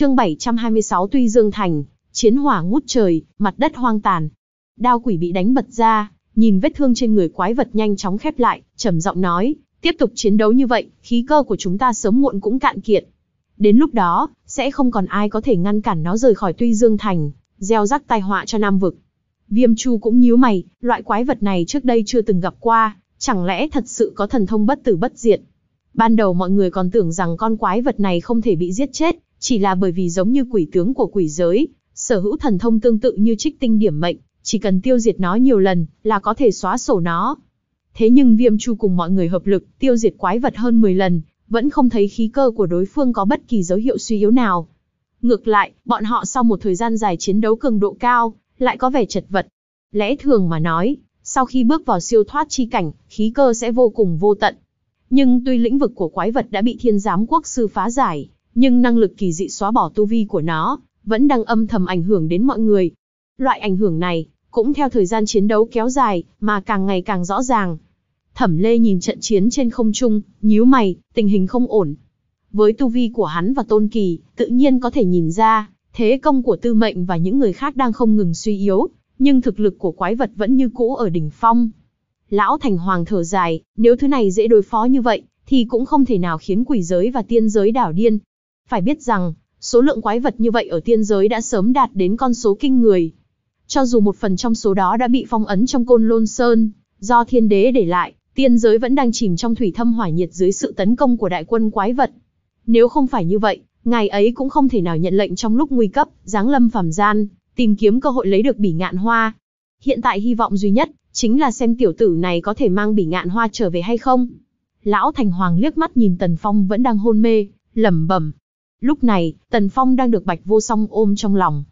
chương 726 Tuy Dương Thành, chiến hỏa ngút trời, mặt đất hoang tàn. Đao quỷ bị đánh bật ra, nhìn vết thương trên người quái vật nhanh chóng khép lại, trầm giọng nói, tiếp tục chiến đấu như vậy, khí cơ của chúng ta sớm muộn cũng cạn kiệt. Đến lúc đó, sẽ không còn ai có thể ngăn cản nó rời khỏi Tuy Dương Thành, gieo rắc tai họa cho Nam Vực. Viêm Chu cũng nhíu mày, loại quái vật này trước đây chưa từng gặp qua, chẳng lẽ thật sự có thần thông bất tử bất diệt? Ban đầu mọi người còn tưởng rằng con quái vật này không thể bị giết chết, chỉ là bởi vì giống như quỷ tướng của quỷ giới, sở hữu thần thông tương tự như trích tinh điểm mệnh, chỉ cần tiêu diệt nó nhiều lần là có thể xóa sổ nó. Thế nhưng Viêm Chu cùng mọi người hợp lực tiêu diệt quái vật hơn 10 lần, vẫn không thấy khí cơ của đối phương có bất kỳ dấu hiệu suy yếu nào. Ngược lại, bọn họ sau một thời gian dài chiến đấu cường độ cao, lại có vẻ chật vật. Lẽ thường mà nói, sau khi bước vào siêu thoát chi cảnh, khí cơ sẽ vô cùng vô tận. Nhưng tuy lĩnh vực của quái vật đã bị thiên giám quốc sư phá giải, nhưng năng lực kỳ dị xóa bỏ tu vi của nó, vẫn đang âm thầm ảnh hưởng đến mọi người. Loại ảnh hưởng này, cũng theo thời gian chiến đấu kéo dài, mà càng ngày càng rõ ràng. Thẩm Lê nhìn trận chiến trên không trung, nhíu mày, tình hình không ổn. Với tu vi của hắn và Tôn Kỳ, tự nhiên có thể nhìn ra, thế công của Tư Mệnh và những người khác đang không ngừng suy yếu, nhưng thực lực của quái vật vẫn như cũ ở đỉnh phong. Lão Thành Hoàng thở dài, nếu thứ này dễ đối phó như vậy, thì cũng không thể nào khiến quỷ giới và tiên giới đảo điên, phải biết rằng, số lượng quái vật như vậy ở tiên giới đã sớm đạt đến con số kinh người. Cho dù một phần trong số đó đã bị phong ấn trong côn lôn sơn, do thiên đế để lại, tiên giới vẫn đang chìm trong thủy thâm hỏa nhiệt dưới sự tấn công của đại quân quái vật. Nếu không phải như vậy, ngài ấy cũng không thể nào nhận lệnh trong lúc nguy cấp, giáng lâm phàm gian, tìm kiếm cơ hội lấy được bỉ ngạn hoa. Hiện tại hy vọng duy nhất, chính là xem tiểu tử này có thể mang bỉ ngạn hoa trở về hay không. Lão Thành Hoàng liếc mắt nhìn Tần Phong vẫn đang hôn mê, lẩm bẩm, Lúc này, Tần Phong đang được Bạch Vô Song ôm trong lòng.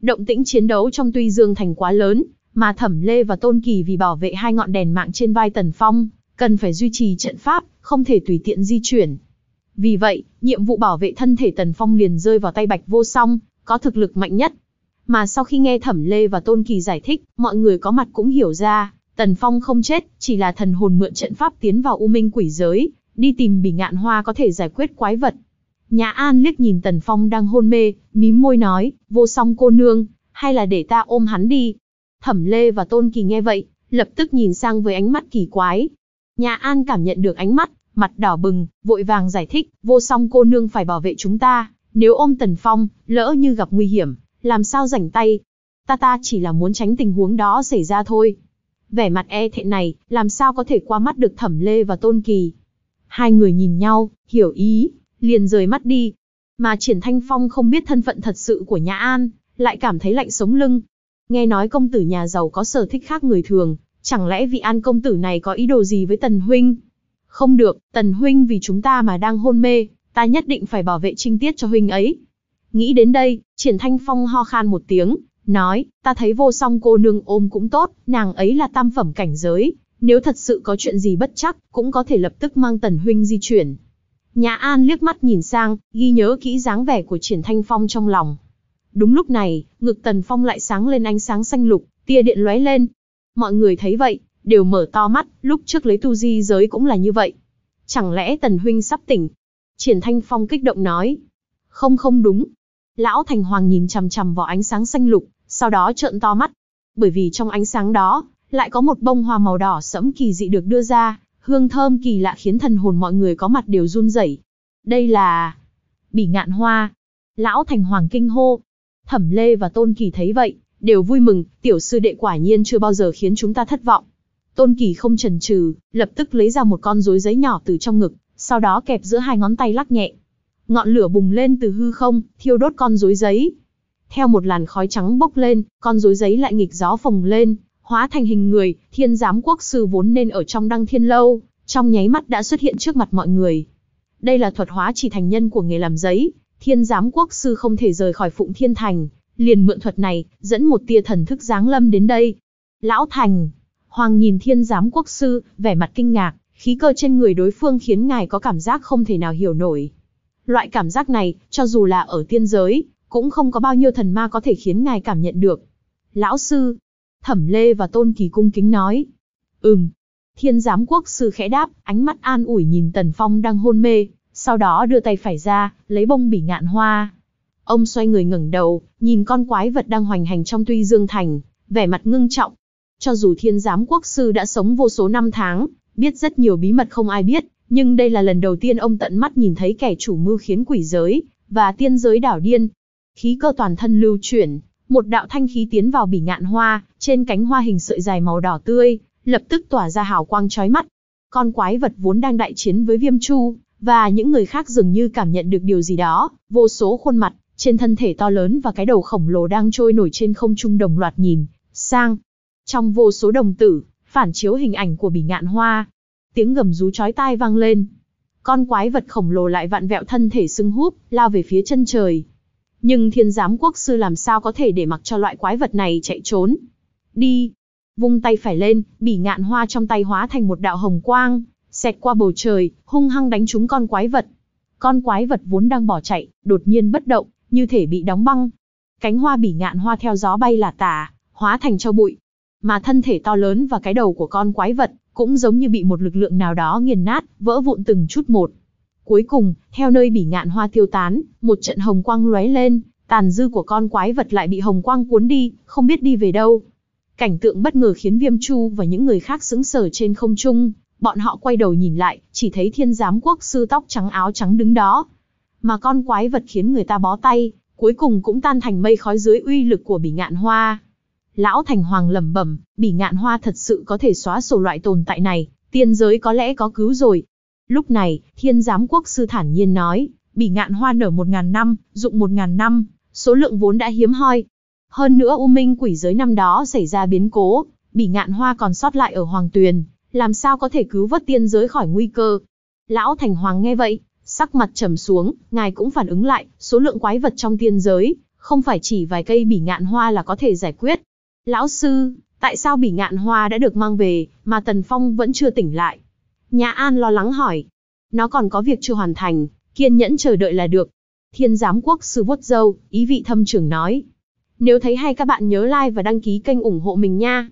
Động tĩnh chiến đấu trong Tuy Dương Thành quá lớn, mà Thẩm Lê và Tôn Kỳ vì bảo vệ hai ngọn đèn mạng trên vai Tần Phong, cần phải duy trì trận pháp, không thể tùy tiện di chuyển. Vì vậy, nhiệm vụ bảo vệ thân thể Tần Phong liền rơi vào tay Bạch Vô Song, có thực lực mạnh nhất. Mà sau khi nghe Thẩm Lê và Tôn Kỳ giải thích, mọi người có mặt cũng hiểu ra, Tần Phong không chết, chỉ là thần hồn mượn trận pháp tiến vào U Minh Quỷ Giới, đi tìm Bỉ Ngạn Hoa có thể giải quyết quái vật, Nhã An liếc nhìn Tần Phong đang hôn mê, mím môi nói, vô song cô nương, hay là để ta ôm hắn đi. Thẩm Lê và Tôn Kỳ nghe vậy, lập tức nhìn sang với ánh mắt kỳ quái. Nhã An cảm nhận được ánh mắt, mặt đỏ bừng, vội vàng giải thích, vô song cô nương phải bảo vệ chúng ta, nếu ôm Tần Phong, lỡ như gặp nguy hiểm, làm sao rảnh tay. Ta ta chỉ là muốn tránh tình huống đó xảy ra thôi. Vẻ mặt e thẹn này, làm sao có thể qua mắt được Thẩm Lê và Tôn Kỳ. Hai người nhìn nhau, hiểu ý, liền rời mắt đi. Mà Triển Thanh Phong không biết thân phận thật sự của Nhã An, lại cảm thấy lạnh sống lưng. Nghe nói công tử nhà giàu có sở thích khác người thường, chẳng lẽ vị An công tử này có ý đồ gì với Tần Huynh? Không được, Tần Huynh vì chúng ta mà đang hôn mê, ta nhất định phải bảo vệ trinh tiết cho Huynh ấy. Nghĩ đến đây, Triển Thanh Phong ho khan một tiếng, nói, ta thấy vô song cô nương ôm cũng tốt, nàng ấy là tam phẩm cảnh giới, nếu thật sự có chuyện gì bất chắc, cũng có thể lập tức mang Tần Huynh di chuyển. Nhã An liếc mắt nhìn sang, ghi nhớ kỹ dáng vẻ của Triển Thanh Phong trong lòng. Đúng lúc này, ngực Tần Phong lại sáng lên ánh sáng xanh lục, tia điện lóe lên. Mọi người thấy vậy, đều mở to mắt, lúc trước lấy tu di giới cũng là như vậy. Chẳng lẽ Tần Huynh sắp tỉnh? Triển Thanh Phong kích động nói. Không không đúng. Lão Thành Hoàng nhìn chằm chằm vào ánh sáng xanh lục, sau đó trợn to mắt. Bởi vì trong ánh sáng đó, lại có một bông hoa màu đỏ sẫm kỳ dị được đưa ra, Hương thơm kỳ lạ khiến thần hồn mọi người có mặt đều run rẩy. Đây là Bỉ Ngạn Hoa. Lão Thành Hoàng kinh hô. Thẩm Lê và Tôn Kỳ thấy vậy, đều vui mừng, tiểu sư đệ quả nhiên chưa bao giờ khiến chúng ta thất vọng. Tôn Kỳ không chần chừ, lập tức lấy ra một con rối giấy nhỏ từ trong ngực, sau đó kẹp giữa hai ngón tay lắc nhẹ. Ngọn lửa bùng lên từ hư không, thiêu đốt con rối giấy. Theo một làn khói trắng bốc lên, con rối giấy lại nghịch gió phồng lên, hóa thành hình người, thiên giám quốc sư vốn nên ở trong đăng thiên lâu, trong nháy mắt đã xuất hiện trước mặt mọi người. Đây là thuật hóa chỉ thành nhân của nghề làm giấy, thiên giám quốc sư không thể rời khỏi phụng thiên thành, liền mượn thuật này, dẫn một tia thần thức giáng lâm đến đây. Lão Thành, Hoàng nhìn thiên giám quốc sư, vẻ mặt kinh ngạc, khí cơ trên người đối phương khiến ngài có cảm giác không thể nào hiểu nổi. Loại cảm giác này, cho dù là ở tiên giới, cũng không có bao nhiêu thần ma có thể khiến ngài cảm nhận được. Lão sư, Thẩm Lê và Tôn Kỳ cung kính nói. Ừm. Thiên giám quốc sư khẽ đáp, ánh mắt an ủi nhìn Tần Phong đang hôn mê, sau đó đưa tay phải ra, lấy bông bỉ ngạn hoa. Ông xoay người ngẩng đầu, nhìn con quái vật đang hoành hành trong tuy dương thành, vẻ mặt ngưng trọng. Cho dù thiên giám quốc sư đã sống vô số năm tháng, biết rất nhiều bí mật không ai biết, nhưng đây là lần đầu tiên ông tận mắt nhìn thấy kẻ chủ mưu khiến quỷ giới và tiên giới đảo điên. Khí cơ toàn thân lưu chuyển, một đạo thanh khí tiến vào bỉ ngạn hoa, trên cánh hoa hình sợi dài màu đỏ tươi, lập tức tỏa ra hào quang chói mắt. Con quái vật vốn đang đại chiến với Viêm Chu, và những người khác dường như cảm nhận được điều gì đó, vô số khuôn mặt trên thân thể to lớn và cái đầu khổng lồ đang trôi nổi trên không trung đồng loạt nhìn sang. Trong vô số đồng tử, phản chiếu hình ảnh của bỉ ngạn hoa, tiếng gầm rú chói tai vang lên. Con quái vật khổng lồ lại vặn vẹo thân thể sưng húp, lao về phía chân trời. Nhưng thiên giám quốc sư làm sao có thể để mặc cho loại quái vật này chạy trốn. Đi! Vung tay phải lên, bỉ ngạn hoa trong tay hóa thành một đạo hồng quang, xẹt qua bầu trời, hung hăng đánh trúng con quái vật. Con quái vật vốn đang bỏ chạy, đột nhiên bất động, như thể bị đóng băng. Cánh hoa bỉ ngạn hoa theo gió bay là tả, hóa thành cho bụi. Mà thân thể to lớn và cái đầu của con quái vật cũng giống như bị một lực lượng nào đó nghiền nát, vỡ vụn từng chút một. Cuối cùng, theo nơi bỉ ngạn hoa tiêu tán, một trận hồng quang lóe lên, tàn dư của con quái vật lại bị hồng quang cuốn đi, không biết đi về đâu. Cảnh tượng bất ngờ khiến Viêm Chu và những người khác sững sờ trên không trung, bọn họ quay đầu nhìn lại, chỉ thấy thiên giám quốc sư tóc trắng áo trắng đứng đó. Mà con quái vật khiến người ta bó tay, cuối cùng cũng tan thành mây khói dưới uy lực của bỉ ngạn hoa. Lão Thành Hoàng lẩm bẩm, bỉ ngạn hoa thật sự có thể xóa sổ loại tồn tại này, tiên giới có lẽ có cứu rồi, Lúc này, thiên giám quốc sư thản nhiên nói, bỉ ngạn hoa nở một ngàn năm, dụng một ngàn năm, số lượng vốn đã hiếm hoi. Hơn nữa U Minh quỷ giới năm đó xảy ra biến cố, bỉ ngạn hoa còn sót lại ở Hoàng Tuyền, làm sao có thể cứu vớt tiên giới khỏi nguy cơ. Lão Thành Hoàng nghe vậy, sắc mặt trầm xuống, ngài cũng phản ứng lại, số lượng quái vật trong tiên giới, không phải chỉ vài cây bỉ ngạn hoa là có thể giải quyết. Lão sư, tại sao bỉ ngạn hoa đã được mang về, mà Tần Phong vẫn chưa tỉnh lại? Nhã An lo lắng hỏi. Nó còn có việc chưa hoàn thành, kiên nhẫn chờ đợi là được. Thiên giám quốc sư vuốt dâu, ý vị thâm trưởng nói. Nếu thấy hay các bạn nhớ like và đăng ký kênh ủng hộ mình nha.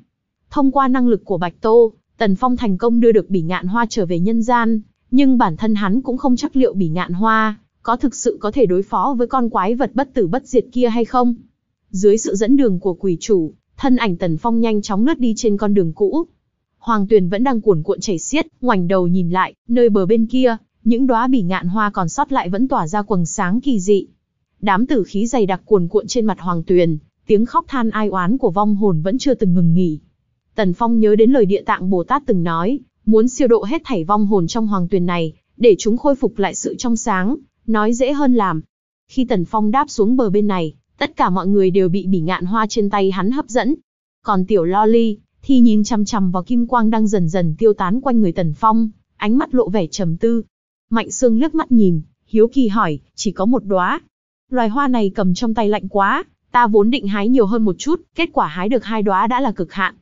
Thông qua năng lực của Bạch Tô, Tần Phong thành công đưa được bỉ ngạn hoa trở về nhân gian, nhưng bản thân hắn cũng không chắc liệu bỉ ngạn hoa có thực sự có thể đối phó với con quái vật bất tử bất diệt kia hay không. Dưới sự dẫn đường của quỷ chủ, thân ảnh Tần Phong nhanh chóng lướt đi trên con đường cũ, Hoàng Tuyền vẫn đang cuồn cuộn chảy xiết, ngoảnh đầu nhìn lại, nơi bờ bên kia, những đóa bỉ ngạn hoa còn sót lại vẫn tỏa ra quầng sáng kỳ dị. Đám tử khí dày đặc cuồn cuộn trên mặt Hoàng Tuyền, tiếng khóc than ai oán của vong hồn vẫn chưa từng ngừng nghỉ. Tần Phong nhớ đến lời Địa Tạng Bồ Tát từng nói, muốn siêu độ hết thảy vong hồn trong Hoàng Tuyền này, để chúng khôi phục lại sự trong sáng, nói dễ hơn làm. Khi Tần Phong đáp xuống bờ bên này, tất cả mọi người đều bị bỉ ngạn hoa trên tay hắn hấp dẫn. Còn tiểu Loli, thì nhìn chằm chằm vào kim quang đang dần dần tiêu tán quanh người Tần Phong, ánh mắt lộ vẻ trầm tư. Mạnh Sương liếc mắt nhìn, hiếu kỳ hỏi, chỉ có một đóa. Loài hoa này cầm trong tay lạnh quá, ta vốn định hái nhiều hơn một chút, kết quả hái được hai đóa đã là cực hạn.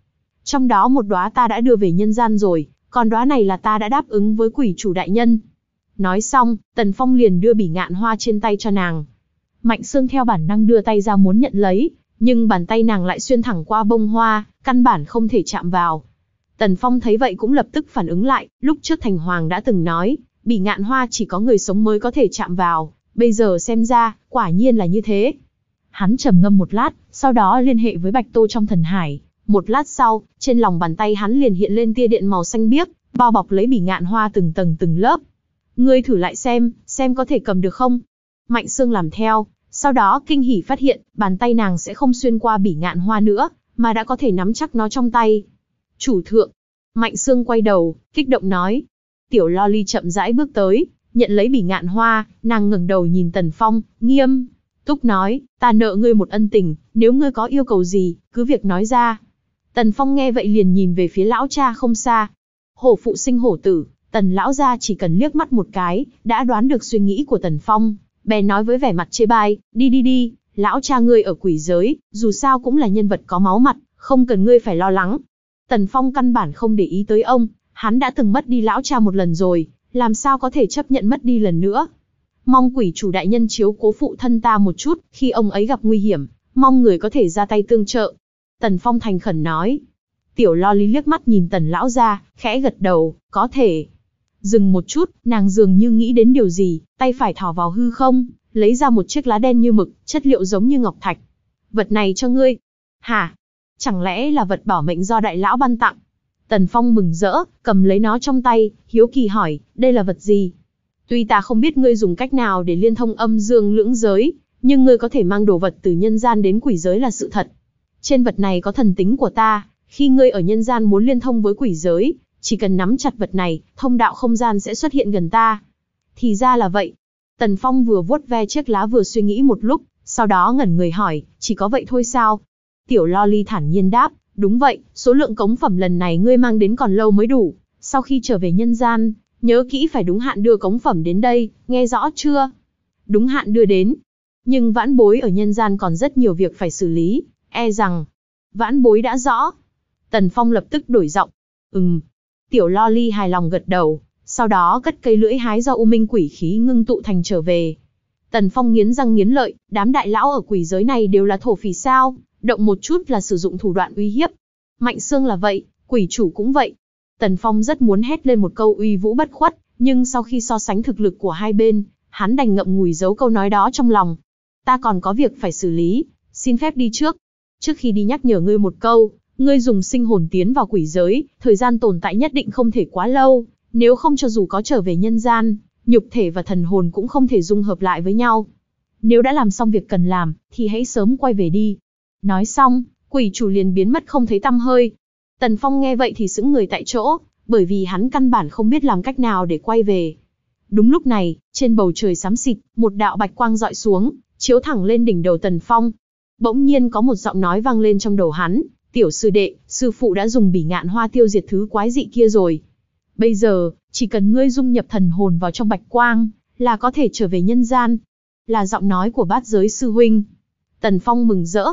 Trong đó một đóa ta đã đưa về nhân gian rồi, còn đóa này là ta đã đáp ứng với quỷ chủ đại nhân. Nói xong, Tần Phong liền đưa bỉ ngạn hoa trên tay cho nàng. Mạnh Sương theo bản năng đưa tay ra muốn nhận lấy, nhưng bàn tay nàng lại xuyên thẳng qua bông hoa, căn bản không thể chạm vào. Tần Phong thấy vậy cũng lập tức phản ứng lại, lúc trước Thành Hoàng đã từng nói, bỉ ngạn hoa chỉ có người sống mới có thể chạm vào, bây giờ xem ra, quả nhiên là như thế. Hắn trầm ngâm một lát, sau đó liên hệ với Bạch Tô trong thần hải. Một lát sau, trên lòng bàn tay hắn liền hiện lên tia điện màu xanh biếc, bao bọc lấy bỉ ngạn hoa từng tầng từng lớp. Ngươi thử lại xem, xem có thể cầm được không? Mạnh Sương làm theo, sau đó kinh hỉ phát hiện, bàn tay nàng sẽ không xuyên qua bỉ ngạn hoa nữa, mà đã có thể nắm chắc nó trong tay. Chủ thượng, Mạnh Sương quay đầu, kích động nói. Tiểu lo ly chậm rãi bước tới, nhận lấy bỉ ngạn hoa, nàng ngẩng đầu nhìn Tần Phong, nghiêm. Túc nói, ta nợ ngươi một ân tình, nếu ngươi có yêu cầu gì, cứ việc nói ra. Tần Phong nghe vậy liền nhìn về phía lão cha không xa. Hổ phụ sinh hổ tử, Tần lão gia chỉ cần liếc mắt một cái, đã đoán được suy nghĩ của Tần Phong bèn nói với vẻ mặt chê bai, đi đi đi, lão cha ngươi ở quỷ giới, dù sao cũng là nhân vật có máu mặt, không cần ngươi phải lo lắng. Tần Phong căn bản không để ý tới ông, hắn đã từng mất đi lão cha một lần rồi, làm sao có thể chấp nhận mất đi lần nữa. Mong quỷ chủ đại nhân chiếu cố phụ thân ta một chút, khi ông ấy gặp nguy hiểm, mong người có thể ra tay tương trợ. Tần Phong thành khẩn nói. Tiểu lo lý liếc mắt nhìn tần lão ra, khẽ gật đầu, có thể. Dừng một chút, nàng dường như nghĩ đến điều gì, tay phải thỏ vào hư không, lấy ra một chiếc lá đen như mực, chất liệu giống như ngọc thạch. Vật này cho ngươi. Hả? Chẳng lẽ là vật bảo mệnh do đại lão ban tặng? Tần Phong mừng rỡ, cầm lấy nó trong tay, hiếu kỳ hỏi, đây là vật gì? Tuy ta không biết ngươi dùng cách nào để liên thông âm dương lưỡng giới, nhưng ngươi có thể mang đồ vật từ nhân gian đến quỷ giới là sự thật. Trên vật này có thần tính của ta, khi ngươi ở nhân gian muốn liên thông với quỷ giới, chỉ cần nắm chặt vật này, thông đạo không gian sẽ xuất hiện gần ta. Thì ra là vậy. Tần Phong vừa vuốt ve chiếc lá vừa suy nghĩ một lúc, sau đó ngẩn người hỏi, chỉ có vậy thôi sao? Tiểu lo ly thản nhiên đáp, đúng vậy, số lượng cống phẩm lần này ngươi mang đến còn lâu mới đủ. Sau khi trở về nhân gian, nhớ kỹ phải đúng hạn đưa cống phẩm đến đây, nghe rõ chưa? Đúng hạn đưa đến. Nhưng vãn bối ở nhân gian còn rất nhiều việc phải xử lý, e rằng. Vãn bối đã rõ. Tần Phong lập tức đổi giọng. Ừm, Tiểu lo ly hài lòng gật đầu, sau đó cất cây lưỡi hái do u minh quỷ khí ngưng tụ thành trở về. Tần Phong nghiến răng nghiến lợi, đám đại lão ở quỷ giới này đều là thổ phỉ sao, động một chút là sử dụng thủ đoạn uy hiếp. Mạnh xương là vậy, quỷ chủ cũng vậy. Tần Phong rất muốn hét lên một câu uy vũ bất khuất, nhưng sau khi so sánh thực lực của hai bên, hắn đành ngậm ngùi giấu câu nói đó trong lòng. Ta còn có việc phải xử lý, xin phép đi trước. Trước khi đi nhắc nhở ngươi một câu, Ngươi dùng sinh hồn tiến vào quỷ giới, thời gian tồn tại nhất định không thể quá lâu, nếu không cho dù có trở về nhân gian, nhục thể và thần hồn cũng không thể dung hợp lại với nhau. Nếu đã làm xong việc cần làm, thì hãy sớm quay về đi. Nói xong, quỷ chủ liền biến mất không thấy tăm hơi. Tần Phong nghe vậy thì sững người tại chỗ, bởi vì hắn căn bản không biết làm cách nào để quay về. Đúng lúc này, trên bầu trời xám xịt, một đạo bạch quang dọi xuống, chiếu thẳng lên đỉnh đầu Tần Phong. Bỗng nhiên có một giọng nói vang lên trong đầu hắn, tiểu sư đệ, sư phụ đã dùng bỉ ngạn hoa tiêu diệt thứ quái dị kia rồi. Bây giờ, chỉ cần ngươi dung nhập thần hồn vào trong bạch quang, là có thể trở về nhân gian. Là giọng nói của bát giới sư huynh. Tần Phong mừng rỡ.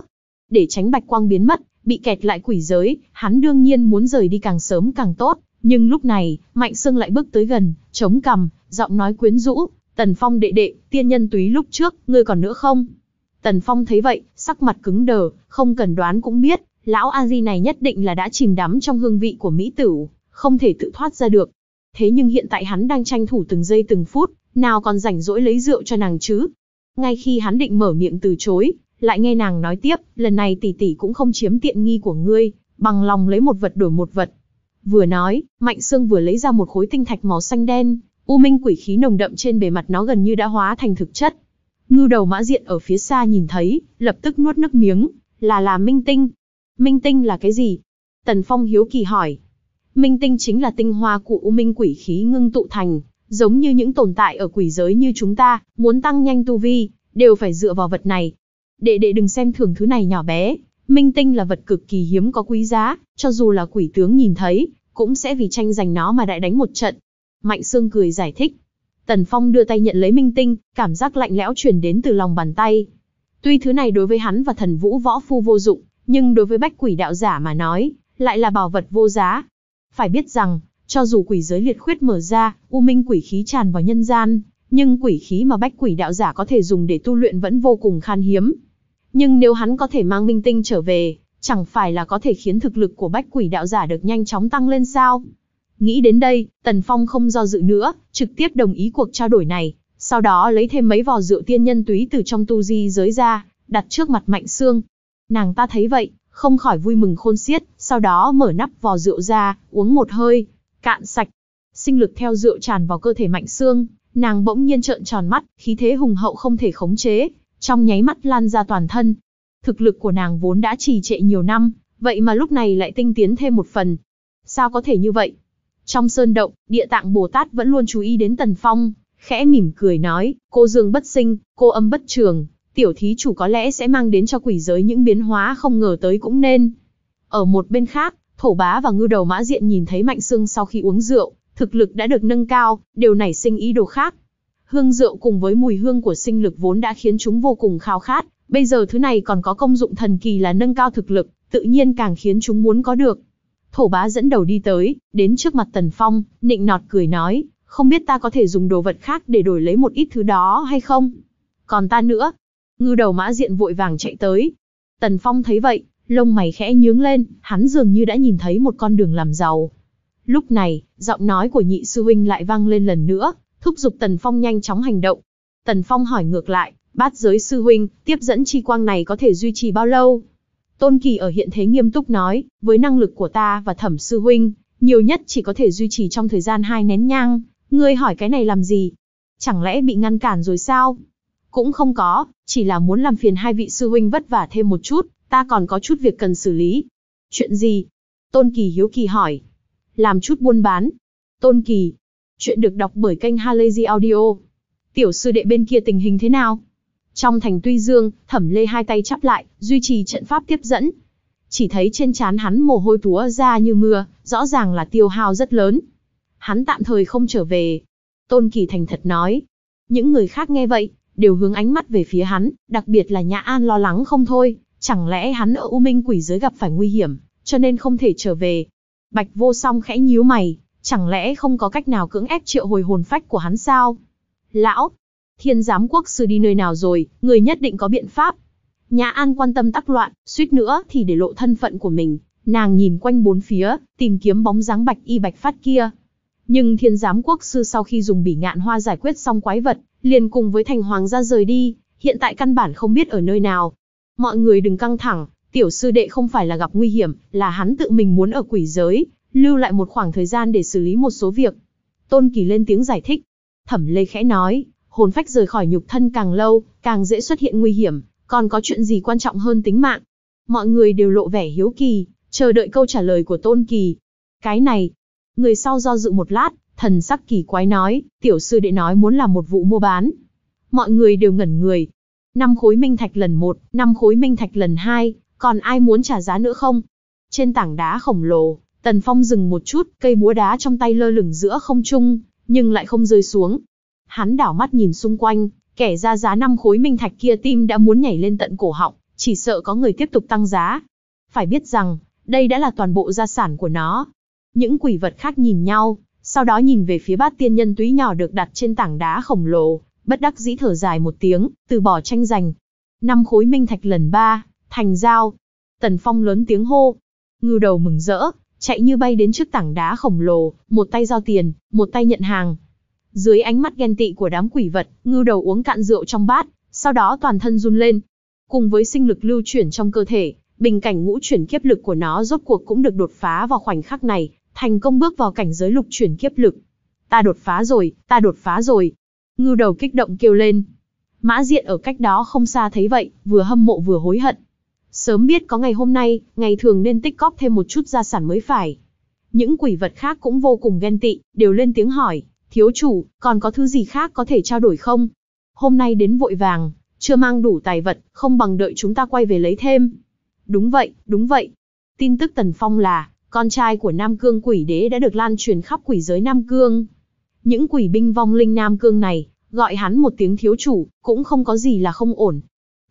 Để tránh bạch quang biến mất, bị kẹt lại quỷ giới, hắn đương nhiên muốn rời đi càng sớm càng tốt. Nhưng lúc này, Mạnh Sương lại bước tới gần, chống cằm, giọng nói quyến rũ. Tần Phong đệ đệ, tiên nhân túy lúc trước, ngươi còn nữa không? Tần Phong thấy vậy, sắc mặt cứng đờ, không cần đoán cũng biết, lão a di này nhất định là đã chìm đắm trong hương vị của mỹ tử, không thể tự thoát ra được. Thế nhưng hiện tại hắn đang tranh thủ từng giây từng phút, nào còn rảnh rỗi lấy rượu cho nàng chứ. Ngay khi hắn định mở miệng từ chối, lại nghe nàng nói tiếp, lần này tỷ tỷ cũng không chiếm tiện nghi của ngươi, bằng lòng lấy một vật đổi một vật. Vừa nói, Mạnh Sương vừa lấy ra một khối tinh thạch màu xanh đen, u minh quỷ khí nồng đậm trên bề mặt nó gần như đã hóa thành thực chất. Ngưu đầu mã diện ở phía xa nhìn thấy, lập tức nuốt nước miếng, là là minh tinh, Minh tinh là cái gì? Tần Phong hiếu kỳ hỏi. Minh tinh chính là tinh hoa của U Minh quỷ khí ngưng tụ thành, giống như những tồn tại ở quỷ giới như chúng ta, muốn tăng nhanh tu vi, đều phải dựa vào vật này. Đệ đệ đừng xem thường thứ này nhỏ bé, minh tinh là vật cực kỳ hiếm có quý giá, cho dù là quỷ tướng nhìn thấy, cũng sẽ vì tranh giành nó mà đại đánh một trận. Mạnh Sương cười giải thích. Tần Phong đưa tay nhận lấy minh tinh, cảm giác lạnh lẽo truyền đến từ lòng bàn tay. Tuy thứ này đối với hắn và thần vũ võ phu vô dụng, nhưng đối với bách quỷ đạo giả mà nói, lại là bảo vật vô giá. Phải biết rằng, cho dù quỷ giới liệt khuyết mở ra, u minh quỷ khí tràn vào nhân gian, nhưng quỷ khí mà bách quỷ đạo giả có thể dùng để tu luyện vẫn vô cùng khan hiếm. Nhưng nếu hắn có thể mang minh tinh trở về, chẳng phải là có thể khiến thực lực của bách quỷ đạo giả được nhanh chóng tăng lên sao? Nghĩ đến đây, Tần Phong không do dự nữa, trực tiếp đồng ý cuộc trao đổi này, sau đó lấy thêm mấy vò rượu tiên nhân túy từ trong tu di giới ra, đặt trước mặt Mạnh Sương, Nàng ta thấy vậy, không khỏi vui mừng khôn xiết, sau đó mở nắp vò rượu ra, uống một hơi, cạn sạch. Sinh lực theo rượu tràn vào cơ thể mạnh xương, nàng bỗng nhiên trợn tròn mắt, khí thế hùng hậu không thể khống chế, trong nháy mắt lan ra toàn thân. Thực lực của nàng vốn đã trì trệ nhiều năm, vậy mà lúc này lại tinh tiến thêm một phần. Sao có thể như vậy? Trong sơn động, địa tạng Bồ Tát vẫn luôn chú ý đến Tần Phong, khẽ mỉm cười nói, cô dương bất sinh, cô âm bất trường, tiểu thí chủ có lẽ sẽ mang đến cho quỷ giới những biến hóa không ngờ tới cũng nên. Ở một bên khác, thổ bá và ngư đầu mã diện nhìn thấy mạnh sương sau khi uống rượu, thực lực đã được nâng cao, đều nảy sinh ý đồ khác. Hương rượu cùng với mùi hương của sinh lực vốn đã khiến chúng vô cùng khao khát, bây giờ thứ này còn có công dụng thần kỳ là nâng cao thực lực, tự nhiên càng khiến chúng muốn có được. Thổ bá dẫn đầu đi tới, đến trước mặt Tần Phong, nịnh nọt cười nói, không biết ta có thể dùng đồ vật khác để đổi lấy một ít thứ đó hay không? Còn ta nữa, ngư đầu mã diện vội vàng chạy tới. Tần Phong thấy vậy, lông mày khẽ nhướng lên, hắn dường như đã nhìn thấy một con đường làm giàu. Lúc này, giọng nói của nhị sư huynh lại vang lên lần nữa, thúc giục Tần Phong nhanh chóng hành động. Tần Phong hỏi ngược lại, bát giới sư huynh, tiếp dẫn chi quang này có thể duy trì bao lâu? Tôn Kỳ ở hiện thế nghiêm túc nói, với năng lực của ta và thẩm sư huynh, nhiều nhất chỉ có thể duy trì trong thời gian hai nén nhang. Ngươi hỏi cái này làm gì? Chẳng lẽ bị ngăn cản rồi sao? Cũng không có, chỉ là muốn làm phiền hai vị sư huynh vất vả thêm một chút, ta còn có chút việc cần xử lý. Chuyện gì? Tôn Kỳ hiếu kỳ hỏi. Làm chút buôn bán. Tôn Kỳ. Chuyện được đọc bởi kênh Halazy Audio. Tiểu sư đệ bên kia tình hình thế nào? Trong thành Tuy Dương, Thẩm Lê hai tay chắp lại, duy trì trận pháp tiếp dẫn. Chỉ thấy trên trán hắn mồ hôi túa ra như mưa, rõ ràng là tiêu hao rất lớn. Hắn tạm thời không trở về. Tôn Kỳ thành thật nói. Những người khác nghe vậy, đều hướng ánh mắt về phía hắn, đặc biệt là Nhã An lo lắng không thôi, chẳng lẽ hắn ở U Minh Quỷ giới gặp phải nguy hiểm, cho nên không thể trở về. Bạch Vô Song khẽ nhíu mày, chẳng lẽ không có cách nào cưỡng ép triệu hồi hồn phách của hắn sao? Lão, thiên giám quốc sư đi nơi nào rồi, người nhất định có biện pháp. Nhã An quan tâm tắc loạn, suýt nữa thì để lộ thân phận của mình, nàng nhìn quanh bốn phía, tìm kiếm bóng dáng bạch y bạch phát kia, nhưng thiên giám quốc sư sau khi dùng bỉ ngạn hoa giải quyết xong quái vật, liền cùng với thành hoàng ra rời đi, hiện tại căn bản không biết ở nơi nào. Mọi người đừng căng thẳng, tiểu sư đệ không phải là gặp nguy hiểm, là hắn tự mình muốn ở quỷ giới, lưu lại một khoảng thời gian để xử lý một số việc. Tôn Kỳ lên tiếng giải thích. Thẩm Lê khẽ nói, hồn phách rời khỏi nhục thân càng lâu, càng dễ xuất hiện nguy hiểm, còn có chuyện gì quan trọng hơn tính mạng. Mọi người đều lộ vẻ hiếu kỳ, chờ đợi câu trả lời của Tôn Kỳ. Cái này, Người sau do dự một lát, thần sắc kỳ quái nói, tiểu sư đệ nói muốn làm một vụ mua bán. Mọi người đều ngẩn người. Năm khối minh thạch lần một, năm khối minh thạch lần hai, còn ai muốn trả giá nữa không? Trên tảng đá khổng lồ, Tần Phong dừng một chút, cây búa đá trong tay lơ lửng giữa không trung, nhưng lại không rơi xuống. Hắn đảo mắt nhìn xung quanh, kẻ ra giá năm khối minh thạch kia tim đã muốn nhảy lên tận cổ họng, chỉ sợ có người tiếp tục tăng giá. Phải biết rằng, đây đã là toàn bộ gia sản của nó, những quỷ vật khác nhìn nhau, sau đó nhìn về phía bát tiên nhân túy nhỏ được đặt trên tảng đá khổng lồ, bất đắc dĩ thở dài một tiếng, từ bỏ tranh giành. Năm khối minh thạch lần ba, thành giao. Tần Phong lớn tiếng hô. Ngưu đầu mừng rỡ, chạy như bay đến trước tảng đá khổng lồ, một tay giao tiền, một tay nhận hàng. Dưới ánh mắt ghen tị của đám quỷ vật, ngưu đầu uống cạn rượu trong bát, sau đó toàn thân run lên. Cùng với sinh lực lưu chuyển trong cơ thể, bình cảnh ngũ chuyển kiếp lực của nó rốt cuộc cũng được đột phá vào khoảnh khắc này, thành công bước vào cảnh giới lục chuyển kiếp lực. Ta đột phá rồi, ta đột phá rồi. Ngưu đầu kích động kêu lên. Mã diện ở cách đó không xa thấy vậy, vừa hâm mộ vừa hối hận. Sớm biết có ngày hôm nay, ngày thường nên tích cóp thêm một chút gia sản mới phải. Những quỷ vật khác cũng vô cùng ghen tị, đều lên tiếng hỏi, thiếu chủ, còn có thứ gì khác có thể trao đổi không? Hôm nay đến vội vàng, chưa mang đủ tài vật, không bằng đợi chúng ta quay về lấy thêm. Đúng vậy, đúng vậy. Tin tức Tần Phong là, con trai của Nam Cương quỷ đế đã được lan truyền khắp quỷ giới Nam Cương. Những quỷ binh vong linh Nam Cương này, gọi hắn một tiếng thiếu chủ, cũng không có gì là không ổn.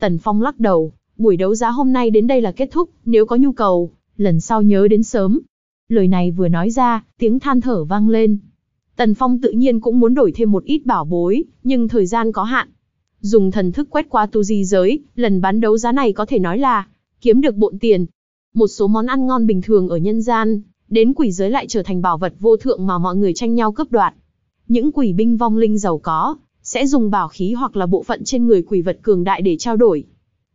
Tần Phong lắc đầu, buổi đấu giá hôm nay đến đây là kết thúc, nếu có nhu cầu, lần sau nhớ đến sớm. Lời này vừa nói ra, tiếng than thở vang lên. Tần Phong tự nhiên cũng muốn đổi thêm một ít bảo bối, nhưng thời gian có hạn. Dùng thần thức quét qua tu di giới, lần bán đấu giá này có thể nói là kiếm được bộn tiền, một số món ăn ngon bình thường ở nhân gian, đến quỷ giới lại trở thành bảo vật vô thượng mà mọi người tranh nhau cướp đoạt. Những quỷ binh vong linh giàu có, sẽ dùng bảo khí hoặc là bộ phận trên người quỷ vật cường đại để trao đổi.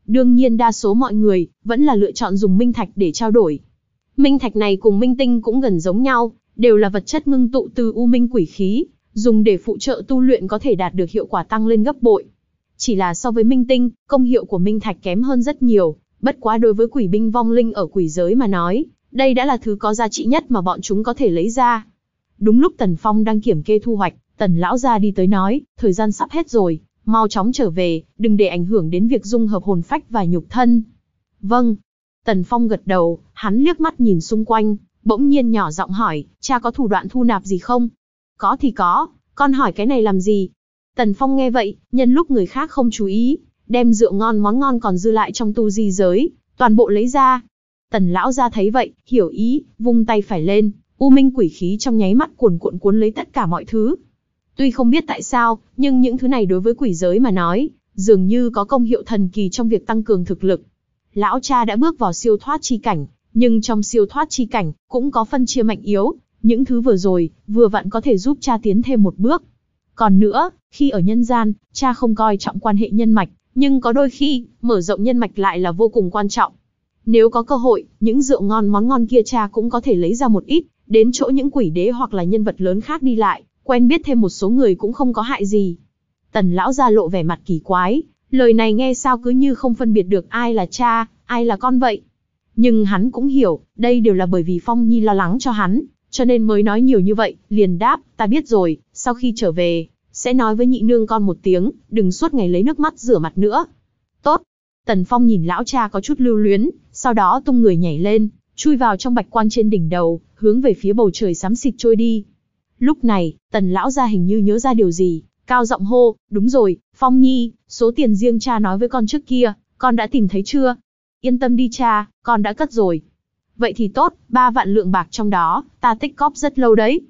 Đương nhiên đa số mọi người, vẫn là lựa chọn dùng minh thạch để trao đổi. Minh thạch này cùng minh tinh cũng gần giống nhau, đều là vật chất ngưng tụ từ u minh quỷ khí, dùng để phụ trợ tu luyện có thể đạt được hiệu quả tăng lên gấp bội. Chỉ là so với minh tinh, công hiệu của minh thạch kém hơn rất nhiều, Bất quá đối với quỷ binh vong linh ở quỷ giới mà nói, đây đã là thứ có giá trị nhất mà bọn chúng có thể lấy ra. Đúng lúc Tần Phong đang kiểm kê thu hoạch, Tần Lão ra đi tới nói, thời gian sắp hết rồi, mau chóng trở về, đừng để ảnh hưởng đến việc dung hợp hồn phách và nhục thân. Vâng. Tần Phong gật đầu, hắn liếc mắt nhìn xung quanh, bỗng nhiên nhỏ giọng hỏi, cha có thủ đoạn thu nạp gì không? Có thì có, con hỏi cái này làm gì? Tần Phong nghe vậy, nhân lúc người khác không chú ý, đem rượu ngon món ngon còn dư lại trong tu di giới, toàn bộ lấy ra. Tần lão ra thấy vậy, hiểu ý, vung tay phải lên, u minh quỷ khí trong nháy mắt cuồn cuộn cuốn lấy tất cả mọi thứ. Tuy không biết tại sao, nhưng những thứ này đối với quỷ giới mà nói, dường như có công hiệu thần kỳ trong việc tăng cường thực lực. Lão cha đã bước vào siêu thoát chi cảnh, nhưng trong siêu thoát chi cảnh cũng có phân chia mạnh yếu, những thứ vừa rồi vừa vặn có thể giúp cha tiến thêm một bước. Còn nữa, khi ở nhân gian, cha không coi trọng quan hệ nhân mạch, nhưng có đôi khi, mở rộng nhân mạch lại là vô cùng quan trọng. Nếu có cơ hội, những rượu ngon món ngon kia cha cũng có thể lấy ra một ít, đến chỗ những quỷ đế hoặc là nhân vật lớn khác đi lại, quen biết thêm một số người cũng không có hại gì. Tần lão ra lộ vẻ mặt kỳ quái, lời này nghe sao cứ như không phân biệt được ai là cha, ai là con vậy. Nhưng hắn cũng hiểu, đây đều là bởi vì Phong Nhi lo lắng cho hắn, cho nên mới nói nhiều như vậy, liền đáp, ta biết rồi, sau khi trở về, sẽ nói với nhị nương con một tiếng, đừng suốt ngày lấy nước mắt rửa mặt nữa. Tốt. Tần Phong nhìn lão cha có chút lưu luyến, sau đó tung người nhảy lên, chui vào trong bạch quang trên đỉnh đầu, hướng về phía bầu trời xám xịt trôi đi. Lúc này, tần lão ra hình như nhớ ra điều gì, cao giọng hô, đúng rồi, Phong Nhi, số tiền riêng cha nói với con trước kia, con đã tìm thấy chưa? Yên tâm đi cha, con đã cất rồi. Vậy thì tốt, ba vạn lượng bạc trong đó, ta tích cóp rất lâu đấy.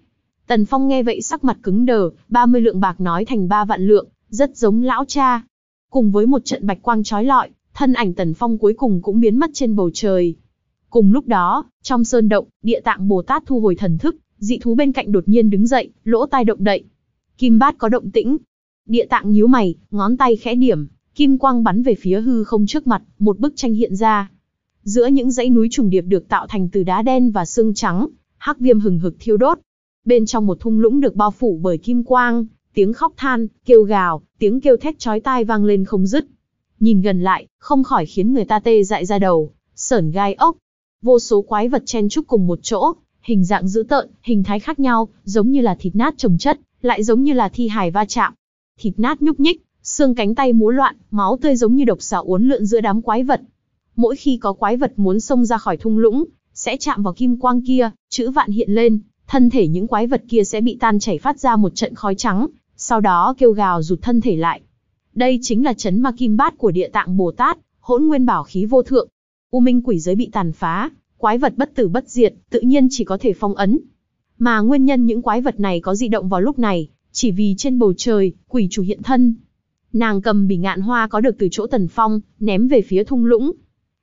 Tần Phong nghe vậy sắc mặt cứng đờ, 30 lượng bạc nói thành 3 vạn lượng, rất giống lão cha. Cùng với một trận bạch quang trói lọi, thân ảnh Tần Phong cuối cùng cũng biến mất trên bầu trời. Cùng lúc đó, trong sơn động, địa tạng Bồ Tát thu hồi thần thức, dị thú bên cạnh đột nhiên đứng dậy, lỗ tai động đậy. Kim bát có động tĩnh. Địa tạng nhíu mày, ngón tay khẽ điểm, kim quang bắn về phía hư không trước mặt, một bức tranh hiện ra. Giữa những dãy núi trùng điệp được tạo thành từ đá đen và xương trắng, hắc viêm hừng hực thiêu đốt, Bên trong một thung lũng được bao phủ bởi kim quang, tiếng khóc than, kêu gào, tiếng kêu thét chói tai vang lên không dứt. Nhìn gần lại, không khỏi khiến người ta tê dại ra đầu, sởn gai ốc. Vô số quái vật chen chúc cùng một chỗ, hình dạng dữ tợn, hình thái khác nhau, giống như là thịt nát trồng chất, lại giống như là thi hài va chạm. Thịt nát nhúc nhích, xương cánh tay múa loạn, máu tươi giống như độc xà uốn lượn giữa đám quái vật. Mỗi khi có quái vật muốn xông ra khỏi thung lũng, sẽ chạm vào kim quang kia, chữ vạn hiện lên, thân thể những quái vật kia sẽ bị tan chảy phát ra một trận khói trắng, sau đó kêu gào rụt thân thể lại. Đây chính là chấn ma kim bát của địa tạng Bồ Tát, hỗn nguyên bảo khí vô thượng. U minh quỷ giới bị tàn phá, quái vật bất tử bất diệt, tự nhiên chỉ có thể phong ấn. Mà nguyên nhân những quái vật này có dị động vào lúc này, chỉ vì trên bầu trời, quỷ chủ hiện thân. Nàng cầm bỉ ngạn hoa có được từ chỗ tần phong, ném về phía thung lũng.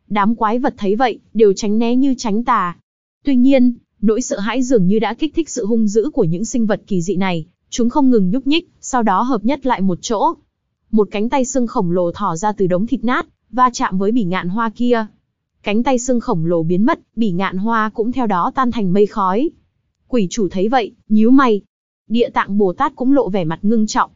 Đám quái vật thấy vậy, đều tránh né như tránh tà. Tuy nhiên, Nỗi sợ hãi dường như đã kích thích sự hung dữ của những sinh vật kỳ dị này, chúng không ngừng nhúc nhích, sau đó hợp nhất lại một chỗ. Một cánh tay xương khổng lồ thò ra từ đống thịt nát, va chạm với bỉ ngạn hoa kia. Cánh tay xương khổng lồ biến mất, bỉ ngạn hoa cũng theo đó tan thành mây khói. Quỷ chủ thấy vậy, nhíu mày. Địa tạng Bồ Tát cũng lộ vẻ mặt ngưng trọng.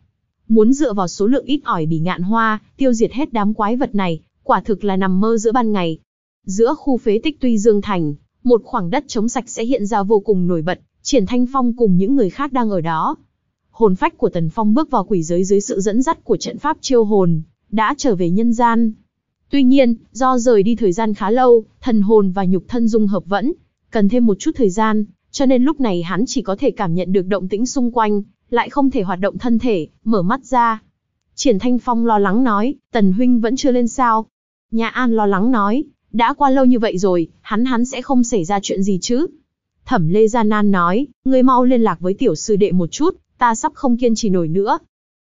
Muốn dựa vào số lượng ít ỏi bỉ ngạn hoa, tiêu diệt hết đám quái vật này, quả thực là nằm mơ giữa ban ngày. Giữa khu phế tích Tuy Dương Thành, một khoảng đất trống sạch sẽ hiện ra vô cùng nổi bật, triển thanh phong cùng những người khác đang ở đó. Hồn phách của Tần Phong bước vào quỷ giới dưới sự dẫn dắt của trận pháp chiêu hồn, đã trở về nhân gian. Tuy nhiên, do rời đi thời gian khá lâu, thần hồn và nhục thân dung hợp vẫn, cần thêm một chút thời gian, cho nên lúc này hắn chỉ có thể cảm nhận được động tĩnh xung quanh, lại không thể hoạt động thân thể, mở mắt ra. Triển Thanh Phong lo lắng nói, Tần Huynh vẫn chưa lên sao. Nhà An lo lắng nói, đã qua lâu như vậy rồi, hắn hắn sẽ không xảy ra chuyện gì chứ. Thẩm Lê Gia Nan nói, ngươi mau liên lạc với tiểu sư đệ một chút, ta sắp không kiên trì nổi nữa.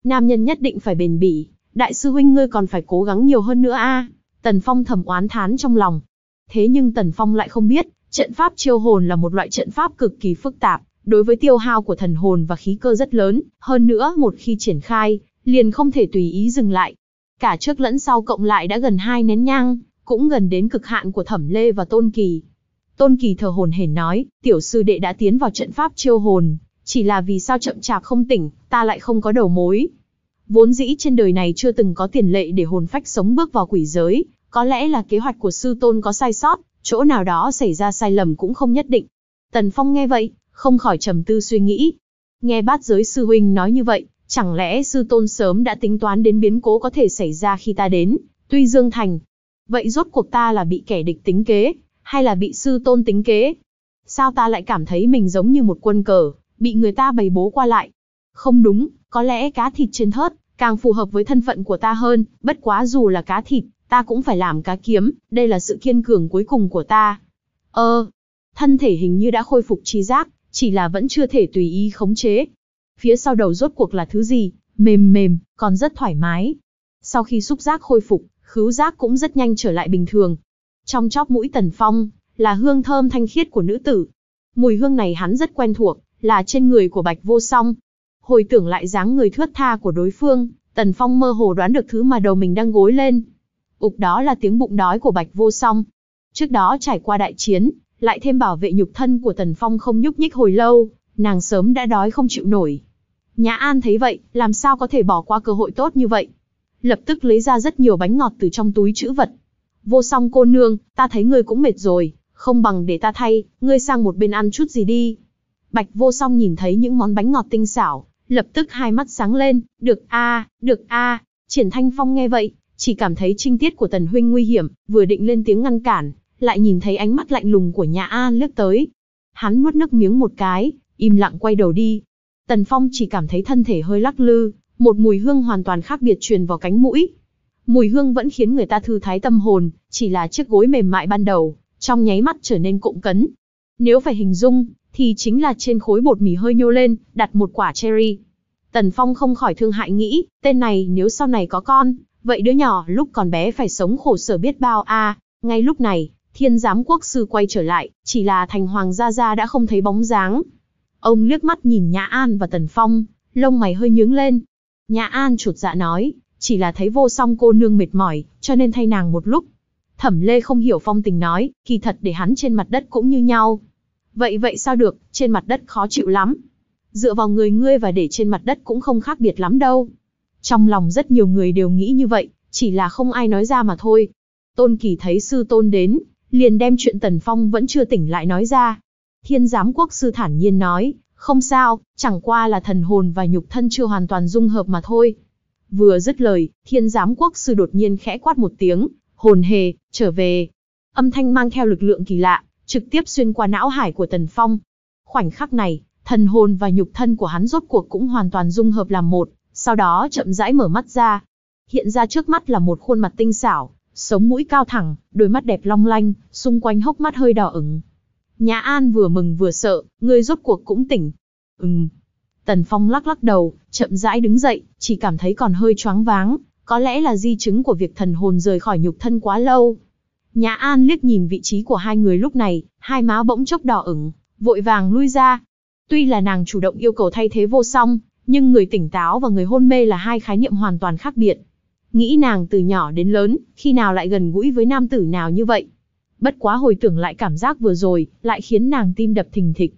Nam nhân nhất định phải bền bỉ, đại sư huynh ngươi còn phải cố gắng nhiều hơn nữa a. Tần Phong thầm oán thán trong lòng. Thế nhưng Tần Phong lại không biết, trận pháp chiêu hồn là một loại trận pháp cực kỳ phức tạp, đối với tiêu hao của thần hồn và khí cơ rất lớn, hơn nữa một khi triển khai, liền không thể tùy ý dừng lại. Cả trước lẫn sau cộng lại đã gần hai nén nhang, cũng gần đến cực hạn của Thẩm Lê và Tôn Kỳ. Tôn Kỳ thờ hồn hển nói, tiểu sư đệ đã tiến vào trận pháp chiêu hồn, chỉ là vì sao chậm chạp không tỉnh, ta lại không có đầu mối. Vốn dĩ trên đời này chưa từng có tiền lệ để hồn phách sống bước vào quỷ giới, có lẽ là kế hoạch của sư tôn có sai sót, chỗ nào đó xảy ra sai lầm cũng không nhất định. Tần Phong nghe vậy, không khỏi trầm tư suy nghĩ. Nghe bát giới sư huynh nói như vậy, chẳng lẽ sư tôn sớm đã tính toán đến biến cố có thể xảy ra khi ta đến, tuy Dương Thành, Vậy rốt cuộc ta là bị kẻ địch tính kế, hay là bị sư tôn tính kế? Sao ta lại cảm thấy mình giống như một quân cờ, bị người ta bày bố qua lại? Không đúng, có lẽ cá thịt trên thớt, càng phù hợp với thân phận của ta hơn, bất quá dù là cá thịt, ta cũng phải làm cá kiếm, đây là sự kiên cường cuối cùng của ta. Ơ, thân thể hình như đã khôi phục trí giác, chỉ là vẫn chưa thể tùy ý khống chế. Phía sau đầu rốt cuộc là thứ gì, mềm mềm, còn rất thoải mái. Sau khi xúc giác khôi phục, khứu giác cũng rất nhanh trở lại bình thường. Trong chóp mũi Tần Phong, là hương thơm thanh khiết của nữ tử. Mùi hương này hắn rất quen thuộc, là trên người của Bạch Vô Song. Hồi tưởng lại dáng người thướt tha của đối phương, Tần Phong mơ hồ đoán được thứ mà đầu mình đang gối lên. Ục đó là tiếng bụng đói của Bạch Vô Song. Trước đó trải qua đại chiến, lại thêm bảo vệ nhục thân của Tần Phong không nhúc nhích hồi lâu, nàng sớm đã đói không chịu nổi. Nhã An thấy vậy, làm sao có thể bỏ qua cơ hội tốt như vậy? lập tức lấy ra rất nhiều bánh ngọt từ trong túi chữ vật. Vô song cô nương, ta thấy ngươi cũng mệt rồi, không bằng để ta thay, ngươi sang một bên ăn chút gì đi. Bạch vô song nhìn thấy những món bánh ngọt tinh xảo, lập tức hai mắt sáng lên, được a, được a. Triển Thanh Phong nghe vậy, chỉ cảm thấy trinh tiết của Tần Huynh nguy hiểm, vừa định lên tiếng ngăn cản, lại nhìn thấy ánh mắt lạnh lùng của nhà An lướt tới. Hắn nuốt nước miếng một cái, im lặng quay đầu đi. Tần Phong chỉ cảm thấy thân thể hơi lắc lư, một mùi hương hoàn toàn khác biệt truyền vào cánh mũi. Mùi hương vẫn khiến người ta thư thái tâm hồn, chỉ là chiếc gối mềm mại ban đầu, trong nháy mắt trở nên cụm cấn. Nếu phải hình dung, thì chính là trên khối bột mì hơi nhô lên, đặt một quả cherry. Tần Phong không khỏi thương hại nghĩ, tên này nếu sau này có con, vậy đứa nhỏ lúc còn bé phải sống khổ sở biết bao a. À, ngay lúc này, thiên giám quốc sư quay trở lại, chỉ là thành hoàng gia gia đã không thấy bóng dáng. Ông liếc mắt nhìn Nhã An và Tần Phong, lông mày hơi nhướng lên, Nhã An chuột dạ nói, chỉ là thấy vô song cô nương mệt mỏi, cho nên thay nàng một lúc. Thẩm Lê không hiểu phong tình nói, kỳ thật để hắn trên mặt đất cũng như nhau. Vậy vậy sao được, trên mặt đất khó chịu lắm. Dựa vào người ngươi và để trên mặt đất cũng không khác biệt lắm đâu. Trong lòng rất nhiều người đều nghĩ như vậy, chỉ là không ai nói ra mà thôi. Tôn Kỳ thấy sư tôn đến, liền đem chuyện Tần Phong vẫn chưa tỉnh lại nói ra. Thiên giám quốc sư thản nhiên nói, không sao, chẳng qua là thần hồn và nhục thân chưa hoàn toàn dung hợp mà thôi. Vừa dứt lời, thiên giám quốc sư đột nhiên khẽ quát một tiếng, hồn hề, trở về. Âm thanh mang theo lực lượng kỳ lạ, trực tiếp xuyên qua não hải của Tần Phong. Khoảnh khắc này, thần hồn và nhục thân của hắn rốt cuộc cũng hoàn toàn dung hợp làm một, sau đó chậm rãi mở mắt ra. Hiện ra trước mắt là một khuôn mặt tinh xảo, sống mũi cao thẳng, đôi mắt đẹp long lanh, xung quanh hốc mắt hơi đỏ ửng, Nhã An vừa mừng vừa sợ, ngươi rốt cuộc cũng tỉnh. Ừm. Tần Phong lắc lắc đầu, chậm rãi đứng dậy, chỉ cảm thấy còn hơi choáng váng, có lẽ là di chứng của việc thần hồn rời khỏi nhục thân quá lâu. Nhã An liếc nhìn vị trí của hai người lúc này, hai má bỗng chốc đỏ ửng, vội vàng lui ra. Tuy là nàng chủ động yêu cầu thay thế vô song, nhưng người tỉnh táo và người hôn mê là hai khái niệm hoàn toàn khác biệt. Nghĩ nàng từ nhỏ đến lớn, khi nào lại gần gũi với nam tử nào như vậy, Bất quá hồi tưởng lại cảm giác vừa rồi, lại khiến nàng tim đập thình thịch.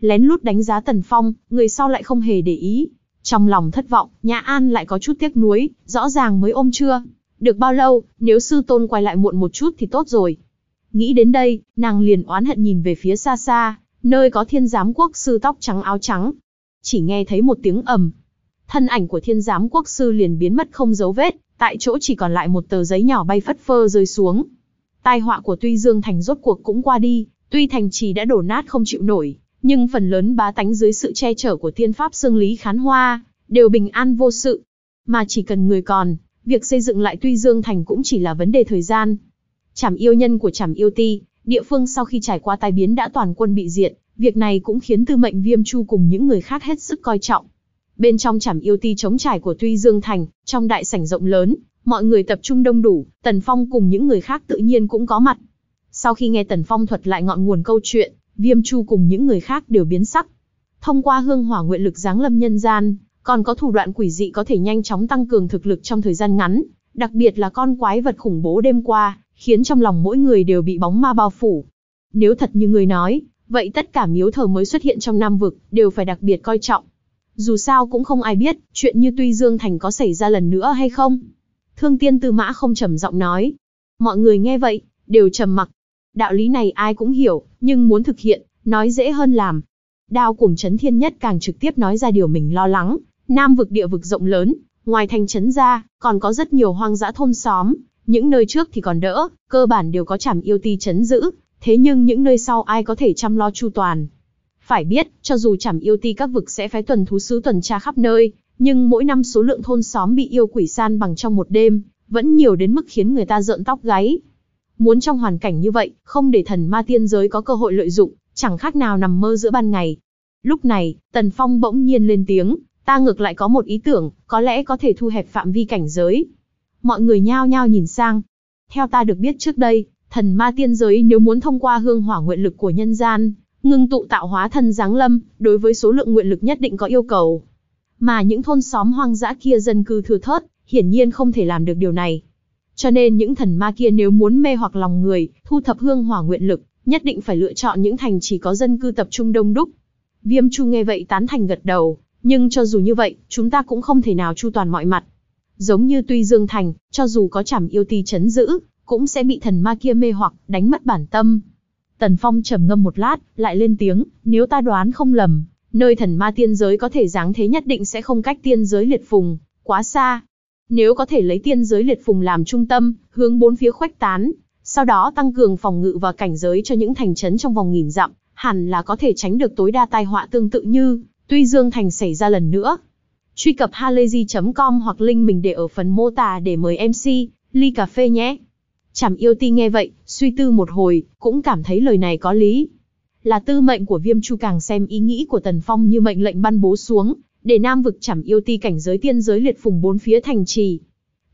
Lén lút đánh giá Tần Phong, người sau lại không hề để ý. Trong lòng thất vọng, Nhã An lại có chút tiếc nuối, rõ ràng mới ôm chưa. Được bao lâu, nếu sư tôn quay lại muộn một chút thì tốt rồi. Nghĩ đến đây, nàng liền oán hận nhìn về phía xa xa, nơi có thiên giám quốc sư tóc trắng áo trắng. Chỉ nghe thấy một tiếng ầm. Thân ảnh của thiên giám quốc sư liền biến mất không dấu vết, tại chỗ chỉ còn lại một tờ giấy nhỏ bay phất phơ rơi xuống. Tai họa của Tuy Dương Thành rốt cuộc cũng qua đi, tuy thành trì đã đổ nát không chịu nổi, nhưng phần lớn bá tánh dưới sự che chở của tiên pháp xương lý khán hoa, đều bình an vô sự. Mà chỉ cần người còn, việc xây dựng lại Tuy Dương Thành cũng chỉ là vấn đề thời gian. Chảm yêu nhân của chảm yêu ti, địa phương sau khi trải qua tai biến đã toàn quân bị diệt, việc này cũng khiến tư mệnh viêm chu cùng những người khác hết sức coi trọng. Bên trong chảm yêu ti chống trải của Tuy Dương Thành, trong đại sảnh rộng lớn, mọi người tập trung đông đủ, Tần Phong cùng những người khác tự nhiên cũng có mặt. Sau khi nghe Tần Phong thuật lại ngọn nguồn câu chuyện, Viêm Chu cùng những người khác đều biến sắc. Thông qua hương hỏa nguyện lực giáng lâm nhân gian, còn có thủ đoạn quỷ dị có thể nhanh chóng tăng cường thực lực trong thời gian ngắn, đặc biệt là con quái vật khủng bố đêm qua, khiến trong lòng mỗi người đều bị bóng ma bao phủ. Nếu thật như người nói, vậy tất cả miếu thờ mới xuất hiện trong Nam Vực đều phải đặc biệt coi trọng. Dù sao cũng không ai biết, chuyện như Tuy Dương Thành có xảy ra lần nữa hay không. Thương tiên tư mã không trầm giọng nói. Mọi người nghe vậy, đều trầm mặc. Đạo lý này ai cũng hiểu, nhưng muốn thực hiện, nói dễ hơn làm. Đao cùng chấn thiên nhất càng trực tiếp nói ra điều mình lo lắng. Nam vực địa vực rộng lớn, ngoài thành trấn ra, còn có rất nhiều hoang dã thôn xóm. Những nơi trước thì còn đỡ, cơ bản đều có chảm yêu ti trấn giữ. Thế nhưng những nơi sau ai có thể chăm lo chu toàn, phải biết, cho dù chảm yêu ti các vực sẽ phái tuần thú sứ tuần tra khắp nơi, nhưng mỗi năm số lượng thôn xóm bị yêu quỷ san bằng trong một đêm, vẫn nhiều đến mức khiến người ta rợn tóc gáy. Muốn trong hoàn cảnh như vậy, không để thần ma tiên giới có cơ hội lợi dụng, chẳng khác nào nằm mơ giữa ban ngày. Lúc này, Tần Phong bỗng nhiên lên tiếng, ta ngược lại có một ý tưởng, có lẽ có thể thu hẹp phạm vi cảnh giới. Mọi người nhao nhao nhìn sang. Theo ta được biết trước đây, thần ma tiên giới nếu muốn thông qua hương hỏa nguyện lực của nhân gian, Ngưng tụ tạo hóa thân giáng lâm, đối với số lượng nguyện lực nhất định có yêu cầu. Mà những thôn xóm hoang dã kia dân cư thừa thớt, hiển nhiên không thể làm được điều này. Cho nên những thần ma kia nếu muốn mê hoặc lòng người, thu thập hương hỏa nguyện lực, nhất định phải lựa chọn những thành chỉ có dân cư tập trung đông đúc. Viêm Chu nghe vậy tán thành gật đầu, nhưng cho dù như vậy, chúng ta cũng không thể nào chu toàn mọi mặt. Giống như tuy Dương Thành, cho dù có chảm yêu ti chấn giữ, cũng sẽ bị thần ma kia mê hoặc, đánh mất bản tâm. Tần Phong trầm ngâm một lát, lại lên tiếng, nếu ta đoán không lầm, nơi thần ma tiên giới có thể giáng thế nhất định sẽ không cách tiên giới liệt phùng, quá xa. Nếu có thể lấy tiên giới liệt phùng làm trung tâm, hướng bốn phía khuếch tán, sau đó tăng cường phòng ngự và cảnh giới cho những thành trấn trong vòng nghìn dặm, hẳn là có thể tránh được tối đa tai họa tương tự như Tuy Dương Thành xảy ra lần nữa. Truy cập halayzi.com hoặc link mình để ở phần mô tả để mời MC, ly cà phê nhé. Chảm yêu ti nghe vậy, Suy tư một hồi, cũng cảm thấy lời này có lý. Là tư mệnh của Viêm Chu càng xem ý nghĩ của Tần Phong như mệnh lệnh ban bố xuống, để Nam vực chảm yêu ti cảnh giới tiên giới liệt phùng bốn phía thành trì.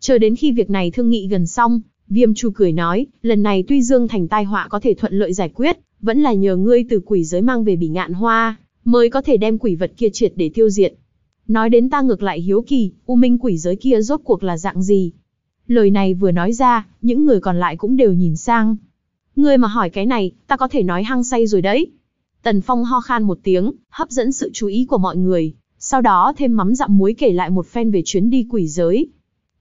Chờ đến khi việc này thương nghị gần xong, Viêm Chu cười nói, lần này tuy Dương Thành tai họa có thể thuận lợi giải quyết, vẫn là nhờ ngươi từ quỷ giới mang về bỉ ngạn hoa, mới có thể đem quỷ vật kia triệt để tiêu diệt. Nói đến ta ngược lại hiếu kỳ, u minh quỷ giới kia rốt cuộc là dạng gì? Lời này vừa nói ra, những người còn lại cũng đều nhìn sang. Ngươi mà hỏi cái này, ta có thể nói hăng say rồi đấy. Tần Phong ho khan một tiếng, hấp dẫn sự chú ý của mọi người, sau đó thêm mắm dặm muối kể lại một phen về chuyến đi quỷ giới.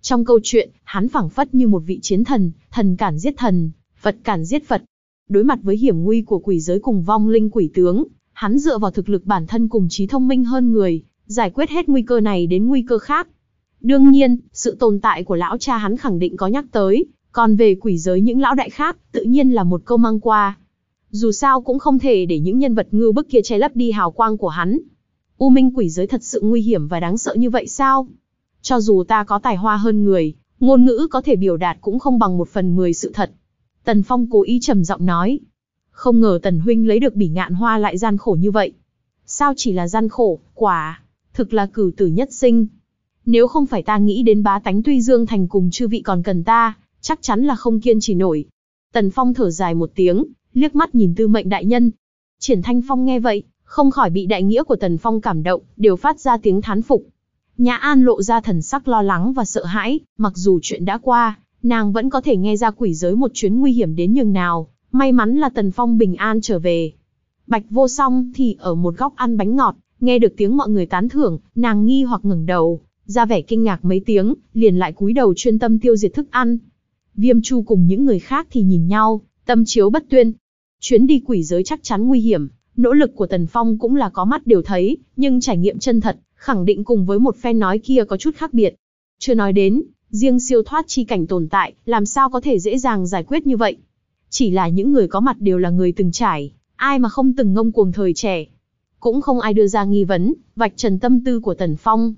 Trong câu chuyện, hắn phảng phất như một vị chiến thần, thần cản giết thần, Phật cản giết Phật. Đối mặt với hiểm nguy của quỷ giới cùng vong linh quỷ tướng, hắn dựa vào thực lực bản thân cùng trí thông minh hơn người, giải quyết hết nguy cơ này đến nguy cơ khác, Đương nhiên, sự tồn tại của lão cha hắn khẳng định có nhắc tới, còn về quỷ giới những lão đại khác, tự nhiên là một câu mang qua. Dù sao cũng không thể để những nhân vật ngư bức kia che lấp đi hào quang của hắn. U minh quỷ giới thật sự nguy hiểm và đáng sợ như vậy sao? Cho dù ta có tài hoa hơn người, ngôn ngữ có thể biểu đạt cũng không bằng một phần mười sự thật. Tần Phong cố ý trầm giọng nói. Không ngờ Tần Huynh lấy được bỉ ngạn hoa lại gian khổ như vậy. Sao chỉ là gian khổ, quả, thực là cử tử nhất sinh, nếu không phải ta nghĩ đến bá tánh tuy dương thành cùng chư vị còn cần ta, chắc chắn là không kiên trì nổi. Tần Phong thở dài một tiếng, liếc mắt nhìn tư mệnh đại nhân. Triển Thanh Phong nghe vậy, không khỏi bị đại nghĩa của Tần Phong cảm động, đều phát ra tiếng thán phục. Nhã An lộ ra thần sắc lo lắng và sợ hãi, mặc dù chuyện đã qua, nàng vẫn có thể nghe ra quỷ giới một chuyến nguy hiểm đến nhường nào, may mắn là Tần Phong bình an trở về. Bạch vô song thì ở một góc ăn bánh ngọt, nghe được tiếng mọi người tán thưởng, nàng nghi hoặc ngẩng đầu, ra vẻ kinh ngạc mấy tiếng, liền lại cúi đầu chuyên tâm tiêu diệt thức ăn. Viêm Chu cùng những người khác thì nhìn nhau, tâm chiếu bất tuyên. Chuyến đi quỷ giới chắc chắn nguy hiểm, nỗ lực của Tần Phong cũng là có mắt đều thấy, nhưng trải nghiệm chân thật, khẳng định cùng với một phen nói kia có chút khác biệt. Chưa nói đến, riêng siêu thoát chi cảnh tồn tại, làm sao có thể dễ dàng giải quyết như vậy. Chỉ là những người có mặt đều là người từng trải, ai mà không từng ngông cuồng thời trẻ. Cũng không ai đưa ra nghi vấn, vạch trần tâm tư của Tần Phong,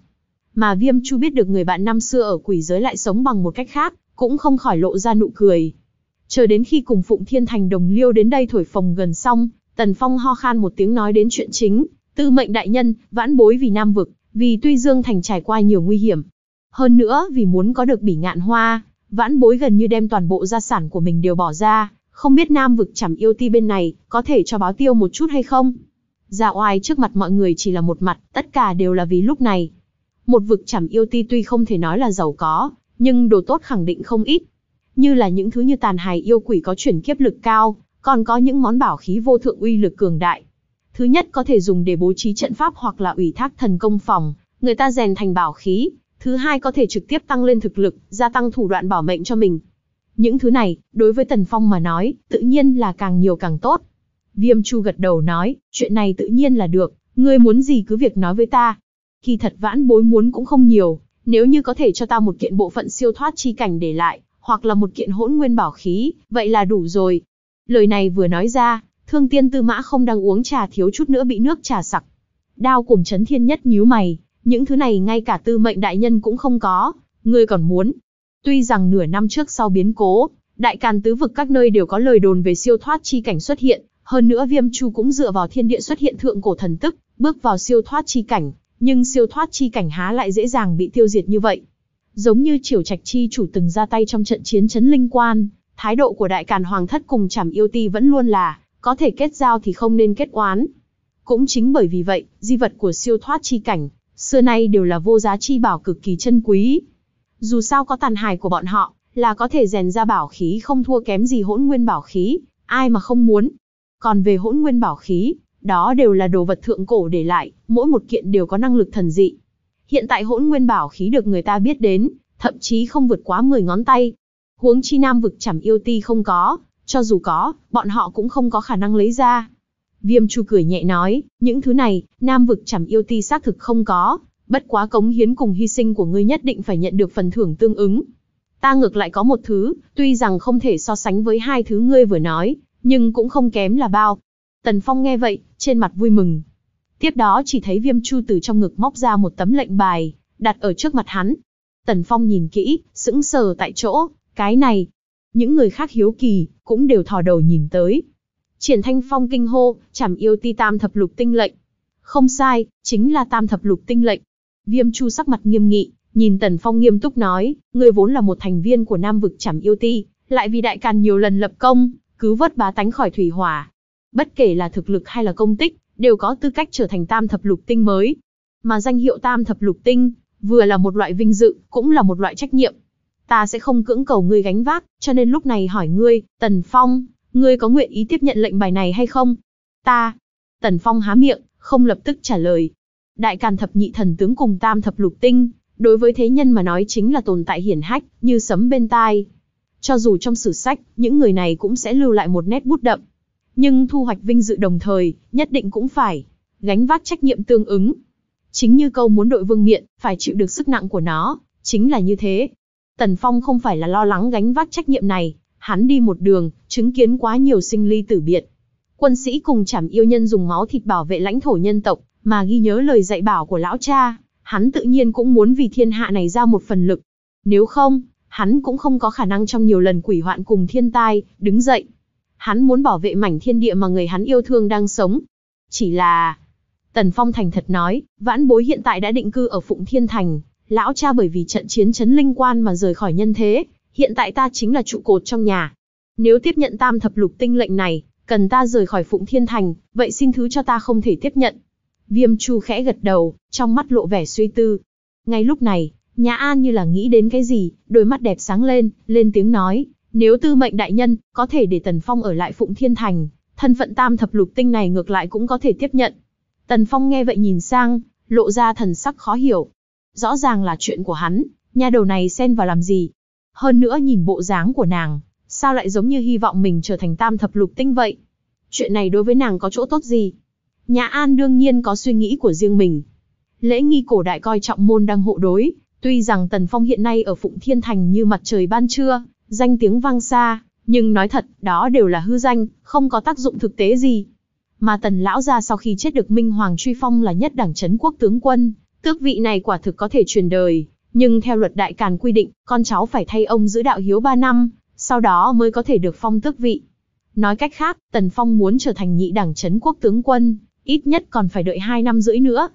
mà Viêm Chu biết được người bạn năm xưa ở quỷ giới lại sống bằng một cách khác, cũng không khỏi lộ ra nụ cười. Chờ đến khi cùng Phụng Thiên Thành đồng liêu đến đây thổi phồng gần xong, Tần Phong ho khan một tiếng nói đến chuyện chính, tư mệnh đại nhân, vãn bối vì Nam Vực, vì Tuy Dương Thành trải qua nhiều nguy hiểm. Hơn nữa vì muốn có được bỉ ngạn hoa, vãn bối gần như đem toàn bộ gia sản của mình đều bỏ ra, không biết Nam Vực chảm yêu ti bên này, có thể cho báo tiêu một chút hay không? Dạo ai trước mặt mọi người chỉ là một mặt, tất cả đều là vì lúc này, một vực chẳng yêu ti tuy không thể nói là giàu có, nhưng đồ tốt khẳng định không ít. Như là những thứ như tàn hài yêu quỷ có chuyển kiếp lực cao, còn có những món bảo khí vô thượng uy lực cường đại. Thứ nhất có thể dùng để bố trí trận pháp hoặc là ủy thác thần công phòng, người ta rèn thành bảo khí. Thứ hai có thể trực tiếp tăng lên thực lực, gia tăng thủ đoạn bảo mệnh cho mình. Những thứ này, đối với Tần Phong mà nói, tự nhiên là càng nhiều càng tốt. Viêm Chu gật đầu nói, chuyện này tự nhiên là được, ngươi muốn gì cứ việc nói với ta, kỳ thật vãn bối muốn cũng không nhiều, nếu như có thể cho ta một kiện bộ phận siêu thoát chi cảnh để lại, hoặc là một kiện hỗn nguyên bảo khí, vậy là đủ rồi. Lời này vừa nói ra, thương tiên tư mã không đang uống trà thiếu chút nữa bị nước trà sặc. Đao cùng chấn thiên nhất nhíu mày, những thứ này ngay cả tư mệnh đại nhân cũng không có, ngươi còn muốn. Tuy rằng nửa năm trước sau biến cố, đại càn tứ vực các nơi đều có lời đồn về siêu thoát chi cảnh xuất hiện, hơn nữa viêm chu cũng dựa vào thiên địa xuất hiện thượng cổ thần tức, bước vào siêu thoát chi cảnh, nhưng siêu thoát chi cảnh há lại dễ dàng bị tiêu diệt như vậy. Giống như triều trạch chi chủ từng ra tay trong trận chiến chấn linh quan, thái độ của đại càn hoàng thất cùng chảm yêu ti vẫn luôn là, có thể kết giao thì không nên kết oán. Cũng chính bởi vì vậy, di vật của siêu thoát chi cảnh, xưa nay đều là vô giá chi bảo cực kỳ chân quý. Dù sao có tàn hài của bọn họ, là có thể rèn ra bảo khí không thua kém gì hỗn nguyên bảo khí, ai mà không muốn. Còn về hỗn nguyên bảo khí, đó đều là đồ vật thượng cổ để lại, mỗi một kiện đều có năng lực thần dị. Hiện tại hỗn nguyên bảo khí được người ta biết đến, thậm chí không vượt quá 10 ngón tay. Huống chi nam vực chẳng yêu ti không có, cho dù có, bọn họ cũng không có khả năng lấy ra. Viêm Chu cười nhẹ nói, những thứ này, nam vực chẳng yêu ti xác thực không có, bất quá cống hiến cùng hy sinh của ngươi nhất định phải nhận được phần thưởng tương ứng. Ta ngược lại có một thứ, tuy rằng không thể so sánh với hai thứ ngươi vừa nói, nhưng cũng không kém là bao, Tần Phong nghe vậy, trên mặt vui mừng. Tiếp đó chỉ thấy Viêm Chu từ trong ngực móc ra một tấm lệnh bài, đặt ở trước mặt hắn. Tần Phong nhìn kỹ, sững sờ tại chỗ, cái này. Những người khác hiếu kỳ, cũng đều thò đầu nhìn tới. Triển Thanh Phong kinh hô, chảm yêu ti tam thập lục tinh lệnh. Không sai, chính là tam thập lục tinh lệnh. Viêm Chu sắc mặt nghiêm nghị, nhìn Tần Phong nghiêm túc nói, người vốn là một thành viên của Nam vực chảm yêu ti, lại vì đại càn nhiều lần lập công, cứ vớt bá tánh khỏi thủy hỏa, bất kể là thực lực hay là công tích, đều có tư cách trở thành tam thập lục tinh mới. Mà danh hiệu tam thập lục tinh, vừa là một loại vinh dự, cũng là một loại trách nhiệm. Ta sẽ không cưỡng cầu ngươi gánh vác, cho nên lúc này hỏi ngươi, Tần Phong, ngươi có nguyện ý tiếp nhận lệnh bài này hay không? Ta. Tần Phong há miệng, không lập tức trả lời. Đại Càn thập nhị thần tướng cùng tam thập lục tinh, đối với thế nhân mà nói chính là tồn tại hiển hách, như sấm bên tai. Cho dù trong sử sách, những người này cũng sẽ lưu lại một nét bút đậm, nhưng thu hoạch vinh dự đồng thời, nhất định cũng phải gánh vác trách nhiệm tương ứng. Chính như câu muốn đội vương miện, phải chịu được sức nặng của nó, chính là như thế. Tần Phong không phải là lo lắng gánh vác trách nhiệm này, hắn đi một đường, chứng kiến quá nhiều sinh ly tử biệt. Quân sĩ cùng chảm yêu nhân dùng máu thịt bảo vệ lãnh thổ nhân tộc, mà ghi nhớ lời dạy bảo của lão cha, hắn tự nhiên cũng muốn vì thiên hạ này ra một phần lực. Nếu không, hắn cũng không có khả năng trong nhiều lần quỷ hoạn cùng thiên tai, đứng dậy. Hắn muốn bảo vệ mảnh thiên địa mà người hắn yêu thương đang sống. Chỉ là... Tần Phong thành thật nói, vãn bối hiện tại đã định cư ở Phụng Thiên Thành. Lão cha bởi vì trận chiến chấn linh quan mà rời khỏi nhân thế. Hiện tại ta chính là trụ cột trong nhà. Nếu tiếp nhận tam thập lục tinh lệnh này, cần ta rời khỏi Phụng Thiên Thành, vậy xin thứ cho ta không thể tiếp nhận. Viêm Chu khẽ gật đầu, trong mắt lộ vẻ suy tư. Ngay lúc này, Nhã An như là nghĩ đến cái gì, đôi mắt đẹp sáng lên, lên tiếng nói, nếu tư mệnh đại nhân, có thể để Tần Phong ở lại Phụng Thiên Thành, thân phận tam thập lục tinh này ngược lại cũng có thể tiếp nhận. Tần Phong nghe vậy nhìn sang, lộ ra thần sắc khó hiểu. Rõ ràng là chuyện của hắn, nhà đầu này xen vào làm gì. Hơn nữa nhìn bộ dáng của nàng, sao lại giống như hy vọng mình trở thành tam thập lục tinh vậy? Chuyện này đối với nàng có chỗ tốt gì? Nhà An đương nhiên có suy nghĩ của riêng mình. Lễ nghi cổ đại coi trọng môn đang hộ đối, tuy rằng Tần Phong hiện nay ở Phụng Thiên Thành như mặt trời ban trưa, Danh tiếng vang xa, nhưng nói thật, đó đều là hư danh, không có tác dụng thực tế gì. Mà tần lão gia sau khi chết được Minh Hoàng truy phong là nhất đảng chấn quốc tướng quân, tước vị này quả thực có thể truyền đời, nhưng theo luật đại càn quy định, con cháu phải thay ông giữ đạo hiếu 3 năm, sau đó mới có thể được phong tước vị. Nói cách khác, Tần Phong muốn trở thành nhị đảng chấn quốc tướng quân, ít nhất còn phải đợi 2 năm rưỡi nữa.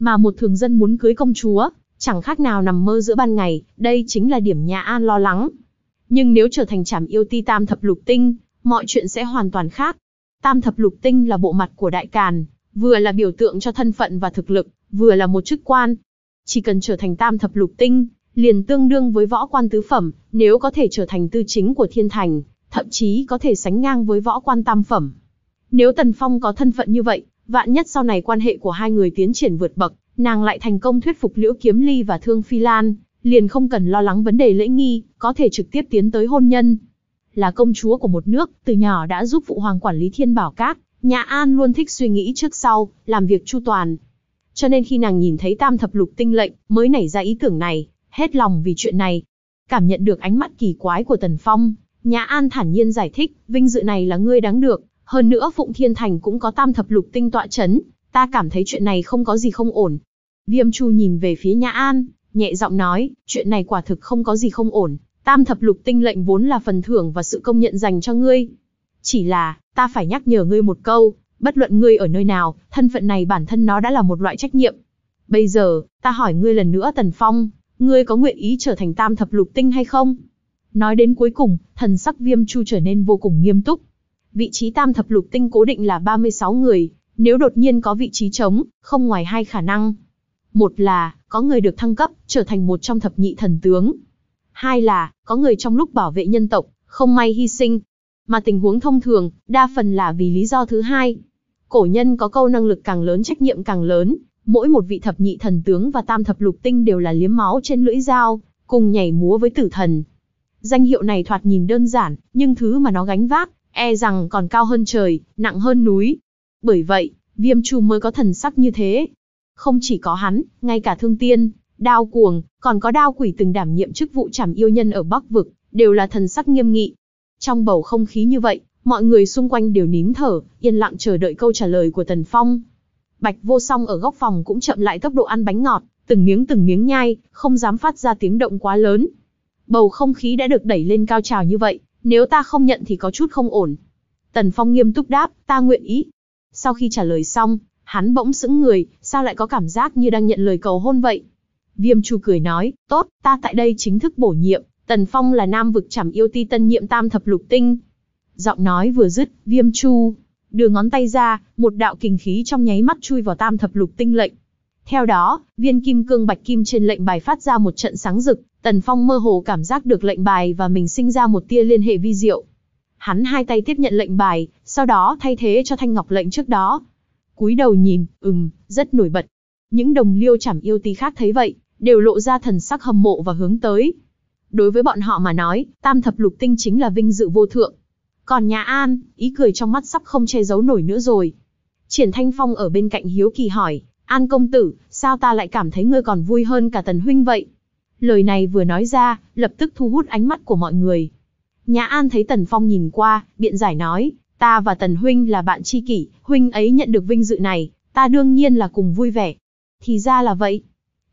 Mà một thường dân muốn cưới công chúa, chẳng khác nào nằm mơ giữa ban ngày, đây chính là điểm nhà An lo lắng nhưng nếu trở thành trảm yêu ti tam thập lục tinh, mọi chuyện sẽ hoàn toàn khác. Tam thập lục tinh là bộ mặt của đại càn, vừa là biểu tượng cho thân phận và thực lực, vừa là một chức quan. Chỉ cần trở thành tam thập lục tinh, liền tương đương với võ quan tứ phẩm, nếu có thể trở thành tư chính của thiên thành, thậm chí có thể sánh ngang với võ quan tam phẩm. Nếu Tần Phong có thân phận như vậy, vạn nhất sau này quan hệ của hai người tiến triển vượt bậc, nàng lại thành công thuyết phục Liễu Kiếm Ly và Thương Phi Lan, liền không cần lo lắng vấn đề lễ nghi, có thể trực tiếp tiến tới hôn nhân. Là công chúa của một nước, từ nhỏ đã giúp phụ hoàng quản lý thiên bảo các, nhà An luôn thích suy nghĩ trước sau, làm việc chu toàn. Cho nên khi nàng nhìn thấy tam thập lục tinh lệnh, mới nảy ra ý tưởng này, hết lòng vì chuyện này. Cảm nhận được ánh mắt kỳ quái của Tần Phong, nhà An thản nhiên giải thích, vinh dự này là ngươi đáng được, hơn nữa Phụng Thiên Thành cũng có tam thập lục tinh tọa chấn, ta cảm thấy chuyện này không có gì không ổn. Viêm Chu nhìn về phía nhà An, nhẹ giọng nói, chuyện này quả thực không có gì không ổn, tam thập lục tinh lệnh vốn là phần thưởng và sự công nhận dành cho ngươi. Chỉ là, ta phải nhắc nhở ngươi một câu, bất luận ngươi ở nơi nào, thân phận này bản thân nó đã là một loại trách nhiệm. Bây giờ, ta hỏi ngươi lần nữa Tần Phong, ngươi có nguyện ý trở thành tam thập lục tinh hay không? Nói đến cuối cùng, thần sắc viêm chu trở nên vô cùng nghiêm túc. Vị trí tam thập lục tinh cố định là 36 người, nếu đột nhiên có vị trí trống, không ngoài hai khả năng, một là, có người được thăng cấp, trở thành một trong thập nhị thần tướng. Hai là, có người trong lúc bảo vệ nhân tộc, không may hy sinh. Mà tình huống thông thường, đa phần là vì lý do thứ hai. Cổ nhân có câu năng lực càng lớn trách nhiệm càng lớn, mỗi một vị thập nhị thần tướng và tam thập lục tinh đều là liếm máu trên lưỡi dao, cùng nhảy múa với tử thần. Danh hiệu này thoạt nhìn đơn giản, nhưng thứ mà nó gánh vác, e rằng còn cao hơn trời, nặng hơn núi. Bởi vậy, Viêm Chu mới có thần sắc như thế, không chỉ có hắn, ngay cả thương tiên, đao cuồng, còn có đao quỷ từng đảm nhiệm chức vụ trảm yêu nhân ở Bắc Vực, đều là thần sắc nghiêm nghị. Trong bầu không khí như vậy, mọi người xung quanh đều nín thở, yên lặng chờ đợi câu trả lời của Tần Phong. Bạch vô song ở góc phòng cũng chậm lại tốc độ ăn bánh ngọt, từng miếng từng miếng nhai, không dám phát ra tiếng động quá lớn. Bầu không khí đã được đẩy lên cao trào như vậy, nếu ta không nhận thì có chút không ổn. Tần Phong nghiêm túc đáp, ta nguyện ý. Sau khi trả lời xong, Hắn bỗng sững người, sao lại có cảm giác như đang nhận lời cầu hôn vậy? Viêm Chu cười nói, tốt, ta tại đây chính thức bổ nhiệm, Tần Phong là nam vực chảm yêu ti tân nhiệm tam thập lục tinh. Giọng nói vừa dứt, Viêm Chu đưa ngón tay ra, một đạo kình khí trong nháy mắt chui vào tam thập lục tinh lệnh. Theo đó, viên kim cương bạch kim trên lệnh bài phát ra một trận sáng rực, Tần Phong mơ hồ cảm giác được lệnh bài và mình sinh ra một tia liên hệ vi diệu. Hắn hai tay tiếp nhận lệnh bài, sau đó thay thế cho thanh ngọc lệnh trước đó cúi đầu nhìn, ừm, rất nổi bật. Những đồng liêu chảm yêu tí khác thấy vậy, đều lộ ra thần sắc hâm mộ và hướng tới. Đối với bọn họ mà nói, tam thập lục tinh chính là vinh dự vô thượng. Còn nhà An, ý cười trong mắt sắp không che giấu nổi nữa rồi. Triển Thanh Phong ở bên cạnh Hiếu Kỳ hỏi, An công tử, sao ta lại cảm thấy ngươi còn vui hơn cả Tần Huynh vậy? Lời này vừa nói ra, lập tức thu hút ánh mắt của mọi người. Nhà An thấy Tần Phong nhìn qua, biện giải nói, Ta và Tần Huynh là bạn tri kỷ, Huynh ấy nhận được vinh dự này, ta đương nhiên là cùng vui vẻ. Thì ra là vậy.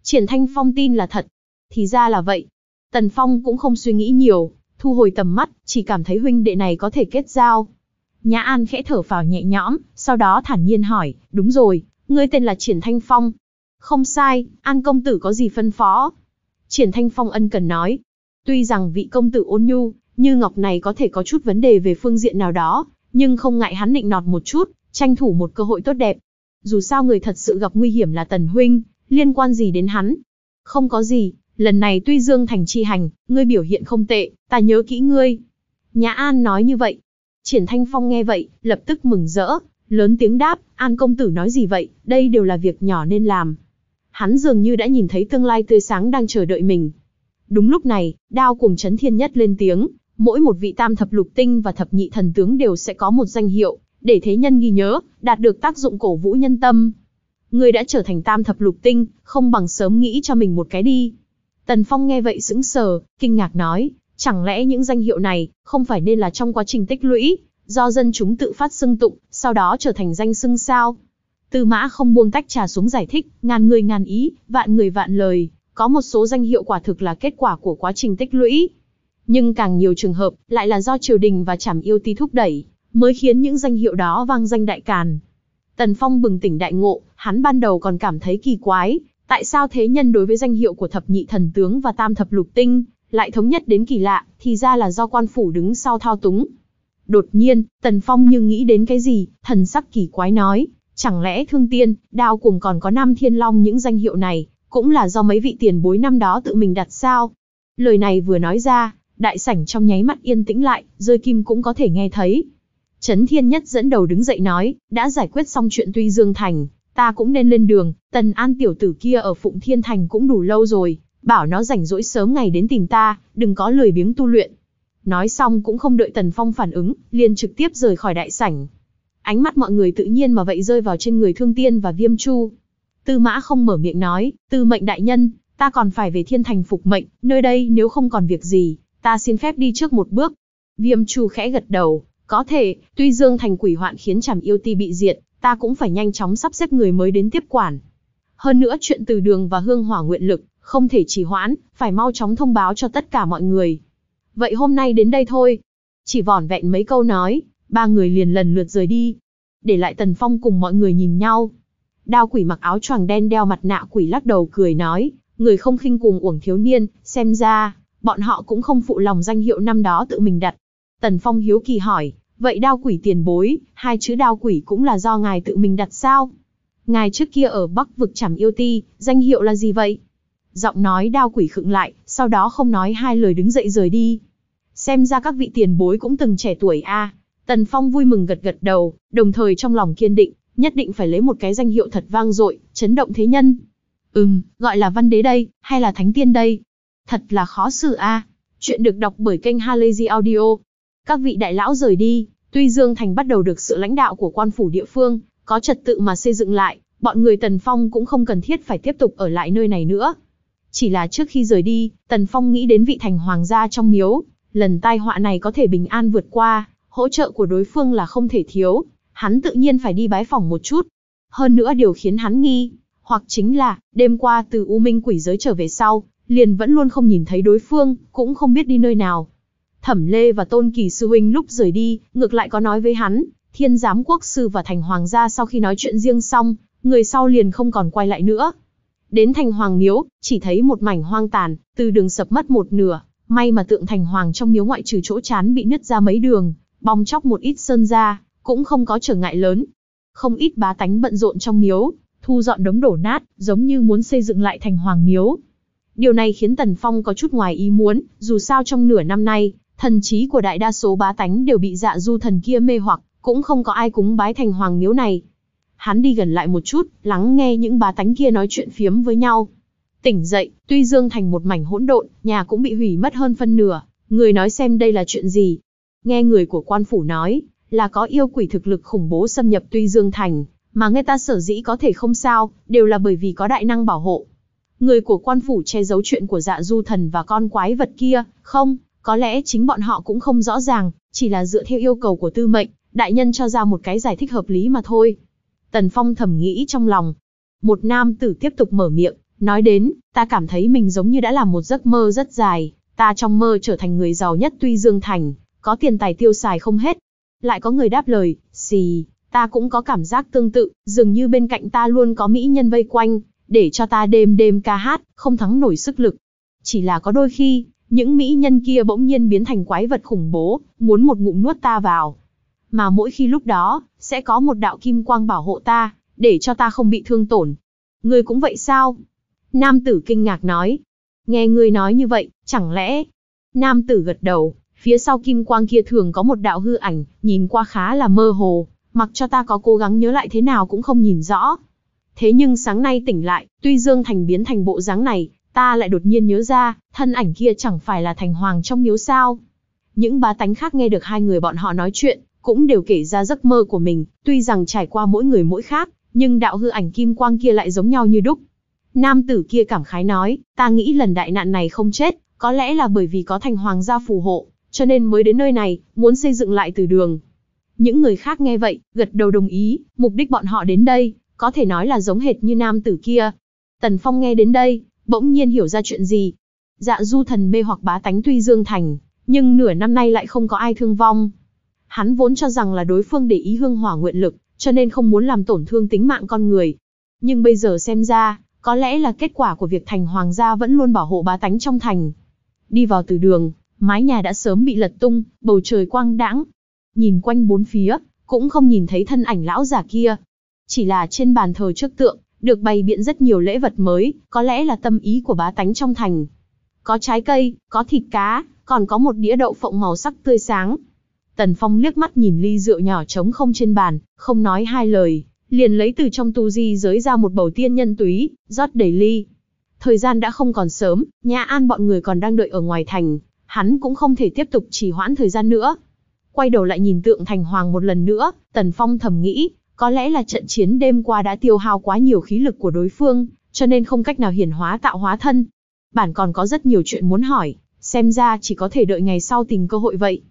Triển Thanh Phong tin là thật. Thì ra là vậy. Tần Phong cũng không suy nghĩ nhiều, thu hồi tầm mắt, chỉ cảm thấy huynh đệ này có thể kết giao. Nhã An khẽ thở phào nhẹ nhõm, sau đó thản nhiên hỏi, đúng rồi, ngươi tên là Triển Thanh Phong. Không sai, An công tử có gì phân phó? Triển Thanh Phong ân cần nói. Tuy rằng vị công tử ôn nhu, như ngọc này có thể có chút vấn đề về phương diện nào đó, nhưng không ngại hắn nịnh nọt một chút, tranh thủ một cơ hội tốt đẹp. Dù sao người thật sự gặp nguy hiểm là Tần Huynh, liên quan gì đến hắn? Không có gì, lần này tuy Dương Thành chi hành, ngươi biểu hiện không tệ, ta nhớ kỹ ngươi. Nhã An nói như vậy. Triển Thanh Phong nghe vậy, lập tức mừng rỡ, lớn tiếng đáp, An công tử nói gì vậy, đây đều là việc nhỏ nên làm. Hắn dường như đã nhìn thấy tương lai tươi sáng đang chờ đợi mình. Đúng lúc này, đao cùng chấn thiên nhất lên tiếng, mỗi một vị tam thập lục tinh và thập nhị thần tướng đều sẽ có một danh hiệu, để thế nhân ghi nhớ, đạt được tác dụng cổ vũ nhân tâm. người đã trở thành tam thập lục tinh, không bằng sớm nghĩ cho mình một cái đi. Tần Phong nghe vậy sững sờ, kinh ngạc nói, chẳng lẽ những danh hiệu này, không phải nên là trong quá trình tích lũy, do dân chúng tự phát xưng tụng, sau đó trở thành danh xưng sao? Tư mã không buông tách trà xuống giải thích, ngàn người ngàn ý, vạn người vạn lời, có một số danh hiệu quả thực là kết quả của quá trình tích lũy, nhưng càng nhiều trường hợp, lại là do triều đình và chảm yêu ti thúc đẩy, mới khiến những danh hiệu đó vang danh đại càn. Tần Phong bừng tỉnh đại ngộ, hắn ban đầu còn cảm thấy kỳ quái, tại sao thế nhân đối với danh hiệu của thập nhị thần tướng và tam thập lục tinh, lại thống nhất đến kỳ lạ, thì ra là do quan phủ đứng sau thao túng. Đột nhiên, Tần Phong như nghĩ đến cái gì, thần sắc kỳ quái nói, chẳng lẽ thương tiên, đao cùng còn có nam thiên long những danh hiệu này, cũng là do mấy vị tiền bối năm đó tự mình đặt sao? Lời này vừa nói ra, đại sảnh trong nháy mắt yên tĩnh lại, rơi kim cũng có thể nghe thấy. Trấn Thiên Nhất dẫn đầu đứng dậy nói, đã giải quyết xong chuyện Tuy Dương Thành, ta cũng nên lên đường, Tần An tiểu tử kia ở Phụng Thiên Thành cũng đủ lâu rồi, bảo nó rảnh rỗi sớm ngày đến tìm ta, đừng có lười biếng tu luyện. Nói xong cũng không đợi Tần Phong phản ứng, liền trực tiếp rời khỏi đại sảnh. Ánh mắt mọi người tự nhiên mà vậy rơi vào trên người Thương Tiên và Viêm Chu. Tư Mã không mở miệng nói, Tư Mệnh đại nhân, ta còn phải về Thiên Thành phục mệnh, nơi đây nếu không còn việc gì, Ta xin phép đi trước một bước. Viêm Chu khẽ gật đầu, có thể, tuy Dương Thành quỷ hoạn khiến chảm yêu ti bị diệt, ta cũng phải nhanh chóng sắp xếp người mới đến tiếp quản. Hơn nữa chuyện từ đường và hương hỏa nguyện lực, không thể trì hoãn, phải mau chóng thông báo cho tất cả mọi người. Vậy hôm nay đến đây thôi. Chỉ vỏn vẹn mấy câu nói, ba người liền lần lượt rời đi. Để lại Tần Phong cùng mọi người nhìn nhau. Đao quỷ mặc áo choàng đen đeo mặt nạ quỷ lắc đầu cười nói, người không khinh cùng uổng thiếu niên, xem ra, bọn họ cũng không phụ lòng danh hiệu năm đó tự mình đặt. Tần Phong hiếu kỳ hỏi, vậy đao quỷ tiền bối, hai chữ đao quỷ cũng là do ngài tự mình đặt sao? Ngài trước kia ở Bắc vực chẳng yêu ti, danh hiệu là gì vậy? Giọng nói đao quỷ khựng lại, sau đó không nói hai lời đứng dậy rời đi. Xem ra các vị tiền bối cũng từng trẻ tuổi a. Tần Phong vui mừng gật gật đầu, đồng thời trong lòng kiên định, nhất định phải lấy một cái danh hiệu thật vang dội, chấn động thế nhân. Ừm, gọi là văn đế đây, hay là thánh tiên đây, Thật là khó xử a. À. Chuyện được đọc bởi kênh Halazy Audio. Các vị đại lão rời đi, tuy Dương Thành bắt đầu được sự lãnh đạo của quan phủ địa phương, có trật tự mà xây dựng lại, bọn người Tần Phong cũng không cần thiết phải tiếp tục ở lại nơi này nữa. Chỉ là trước khi rời đi, Tần Phong nghĩ đến vị thành hoàng gia trong miếu, lần tai họa này có thể bình an vượt qua, hỗ trợ của đối phương là không thể thiếu, hắn tự nhiên phải đi bái phòng một chút. Hơn nữa điều khiến hắn nghi, hoặc chính là, đêm qua từ U Minh quỷ giới trở về sau, liền vẫn luôn không nhìn thấy đối phương, cũng không biết đi nơi nào. Thẩm Lê và Tôn Kỳ Sư Huynh lúc rời đi, ngược lại có nói với hắn, thiên giám quốc sư và thành hoàng gia sau khi nói chuyện riêng xong, người sau liền không còn quay lại nữa. Đến thành hoàng miếu, chỉ thấy một mảnh hoang tàn, từ đường sập mất một nửa, may mà tượng thành hoàng trong miếu ngoại trừ chỗ chán bị nứt ra mấy đường, bong chóc một ít sơn ra, cũng không có trở ngại lớn. Không ít bá tánh bận rộn trong miếu, thu dọn đống đổ nát, giống như muốn xây dựng lại thành hoàng miếu, Điều này khiến Tần Phong có chút ngoài ý muốn, dù sao trong nửa năm nay, thần trí của đại đa số bá tánh đều bị dạ du thần kia mê hoặc, cũng không có ai cúng bái thành hoàng miếu này. Hắn đi gần lại một chút, lắng nghe những bá tánh kia nói chuyện phiếm với nhau. Tỉnh dậy, tuy Dương Thành một mảnh hỗn độn, nhà cũng bị hủy mất hơn phân nửa, người nói xem đây là chuyện gì. Nghe người của quan phủ nói, là có yêu quỷ thực lực khủng bố xâm nhập Tuy Dương Thành, mà người ta sở dĩ có thể không sao, đều là bởi vì có đại năng bảo hộ, người của quan phủ che giấu chuyện của dạ du thần và con quái vật kia, không, có lẽ chính bọn họ cũng không rõ ràng, chỉ là dựa theo yêu cầu của tư mệnh, đại nhân cho ra một cái giải thích hợp lý mà thôi. Tần Phong thầm nghĩ trong lòng. Một nam tử tiếp tục mở miệng, nói đến, ta cảm thấy mình giống như đã làm một giấc mơ rất dài, ta trong mơ trở thành người giàu nhất tuy dương thành, có tiền tài tiêu xài không hết. Lại có người đáp lời, xì, ta cũng có cảm giác tương tự, dường như bên cạnh ta luôn có mỹ nhân vây quanh, để cho ta đêm đêm ca hát, không thắng nổi sức lực. Chỉ là có đôi khi, những mỹ nhân kia bỗng nhiên biến thành quái vật khủng bố, muốn một ngụm nuốt ta vào. Mà mỗi khi lúc đó, sẽ có một đạo kim quang bảo hộ ta, để cho ta không bị thương tổn. Ngươi cũng vậy sao? Nam tử kinh ngạc nói. Nghe ngươi nói như vậy, chẳng lẽ... Nam tử gật đầu, phía sau kim quang kia thường có một đạo hư ảnh, nhìn qua khá là mơ hồ, mặc cho ta có cố gắng nhớ lại thế nào cũng không nhìn rõ, Thế nhưng sáng nay tỉnh lại, tuy Dương Thành biến thành bộ dáng này, ta lại đột nhiên nhớ ra, thân ảnh kia chẳng phải là thành hoàng trong miếu sao. Những bá tánh khác nghe được hai người bọn họ nói chuyện, cũng đều kể ra giấc mơ của mình, tuy rằng trải qua mỗi người mỗi khác, nhưng đạo hư ảnh kim quang kia lại giống nhau như đúc. Nam tử kia cảm khái nói, ta nghĩ lần đại nạn này không chết, có lẽ là bởi vì có thành hoàng gia phù hộ, cho nên mới đến nơi này, muốn xây dựng lại từ đường. Những người khác nghe vậy, gật đầu đồng ý, mục đích bọn họ đến đây, có thể nói là giống hệt như nam tử kia. Tần Phong nghe đến đây, bỗng nhiên hiểu ra chuyện gì. Dạ du thần mê hoặc bá tánh tuy dương thành, nhưng nửa năm nay lại không có ai thương vong. Hắn vốn cho rằng là đối phương để ý hương hỏa nguyện lực, cho nên không muốn làm tổn thương tính mạng con người. Nhưng bây giờ xem ra, có lẽ là kết quả của việc thành hoàng gia vẫn luôn bảo hộ bá tánh trong thành. Đi vào từ đường, mái nhà đã sớm bị lật tung, bầu trời quang đãng. Nhìn quanh bốn phía, cũng không nhìn thấy thân ảnh lão già kia, chỉ là trên bàn thờ trước tượng, được bày biện rất nhiều lễ vật mới, có lẽ là tâm ý của bá tánh trong thành. Có trái cây, có thịt cá, còn có một đĩa đậu phộng màu sắc tươi sáng. Tần Phong liếc mắt nhìn ly rượu nhỏ trống không trên bàn, không nói hai lời, liền lấy từ trong tu di giới ra một bầu tiên nhân túy, rót đầy ly. Thời gian đã không còn sớm, nhà an bọn người còn đang đợi ở ngoài thành, hắn cũng không thể tiếp tục trì hoãn thời gian nữa. Quay đầu lại nhìn tượng thành hoàng một lần nữa, Tần Phong thầm nghĩ, có lẽ là trận chiến đêm qua đã tiêu hao quá nhiều khí lực của đối phương, cho nên không cách nào hiển hóa tạo hóa thân. Bản còn có rất nhiều chuyện muốn hỏi, xem ra chỉ có thể đợi ngày sau tìm cơ hội vậy.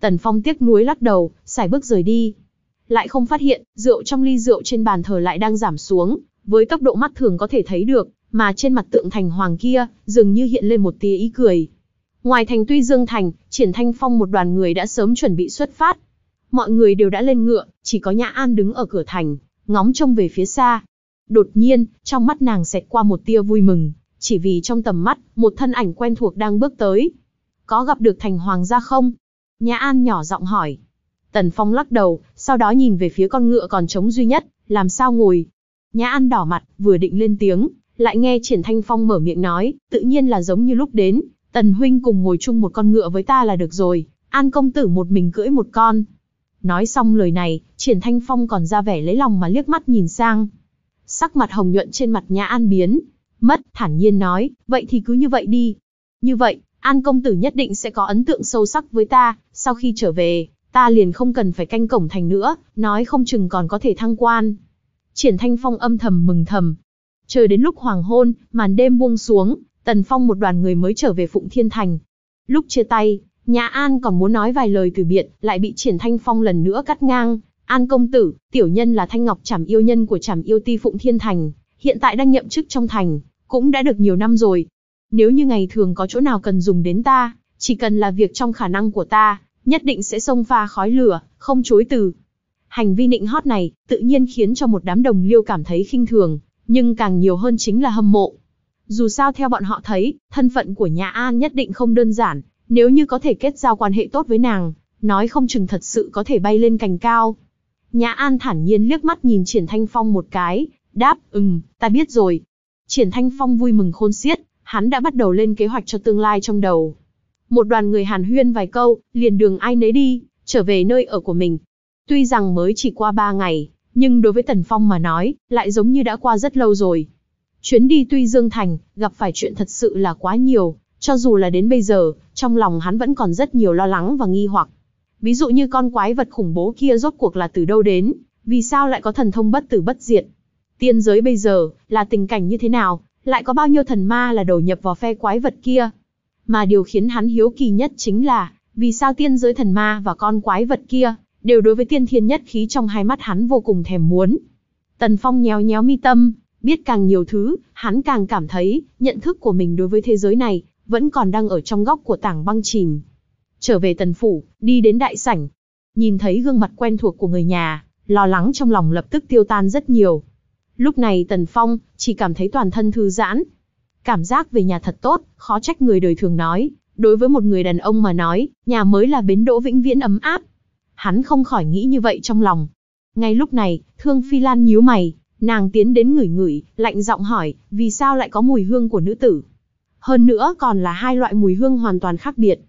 Tần Phong tiếc nuối lắc đầu, xài bước rời đi. Lại không phát hiện, rượu trong ly rượu trên bàn thờ lại đang giảm xuống, với tốc độ mắt thường có thể thấy được, mà trên mặt tượng thành hoàng kia, dường như hiện lên một tia ý cười. Ngoài thành tuy Dương Thành, Triển Thanh Phong một đoàn người đã sớm chuẩn bị xuất phát, Mọi người đều đã lên ngựa, chỉ có Nhã An đứng ở cửa thành, ngóng trông về phía xa. Đột nhiên, trong mắt nàng xẹt qua một tia vui mừng, chỉ vì trong tầm mắt, một thân ảnh quen thuộc đang bước tới. Có gặp được thành hoàng gia không? Nhã An nhỏ giọng hỏi. Tần Phong lắc đầu, sau đó nhìn về phía con ngựa còn trống duy nhất, làm sao ngồi. Nhã An đỏ mặt, vừa định lên tiếng, lại nghe Triển Thanh Phong mở miệng nói, tự nhiên là giống như lúc đến, Tần Huynh cùng ngồi chung một con ngựa với ta là được rồi, An công tử một mình cưỡi một con, Nói xong lời này, Triển Thanh Phong còn ra vẻ lấy lòng mà liếc mắt nhìn sang. Sắc mặt hồng nhuận trên mặt Nhã An biến, mất, thản nhiên nói, vậy thì cứ như vậy đi. Như vậy, An công tử nhất định sẽ có ấn tượng sâu sắc với ta, sau khi trở về, ta liền không cần phải canh cổng thành nữa, nói không chừng còn có thể thăng quan. Triển Thanh Phong âm thầm mừng thầm. Chờ đến lúc hoàng hôn, màn đêm buông xuống, Tần Phong một đoàn người mới trở về Phụng Thiên Thành. Lúc chia tay, Nhã An còn muốn nói vài lời từ biệt, lại bị Triển Thanh Phong lần nữa cắt ngang. An công tử, tiểu nhân là Thanh Ngọc Trảm Yêu Nhân của Trảm Yêu Ti Phụng Thiên Thành, hiện tại đang nhậm chức trong thành, cũng đã được nhiều năm rồi. Nếu như ngày thường có chỗ nào cần dùng đến ta, chỉ cần là việc trong khả năng của ta, nhất định sẽ xông pha khói lửa, không chối từ. Hành vi nịnh hót này, tự nhiên khiến cho một đám đồng liêu cảm thấy khinh thường, nhưng càng nhiều hơn chính là hâm mộ. Dù sao theo bọn họ thấy, thân phận của nhà An nhất định không đơn giản, nếu như có thể kết giao quan hệ tốt với nàng, nói không chừng thật sự có thể bay lên cành cao. Nhã An thản nhiên liếc mắt nhìn Triển Thanh Phong một cái, đáp, ừm, ta biết rồi. Triển Thanh Phong vui mừng khôn xiết, hắn đã bắt đầu lên kế hoạch cho tương lai trong đầu. Một đoàn người hàn huyên vài câu, liền đường ai nấy đi, trở về nơi ở của mình. Tuy rằng mới chỉ qua ba ngày, nhưng đối với Tần Phong mà nói, lại giống như đã qua rất lâu rồi. Chuyến đi tuy Dương Thành, gặp phải chuyện thật sự là quá nhiều, cho dù là đến bây giờ, trong lòng hắn vẫn còn rất nhiều lo lắng và nghi hoặc. Ví dụ như con quái vật khủng bố kia rốt cuộc là từ đâu đến, vì sao lại có thần thông bất tử bất diệt? Tiên giới bây giờ là tình cảnh như thế nào, lại có bao nhiêu thần ma là đầu nhập vào phe quái vật kia? Mà điều khiến hắn hiếu kỳ nhất chính là, vì sao tiên giới thần ma và con quái vật kia đều đối với tiên thiên nhất khí trong hai mắt hắn vô cùng thèm muốn. Tần Phong nhéo nhéo mi tâm, biết càng nhiều thứ, hắn càng cảm thấy nhận thức của mình đối với thế giới này vẫn còn đang ở trong góc của tảng băng chìm. Trở về tần phủ, đi đến đại sảnh, nhìn thấy gương mặt quen thuộc của người nhà, lo lắng trong lòng lập tức tiêu tan rất nhiều. Lúc này Tần Phong chỉ cảm thấy toàn thân thư giãn. Cảm giác về nhà thật tốt, khó trách người đời thường nói, đối với một người đàn ông mà nói, nhà mới là bến đỗ vĩnh viễn ấm áp. Hắn không khỏi nghĩ như vậy trong lòng. Ngay lúc này, Thương Phi Lan nhíu mày, nàng tiến đến ngửi ngửi, lạnh giọng hỏi, vì sao lại có mùi hương của nữ tử? hơn nữa còn là hai loại mùi hương hoàn toàn khác biệt.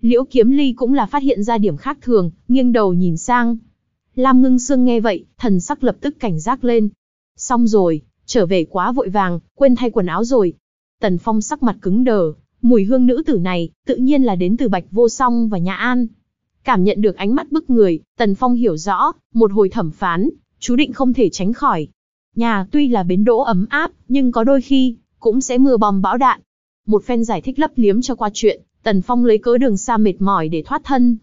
Liễu Kiếm Ly cũng là phát hiện ra điểm khác thường, nghiêng đầu nhìn sang. Lam Ngưng Sương nghe vậy, thần sắc lập tức cảnh giác lên. Xong rồi, trở về quá vội vàng, quên thay quần áo rồi. Tần Phong sắc mặt cứng đờ, mùi hương nữ tử này, tự nhiên là đến từ Bạch Vô Song và Nhà An. Cảm nhận được ánh mắt bức người, Tần Phong hiểu rõ, một hồi thẩm phán, chú định không thể tránh khỏi. Nhà tuy là bến đỗ ấm áp, nhưng có đôi khi, cũng sẽ mưa bom bão đạn, một phen giải thích lấp liếm cho qua chuyện, Tần Phong lấy cớ đường xa mệt mỏi để thoát thân.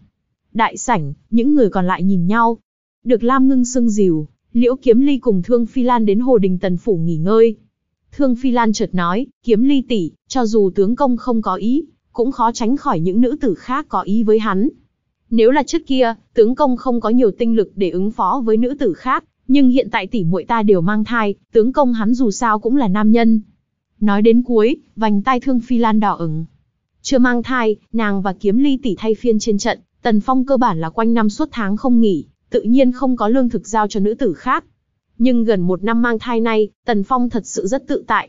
Đại sảnh, những người còn lại nhìn nhau. Được Lam ngưng sưng dìu, Liễu Kiếm Ly cùng Thương Phi Lan đến hồ đình Tần Phủ nghỉ ngơi. Thương Phi Lan chợt nói, Kiếm Ly tỷ, cho dù tướng công không có ý, cũng khó tránh khỏi những nữ tử khác có ý với hắn. Nếu là trước kia, tướng công không có nhiều tinh lực để ứng phó với nữ tử khác, nhưng hiện tại tỷ muội ta đều mang thai, tướng công hắn dù sao cũng là nam nhân, Nói đến cuối, vành tai Thương Phi Lan đỏ ửng. Chưa mang thai, nàng và Kiếm Ly tỷ thay phiên trên trận, Tần Phong cơ bản là quanh năm suốt tháng không nghỉ, tự nhiên không có lương thực giao cho nữ tử khác. Nhưng gần một năm mang thai nay, Tần Phong thật sự rất tự tại.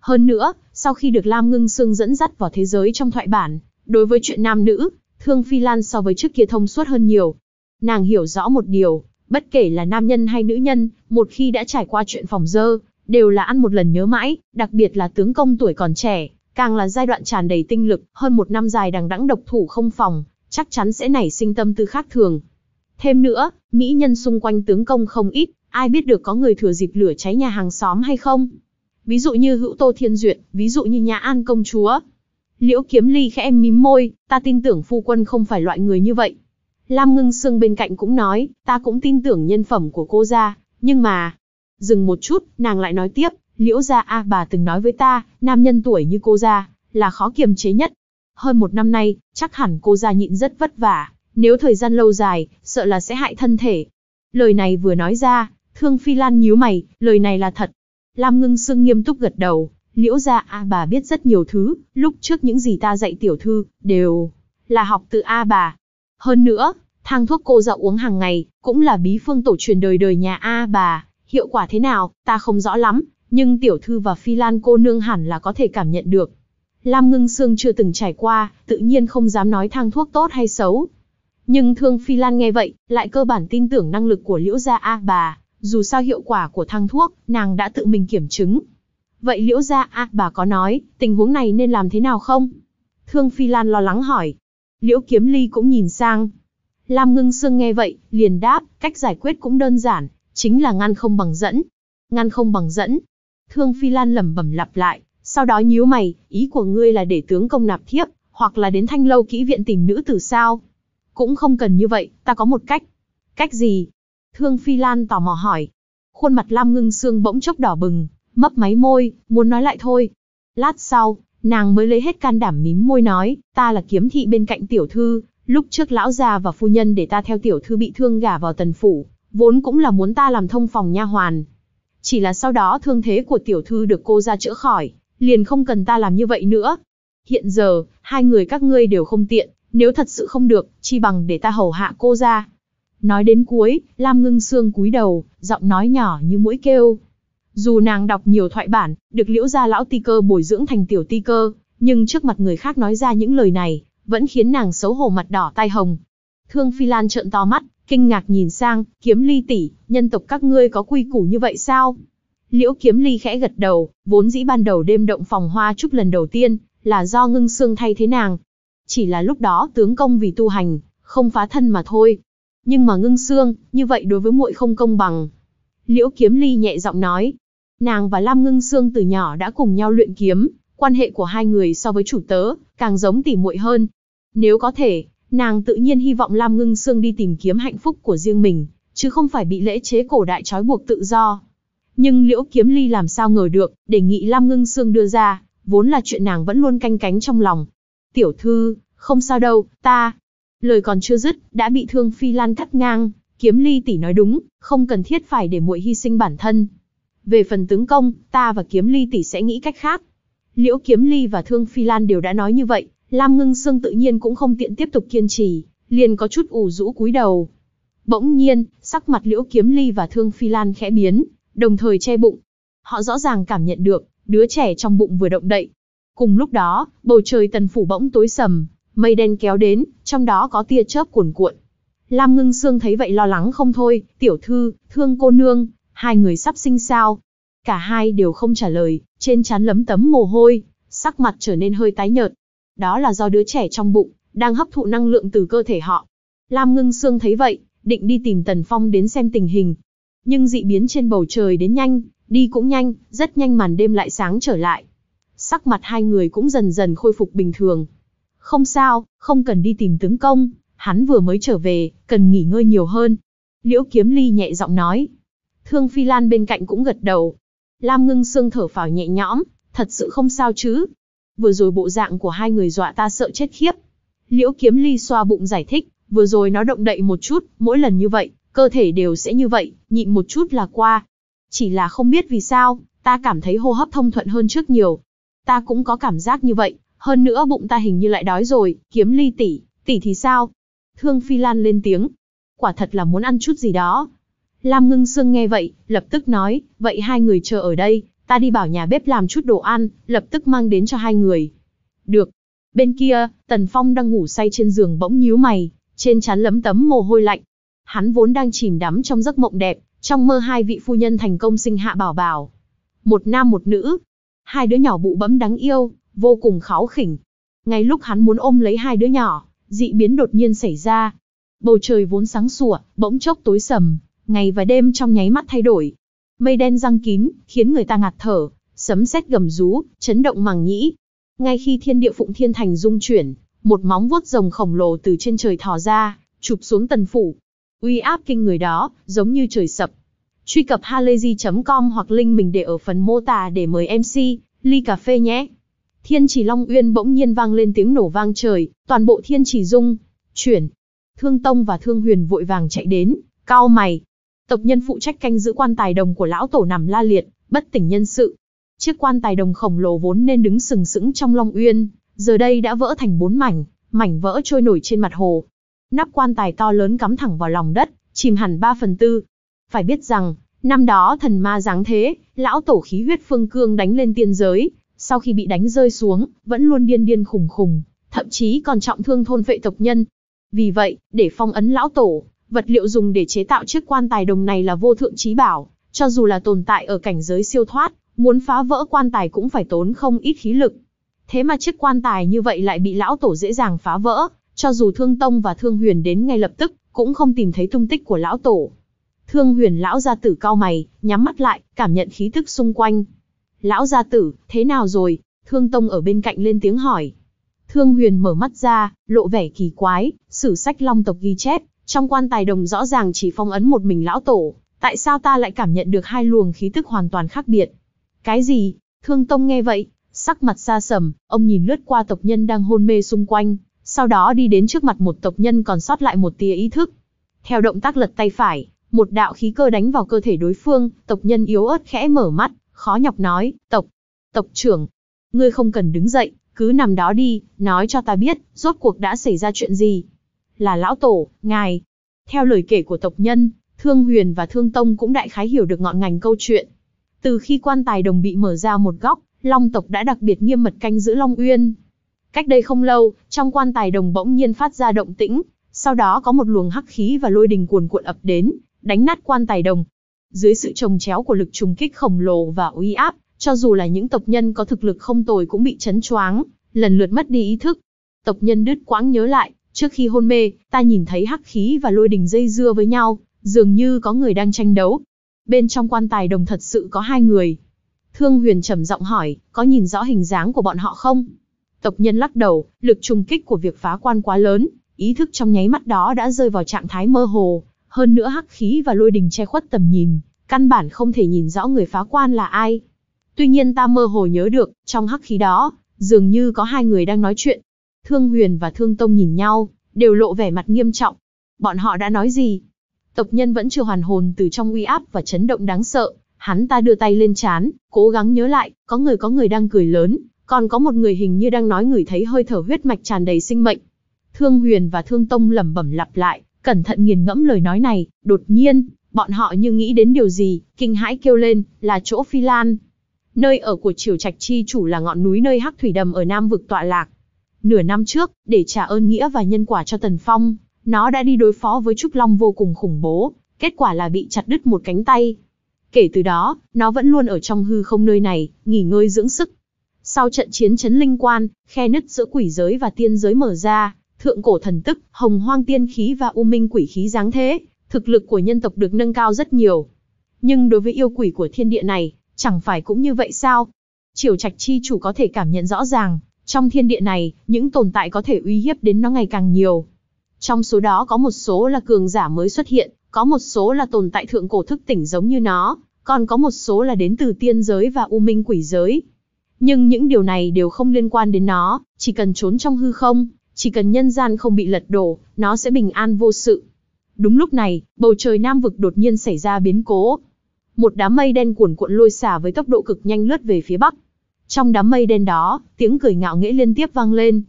Hơn nữa, sau khi được Lam Ngưng Sương dẫn dắt vào thế giới trong thoại bản, đối với chuyện nam nữ, Thương Phi Lan so với trước kia thông suốt hơn nhiều. Nàng hiểu rõ một điều, bất kể là nam nhân hay nữ nhân, một khi đã trải qua chuyện phòng dơ, đều là ăn một lần nhớ mãi, đặc biệt là tướng công tuổi còn trẻ, càng là giai đoạn tràn đầy tinh lực, hơn một năm dài đằng đẵng độc thủ không phòng, chắc chắn sẽ nảy sinh tâm tư khác thường. Thêm nữa, mỹ nhân xung quanh tướng công không ít, ai biết được có người thừa dịp lửa cháy nhà hàng xóm hay không. Ví dụ như hữu tô thiên duyệt, ví dụ như nhà an công chúa. Liễu kiếm ly khẽ mím môi, ta tin tưởng phu quân không phải loại người như vậy. Lam ngưng sương bên cạnh cũng nói, ta cũng tin tưởng nhân phẩm của cô ra, nhưng mà, Dừng một chút, nàng lại nói tiếp, liễu gia A bà từng nói với ta, nam nhân tuổi như cô gia, là khó kiềm chế nhất. Hơn một năm nay, chắc hẳn cô gia nhịn rất vất vả, nếu thời gian lâu dài, sợ là sẽ hại thân thể. Lời này vừa nói ra, Thương Phi Lan nhíu mày, lời này là thật. Lam Ngưng Sương nghiêm túc gật đầu, liễu gia A bà biết rất nhiều thứ, lúc trước những gì ta dạy tiểu thư, đều là học từ A bà. Hơn nữa, thang thuốc cô dạo uống hàng ngày, cũng là bí phương tổ truyền đời đời nhà A bà, Hiệu quả thế nào, ta không rõ lắm, nhưng tiểu thư và phi lan cô nương hẳn là có thể cảm nhận được. Lam Ngưng Sương chưa từng trải qua, tự nhiên không dám nói thang thuốc tốt hay xấu. Nhưng Thương Phi Lan nghe vậy, lại cơ bản tin tưởng năng lực của Liễu Gia A bà, dù sao hiệu quả của thang thuốc, nàng đã tự mình kiểm chứng. Vậy Liễu Gia A bà có nói, tình huống này nên làm thế nào không? Thương Phi Lan lo lắng hỏi. Liễu Kiếm Ly cũng nhìn sang. Lam Ngưng Sương nghe vậy, liền đáp, cách giải quyết cũng đơn giản, Chính là ngăn không bằng dẫn. Ngăn không bằng dẫn. Thương Phi Lan lẩm bẩm lặp lại, sau đó nhíu mày, ý của ngươi là để tướng công nạp thiếp, hoặc là đến thanh lâu kỹ viện tình nữ tử sao? Cũng không cần như vậy, ta có một cách. Cách gì? Thương Phi Lan tò mò hỏi. Khuôn mặt Lam Ngưng xương bỗng chốc đỏ bừng, mấp máy môi, muốn nói lại thôi. Lát sau, nàng mới lấy hết can đảm mím môi nói, ta là kiếm thị bên cạnh tiểu thư, lúc trước lão già và phu nhân để ta theo tiểu thư bị thương gả vào tần phủ, vốn cũng là muốn ta làm thông phòng nha hoàn. Chỉ là sau đó thương thế của tiểu thư được cô ra chữa khỏi, liền không cần ta làm như vậy nữa. Hiện giờ, hai người các ngươi đều không tiện, nếu thật sự không được, chi bằng để ta hầu hạ cô ra. Nói đến cuối, Lam ngưng xương cúi đầu, giọng nói nhỏ như mũi kêu. Dù nàng đọc nhiều thoại bản, được liễu gia lão ti cơ bồi dưỡng thành tiểu ti cơ, nhưng trước mặt người khác nói ra những lời này, vẫn khiến nàng xấu hổ mặt đỏ tai hồng. Thương Phi Lan trợn to mắt, kinh ngạc nhìn sang, kiếm ly tỷ, nhân tộc các ngươi có quy củ như vậy sao? Liễu kiếm ly khẽ gật đầu, vốn dĩ ban đầu đêm động phòng hoa trúc lần đầu tiên, là do ngưng xương thay thế nàng. Chỉ là lúc đó tướng công vì tu hành, không phá thân mà thôi. Nhưng mà ngưng xương, như vậy đối với muội không công bằng. Liễu kiếm ly nhẹ giọng nói, nàng và Lam ngưng xương từ nhỏ đã cùng nhau luyện kiếm, quan hệ của hai người so với chủ tớ, càng giống tỉ muội hơn. Nếu có thể, Nàng tự nhiên hy vọng Lam Ngưng Sương đi tìm kiếm hạnh phúc của riêng mình, chứ không phải bị lễ chế cổ đại trói buộc tự do. Nhưng Liễu Kiếm Ly làm sao ngờ được, đề nghị Lam Ngưng Sương đưa ra, vốn là chuyện nàng vẫn luôn canh cánh trong lòng. Tiểu thư, không sao đâu, ta. Lời còn chưa dứt, đã bị Thương Phi Lan cắt ngang, Kiếm Ly tỷ nói đúng, không cần thiết phải để muội hy sinh bản thân. Về phần tướng công, ta và Kiếm Ly tỷ sẽ nghĩ cách khác. Liễu Kiếm Ly và Thương Phi Lan đều đã nói như vậy, Lam Ngưng Sương tự nhiên cũng không tiện tiếp tục kiên trì, liền có chút ủ rũ cúi đầu. Bỗng nhiên, sắc mặt Liễu Kiếm Ly và Thương Phi Lan khẽ biến, đồng thời che bụng. Họ rõ ràng cảm nhận được, đứa trẻ trong bụng vừa động đậy. Cùng lúc đó, bầu trời tần phủ bỗng tối sầm, mây đen kéo đến, trong đó có tia chớp cuồn cuộn. Lam Ngưng Sương thấy vậy lo lắng không thôi, tiểu thư, thương cô nương, hai người sắp sinh sao. Cả hai đều không trả lời, trên trán lấm tấm mồ hôi, sắc mặt trở nên hơi tái nhợt đó là do đứa trẻ trong bụng, đang hấp thụ năng lượng từ cơ thể họ. Lam ngưng Sương thấy vậy, định đi tìm Tần Phong đến xem tình hình. Nhưng dị biến trên bầu trời đến nhanh, đi cũng nhanh, rất nhanh màn đêm lại sáng trở lại. Sắc mặt hai người cũng dần dần khôi phục bình thường. Không sao, không cần đi tìm tướng công, hắn vừa mới trở về, cần nghỉ ngơi nhiều hơn. Liễu Kiếm Ly nhẹ giọng nói. Thương Phi Lan bên cạnh cũng gật đầu. Lam ngưng Sương thở phào nhẹ nhõm, thật sự không sao chứ, vừa rồi bộ dạng của hai người dọa ta sợ chết khiếp. Liễu kiếm ly xoa bụng giải thích, vừa rồi nó động đậy một chút, mỗi lần như vậy, cơ thể đều sẽ như vậy, nhịn một chút là qua. Chỉ là không biết vì sao, ta cảm thấy hô hấp thông thuận hơn trước nhiều. Ta cũng có cảm giác như vậy, hơn nữa bụng ta hình như lại đói rồi, kiếm ly tỷ, tỷ thì sao? Thương Phi Lan lên tiếng, quả thật là muốn ăn chút gì đó. Lam ngưng sương nghe vậy, lập tức nói, vậy hai người chờ ở đây, ta đi bảo nhà bếp làm chút đồ ăn, lập tức mang đến cho hai người. Được. Bên kia, Tần Phong đang ngủ say trên giường bỗng nhíu mày, trên trán lấm tấm mồ hôi lạnh. Hắn vốn đang chìm đắm trong giấc mộng đẹp, trong mơ hai vị phu nhân thành công sinh hạ bảo bảo. Một nam một nữ. Hai đứa nhỏ bụ bấm đáng yêu, vô cùng kháu khỉnh. Ngay lúc hắn muốn ôm lấy hai đứa nhỏ, dị biến đột nhiên xảy ra. Bầu trời vốn sáng sủa, bỗng chốc tối sầm, ngày và đêm trong nháy mắt thay đổi mây đen răng kín, khiến người ta ngạt thở, sấm sét gầm rú, chấn động màng nhĩ. Ngay khi thiên địa phụng thiên thành dung chuyển, một móng vuốt rồng khổng lồ từ trên trời thò ra, chụp xuống tần phủ. Uy áp kinh người đó, giống như trời sập. Truy cập halayzi.com hoặc link mình để ở phần mô tả để mời MC, ly cà phê nhé. Thiên chỉ Long Uyên bỗng nhiên vang lên tiếng nổ vang trời, toàn bộ thiên chỉ rung, chuyển. Thương Tông và Thương Huyền vội vàng chạy đến, cao mày, Tộc nhân phụ trách canh giữ quan tài đồng của lão tổ nằm la liệt, bất tỉnh nhân sự. Chiếc quan tài đồng khổng lồ vốn nên đứng sừng sững trong Long Uyên, giờ đây đã vỡ thành bốn mảnh, mảnh vỡ trôi nổi trên mặt hồ. Nắp quan tài to lớn cắm thẳng vào lòng đất, chìm hẳn 3 phần tư. Phải biết rằng, năm đó thần ma giáng thế, lão tổ khí huyết phương cương đánh lên tiên giới, sau khi bị đánh rơi xuống, vẫn luôn điên điên khủng khủng, thậm chí còn trọng thương thôn vệ tộc nhân. Vì vậy, để phong ấn lão tổ, Vật liệu dùng để chế tạo chiếc quan tài đồng này là vô thượng trí bảo, cho dù là tồn tại ở cảnh giới siêu thoát, muốn phá vỡ quan tài cũng phải tốn không ít khí lực. Thế mà chiếc quan tài như vậy lại bị lão tổ dễ dàng phá vỡ, cho dù Thương Tông và Thương Huyền đến ngay lập tức, cũng không tìm thấy tung tích của lão tổ. Thương Huyền lão gia tử cao mày, nhắm mắt lại, cảm nhận khí thức xung quanh. Lão gia tử, thế nào rồi? Thương Tông ở bên cạnh lên tiếng hỏi. Thương Huyền mở mắt ra, lộ vẻ kỳ quái, sử sách long tộc ghi chép, trong quan tài đồng rõ ràng chỉ phong ấn một mình lão tổ, tại sao ta lại cảm nhận được hai luồng khí tức hoàn toàn khác biệt? Cái gì? Thương Tông nghe vậy, sắc mặt xa sầm, ông nhìn lướt qua tộc nhân đang hôn mê xung quanh, sau đó đi đến trước mặt một tộc nhân còn sót lại một tia ý thức. Theo động tác lật tay phải, một đạo khí cơ đánh vào cơ thể đối phương, tộc nhân yếu ớt khẽ mở mắt, khó nhọc nói, tộc, tộc trưởng, ngươi không cần đứng dậy, cứ nằm đó đi, nói cho ta biết, rốt cuộc đã xảy ra chuyện gì là lão tổ, ngài. Theo lời kể của tộc nhân, Thương Huyền và Thương Tông cũng đại khái hiểu được ngọn ngành câu chuyện. Từ khi quan tài đồng bị mở ra một góc, Long tộc đã đặc biệt nghiêm mật canh giữ Long Uyên. Cách đây không lâu, trong quan tài đồng bỗng nhiên phát ra động tĩnh, sau đó có một luồng hắc khí và lôi đình cuồn cuộn ập đến, đánh nát quan tài đồng. Dưới sự trồng chéo của lực trùng kích khổng lồ và uy áp, cho dù là những tộc nhân có thực lực không tồi cũng bị chấn choáng, lần lượt mất đi ý thức. Tộc nhân đứt quãng nhớ lại, Trước khi hôn mê, ta nhìn thấy hắc khí và lôi đình dây dưa với nhau, dường như có người đang tranh đấu. Bên trong quan tài đồng thật sự có hai người. Thương Huyền trầm giọng hỏi, có nhìn rõ hình dáng của bọn họ không? Tộc nhân lắc đầu, lực trùng kích của việc phá quan quá lớn, ý thức trong nháy mắt đó đã rơi vào trạng thái mơ hồ, hơn nữa hắc khí và lôi đình che khuất tầm nhìn, căn bản không thể nhìn rõ người phá quan là ai. Tuy nhiên ta mơ hồ nhớ được, trong hắc khí đó, dường như có hai người đang nói chuyện, Thương Huyền và Thương Tông nhìn nhau, đều lộ vẻ mặt nghiêm trọng. Bọn họ đã nói gì? Tộc nhân vẫn chưa hoàn hồn từ trong uy áp và chấn động đáng sợ, hắn ta đưa tay lên chán, cố gắng nhớ lại, có người có người đang cười lớn, còn có một người hình như đang nói người thấy hơi thở huyết mạch tràn đầy sinh mệnh. Thương Huyền và Thương Tông lẩm bẩm lặp lại, cẩn thận nghiền ngẫm lời nói này, đột nhiên, bọn họ như nghĩ đến điều gì, kinh hãi kêu lên, là chỗ Phi Lan. Nơi ở của Triều Trạch Chi chủ là ngọn núi nơi Hắc Thủy Đầm ở Nam vực tọa lạc. Nửa năm trước, để trả ơn nghĩa và nhân quả cho Tần Phong, nó đã đi đối phó với Trúc Long vô cùng khủng bố, kết quả là bị chặt đứt một cánh tay. Kể từ đó, nó vẫn luôn ở trong hư không nơi này, nghỉ ngơi dưỡng sức. Sau trận chiến chấn linh quan, khe nứt giữa quỷ giới và tiên giới mở ra, thượng cổ thần tức, hồng hoang tiên khí và u minh quỷ khí giáng thế, thực lực của nhân tộc được nâng cao rất nhiều. Nhưng đối với yêu quỷ của thiên địa này, chẳng phải cũng như vậy sao? Triều Trạch Chi chủ có thể cảm nhận rõ ràng, trong thiên địa này, những tồn tại có thể uy hiếp đến nó ngày càng nhiều. Trong số đó có một số là cường giả mới xuất hiện, có một số là tồn tại thượng cổ thức tỉnh giống như nó, còn có một số là đến từ tiên giới và u minh quỷ giới. Nhưng những điều này đều không liên quan đến nó, chỉ cần trốn trong hư không, chỉ cần nhân gian không bị lật đổ, nó sẽ bình an vô sự. Đúng lúc này, bầu trời Nam vực đột nhiên xảy ra biến cố. Một đám mây đen cuộn cuộn lôi xả với tốc độ cực nhanh lướt về phía bắc, trong đám mây đen đó, tiếng cười ngạo nghễ liên tiếp vang lên.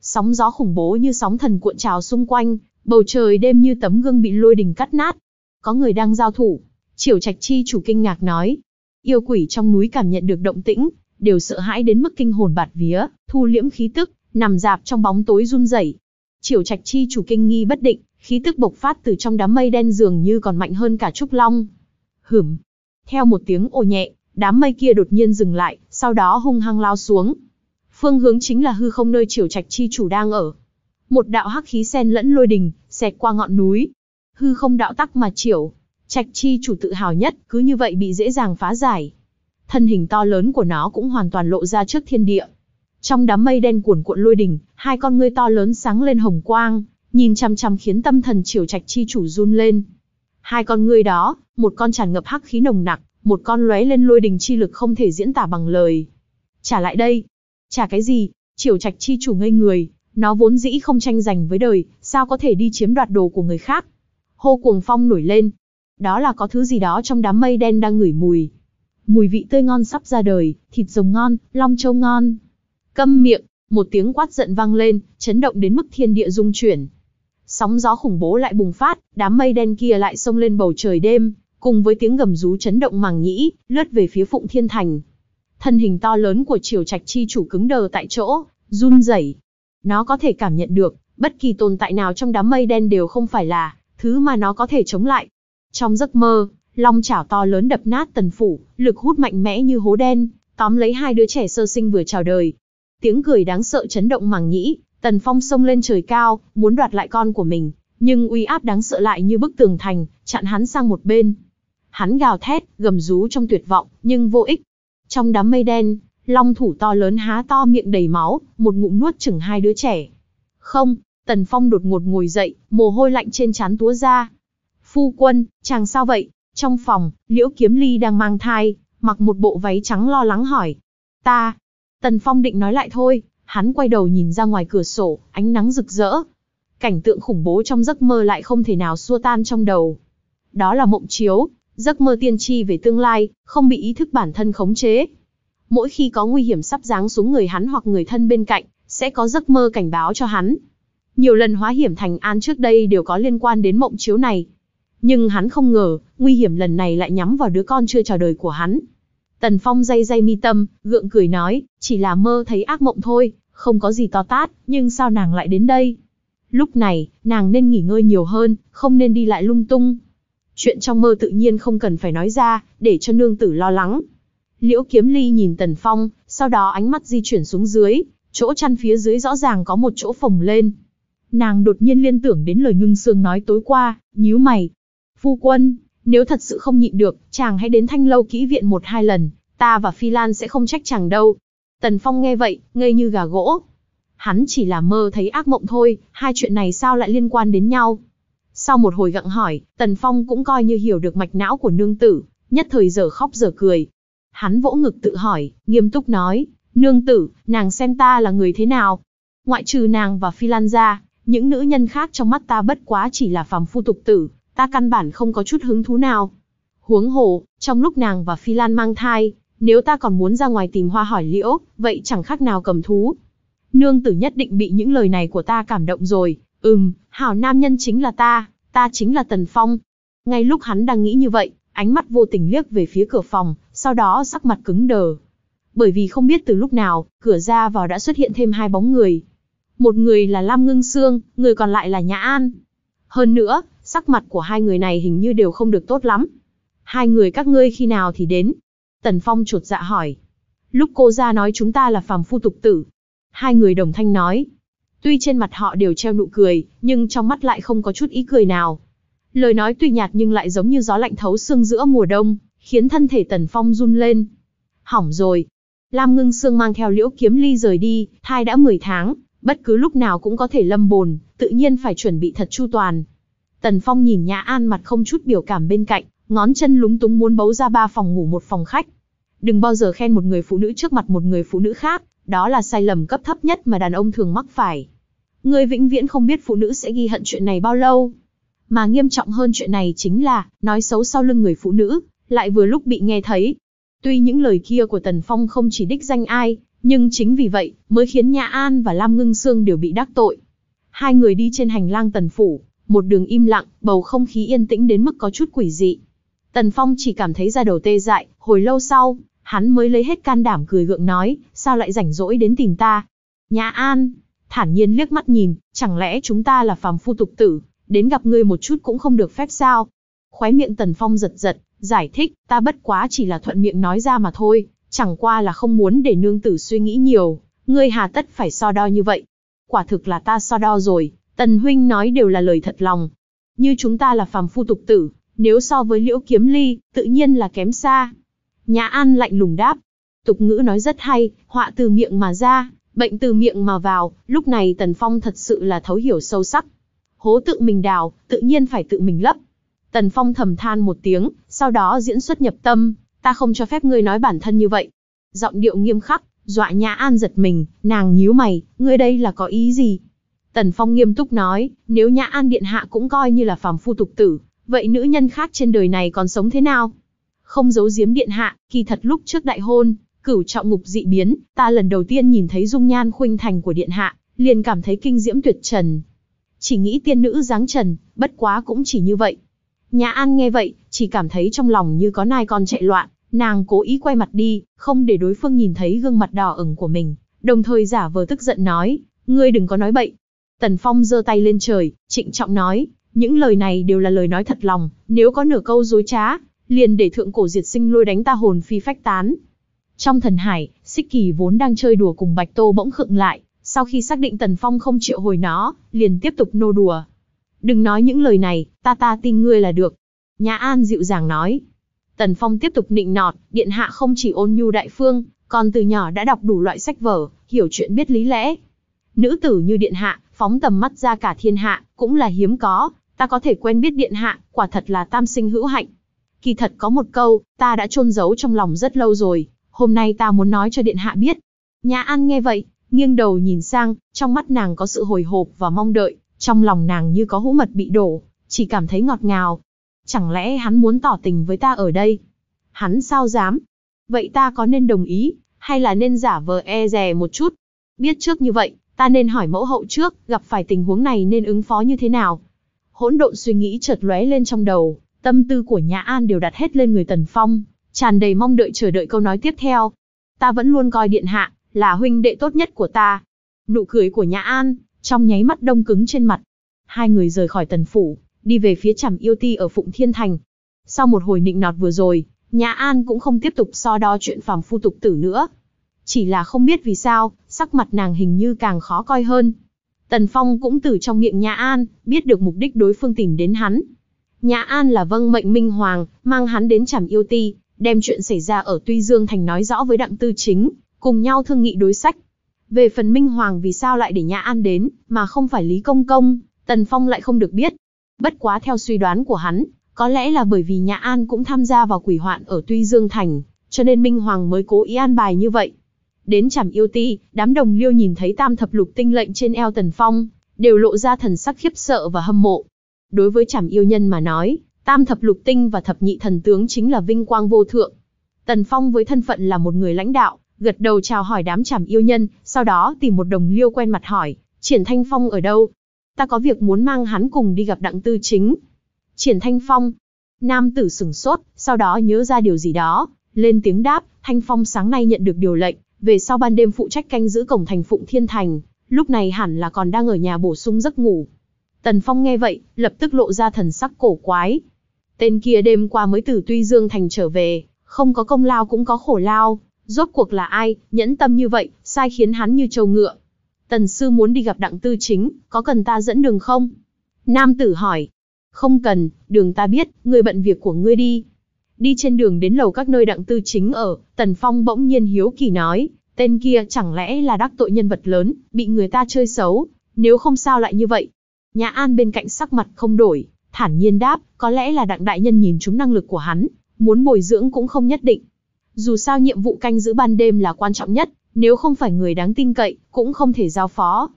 Sóng gió khủng bố như sóng thần cuộn trào xung quanh, bầu trời đêm như tấm gương bị lôi đình cắt nát. Có người đang giao thủ. Triều Trạch Chi chủ kinh ngạc nói. Yêu quỷ trong núi cảm nhận được động tĩnh, đều sợ hãi đến mức kinh hồn bạt vía, thu liễm khí tức, nằm dạp trong bóng tối run rẩy. Triều Trạch Chi chủ kinh nghi bất định, khí tức bộc phát từ trong đám mây đen dường như còn mạnh hơn cả trúc long. Hửm. Theo một tiếng ồ nhẹ, đám mây kia đột nhiên dừng lại, sau đó hung hăng lao xuống. Phương hướng chính là hư không nơi triều trạch chi chủ đang ở. Một đạo hắc khí sen lẫn lôi đình, xẹt qua ngọn núi. Hư không đạo tắc mà triều, trạch chi chủ tự hào nhất, cứ như vậy bị dễ dàng phá giải. Thân hình to lớn của nó cũng hoàn toàn lộ ra trước thiên địa. Trong đám mây đen cuồn cuộn lôi đình, hai con ngươi to lớn sáng lên hồng quang, nhìn chằm chằm khiến tâm thần triều trạch chi chủ run lên. Hai con ngươi đó, một con tràn ngập hắc khí nồng nặc, một con lóe lên lôi đình chi lực không thể diễn tả bằng lời. Trả lại đây. Trả cái gì? Triều trạch chi chủ ngây người, nó vốn dĩ không tranh giành với đời, sao có thể đi chiếm đoạt đồ của người khác? Hô cuồng phong nổi lên. Đó là có thứ gì đó trong đám mây đen đang ngửi mùi. Mùi vị tươi ngon sắp ra đời, thịt rồng ngon, long châu ngon. Câm miệng, một tiếng quát giận vang lên, chấn động đến mức thiên địa rung chuyển. Sóng gió khủng bố lại bùng phát, đám mây đen kia lại xông lên bầu trời đêm, cùng với tiếng gầm rú chấn động màng nhĩ, lướt về phía Phụng Thiên Thành. Thân hình to lớn của triều trạch chi chủ cứng đờ tại chỗ, run rẩy. Nó có thể cảm nhận được, bất kỳ tồn tại nào trong đám mây đen đều không phải là thứ mà nó có thể chống lại. Trong giấc mơ, long chảo to lớn đập nát tần phủ, lực hút mạnh mẽ như hố đen, tóm lấy hai đứa trẻ sơ sinh vừa chào đời. Tiếng cười đáng sợ chấn động màng nhĩ, Tần Phong xông lên trời cao, muốn đoạt lại con của mình, nhưng uy áp đáng sợ lại như bức tường thành, chặn hắn sang một bên. Hắn gào thét, gầm rú trong tuyệt vọng, nhưng vô ích. Trong đám mây đen, long thủ to lớn há to miệng đầy máu, một ngụm nuốt chừng hai đứa trẻ. Không, Tần Phong đột ngột ngồi dậy, mồ hôi lạnh trên trán túa ra. Phu quân, chàng sao vậy? Trong phòng, Liễu Kiếm Ly đang mang thai, mặc một bộ váy trắng lo lắng hỏi. Ta. Tần Phong định nói lại thôi, hắn quay đầu nhìn ra ngoài cửa sổ, ánh nắng rực rỡ. Cảnh tượng khủng bố trong giấc mơ lại không thể nào xua tan trong đầu. Đó là mộng chiếu, Giấc mơ tiên tri về tương lai, không bị ý thức bản thân khống chế. Mỗi khi có nguy hiểm sắp giáng xuống người hắn hoặc người thân bên cạnh, sẽ có giấc mơ cảnh báo cho hắn. Nhiều lần hóa hiểm thành an trước đây đều có liên quan đến mộng chiếu này. Nhưng hắn không ngờ, nguy hiểm lần này lại nhắm vào đứa con chưa chào đời của hắn. Tần Phong dây dây mi tâm, gượng cười nói, chỉ là mơ thấy ác mộng thôi, không có gì to tát, nhưng sao nàng lại đến đây? Lúc này, nàng nên nghỉ ngơi nhiều hơn, không nên đi lại lung tung. Chuyện trong mơ tự nhiên không cần phải nói ra, để cho nương tử lo lắng. Liễu kiếm ly nhìn Tần Phong, sau đó ánh mắt di chuyển xuống dưới, chỗ chăn phía dưới rõ ràng có một chỗ phồng lên. Nàng đột nhiên liên tưởng đến lời ngưng sương nói tối qua, nhíu mày. Phu quân, nếu thật sự không nhịn được, chàng hãy đến thanh lâu kỹ viện một hai lần, ta và Phi Lan sẽ không trách chàng đâu. Tần Phong nghe vậy, ngây như gà gỗ. Hắn chỉ là mơ thấy ác mộng thôi, hai chuyện này sao lại liên quan đến nhau? Sau một hồi gặng hỏi, Tần Phong cũng coi như hiểu được mạch não của nương tử, nhất thời giờ khóc giờ cười. Hắn vỗ ngực tự hỏi, nghiêm túc nói, nương tử, nàng xem ta là người thế nào? Ngoại trừ nàng và Phi Lan ra, những nữ nhân khác trong mắt ta bất quá chỉ là phàm phu tục tử, ta căn bản không có chút hứng thú nào. Huống hồ, trong lúc nàng và Phi Lan mang thai, nếu ta còn muốn ra ngoài tìm hoa hỏi liễu, vậy chẳng khác nào cầm thú. Nương tử nhất định bị những lời này của ta cảm động rồi, ừm, hảo nam nhân chính là ta. Ta chính là Tần Phong. Ngay lúc hắn đang nghĩ như vậy, ánh mắt vô tình liếc về phía cửa phòng, sau đó sắc mặt cứng đờ. Bởi vì không biết từ lúc nào, cửa ra vào đã xuất hiện thêm hai bóng người. Một người là Lam Ngưng Sương, người còn lại là Nhã An. Hơn nữa, sắc mặt của hai người này hình như đều không được tốt lắm. Hai người các ngươi khi nào thì đến? Tần Phong chột dạ hỏi. Lúc cô ra nói chúng ta là phàm phu tục tử. Hai người đồng thanh nói. Tuy trên mặt họ đều treo nụ cười, nhưng trong mắt lại không có chút ý cười nào. Lời nói tuy nhạt nhưng lại giống như gió lạnh thấu xương giữa mùa đông, khiến thân thể Tần Phong run lên. Hỏng rồi. Lam Ngưng Sương mang theo liễu kiếm ly rời đi, thai đã 10 tháng, bất cứ lúc nào cũng có thể lâm bồn, tự nhiên phải chuẩn bị thật chu toàn. Tần Phong nhìn Nhã An mặt không chút biểu cảm bên cạnh, ngón chân lúng túng muốn bấu ra ba phòng ngủ một phòng khách. Đừng bao giờ khen một người phụ nữ trước mặt một người phụ nữ khác, đó là sai lầm cấp thấp nhất mà đàn ông thường mắc phải. Người vĩnh viễn không biết phụ nữ sẽ ghi hận chuyện này bao lâu. Mà nghiêm trọng hơn chuyện này chính là, nói xấu sau lưng người phụ nữ, lại vừa lúc bị nghe thấy. Tuy những lời kia của Tần Phong không chỉ đích danh ai, nhưng chính vì vậy, mới khiến Nhã An và Lam Ngưng Sương đều bị đắc tội. Hai người đi trên hành lang Tần Phủ, một đường im lặng, bầu không khí yên tĩnh đến mức có chút quỷ dị. Tần Phong chỉ cảm thấy da đầu tê dại, hồi lâu sau, hắn mới lấy hết can đảm cười gượng nói, sao lại rảnh rỗi đến tìm ta? Nhã An, thản nhiên liếc mắt nhìn, chẳng lẽ chúng ta là phàm phu tục tử, đến gặp ngươi một chút cũng không được phép sao? Khóe miệng Tần Phong giật giật, giải thích, ta bất quá chỉ là thuận miệng nói ra mà thôi, chẳng qua là không muốn để nương tử suy nghĩ nhiều, ngươi hà tất phải so đo như vậy. Quả thực là ta so đo rồi, Tần Huynh nói đều là lời thật lòng. Như chúng ta là phàm phu tục tử, nếu so với liễu kiếm ly, tự nhiên là kém xa. Nhã An lạnh lùng đáp. Tục ngữ nói rất hay, họa từ miệng mà ra, bệnh từ miệng mà vào, lúc này Tần Phong thật sự là thấu hiểu sâu sắc. Hố tự mình đào, tự nhiên phải tự mình lấp. Tần Phong thầm than một tiếng, sau đó diễn xuất nhập tâm, ta không cho phép ngươi nói bản thân như vậy. Giọng điệu nghiêm khắc, dọa Nhã An giật mình, nàng nhíu mày, ngươi đây là có ý gì? Tần Phong nghiêm túc nói, nếu Nhã An Điện Hạ cũng coi như là phàm phu tục tử, vậy nữ nhân khác trên đời này còn sống thế nào? Không giấu giếm điện hạ, kỳ thật lúc trước đại hôn, cửu trọng ngục dị biến, ta lần đầu tiên nhìn thấy dung nhan khuynh thành của điện hạ, liền cảm thấy kinh diễm tuyệt trần. Chỉ nghĩ tiên nữ dáng trần, bất quá cũng chỉ như vậy. Nhã An nghe vậy, chỉ cảm thấy trong lòng như có nai con chạy loạn, nàng cố ý quay mặt đi, không để đối phương nhìn thấy gương mặt đỏ ửng của mình, đồng thời giả vờ tức giận nói, ngươi đừng có nói bậy. Tần Phong giơ tay lên trời, trịnh trọng nói, những lời này đều là lời nói thật lòng, nếu có nửa câu dối trá, liền để thượng cổ diệt sinh lôi đánh ta hồn phi phách tán. Trong thần hải, Xích Kỳ vốn đang chơi đùa cùng Bạch Tô bỗng khựng lại, sau khi xác định Tần Phong không triệu hồi nó, liền tiếp tục nô đùa. Đừng nói những lời này, ta ta tin ngươi là được. Nhã An dịu dàng nói. Tần Phong tiếp tục nịnh nọt, điện hạ không chỉ ôn nhu đại phương, còn từ nhỏ đã đọc đủ loại sách vở, hiểu chuyện biết lý lẽ. Nữ tử như điện hạ, phóng tầm mắt ra cả thiên hạ, cũng là hiếm có, ta có thể quen biết điện hạ, quả thật là tam sinh hữu hạnh. Kỳ thật có một câu, ta đã chôn giấu trong lòng rất lâu rồi, hôm nay ta muốn nói cho điện hạ biết. Nhà An nghe vậy, nghiêng đầu nhìn sang, trong mắt nàng có sự hồi hộp và mong đợi, trong lòng nàng như có hũ mật bị đổ, chỉ cảm thấy ngọt ngào. Chẳng lẽ hắn muốn tỏ tình với ta ở đây? Hắn sao dám? Vậy ta có nên đồng ý, hay là nên giả vờ e rè một chút? Biết trước như vậy, ta nên hỏi mẫu hậu trước, gặp phải tình huống này nên ứng phó như thế nào? Hỗn độn suy nghĩ chợt lóe lên trong đầu, Tâm tư của Nhã An đều đặt hết lên người Tần Phong, tràn đầy mong đợi chờ đợi câu nói tiếp theo. Ta vẫn luôn coi điện hạ là huynh đệ tốt nhất của ta. Nụ cười của Nhã An trong nháy mắt đông cứng trên mặt. Hai người rời khỏi Tần phủ, đi về phía Trầm Yêu Ti ở Phụng Thiên Thành. Sau một hồi nịnh nọt vừa rồi, Nhã An cũng không tiếp tục so đo chuyện phàm phu tục tử nữa. Chỉ là không biết vì sao, sắc mặt nàng hình như càng khó coi hơn. Tần Phong cũng từ trong miệng Nhã An, biết được mục đích đối phương tìm đến hắn. Nhã An là vâng mệnh Minh Hoàng, mang hắn đến Trảm Yêu Ti, đem chuyện xảy ra ở Tuy Dương Thành nói rõ với Đặng Tư Chính, cùng nhau thương nghị đối sách. Về phần Minh Hoàng vì sao lại để Nhã An đến, mà không phải Lý Công Công, Tần Phong lại không được biết. Bất quá theo suy đoán của hắn, có lẽ là bởi vì Nhã An cũng tham gia vào quỷ hoạn ở Tuy Dương Thành, cho nên Minh Hoàng mới cố ý an bài như vậy. Đến Trảm Yêu Ti, đám đồng liêu nhìn thấy tam thập lục tinh lệnh trên eo Tần Phong, đều lộ ra thần sắc khiếp sợ và hâm mộ. Đối với chảm yêu nhân mà nói, tam thập lục tinh và thập nhị thần tướng chính là vinh quang vô thượng. Tần Phong với thân phận là một người lãnh đạo, gật đầu chào hỏi đám chảm yêu nhân, sau đó tìm một đồng liêu quen mặt hỏi, Triển Thanh Phong ở đâu? Ta có việc muốn mang hắn cùng đi gặp đặng tư chính. Triển Thanh Phong. Nam tử sửng sốt, sau đó nhớ ra điều gì đó, lên tiếng đáp, Thanh Phong sáng nay nhận được điều lệnh, về sau ban đêm phụ trách canh giữ cổng thành Phụng Thiên Thành, lúc này hẳn là còn đang ở nhà bổ sung giấc ngủ. Tần Phong nghe vậy, lập tức lộ ra thần sắc cổ quái. Tên kia đêm qua mới từ Tuy Dương Thành trở về, không có công lao cũng có khổ lao. Rốt cuộc là ai, nhẫn tâm như vậy, sai khiến hắn như trâu ngựa. Tần sư muốn đi gặp đặng tư chính, có cần ta dẫn đường không? Nam tử hỏi. Không cần, đường ta biết, người bận việc của ngươi đi. Đi trên đường đến lầu các nơi đặng tư chính ở, Tần Phong bỗng nhiên hiếu kỳ nói, tên kia chẳng lẽ là đắc tội nhân vật lớn, bị người ta chơi xấu, nếu không sao lại như vậy, Nhã An bên cạnh sắc mặt không đổi, thản nhiên đáp, có lẽ là đặng đại nhân nhìn chúng năng lực của hắn, muốn bồi dưỡng cũng không nhất định. Dù sao nhiệm vụ canh giữ ban đêm là quan trọng nhất, nếu không phải người đáng tin cậy, cũng không thể giao phó.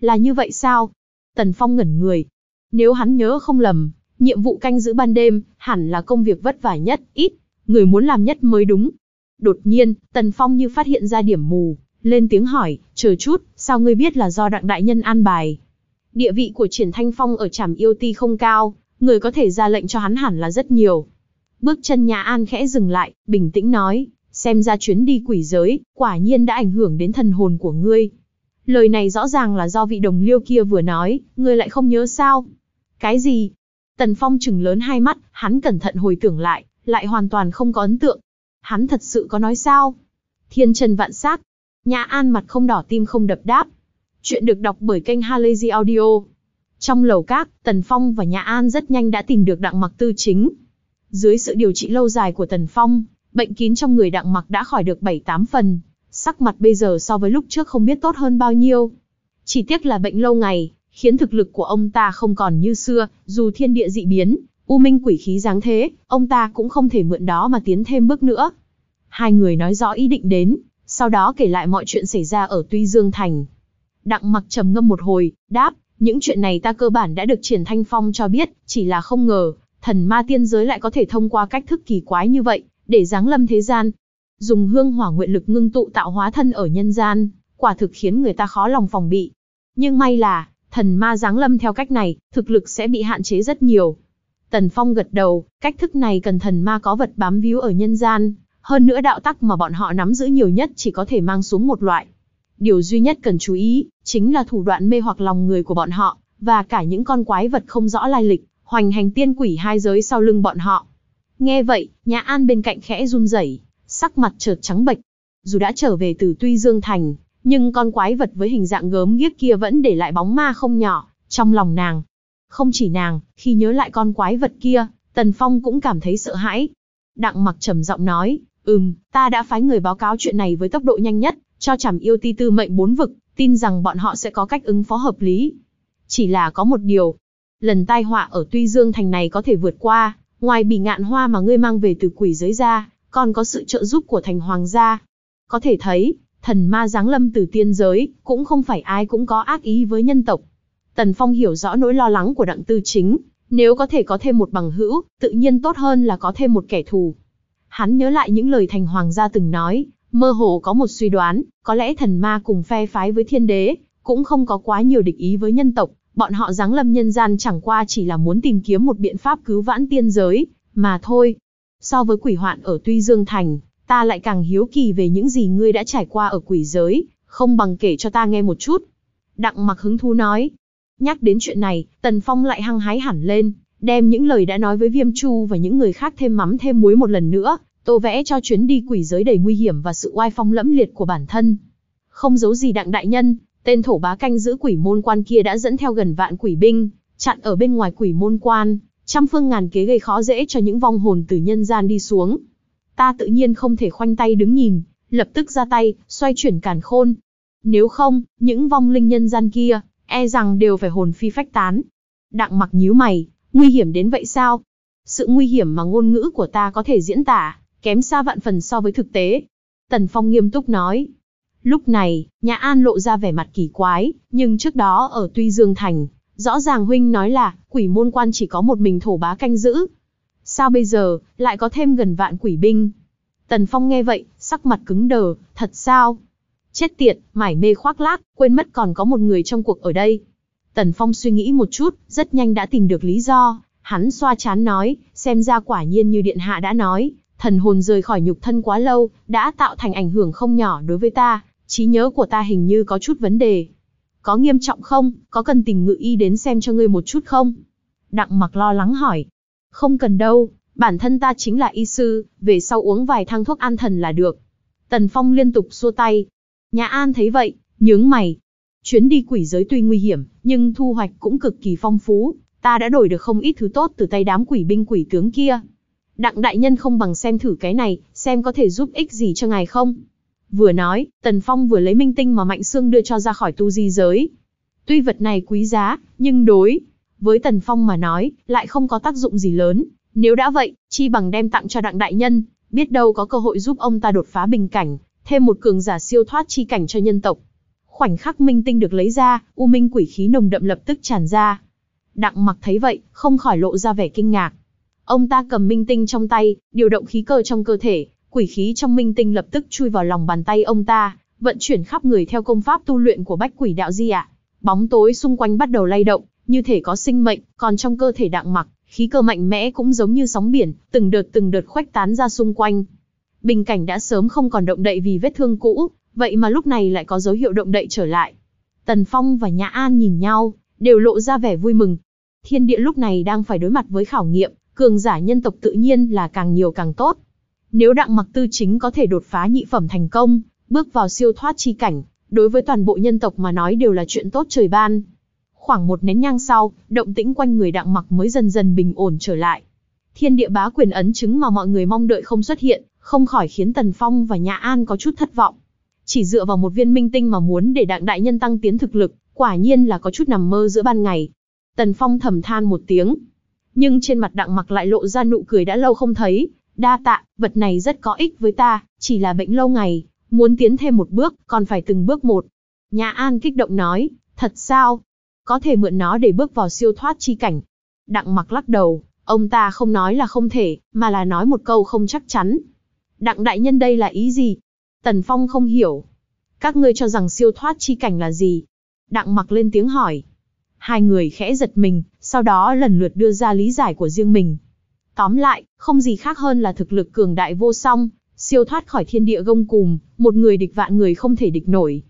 Là như vậy sao? Tần Phong ngẩn người. Nếu hắn nhớ không lầm, nhiệm vụ canh giữ ban đêm, hẳn là công việc vất vả nhất, ít, người muốn làm nhất mới đúng. Đột nhiên, Tần Phong như phát hiện ra điểm mù, lên tiếng hỏi, chờ chút, sao ngươi biết là do đặng đại nhân an bài? Địa vị của Triển Thanh Phong ở trảm yêu ti không cao, người có thể ra lệnh cho hắn hẳn là rất nhiều. Bước chân nhà An khẽ dừng lại, bình tĩnh nói, xem ra chuyến đi quỷ giới, quả nhiên đã ảnh hưởng đến thần hồn của ngươi. Lời này rõ ràng là do vị đồng liêu kia vừa nói, ngươi lại không nhớ sao? Cái gì? Tần Phong chừng lớn hai mắt, hắn cẩn thận hồi tưởng lại, lại hoàn toàn không có ấn tượng. Hắn thật sự có nói sao? Thiên trần vạn sắc. Nhã An mặt không đỏ tim không đập đáp, Chuyện được đọc bởi kênh Halazy Audio. Trong lầu các, Tần Phong và Nhã An rất nhanh đã tìm được Đặng Mặc Tư chính. Dưới sự điều trị lâu dài của Tần Phong, bệnh kín trong người Đặng Mặc đã khỏi được 7-8 phần. Sắc mặt bây giờ so với lúc trước không biết tốt hơn bao nhiêu. Chỉ tiếc là bệnh lâu ngày, khiến thực lực của ông ta không còn như xưa, dù thiên địa dị biến, u minh quỷ khí dáng thế, ông ta cũng không thể mượn đó mà tiến thêm bước nữa. Hai người nói rõ ý định đến, sau đó kể lại mọi chuyện xảy ra ở Tuy Dương Thành. Đặng mặc trầm ngâm một hồi, đáp, những chuyện này ta cơ bản đã được triển thanh phong cho biết, chỉ là không ngờ, thần ma tiên giới lại có thể thông qua cách thức kỳ quái như vậy, để giáng lâm thế gian. Dùng hương hỏa nguyện lực ngưng tụ tạo hóa thân ở nhân gian, quả thực khiến người ta khó lòng phòng bị. Nhưng may là, thần ma giáng lâm theo cách này, thực lực sẽ bị hạn chế rất nhiều. Tần Phong gật đầu, cách thức này cần thần ma có vật bám víu ở nhân gian, hơn nữa đạo tắc mà bọn họ nắm giữ nhiều nhất chỉ có thể mang xuống một loại. Điều duy nhất cần chú ý, chính là thủ đoạn mê hoặc lòng người của bọn họ, và cả những con quái vật không rõ lai lịch, hoành hành tiên quỷ hai giới sau lưng bọn họ. Nghe vậy, nhà An bên cạnh khẽ run rẩy, sắc mặt chợt trắng bệch. Dù đã trở về từ Tuy Dương Thành, nhưng con quái vật với hình dạng gớm ghiếc kia vẫn để lại bóng ma không nhỏ trong lòng nàng. Không chỉ nàng, khi nhớ lại con quái vật kia, Tần Phong cũng cảm thấy sợ hãi. Đặng Mặc trầm giọng nói, "Ừm, ta đã phái người báo cáo chuyện này với tốc độ nhanh nhất, cho chảm yêu ti tư mệnh bốn vực, tin rằng bọn họ sẽ có cách ứng phó hợp lý. Chỉ là có một điều, lần tai họa ở Tuy Dương Thành này có thể vượt qua, ngoài bị ngạn hoa mà ngươi mang về từ quỷ giới ra, còn có sự trợ giúp của thành hoàng gia. Có thể thấy, thần ma giáng lâm từ tiên giới, cũng không phải ai cũng có ác ý với nhân tộc. Tần Phong hiểu rõ nỗi lo lắng của đặng tư chính, nếu có thể có thêm một bằng hữu, tự nhiên tốt hơn là có thêm một kẻ thù. Hắn nhớ lại những lời thành hoàng gia từng nói, Mơ hồ có một suy đoán, có lẽ thần ma cùng phe phái với thiên đế, cũng không có quá nhiều địch ý với nhân tộc, bọn họ giáng lâm nhân gian chẳng qua chỉ là muốn tìm kiếm một biện pháp cứu vãn tiên giới, mà thôi. So với quỷ hoạn ở Tuy Dương Thành, ta lại càng hiếu kỳ về những gì ngươi đã trải qua ở quỷ giới, không bằng kể cho ta nghe một chút. Đặng mặc hứng thú nói. Nhắc đến chuyện này, Tần Phong lại hăng hái hẳn lên, đem những lời đã nói với Viêm Chu và những người khác thêm mắm thêm muối một lần nữa, tô vẽ cho chuyến đi quỷ giới đầy nguy hiểm và sự oai phong lẫm liệt của bản thân. Không giấu gì đặng đại nhân, tên thổ bá canh giữ quỷ môn quan kia đã dẫn theo gần vạn quỷ binh, chặn ở bên ngoài quỷ môn quan, trăm phương ngàn kế gây khó dễ cho những vong hồn từ nhân gian đi xuống. Ta tự nhiên không thể khoanh tay đứng nhìn, lập tức ra tay, xoay chuyển càn khôn. Nếu không, những vong linh nhân gian kia, e rằng đều phải hồn phi phách tán. Đặng mặc nhíu mày, nguy hiểm đến vậy sao? Sự nguy hiểm mà ngôn ngữ của ta có thể diễn tả, kém xa vạn phần so với thực tế. Tần Phong nghiêm túc nói. Lúc này, nhà An lộ ra vẻ mặt kỳ quái, nhưng trước đó ở Tuy Dương Thành, rõ ràng huynh nói là quỷ môn quan chỉ có một mình thổ bá canh giữ. Sao bây giờ, lại có thêm gần vạn quỷ binh? Tần Phong nghe vậy, sắc mặt cứng đờ, thật sao? Chết tiệt, mải mê khoác lác, quên mất còn có một người trong cuộc ở đây. Tần Phong suy nghĩ một chút, rất nhanh đã tìm được lý do. Hắn xoa chán nói, xem ra quả nhiên như Điện Hạ đã nói, thần hồn rời khỏi nhục thân quá lâu, đã tạo thành ảnh hưởng không nhỏ đối với ta, trí nhớ của ta hình như có chút vấn đề. Có nghiêm trọng không, có cần tình ngự y đến xem cho ngươi một chút không? Đặng mặc lo lắng hỏi. Không cần đâu, bản thân ta chính là y sư, về sau uống vài thang thuốc an thần là được. Tần Phong liên tục xua tay. Nhà An thấy vậy, nhướng mày. Chuyến đi quỷ giới tuy nguy hiểm, nhưng thu hoạch cũng cực kỳ phong phú, ta đã đổi được không ít thứ tốt từ tay đám quỷ binh quỷ tướng kia đặng đại nhân không bằng xem thử cái này, xem có thể giúp ích gì cho ngài không. Vừa nói, Tần Phong vừa lấy minh tinh mà Mạnh Sương đưa cho ra khỏi tu di giới. Tuy vật này quý giá, nhưng đối với Tần Phong mà nói, lại không có tác dụng gì lớn. Nếu đã vậy, chi bằng đem tặng cho đặng đại nhân, biết đâu có cơ hội giúp ông ta đột phá bình cảnh, thêm một cường giả siêu thoát chi cảnh cho nhân tộc. Khoảnh khắc minh tinh được lấy ra, u minh quỷ khí nồng đậm lập tức tràn ra. Đặng mặc thấy vậy, không khỏi lộ ra vẻ kinh ngạc. Ông ta cầm minh tinh trong tay, điều động khí cơ trong cơ thể, quỷ khí trong minh tinh lập tức chui vào lòng bàn tay ông ta, vận chuyển khắp người theo công pháp tu luyện của bách quỷ đạo di ạ. Bóng tối xung quanh bắt đầu lay động, như thể có sinh mệnh, còn trong cơ thể đặng mặc, khí cơ mạnh mẽ cũng giống như sóng biển, từng đợt từng đợt khuếch tán ra xung quanh. Bình cảnh đã sớm không còn động đậy vì vết thương cũ, vậy mà lúc này lại có dấu hiệu động đậy trở lại. Tần Phong và Nhã An nhìn nhau, đều lộ ra vẻ vui mừng. Thiên địa lúc này đang phải đối mặt với khảo nghiệm, cường giả nhân tộc tự nhiên là càng nhiều càng tốt. Nếu Đặng Mặc Tư chính có thể đột phá nhị phẩm thành công, bước vào siêu thoát chi cảnh, đối với toàn bộ nhân tộc mà nói đều là chuyện tốt trời ban. Khoảng một nén nhang sau, động tĩnh quanh người Đặng Mặc mới dần dần bình ổn trở lại. Thiên địa bá quyền ấn chứng mà mọi người mong đợi không xuất hiện, không khỏi khiến Tần Phong và Nhã An có chút thất vọng. Chỉ dựa vào một viên minh tinh mà muốn để Đặng đại nhân tăng tiến thực lực, quả nhiên là có chút nằm mơ giữa ban ngày. Tần Phong thầm than một tiếng, nhưng trên mặt đặng mặc lại lộ ra nụ cười đã lâu không thấy, đa tạ, vật này rất có ích với ta, chỉ là bệnh lâu ngày, muốn tiến thêm một bước, còn phải từng bước một. nhà An kích động nói, thật sao? Có thể mượn nó để bước vào siêu thoát chi cảnh. Đặng mặc lắc đầu, ông ta không nói là không thể, mà là nói một câu không chắc chắn. Đặng đại nhân đây là ý gì? Tần Phong không hiểu. Các ngươi cho rằng siêu thoát chi cảnh là gì? Đặng mặc lên tiếng hỏi. Hai người khẽ giật mình, sau đó lần lượt đưa ra lý giải của riêng mình. Tóm lại, không gì khác hơn là thực lực cường đại vô song, siêu thoát khỏi thiên địa gông cùm, một người địch vạn người không thể địch nổi.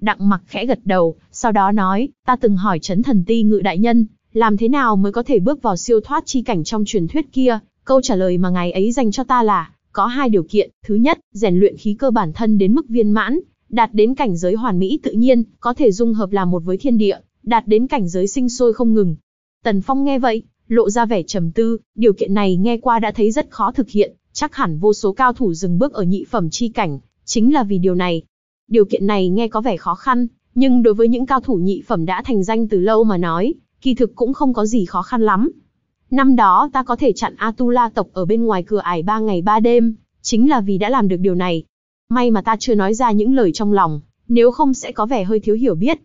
Đặng mặc khẽ gật đầu, sau đó nói, ta từng hỏi chấn thần ti ngự đại nhân, làm thế nào mới có thể bước vào siêu thoát chi cảnh trong truyền thuyết kia, câu trả lời mà ngài ấy dành cho ta là, có hai điều kiện, thứ nhất, rèn luyện khí cơ bản thân đến mức viên mãn, đạt đến cảnh giới hoàn mỹ tự nhiên, có thể dung hợp làm một với thiên địa, đạt đến cảnh giới sinh sôi không ngừng. Tần Phong nghe vậy, lộ ra vẻ trầm tư, điều kiện này nghe qua đã thấy rất khó thực hiện, chắc hẳn vô số cao thủ dừng bước ở nhị phẩm chi cảnh, chính là vì điều này. Điều kiện này nghe có vẻ khó khăn, nhưng đối với những cao thủ nhị phẩm đã thành danh từ lâu mà nói, kỳ thực cũng không có gì khó khăn lắm. Năm đó ta có thể chặn Atula tộc ở bên ngoài cửa ải ba ngày ba đêm, chính là vì đã làm được điều này. May mà ta chưa nói ra những lời trong lòng, nếu không sẽ có vẻ hơi thiếu hiểu biết.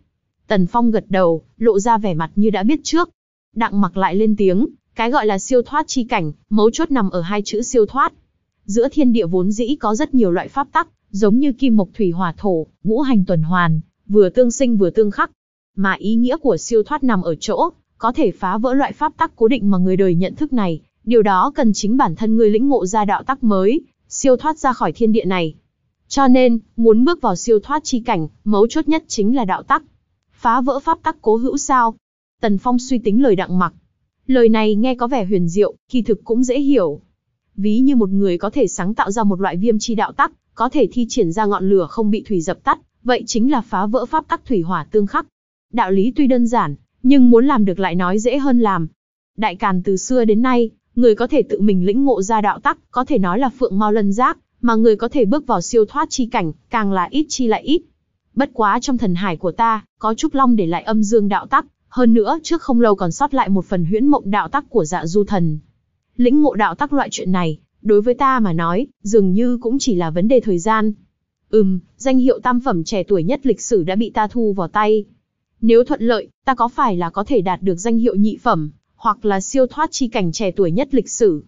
Tần Phong gật đầu, lộ ra vẻ mặt như đã biết trước. Đặng mặc lại lên tiếng, cái gọi là siêu thoát chi cảnh, mấu chốt nằm ở hai chữ siêu thoát. Giữa thiên địa vốn dĩ có rất nhiều loại pháp tắc, giống như kim mộc thủy hỏa thổ, ngũ hành tuần hoàn, vừa tương sinh vừa tương khắc. Mà ý nghĩa của siêu thoát nằm ở chỗ, có thể phá vỡ loại pháp tắc cố định mà người đời nhận thức này, điều đó cần chính bản thân người lĩnh ngộ ra đạo tắc mới, siêu thoát ra khỏi thiên địa này. Cho nên, muốn bước vào siêu thoát chi cảnh, mấu chốt nhất chính là đạo tắc phá vỡ pháp tắc cố hữu sao? Tần Phong suy tính lời đặng mặc. Lời này nghe có vẻ huyền diệu, kỳ thực cũng dễ hiểu. Ví như một người có thể sáng tạo ra một loại viêm chi đạo tắc, có thể thi triển ra ngọn lửa không bị thủy dập tắt, vậy chính là phá vỡ pháp tắc thủy hỏa tương khắc. Đạo lý tuy đơn giản, nhưng muốn làm được lại nói dễ hơn làm. Đại Càn từ xưa đến nay, người có thể tự mình lĩnh ngộ ra đạo tắc, có thể nói là phượng mau lân giác, mà người có thể bước vào siêu thoát chi cảnh, càng là ít chi lại ít. Bất quá trong thần hải của ta, có trúc long để lại âm dương đạo tắc, hơn nữa trước không lâu còn sót lại một phần huyễn mộng đạo tắc của dạ du thần. Lĩnh ngộ đạo tắc loại chuyện này, đối với ta mà nói, dường như cũng chỉ là vấn đề thời gian. Ừm, danh hiệu tam phẩm trẻ tuổi nhất lịch sử đã bị ta thu vào tay. Nếu thuận lợi, ta có phải là có thể đạt được danh hiệu nhị phẩm, hoặc là siêu thoát chi cảnh trẻ tuổi nhất lịch sử.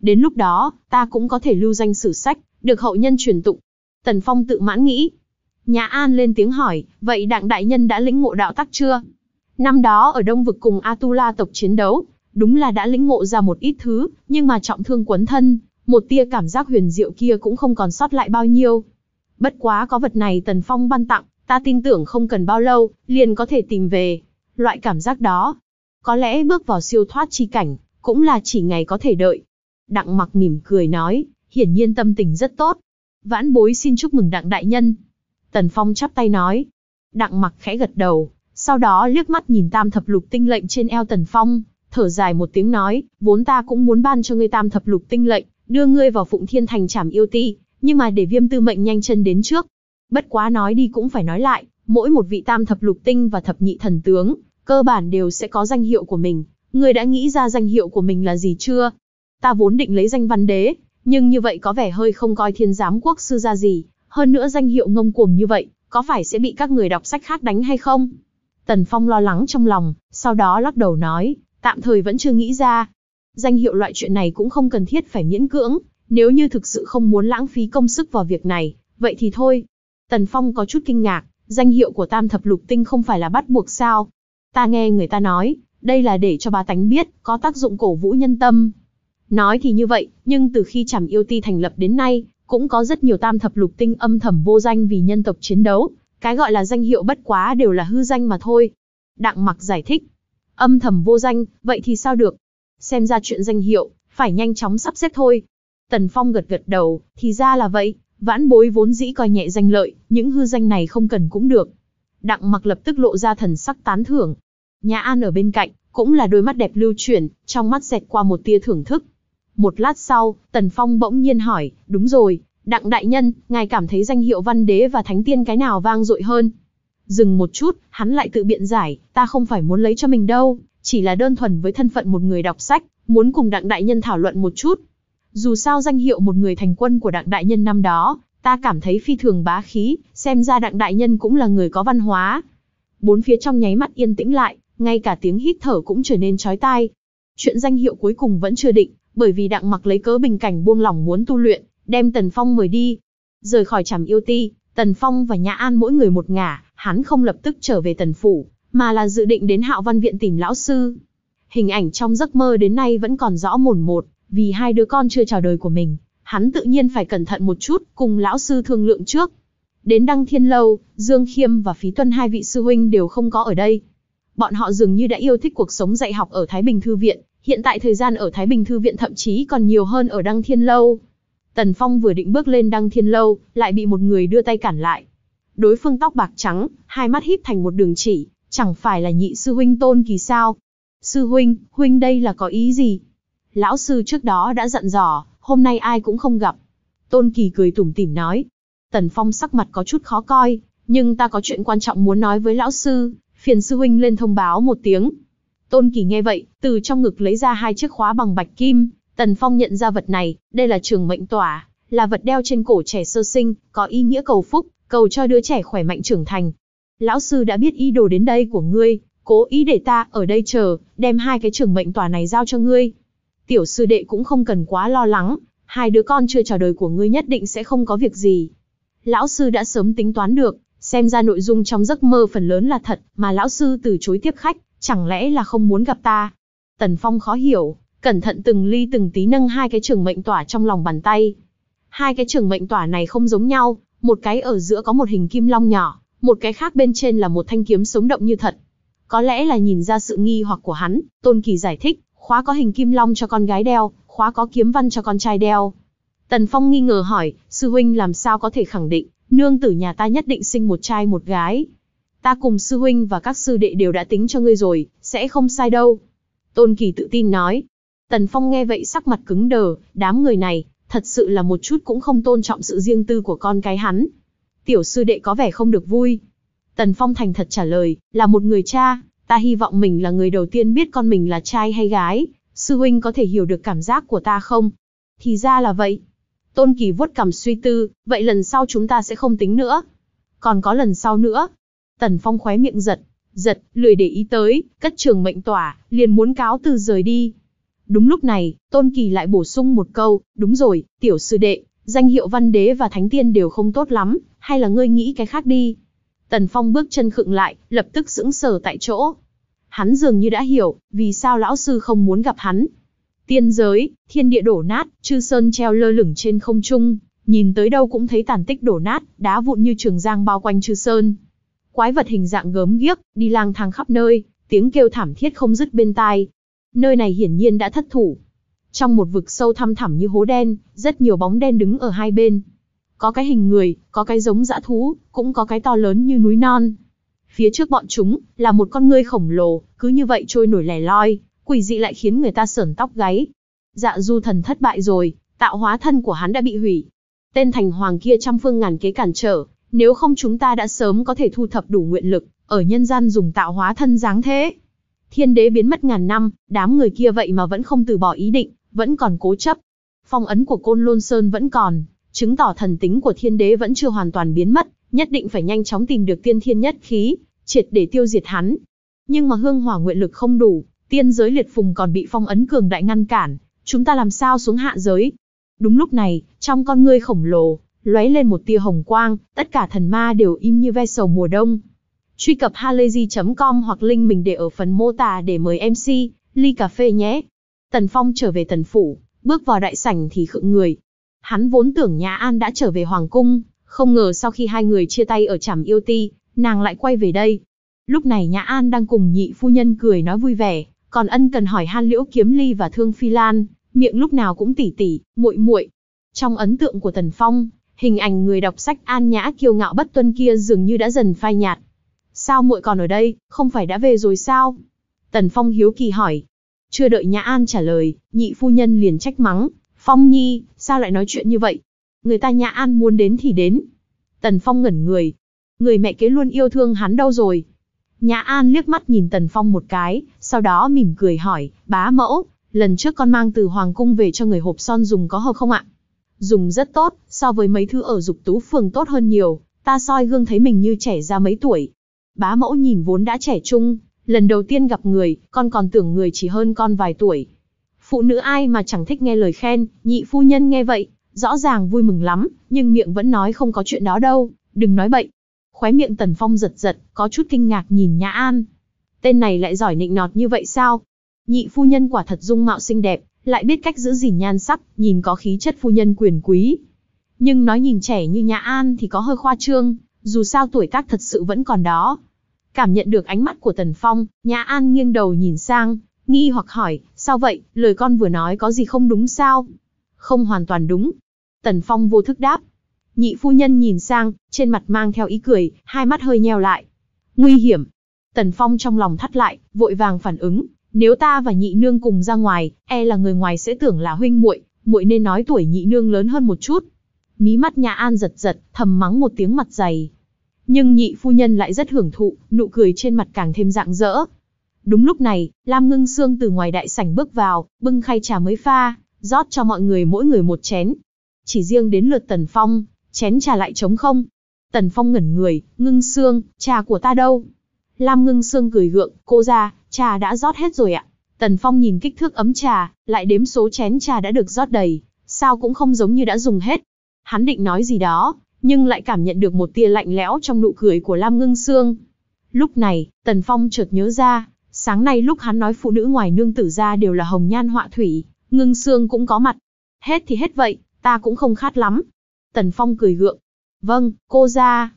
Đến lúc đó, ta cũng có thể lưu danh sử sách, được hậu nhân truyền tụng. Tần Phong tự mãn nghĩ, Nhã An lên tiếng hỏi, vậy đặng đại nhân đã lĩnh ngộ đạo tắc chưa? Năm đó ở Đông Vực cùng Atula tộc chiến đấu, đúng là đã lĩnh ngộ ra một ít thứ, nhưng mà trọng thương quấn thân, một tia cảm giác huyền diệu kia cũng không còn sót lại bao nhiêu. Bất quá có vật này Tần Phong ban tặng, ta tin tưởng không cần bao lâu, liền có thể tìm về. Loại cảm giác đó, có lẽ bước vào siêu thoát chi cảnh, cũng là chỉ ngày có thể đợi. Đặng mặc mỉm cười nói, hiển nhiên tâm tình rất tốt. Vãn bối xin chúc mừng đặng đại nhân, Tần Phong chắp tay nói. Đặng mặc khẽ gật đầu, sau đó liếc mắt nhìn tam thập lục tinh lệnh trên eo Tần Phong, thở dài một tiếng nói, vốn ta cũng muốn ban cho ngươi tam thập lục tinh lệnh, đưa ngươi vào Phụng Thiên Thành trảm yêu ti, nhưng mà để viêm tư mệnh nhanh chân đến trước. Bất quá nói đi cũng phải nói lại, mỗi một vị tam thập lục tinh và thập nhị thần tướng, cơ bản đều sẽ có danh hiệu của mình. Ngươi đã nghĩ ra danh hiệu của mình là gì chưa? Ta vốn định lấy danh văn đế, nhưng như vậy có vẻ hơi không coi thiên giám quốc sư ra gì, hơn nữa danh hiệu ngông cuồng như vậy, có phải sẽ bị các người đọc sách khác đánh hay không? Tần Phong lo lắng trong lòng, sau đó lắc đầu nói, tạm thời vẫn chưa nghĩ ra. Danh hiệu loại chuyện này cũng không cần thiết phải miễn cưỡng, nếu như thực sự không muốn lãng phí công sức vào việc này, vậy thì thôi. Tần Phong có chút kinh ngạc, danh hiệu của tam thập lục tinh không phải là bắt buộc sao. Ta nghe người ta nói, đây là để cho bà tánh biết, có tác dụng cổ vũ nhân tâm. Nói thì như vậy, nhưng từ khi chảm yêu ti thành lập đến nay, cũng có rất nhiều tam thập lục tinh âm thầm vô danh vì nhân tộc chiến đấu, cái gọi là danh hiệu bất quá đều là hư danh mà thôi. Đặng mặc giải thích, âm thầm vô danh, vậy thì sao được? Xem ra chuyện danh hiệu, phải nhanh chóng sắp xếp thôi. Tần Phong gật gật đầu, thì ra là vậy, vãn bối vốn dĩ coi nhẹ danh lợi, những hư danh này không cần cũng được. Đặng mặc lập tức lộ ra thần sắc tán thưởng. Nhã An ở bên cạnh, cũng là đôi mắt đẹp lưu chuyển, trong mắt dẹt qua một tia thưởng thức. Một lát sau, Tần Phong bỗng nhiên hỏi, đúng rồi, Đặng Đại Nhân, ngài cảm thấy danh hiệu văn đế và thánh tiên cái nào vang dội hơn? Dừng một chút, hắn lại tự biện giải, ta không phải muốn lấy cho mình đâu, chỉ là đơn thuần với thân phận một người đọc sách, muốn cùng Đặng Đại Nhân thảo luận một chút. Dù sao danh hiệu một người thành quân của Đặng Đại Nhân năm đó, ta cảm thấy phi thường bá khí, xem ra Đặng Đại Nhân cũng là người có văn hóa. Bốn phía trong nháy mắt yên tĩnh lại, ngay cả tiếng hít thở cũng trở nên chói tai. Chuyện danh hiệu cuối cùng vẫn chưa định, bởi vì đặng mặc lấy cớ bình cảnh buông lỏng muốn tu luyện, đem Tần Phong mời đi. Rời khỏi trảm yêu ti, Tần Phong và Nhã An mỗi người một ngả, hắn không lập tức trở về Tần Phủ, mà là dự định đến Hạo Văn Viện tìm lão sư. Hình ảnh trong giấc mơ đến nay vẫn còn rõ mồn một, vì hai đứa con chưa chào đời của mình, hắn tự nhiên phải cẩn thận một chút, cùng lão sư thương lượng trước. Đến Đăng Thiên Lâu, Dương Khiêm và Phí Tuân hai vị sư huynh đều không có ở đây. Bọn họ dường như đã yêu thích cuộc sống dạy học ở Thái Bình Thư Viện, hiện tại thời gian ở Thái Bình Thư Viện thậm chí còn nhiều hơn ở Đăng Thiên Lâu. Tần Phong vừa định bước lên Đăng Thiên Lâu, lại bị một người đưa tay cản lại. Đối phương tóc bạc trắng, hai mắt híp thành một đường chỉ, chẳng phải là nhị sư huynh tôn kỳ sao. Sư huynh, huynh đây là có ý gì? Lão sư trước đó đã dặn dò, hôm nay ai cũng không gặp. Tôn kỳ cười tủm tỉm nói. Tần Phong sắc mặt có chút khó coi, nhưng ta có chuyện quan trọng muốn nói với lão sư, phiền sư huynh lên thông báo một tiếng, Tôn Kỳ nghe vậy, từ trong ngực lấy ra hai chiếc khóa bằng bạch kim, Tần Phong nhận ra vật này, đây là trường mệnh tỏa, là vật đeo trên cổ trẻ sơ sinh, có ý nghĩa cầu phúc, cầu cho đứa trẻ khỏe mạnh trưởng thành. Lão sư đã biết ý đồ đến đây của ngươi, cố ý để ta ở đây chờ, đem hai cái trường mệnh tỏa này giao cho ngươi. Tiểu sư đệ cũng không cần quá lo lắng, hai đứa con chưa chào đời của ngươi nhất định sẽ không có việc gì. Lão sư đã sớm tính toán được, xem ra nội dung trong giấc mơ phần lớn là thật, mà lão sư từ chối tiếp khách, chẳng lẽ là không muốn gặp ta? Tần Phong khó hiểu, cẩn thận từng ly từng tí nâng hai cái trường mệnh tỏa trong lòng bàn tay. Hai cái trường mệnh tỏa này không giống nhau, một cái ở giữa có một hình kim long nhỏ, một cái khác bên trên là một thanh kiếm sống động như thật. Có lẽ là nhìn ra sự nghi hoặc của hắn, Tôn Kỳ giải thích, khóa có hình kim long cho con gái đeo, khóa có kiếm văn cho con trai đeo. Tần Phong nghi ngờ hỏi, sư huynh làm sao có thể khẳng định, nương tử nhà ta nhất định sinh một trai một gái ta cùng sư huynh và các sư đệ đều đã tính cho ngươi rồi, sẽ không sai đâu. Tôn Kỳ tự tin nói. Tần Phong nghe vậy sắc mặt cứng đờ, đám người này, thật sự là một chút cũng không tôn trọng sự riêng tư của con cái hắn. Tiểu sư đệ có vẻ không được vui. Tần Phong thành thật trả lời, là một người cha, ta hy vọng mình là người đầu tiên biết con mình là trai hay gái, sư huynh có thể hiểu được cảm giác của ta không? Thì ra là vậy. Tôn Kỳ vuốt cằm suy tư, vậy lần sau chúng ta sẽ không tính nữa. Còn có lần sau nữa, Tần Phong khóe miệng giật, giật, lười để ý tới, cất trường mệnh tỏa, liền muốn cáo từ rời đi. Đúng lúc này, Tôn Kỳ lại bổ sung một câu, đúng rồi, tiểu sư đệ, danh hiệu văn đế và thánh tiên đều không tốt lắm, hay là ngươi nghĩ cái khác đi. Tần Phong bước chân khựng lại, lập tức sững sờ tại chỗ. Hắn dường như đã hiểu, vì sao lão sư không muốn gặp hắn. Tiên giới, thiên địa đổ nát, chư sơn treo lơ lửng trên không trung, nhìn tới đâu cũng thấy tàn tích đổ nát, đá vụn như trường giang bao quanh chư sơn. Quái vật hình dạng gớm ghiếc, đi lang thang khắp nơi, tiếng kêu thảm thiết không dứt bên tai. Nơi này hiển nhiên đã thất thủ. Trong một vực sâu thăm thẳm như hố đen, rất nhiều bóng đen đứng ở hai bên. Có cái hình người, có cái giống dã thú, cũng có cái to lớn như núi non. Phía trước bọn chúng, là một con ngươi khổng lồ, cứ như vậy trôi nổi lẻ loi, quỷ dị lại khiến người ta sởn tóc gáy. Dạ du thần thất bại rồi, tạo hóa thân của hắn đã bị hủy. Tên thành hoàng kia trăm phương ngàn kế cản trở, nếu không chúng ta đã sớm có thể thu thập đủ nguyện lực, ở nhân gian dùng tạo hóa thân dáng thế. Thiên đế biến mất ngàn năm, đám người kia vậy mà vẫn không từ bỏ ý định, vẫn còn cố chấp. Phong ấn của Côn Lôn Sơn vẫn còn, chứng tỏ thần tính của thiên đế vẫn chưa hoàn toàn biến mất, nhất định phải nhanh chóng tìm được tiên thiên nhất khí, triệt để tiêu diệt hắn. Nhưng mà hương hỏa nguyện lực không đủ, tiên giới liệt phùng còn bị phong ấn cường đại ngăn cản, chúng ta làm sao xuống hạ giới? Đúng lúc này, trong con ngươi khổng lồ, lóe lên một tia hồng quang, tất cả thần ma đều im như ve sầu mùa đông. Truy cập halayzi.com hoặc link mình để ở phần mô tả để mời MC, ly cà phê nhé. Tần Phong trở về Tần Phủ, bước vào đại sảnh thì khựng người. Hắn vốn tưởng Nhã An đã trở về Hoàng Cung, không ngờ sau khi hai người chia tay ở trạm yêu ti, nàng lại quay về đây. Lúc này Nhã An đang cùng nhị phu nhân cười nói vui vẻ, còn ân cần hỏi Han Liễu Kiếm Ly và Thương Phi Lan, miệng lúc nào cũng tỉ tỉ, muội muội. Trong ấn tượng của Tần Phong, hình ảnh người đọc sách an nhã kiêu ngạo bất tuân kia dường như đã dần phai nhạt. Sao muội còn ở đây, không phải đã về rồi sao? Tần Phong hiếu kỳ hỏi. Chưa đợi Nhã An trả lời, nhị phu nhân liền trách mắng. Phong Nhi, sao lại nói chuyện như vậy? Người ta Nhã An muốn đến thì đến. Tần Phong ngẩn người. Người mẹ kế luôn yêu thương hắn đâu rồi? Nhã An liếc mắt nhìn Tần Phong một cái, sau đó mỉm cười hỏi, bá mẫu, lần trước con mang từ Hoàng Cung về cho người hộp son dùng có hợp không ạ? dùng rất tốt, so với mấy thứ ở dục tú phường tốt hơn nhiều, ta soi gương thấy mình như trẻ ra mấy tuổi. Bá mẫu nhìn vốn đã trẻ trung, lần đầu tiên gặp người, con còn tưởng người chỉ hơn con vài tuổi. Phụ nữ ai mà chẳng thích nghe lời khen, nhị phu nhân nghe vậy, rõ ràng vui mừng lắm, nhưng miệng vẫn nói không có chuyện đó đâu, đừng nói bậy. Khóe miệng Tần Phong giật giật, có chút kinh ngạc nhìn Nhã An. Tên này lại giỏi nịnh nọt như vậy sao? Nhị phu nhân quả thật dung mạo xinh đẹp, lại biết cách giữ gìn nhan sắc, nhìn có khí chất phu nhân quyền quý. Nhưng nói nhìn trẻ như nhà An thì có hơi khoa trương, dù sao tuổi tác thật sự vẫn còn đó. Cảm nhận được ánh mắt của Tần Phong, nhà An nghiêng đầu nhìn sang, nghi hoặc hỏi, sao vậy, lời con vừa nói có gì không đúng sao? Không hoàn toàn đúng. Tần Phong vô thức đáp. Nhị phu nhân nhìn sang, trên mặt mang theo ý cười, hai mắt hơi nheo lại. Nguy hiểm. Tần Phong trong lòng thắt lại, vội vàng phản ứng, nếu ta và nhị nương cùng ra ngoài, e là người ngoài sẽ tưởng là huynh muội, muội nên nói tuổi nhị nương lớn hơn một chút. Mí mắt nhà An giật giật, thầm mắng một tiếng mặt dày. Nhưng nhị phu nhân lại rất hưởng thụ, nụ cười trên mặt càng thêm rạng rỡ. Đúng lúc này, Lam Ngưng Sương từ ngoài đại sảnh bước vào, bưng khay trà mới pha, rót cho mọi người mỗi người một chén. Chỉ riêng đến lượt Tần Phong, chén trà lại trống không. Tần Phong ngẩn người, Ngưng Sương, trà của ta đâu? Lam Ngưng Sương cười gượng, cô ra, trà đã rót hết rồi ạ. Tần Phong nhìn kích thước ấm trà, lại đếm số chén trà đã được rót đầy, sao cũng không giống như đã dùng hết. Hắn định nói gì đó, nhưng lại cảm nhận được một tia lạnh lẽo trong nụ cười của Lam Ngưng Sương. Lúc này, Tần Phong chợt nhớ ra, sáng nay lúc hắn nói phụ nữ ngoài nương tử ra đều là hồng nhan họa thủy, Ngưng Sương cũng có mặt. Hết thì hết vậy, ta cũng không khát lắm. Tần Phong cười gượng. Vâng, cô ra.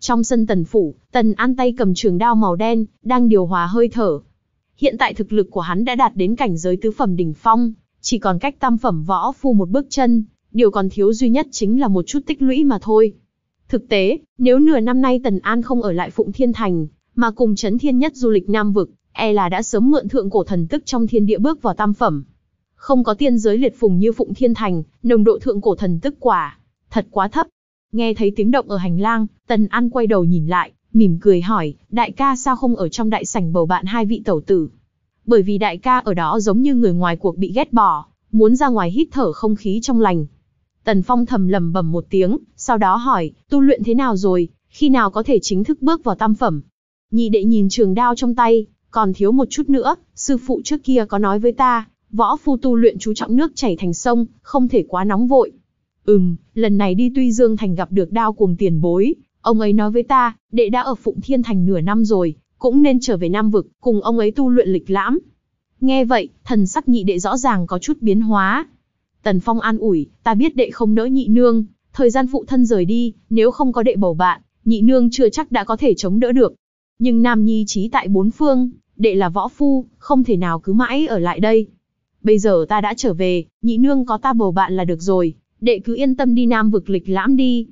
Trong sân tần phủ, tần an tay cầm trường đao màu đen, đang điều hòa hơi thở. Hiện tại thực lực của hắn đã đạt đến cảnh giới tứ phẩm đỉnh phong, chỉ còn cách tam phẩm võ phu một bước chân, điều còn thiếu duy nhất chính là một chút tích lũy mà thôi. Thực tế, nếu nửa năm nay Tần An không ở lại Phụng Thiên Thành, mà cùng chấn thiên nhất du lịch Nam Vực, e là đã sớm mượn thượng cổ thần tức trong thiên địa bước vào tam phẩm. Không có tiên giới liệt phùng như Phụng Thiên Thành, nồng độ thượng cổ thần tức quả, thật quá thấp, Nghe thấy tiếng động ở hành lang, Tần An quay đầu nhìn lại, mỉm cười hỏi, đại ca sao không ở trong đại sảnh bầu bạn hai vị tẩu tử? Bởi vì đại ca ở đó giống như người ngoài cuộc bị ghét bỏ, muốn ra ngoài hít thở không khí trong lành. Tần Phong thầm lầm bầm một tiếng, sau đó hỏi, tu luyện thế nào rồi, khi nào có thể chính thức bước vào tam phẩm? Nhị đệ nhìn trường đao trong tay, còn thiếu một chút nữa, sư phụ trước kia có nói với ta, võ phu tu luyện chú trọng nước chảy thành sông, không thể quá nóng vội, Ừm, lần này đi Tuy Dương Thành gặp được đao cuồng tiền bối, ông ấy nói với ta, đệ đã ở Phụng Thiên Thành nửa năm rồi, cũng nên trở về Nam Vực, cùng ông ấy tu luyện lịch lãm. Nghe vậy, thần sắc nhị đệ rõ ràng có chút biến hóa. Tần Phong an ủi, ta biết đệ không nỡ nhị nương, thời gian phụ thân rời đi, nếu không có đệ bầu bạn, nhị nương chưa chắc đã có thể chống đỡ được. Nhưng Nam Nhi trí tại bốn phương, đệ là võ phu, không thể nào cứ mãi ở lại đây. Bây giờ ta đã trở về, nhị nương có ta bầu bạn là được rồi, đệ cứ yên tâm đi nam vực lịch lãm đi.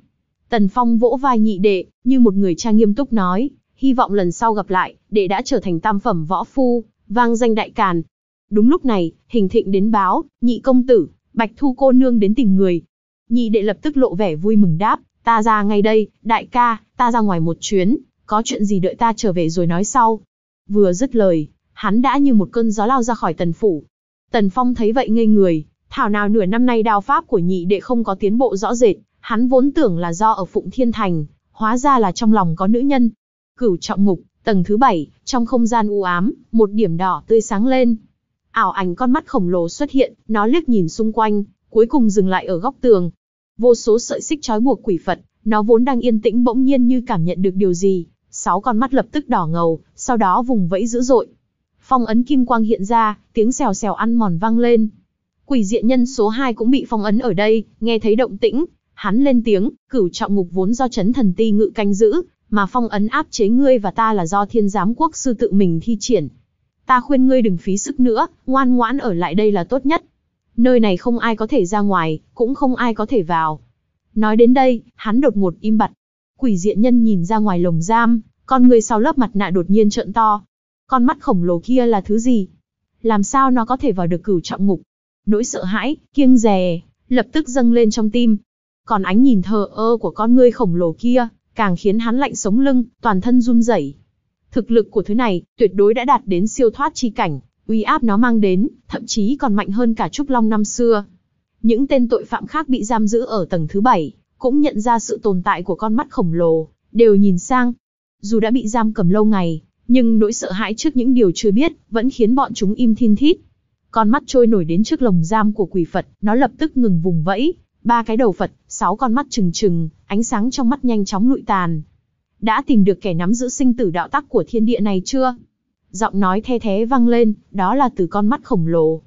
Tần Phong vỗ vai nhị đệ, như một người cha nghiêm túc nói, hy vọng lần sau gặp lại, đệ đã trở thành tam phẩm võ phu, vang danh đại càn. Đúng lúc này, hình thịnh đến báo, nhị công tử, bạch thu cô nương đến tìm người. Nhị đệ lập tức lộ vẻ vui mừng đáp, ta ra ngay đây, đại ca, ta ra ngoài một chuyến, có chuyện gì đợi ta trở về rồi nói sau. Vừa dứt lời, hắn đã như một cơn gió lao ra khỏi tần phủ. Tần Phong thấy vậy ngây người, Thảo nào nửa năm nay đao pháp của nhị đệ không có tiến bộ rõ rệt, hắn vốn tưởng là do ở Phụng Thiên Thành, hóa ra là trong lòng có nữ nhân. Cửu trọng ngục, tầng thứ bảy, trong không gian u ám, một điểm đỏ tươi sáng lên. Ảo ảnh con mắt khổng lồ xuất hiện, nó liếc nhìn xung quanh, cuối cùng dừng lại ở góc tường. Vô số sợi xích trói buộc quỷ Phật, nó vốn đang yên tĩnh bỗng nhiên như cảm nhận được điều gì, sáu con mắt lập tức đỏ ngầu, sau đó vùng vẫy dữ dội. Phong ấn kim quang hiện ra, tiếng xèo xèo ăn mòn vang lên, Quỷ diện nhân số 2 cũng bị phong ấn ở đây, nghe thấy động tĩnh, hắn lên tiếng, cửu trọng ngục vốn do chấn thần ti ngự canh giữ, mà phong ấn áp chế ngươi và ta là do thiên giám quốc sư tự mình thi triển. Ta khuyên ngươi đừng phí sức nữa, ngoan ngoãn ở lại đây là tốt nhất. Nơi này không ai có thể ra ngoài, cũng không ai có thể vào. Nói đến đây, hắn đột ngột im bặt. Quỷ diện nhân nhìn ra ngoài lồng giam, con người sau lớp mặt nạ đột nhiên trợn to. Con mắt khổng lồ kia là thứ gì? Làm sao nó có thể vào được cửu trọng ngục? nỗi sợ hãi, kiêng dè, lập tức dâng lên trong tim. Còn ánh nhìn thờ ơ của con ngươi khổng lồ kia, càng khiến hắn lạnh sống lưng, toàn thân run rẩy. Thực lực của thứ này, tuyệt đối đã đạt đến siêu thoát chi cảnh, uy áp nó mang đến, thậm chí còn mạnh hơn cả Trúc Long năm xưa. Những tên tội phạm khác bị giam giữ ở tầng thứ bảy, cũng nhận ra sự tồn tại của con mắt khổng lồ, đều nhìn sang. Dù đã bị giam cầm lâu ngày, nhưng nỗi sợ hãi trước những điều chưa biết, vẫn khiến bọn chúng im thiên thít, con mắt trôi nổi đến trước lồng giam của quỷ Phật, nó lập tức ngừng vùng vẫy, ba cái đầu Phật, sáu con mắt trừng trừng, ánh sáng trong mắt nhanh chóng lụi tàn. Đã tìm được kẻ nắm giữ sinh tử đạo tắc của thiên địa này chưa? Giọng nói the thế vang lên, đó là từ con mắt khổng lồ.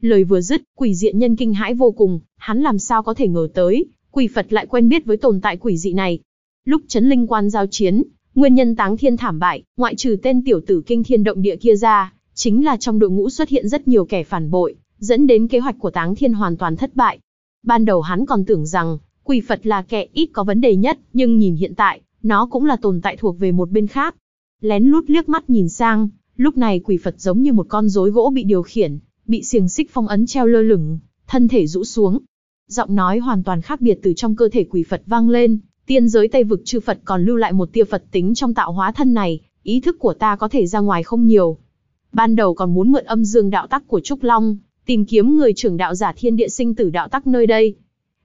Lời vừa dứt, quỷ diện nhân kinh hãi vô cùng, hắn làm sao có thể ngờ tới, quỷ Phật lại quen biết với tồn tại quỷ dị này. Lúc chấn linh quan giao chiến, nguyên nhân táng thiên thảm bại, ngoại trừ tên tiểu tử kinh thiên động địa kia ra, chính là trong đội ngũ xuất hiện rất nhiều kẻ phản bội, dẫn đến kế hoạch của Táng Thiên hoàn toàn thất bại. Ban đầu hắn còn tưởng rằng, quỷ Phật là kẻ ít có vấn đề nhất, nhưng nhìn hiện tại, nó cũng là tồn tại thuộc về một bên khác. Lén lút liếc mắt nhìn sang, lúc này quỷ Phật giống như một con rối gỗ bị điều khiển, bị xiềng xích phong ấn treo lơ lửng, thân thể rũ xuống. Giọng nói hoàn toàn khác biệt từ trong cơ thể quỷ Phật vang lên, tiên giới Tây vực chư Phật còn lưu lại một tia Phật tính trong tạo hóa thân này, ý thức của ta có thể ra ngoài không nhiều, ban đầu còn muốn mượn âm dương đạo tắc của Trúc Long, tìm kiếm người trưởng đạo giả thiên địa sinh tử đạo tắc nơi đây.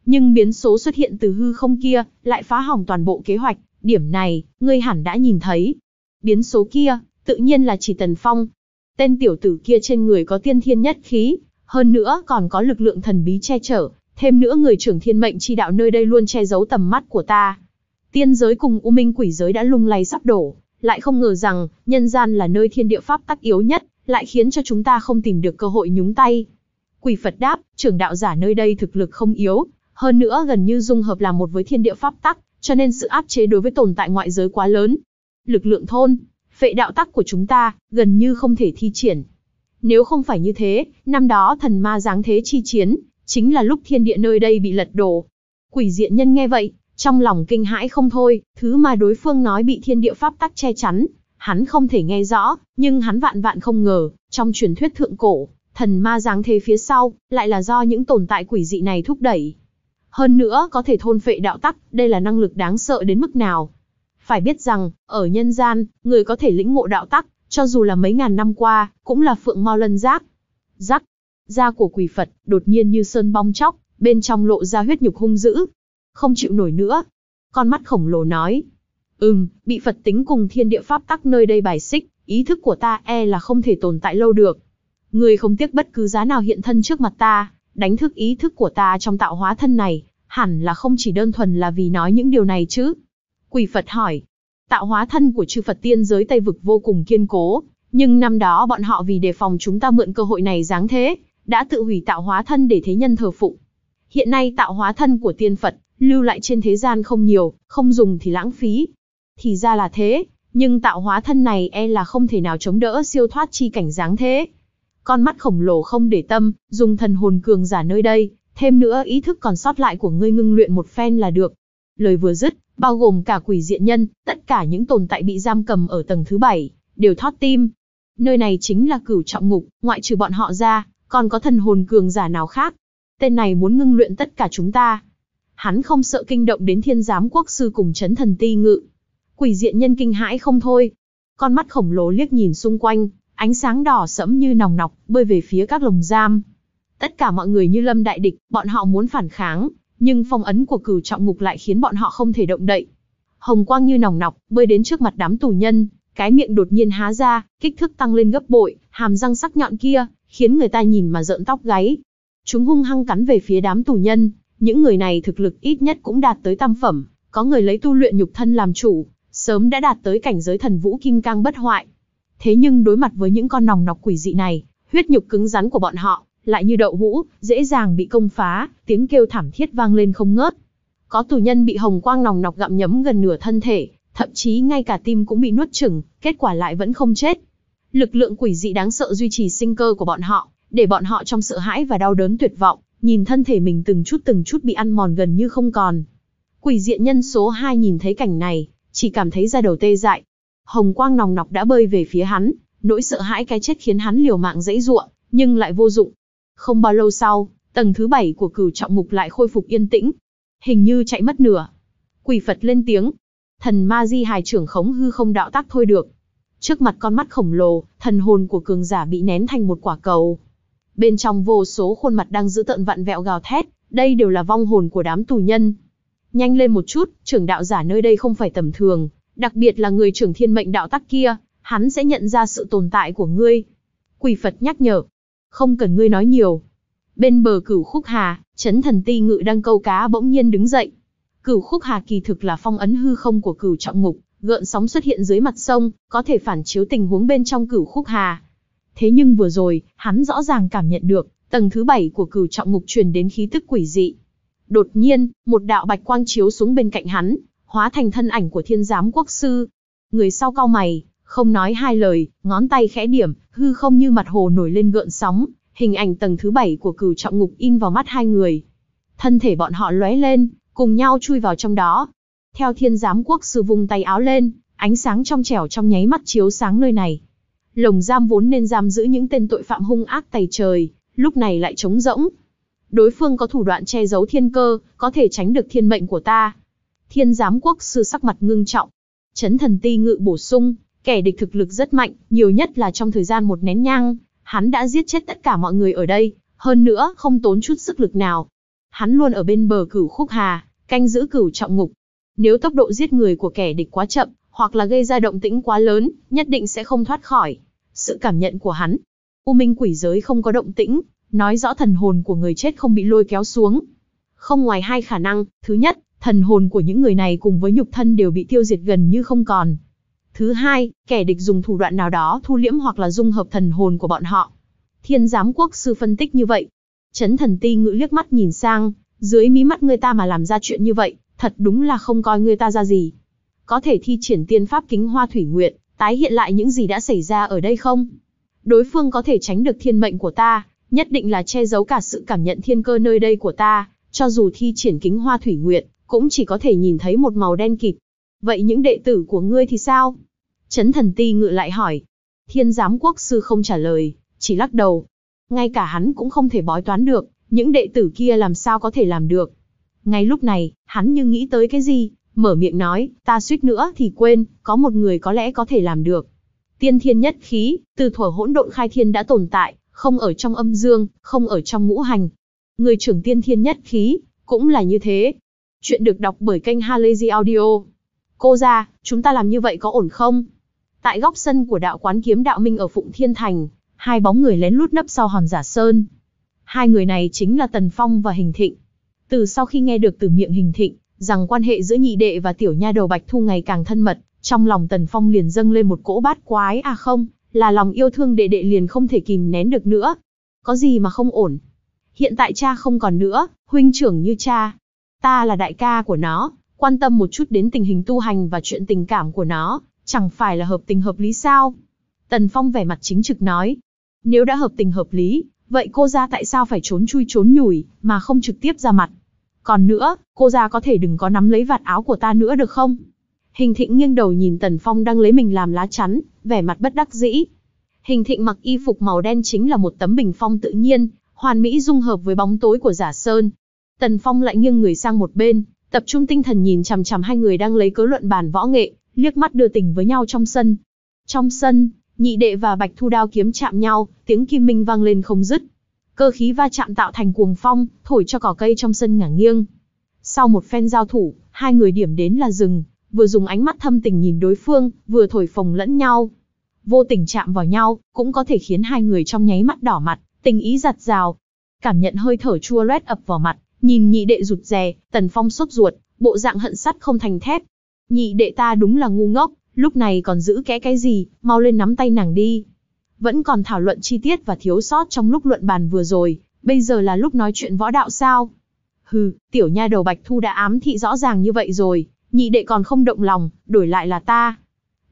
Nhưng biến số xuất hiện từ hư không kia, lại phá hỏng toàn bộ kế hoạch, điểm này, ngươi hẳn đã nhìn thấy. Biến số kia, tự nhiên là chỉ Tần Phong. Tên tiểu tử kia trên người có tiên thiên nhất khí, hơn nữa còn có lực lượng thần bí che chở, thêm nữa người trưởng thiên mệnh chi đạo nơi đây luôn che giấu tầm mắt của ta. Tiên giới cùng U Minh quỷ giới đã lung lay sắp đổ, lại không ngờ rằng, nhân gian là nơi thiên địa pháp tắc yếu nhất, lại khiến cho chúng ta không tìm được cơ hội nhúng tay. Quỷ Phật đáp, trưởng đạo giả nơi đây thực lực không yếu, hơn nữa gần như dung hợp là một với thiên địa pháp tắc, cho nên sự áp chế đối với tồn tại ngoại giới quá lớn. Lực lượng thôn, phệ đạo tắc của chúng ta, gần như không thể thi triển. Nếu không phải như thế, năm đó thần ma giáng thế chi chiến, chính là lúc thiên địa nơi đây bị lật đổ. Quỷ diện nhân nghe vậy, trong lòng kinh hãi không thôi, thứ mà đối phương nói bị thiên địa pháp tắc che chắn, hắn không thể nghe rõ, nhưng hắn vạn vạn không ngờ, trong truyền thuyết thượng cổ, thần ma giáng thế phía sau, lại là do những tồn tại quỷ dị này thúc đẩy. Hơn nữa có thể thôn phệ đạo tắc, đây là năng lực đáng sợ đến mức nào. Phải biết rằng, ở nhân gian, người có thể lĩnh ngộ đạo tắc, cho dù là mấy ngàn năm qua, cũng là phượng mau lân giác. Giác, da của quỷ Phật, đột nhiên như sơn bong chóc, bên trong lộ ra huyết nhục hung dữ, không chịu nổi nữa. Con mắt khổng lồ nói, ừm, bị Phật tính cùng thiên địa pháp tắc nơi đây bài xích, ý thức của ta e là không thể tồn tại lâu được. người không tiếc bất cứ giá nào hiện thân trước mặt ta, đánh thức ý thức của ta trong tạo hóa thân này, hẳn là không chỉ đơn thuần là vì nói những điều này chứ. Quỷ Phật hỏi, tạo hóa thân của chư Phật tiên giới Tây Vực vô cùng kiên cố, nhưng năm đó bọn họ vì đề phòng chúng ta mượn cơ hội này giáng thế, đã tự hủy tạo hóa thân để thế nhân thờ phụng. Hiện nay tạo hóa thân của tiên Phật lưu lại trên thế gian không nhiều, không dùng thì lãng phí. Thì ra là thế, nhưng tạo hóa thân này e là không thể nào chống đỡ siêu thoát chi cảnh dáng thế. Con mắt khổng lồ không để tâm, dùng thần hồn cường giả nơi đây, thêm nữa ý thức còn sót lại của ngươi ngưng luyện một phen là được. Lời vừa dứt, bao gồm cả quỷ diện nhân, tất cả những tồn tại bị giam cầm ở tầng thứ bảy, đều thoát tim. Nơi này chính là cửu trọng ngục, ngoại trừ bọn họ ra, còn có thần hồn cường giả nào khác. Tên này muốn ngưng luyện tất cả chúng ta, hắn không sợ kinh động đến thiên giám quốc sư cùng chấn thần ti ngự. Quỷ diện nhân kinh hãi không thôi. Con mắt khổng lồ liếc nhìn xung quanh, ánh sáng đỏ sẫm như nòng nọc, bơi về phía các lồng giam. Tất cả mọi người như lâm đại địch, bọn họ muốn phản kháng, nhưng phong ấn của cửu trọng ngục lại khiến bọn họ không thể động đậy. Hồng quang như nòng nọc, bơi đến trước mặt đám tù nhân, cái miệng đột nhiên há ra, kích thước tăng lên gấp bội, hàm răng sắc nhọn kia, khiến người ta nhìn mà rợn tóc gáy. Chúng hung hăng cắn về phía đám tù nhân, những người này thực lực ít nhất cũng đạt tới tam phẩm, có người lấy tu luyện nhục thân làm chủ, sớm đã đạt tới cảnh giới thần vũ kim cang bất hoại. Thế nhưng đối mặt với những con nòng nọc quỷ dị này, huyết nhục cứng rắn của bọn họ lại như đậu hũ, dễ dàng bị công phá, tiếng kêu thảm thiết vang lên không ngớt. Có tù nhân bị hồng quang nòng nọc gặm nhấm gần nửa thân thể, thậm chí ngay cả tim cũng bị nuốt chửng, kết quả lại vẫn không chết. Lực lượng quỷ dị đáng sợ duy trì sinh cơ của bọn họ, để bọn họ trong sợ hãi và đau đớn tuyệt vọng, nhìn thân thể mình từng chút từng chút bị ăn mòn gần như không còn. Quỷ diện nhân số 2 nhìn thấy cảnh này, chỉ cảm thấy ra đầu tê dại. Hồng quang nòng nọc đã bơi về phía hắn, nỗi sợ hãi cái chết khiến hắn liều mạng dãy ruộng, nhưng lại vô dụng. Không bao lâu sau, tầng thứ 7 của cửu trọng mục lại khôi phục yên tĩnh. Hình như chạy mất nửa. Quỷ Phật lên tiếng. Thần ma di hài trưởng khống hư không đạo tác thôi được. Trước mặt con mắt khổng lồ, thần hồn của cường giả bị nén thành một quả cầu, bên trong vô số khuôn mặt đang giữ tợn vặn vẹo gào thét, đây đều là vong hồn của đám tù nhân. Nhanh lên một chút, trưởng đạo giả nơi đây không phải tầm thường, đặc biệt là người trưởng thiên mệnh đạo tắc kia, hắn sẽ nhận ra sự tồn tại của ngươi. Quỷ Phật nhắc nhở, không cần ngươi nói nhiều. Bên bờ cửu khúc hà, chấn thần ti ngự đang câu cá bỗng nhiên đứng dậy. Cửu khúc hà kỳ thực là phong ấn hư không của cửu trọng ngục, gợn sóng xuất hiện dưới mặt sông, có thể phản chiếu tình huống bên trong cửu khúc hà, Thế nhưng vừa rồi, hắn rõ ràng cảm nhận được, tầng thứ bảy của cửu trọng ngục truyền đến khí tức quỷ dị. Đột nhiên, một đạo bạch quang chiếu xuống bên cạnh hắn, hóa thành thân ảnh của thiên giám quốc sư. Người sau cau mày, không nói hai lời, ngón tay khẽ điểm, hư không như mặt hồ nổi lên gợn sóng, hình ảnh tầng thứ bảy của cửu trọng ngục in vào mắt hai người. Thân thể bọn họ lóe lên, cùng nhau chui vào trong đó. Theo thiên giám quốc sư vung tay áo lên, ánh sáng trong trẻo trong nháy mắt chiếu sáng nơi này. Lồng giam vốn nên giam giữ những tên tội phạm hung ác tày trời, lúc này lại trống rỗng. Đối phương có thủ đoạn che giấu thiên cơ, có thể tránh được thiên mệnh của ta. Thiên giám quốc sư sắc mặt ngưng trọng. Chấn thần ti ngự bổ sung, kẻ địch thực lực rất mạnh, nhiều nhất là trong thời gian một nén nhang, hắn đã giết chết tất cả mọi người ở đây, hơn nữa không tốn chút sức lực nào. Hắn luôn ở bên bờ cửu khúc hà, canh giữ cửu trọng ngục. Nếu tốc độ giết người của kẻ địch quá chậm, hoặc là gây ra động tĩnh quá lớn, nhất định sẽ không thoát khỏi sự cảm nhận của hắn. U minh quỷ giới không có động tĩnh, nói rõ thần hồn của người chết không bị lôi kéo xuống. Không ngoài hai khả năng, thứ nhất, thần hồn của những người này cùng với nhục thân đều bị tiêu diệt gần như không còn. Thứ hai, kẻ địch dùng thủ đoạn nào đó thu liễm hoặc là dung hợp thần hồn của bọn họ. Thiên giám quốc sư phân tích như vậy. Chấn thần ti ngữ liếc mắt nhìn sang, dưới mí mắt người ta mà làm ra chuyện như vậy, thật đúng là không coi người ta ra gì. Có thể thi triển tiên pháp kính hoa thủy nguyện, tái hiện lại những gì đã xảy ra ở đây không? Đối phương có thể tránh được thiên mệnh của ta, nhất định là che giấu cả sự cảm nhận thiên cơ nơi đây của ta, cho dù thi triển kính hoa thủy nguyện, cũng chỉ có thể nhìn thấy một màu đen kịt. Vậy những đệ tử của ngươi thì sao? Chấn thần ti ngự lại hỏi. Thiên giám quốc sư không trả lời, chỉ lắc đầu. Ngay cả hắn cũng không thể bói toán được, những đệ tử kia làm sao có thể làm được. Ngay lúc này, hắn như nghĩ tới cái gì, mở miệng nói, ta suýt nữa thì quên, có một người có lẽ có thể làm được. Tiên thiên nhất khí, từ thuở hỗn độn khai thiên đã tồn tại, không ở trong âm dương, không ở trong ngũ hành. Người trưởng tiên thiên nhất khí, cũng là như thế. Chuyện được đọc bởi kênh Halazy Audio. Cô ra, chúng ta làm như vậy có ổn không? Tại góc sân của đạo quán kiếm đạo minh ở Phụng Thiên Thành, hai bóng người lén lút nấp sau hòn giả sơn. Hai người này chính là Tần Phong và Hình Thịnh. Từ sau khi nghe được từ miệng Hình Thịnh, rằng quan hệ giữa nhị đệ và tiểu nha đầu Bạch Thu ngày càng thân mật, trong lòng Tần Phong liền dâng lên một cỗ bát quái à không, là lòng yêu thương đệ đệ liền không thể kìm nén được nữa. Có gì mà không ổn? Hiện tại cha không còn nữa, huynh trưởng như cha. Ta là đại ca của nó, quan tâm một chút đến tình hình tu hành và chuyện tình cảm của nó, chẳng phải là hợp tình hợp lý sao? Tần Phong vẻ mặt chính trực nói. Nếu đã hợp tình hợp lý, vậy cô ra tại sao phải trốn chui trốn nhủi, mà không trực tiếp ra mặt? Còn nữa, cô ra có thể đừng có nắm lấy vạt áo của ta nữa được không? Hình thịnh nghiêng đầu nhìn Tần Phong đang lấy mình làm lá chắn, vẻ mặt bất đắc dĩ. Hình thịnh mặc y phục màu đen chính là một tấm bình phong tự nhiên, hoàn mỹ dung hợp với bóng tối của giả sơn. Tần Phong lại nghiêng người sang một bên, tập trung tinh thần nhìn chằm chằm hai người đang lấy cớ luận bàn võ nghệ, liếc mắt đưa tình với nhau trong sân. Trong sân, nhị đệ và bạch thu đao kiếm chạm nhau, tiếng kim minh vang lên không dứt, Cơ khí va chạm tạo thành cuồng phong, thổi cho cỏ cây trong sân ngả nghiêng. Sau một phen giao thủ, hai người điểm đến là rừng, vừa dùng ánh mắt thâm tình nhìn đối phương, vừa thổi phồng lẫn nhau. Vô tình chạm vào nhau, cũng có thể khiến hai người trong nháy mắt đỏ mặt, tình ý giặt rào. Cảm nhận hơi thở chua loét ập vào mặt, nhìn nhị đệ rụt rè, tần phong sốt ruột, bộ dạng hận sắt không thành thép. Nhị đệ ta đúng là ngu ngốc, lúc này còn giữ kẽ cái gì, mau lên nắm tay nàng đi. Vẫn còn thảo luận chi tiết và thiếu sót trong lúc luận bàn vừa rồi, bây giờ là lúc nói chuyện võ đạo sao? Hừ, tiểu nha đầu Bạch Thu đã ám thị rõ ràng như vậy rồi, nhị đệ còn không động lòng, đổi lại là ta.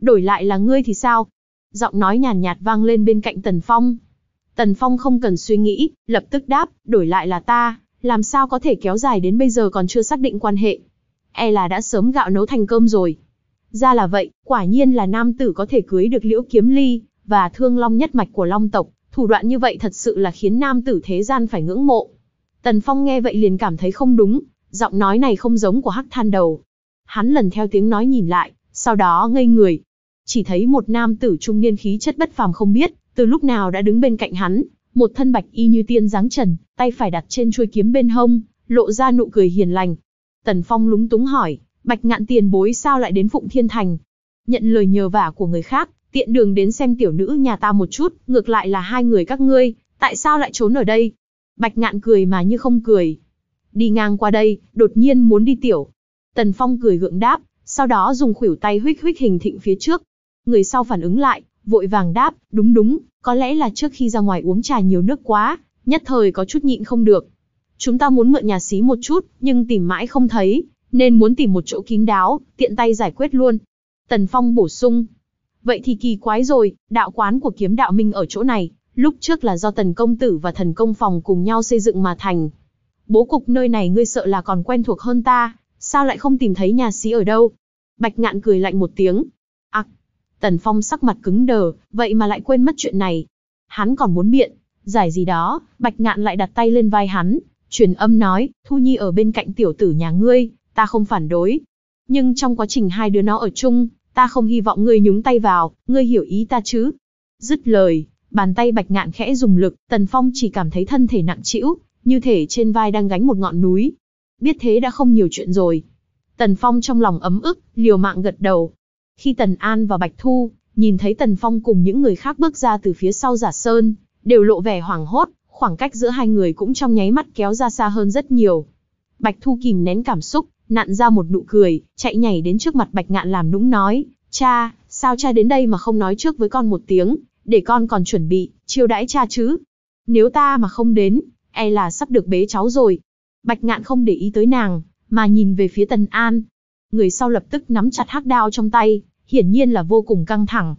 Đổi lại là ngươi thì sao? Giọng nói nhàn nhạt, vang lên bên cạnh Tần Phong. Tần Phong không cần suy nghĩ, lập tức đáp, đổi lại là ta, làm sao có thể kéo dài đến bây giờ còn chưa xác định quan hệ. E là đã sớm gạo nấu thành cơm rồi. Ra là vậy, quả nhiên là nam tử có thể cưới được liễu kiếm ly, và thương long nhất mạch của long tộc, thủ đoạn như vậy thật sự là khiến nam tử thế gian phải ngưỡng mộ. Tần Phong nghe vậy liền cảm thấy không đúng, giọng nói này không giống của hắc than đầu. Hắn lần theo tiếng nói nhìn lại, sau đó ngây người. Chỉ thấy một nam tử trung niên khí chất bất phàm không biết, từ lúc nào đã đứng bên cạnh hắn, một thân bạch y như tiên dáng trần, tay phải đặt trên chuôi kiếm bên hông, lộ ra nụ cười hiền lành. Tần Phong lúng túng hỏi, bạch ngạn tiền bối sao lại đến Phụng Thiên Thành? Nhận lời nhờ vả của người khác, tiện đường đến xem tiểu nữ nhà ta một chút, ngược lại là hai người các ngươi, tại sao lại trốn ở đây? Bạch ngạn cười mà như không cười. Đi ngang qua đây, đột nhiên muốn đi tiểu. Tần Phong cười gượng đáp, sau đó dùng khuỷu tay huých huých hình thịnh phía trước. Người sau phản ứng lại, vội vàng đáp, đúng đúng, có lẽ là trước khi ra ngoài uống trà nhiều nước quá, nhất thời có chút nhịn không được. Chúng ta muốn mượn nhà xí một chút, nhưng tìm mãi không thấy, nên muốn tìm một chỗ kín đáo, tiện tay giải quyết luôn. Tần Phong bổ sung, Vậy thì kỳ quái rồi, đạo quán của kiếm đạo minh ở chỗ này, lúc trước là do tần công tử và thần công phòng cùng nhau xây dựng mà thành. Bố cục nơi này ngươi sợ là còn quen thuộc hơn ta, sao lại không tìm thấy nhà sĩ ở đâu? Bạch ngạn cười lạnh một tiếng. Ác! À, tần phong sắc mặt cứng đờ, vậy mà lại quên mất chuyện này. Hắn còn muốn biện, giải gì đó, bạch ngạn lại đặt tay lên vai hắn, truyền âm nói, Thu Nhi ở bên cạnh tiểu tử nhà ngươi, ta không phản đối. Nhưng trong quá trình hai đứa nó ở chung, ta không hy vọng ngươi nhúng tay vào, ngươi hiểu ý ta chứ? Dứt lời, bàn tay bạch ngạn khẽ dùng lực, tần phong chỉ cảm thấy thân thể nặng trĩu, như thể trên vai đang gánh một ngọn núi. Biết thế đã không nhiều chuyện rồi. Tần phong trong lòng ấm ức, liều mạng gật đầu. Khi tần an và bạch thu, nhìn thấy tần phong cùng những người khác bước ra từ phía sau giả sơn, đều lộ vẻ hoảng hốt, khoảng cách giữa hai người cũng trong nháy mắt kéo ra xa hơn rất nhiều. Bạch thu kìm nén cảm xúc, nặn ra một nụ cười, chạy nhảy đến trước mặt Bạch Ngạn làm nũng nói, cha, sao cha đến đây mà không nói trước với con một tiếng, để con còn chuẩn bị, chiêu đãi cha chứ. Nếu ta mà không đến, e là sắp được bế cháu rồi. Bạch Ngạn không để ý tới nàng, mà nhìn về phía Tần An. Người sau lập tức nắm chặt hắc đao trong tay, hiển nhiên là vô cùng căng thẳng.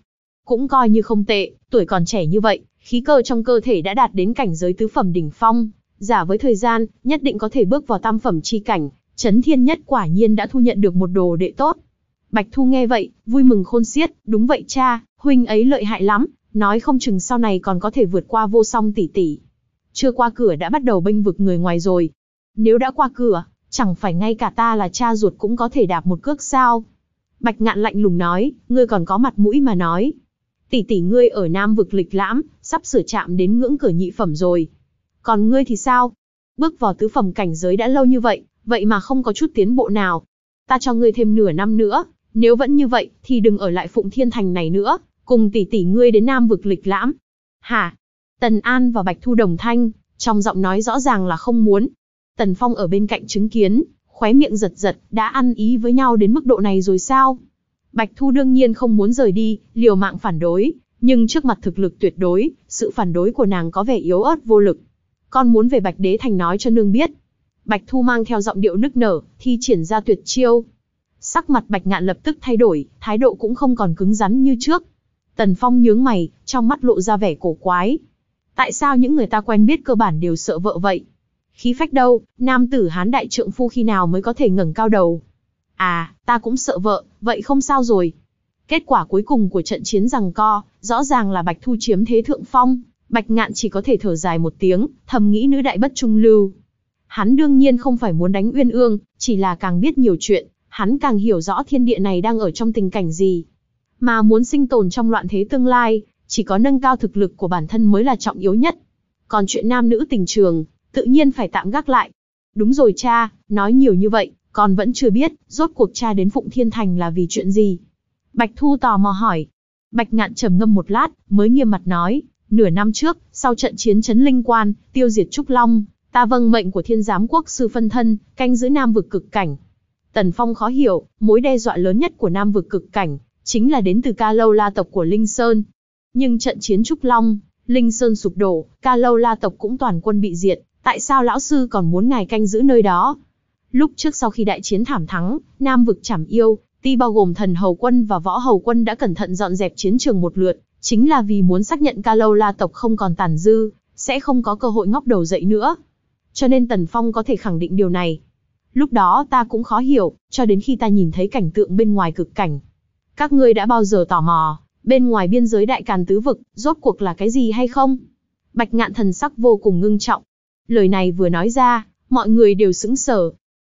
Cũng coi như không tệ, tuổi còn trẻ như vậy, khí cơ trong cơ thể đã đạt đến cảnh giới tứ phẩm đỉnh phong, giả với thời gian, nhất định có thể bước vào tam phẩm chi cảnh, Trấn Thiên Nhất quả nhiên đã thu nhận được một đồ đệ tốt. Bạch Thu nghe vậy, vui mừng khôn xiết, đúng vậy cha, huynh ấy lợi hại lắm, nói không chừng sau này còn có thể vượt qua vô song tỷ tỷ. Chưa qua cửa đã bắt đầu bênh vực người ngoài rồi. Nếu đã qua cửa, chẳng phải ngay cả ta là cha ruột cũng có thể đạp một cước sao? Bạch Ngạn lạnh lùng nói, ngươi còn có mặt mũi mà nói. Tỷ tỷ ngươi ở Nam vực lịch lãm, sắp sửa chạm đến ngưỡng cửa nhị phẩm rồi. Còn ngươi thì sao? Bước vào tứ phẩm cảnh giới đã lâu như vậy, vậy mà không có chút tiến bộ nào. Ta cho ngươi thêm nửa năm nữa, nếu vẫn như vậy, thì đừng ở lại Phụng Thiên Thành này nữa, cùng tỷ tỷ ngươi đến Nam vực lịch lãm. Hả? Tần An và Bạch Thu đồng thanh, trong giọng nói rõ ràng là không muốn. Tần Phong ở bên cạnh chứng kiến, khóe miệng giật giật, đã ăn ý với nhau đến mức độ này rồi sao? Bạch Thu đương nhiên không muốn rời đi, liều mạng phản đối, nhưng trước mặt thực lực tuyệt đối, sự phản đối của nàng có vẻ yếu ớt vô lực. Con muốn về Bạch Đế Thành nói cho nương biết, Bạch Thu mang theo giọng điệu nức nở, thi triển ra tuyệt chiêu. Sắc mặt Bạch Ngạn lập tức thay đổi, thái độ cũng không còn cứng rắn như trước. Tần Phong nhướng mày, trong mắt lộ ra vẻ cổ quái. Tại sao những người ta quen biết cơ bản đều sợ vợ vậy? Khí phách đâu, nam tử hán đại trượng phu khi nào mới có thể ngẩng cao đầu? À, ta cũng sợ vợ, vậy không sao rồi. Kết quả cuối cùng của trận chiến rằng co, rõ ràng là Bạch Thu chiếm thế thượng phong, Bạch Ngạn chỉ có thể thở dài một tiếng, thầm nghĩ nữ đại bất trung lưu. Hắn đương nhiên không phải muốn đánh Uyên Ương, chỉ là càng biết nhiều chuyện, hắn càng hiểu rõ thiên địa này đang ở trong tình cảnh gì. Mà muốn sinh tồn trong loạn thế tương lai, chỉ có nâng cao thực lực của bản thân mới là trọng yếu nhất. Còn chuyện nam nữ tình trường, tự nhiên phải tạm gác lại. Đúng rồi cha, nói nhiều như vậy, con vẫn chưa biết, rốt cuộc cha đến Phụng Thiên Thành là vì chuyện gì. Bạch Thu tò mò hỏi. Bạch Ngạn trầm ngâm một lát, mới nghiêm mặt nói, nửa năm trước, sau trận chiến chấn linh quan, tiêu diệt Trúc Long, Ta vâng mệnh của thiên giám quốc sư phân thân, canh giữ Nam vực cực cảnh. Tần Phong khó hiểu, mối đe dọa lớn nhất của Nam vực cực cảnh, chính là đến từ ca lâu la tộc của Linh Sơn. Nhưng trận chiến Trúc Long, Linh Sơn sụp đổ, ca lâu la tộc cũng toàn quân bị diệt, tại sao lão sư còn muốn ngài canh giữ nơi đó? Lúc trước sau khi đại chiến thảm thắng, Nam vực chảm yêu, ti bao gồm thần hầu quân và võ hầu quân đã cẩn thận dọn dẹp chiến trường một lượt, chính là vì muốn xác nhận ca lâu la tộc không còn tàn dư, sẽ không có cơ hội ngóc đầu dậy nữa cho nên Tần Phong có thể khẳng định điều này. Lúc đó ta cũng khó hiểu, cho đến khi ta nhìn thấy cảnh tượng bên ngoài cực cảnh. Các ngươi đã bao giờ tò mò, bên ngoài biên giới đại càn tứ vực, rốt cuộc là cái gì hay không? Bạch ngạn thần sắc vô cùng ngưng trọng. Lời này vừa nói ra, mọi người đều sững sờ.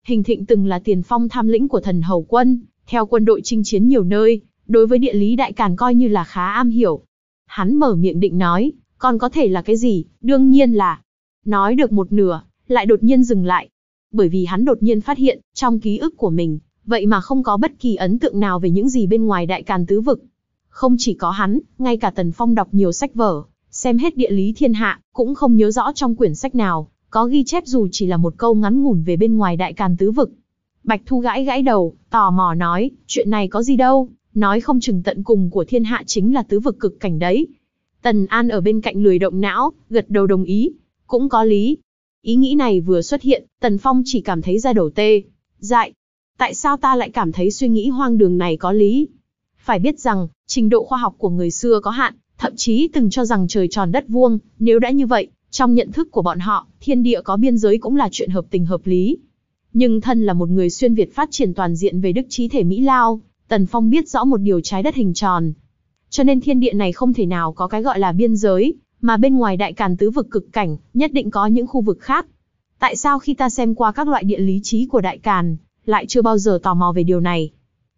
Hình thịnh từng là tiền phong tham lĩnh của thần hầu quân, theo quân đội chinh chiến nhiều nơi, đối với địa lý đại càn coi như là khá am hiểu. Hắn mở miệng định nói, còn có thể là cái gì, đương nhiên là. Nói được một nửa, lại đột nhiên dừng lại. Bởi vì hắn đột nhiên phát hiện, trong ký ức của mình, vậy mà không có bất kỳ ấn tượng nào về những gì bên ngoài đại càn tứ vực. Không chỉ có hắn, ngay cả Tần Phong đọc nhiều sách vở, xem hết địa lý thiên hạ, cũng không nhớ rõ trong quyển sách nào, có ghi chép dù chỉ là một câu ngắn ngủn về bên ngoài đại càn tứ vực. Bạch Thu gãi gãi đầu, tò mò nói, chuyện này có gì đâu, nói không chừng tận cùng của thiên hạ chính là tứ vực cực cảnh đấy. Tần An ở bên cạnh lười động não, gật đầu đồng ý, cũng có lý, Ý nghĩ này vừa xuất hiện, Tần Phong chỉ cảm thấy ra đầu tê. Dại, tại sao ta lại cảm thấy suy nghĩ hoang đường này có lý? Phải biết rằng, trình độ khoa học của người xưa có hạn, thậm chí từng cho rằng trời tròn đất vuông, nếu đã như vậy, trong nhận thức của bọn họ, thiên địa có biên giới cũng là chuyện hợp tình hợp lý. Nhưng thân là một người xuyên Việt phát triển toàn diện về đức trí thể Mỹ Lao, Tần Phong biết rõ một điều trái đất hình tròn. Cho nên thiên địa này không thể nào có cái gọi là biên giới, mà bên ngoài đại càn tứ vực cực cảnh, nhất định có những khu vực khác. Tại sao khi ta xem qua các loại địa lý trí của đại càn, lại chưa bao giờ tò mò về điều này?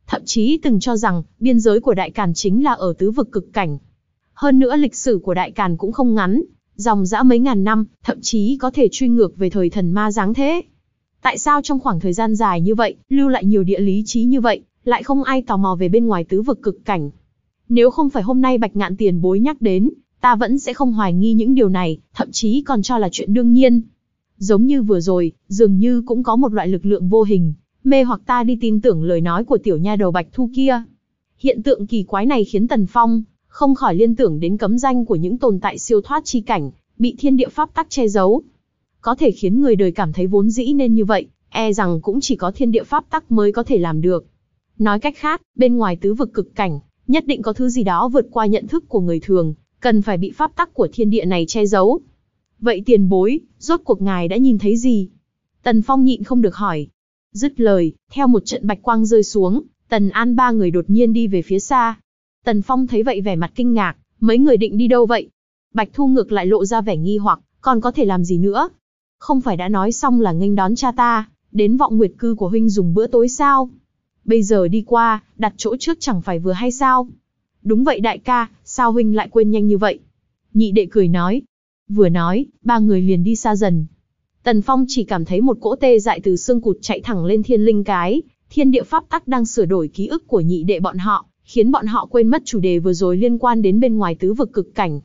Thậm chí từng cho rằng, biên giới của đại càn chính là ở tứ vực cực cảnh. Hơn nữa lịch sử của đại càn cũng không ngắn, dòng dã mấy ngàn năm, thậm chí có thể truy ngược về thời thần ma giáng thế. Tại sao trong khoảng thời gian dài như vậy, lưu lại nhiều địa lý trí như vậy, lại không ai tò mò về bên ngoài tứ vực cực cảnh? Nếu không phải hôm nay Bạch Ngạn Tiền bối nhắc đến, ta vẫn sẽ không hoài nghi những điều này, thậm chí còn cho là chuyện đương nhiên. Giống như vừa rồi, dường như cũng có một loại lực lượng vô hình, mê hoặc ta đi tin tưởng lời nói của tiểu nha đầu bạch thu kia. Hiện tượng kỳ quái này khiến Tần Phong không khỏi liên tưởng đến cấm danh của những tồn tại siêu thoát chi cảnh, bị thiên địa pháp tắc che giấu. Có thể khiến người đời cảm thấy vốn dĩ nên như vậy, e rằng cũng chỉ có thiên địa pháp tắc mới có thể làm được. Nói cách khác, bên ngoài tứ vực cực cảnh, nhất định có thứ gì đó vượt qua nhận thức của người thường, cần phải bị pháp tắc của thiên địa này che giấu. Vậy tiền bối, rốt cuộc ngài đã nhìn thấy gì? Tần Phong nhịn không được hỏi. Dứt lời, theo một trận bạch quang rơi xuống, Tần An ba người đột nhiên đi về phía xa. Tần Phong thấy vậy vẻ mặt kinh ngạc, mấy người định đi đâu vậy? Bạch Thu ngược lại lộ ra vẻ nghi hoặc, còn có thể làm gì nữa? Không phải đã nói xong là nghênh đón cha ta, đến vọng nguyệt cư của huynh dùng bữa tối sao? Bây giờ đi qua, đặt chỗ trước chẳng phải vừa hay sao? Đúng vậy đại ca, sao huynh lại quên nhanh như vậy? Nhị đệ cười nói. Vừa nói, ba người liền đi xa dần. Tần Phong chỉ cảm thấy một cỗ tê dại từ xương cụt chạy thẳng lên thiên linh cái, thiên địa pháp tắc đang sửa đổi ký ức của nhị đệ bọn họ, khiến bọn họ quên mất chủ đề vừa rồi liên quan đến bên ngoài tứ vực cực cảnh.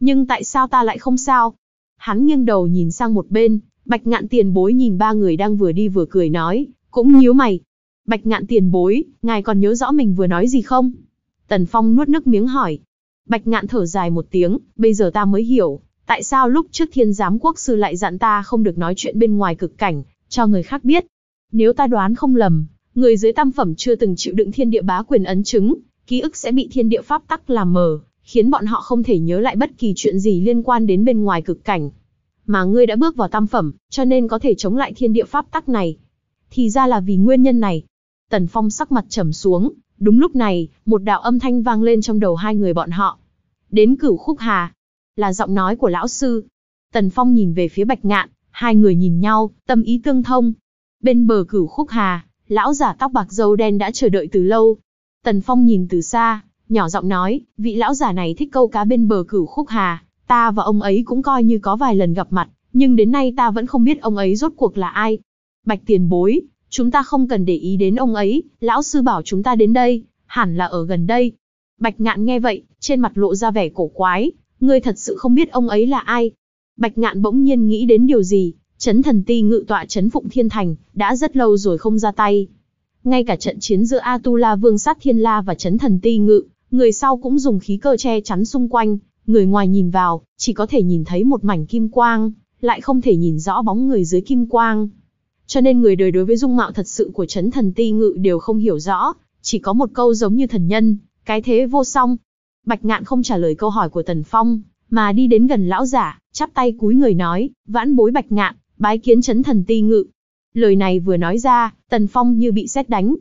Nhưng tại sao ta lại không sao? Hắn nghiêng đầu nhìn sang một bên, bạch ngạn tiền bối nhìn ba người đang vừa đi vừa cười nói, cũng nhíu mày. Bạch ngạn tiền bối, ngài còn nhớ rõ mình vừa nói gì không? Tần Phong nuốt nước miếng hỏi, Bạch ngạn thở dài một tiếng, bây giờ ta mới hiểu, tại sao lúc trước thiên giám quốc sư lại dặn ta không được nói chuyện bên ngoài cực cảnh, cho người khác biết. Nếu ta đoán không lầm, người dưới tam phẩm chưa từng chịu đựng thiên địa bá quyền ấn chứng, ký ức sẽ bị thiên địa pháp tắc làm mờ, khiến bọn họ không thể nhớ lại bất kỳ chuyện gì liên quan đến bên ngoài cực cảnh. Mà ngươi đã bước vào tam phẩm, cho nên có thể chống lại thiên địa pháp tắc này. Thì ra là vì nguyên nhân này. Tần Phong sắc mặt trầm xuống, Đúng lúc này, một đạo âm thanh vang lên trong đầu hai người bọn họ. Đến cửu khúc hà, là giọng nói của lão sư. Tần Phong nhìn về phía bạch ngạn, hai người nhìn nhau, tâm ý tương thông. Bên bờ cửu khúc hà, lão giả tóc bạc dâu đen đã chờ đợi từ lâu. Tần Phong nhìn từ xa, nhỏ giọng nói, vị lão giả này thích câu cá bên bờ cửu khúc hà, ta và ông ấy cũng coi như có vài lần gặp mặt, nhưng đến nay ta vẫn không biết ông ấy rốt cuộc là ai. Bạch tiền bối, Chúng ta không cần để ý đến ông ấy, lão sư bảo chúng ta đến đây, hẳn là ở gần đây. Bạch ngạn nghe vậy, trên mặt lộ ra vẻ cổ quái, ngươi thật sự không biết ông ấy là ai. Bạch ngạn bỗng nhiên nghĩ đến điều gì, chấn thần ti ngự tọa chấn phụng thiên thành, đã rất lâu rồi không ra tay. Ngay cả trận chiến giữa A Tu La Vương sát Thiên La và chấn thần ti ngự, người sau cũng dùng khí cơ che chắn xung quanh, người ngoài nhìn vào, chỉ có thể nhìn thấy một mảnh kim quang, lại không thể nhìn rõ bóng người dưới kim quang. Cho nên người đời đối với dung mạo thật sự của chấn thần ti ngự đều không hiểu rõ, chỉ có một câu giống như thần nhân, cái thế vô song. Bạch ngạn không trả lời câu hỏi của Tần Phong, mà đi đến gần lão giả, chắp tay cúi người nói, vãn bối bạch ngạn, bái kiến chấn thần ti ngự. Lời này vừa nói ra, Tần Phong như bị sét đánh.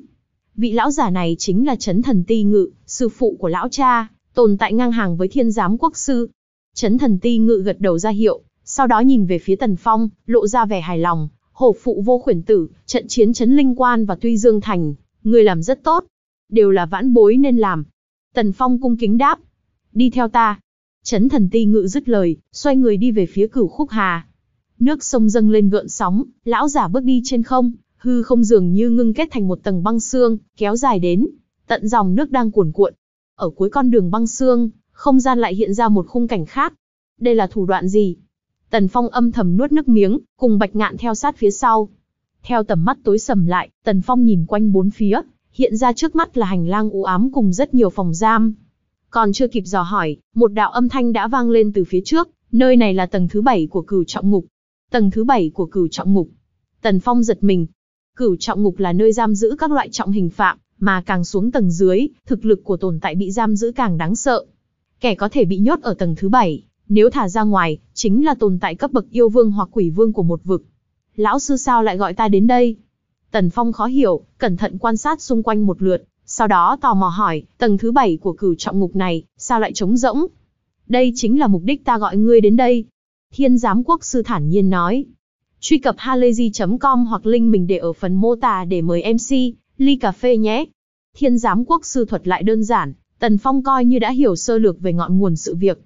Vị lão giả này chính là chấn thần ti ngự, sư phụ của lão cha, tồn tại ngang hàng với thiên giám quốc sư. Chấn thần ti ngự gật đầu ra hiệu, sau đó nhìn về phía Tần Phong, lộ ra vẻ hài lòng, hổ phụ vô khuyển tử, trận chiến chấn linh quan và tuy dương thành, người làm rất tốt. Đều là vãn bối nên làm. Tần Phong cung kính đáp. Đi theo ta. Chấn thần ti ngự dứt lời, xoay người đi về phía cửu khúc hà. Nước sông dâng lên gợn sóng, lão giả bước đi trên không, hư không dường như ngưng kết thành một tầng băng xương, kéo dài đến. Tận dòng nước đang cuồn cuộn. Ở cuối con đường băng xương, không gian lại hiện ra một khung cảnh khác. Đây là thủ đoạn gì? Tần Phong âm thầm nuốt nước miếng, cùng Bạch Ngạn theo sát phía sau. Theo tầm mắt tối sầm lại, Tần Phong nhìn quanh bốn phía, hiện ra trước mắt là hành lang u ám cùng rất nhiều phòng giam. Còn chưa kịp dò hỏi, một đạo âm thanh đã vang lên từ phía trước, nơi này là tầng thứ bảy của cửu trọng ngục. Tầng thứ bảy của cửu trọng ngục. Tần Phong giật mình. Cửu trọng ngục là nơi giam giữ các loại trọng hình phạm, mà càng xuống tầng dưới, thực lực của tồn tại bị giam giữ càng đáng sợ. Kẻ có thể bị nhốt ở tầng thứ bảy, nếu thả ra ngoài, chính là tồn tại cấp bậc yêu vương hoặc quỷ vương của một vực. Lão sư sao lại gọi ta đến đây? Tần Phong khó hiểu, cẩn thận quan sát xung quanh một lượt, sau đó tò mò hỏi, tầng thứ bảy của cửu trọng ngục này, sao lại trống rỗng? Đây chính là mục đích ta gọi ngươi đến đây. Thiên giám quốc sư thản nhiên nói. Truy cập halayzi.com hoặc link mình để ở phần mô tả để mời MC, ly cà phê nhé. Thiên giám quốc sư thuật lại đơn giản, Tần Phong coi như đã hiểu sơ lược về ngọn nguồn sự việc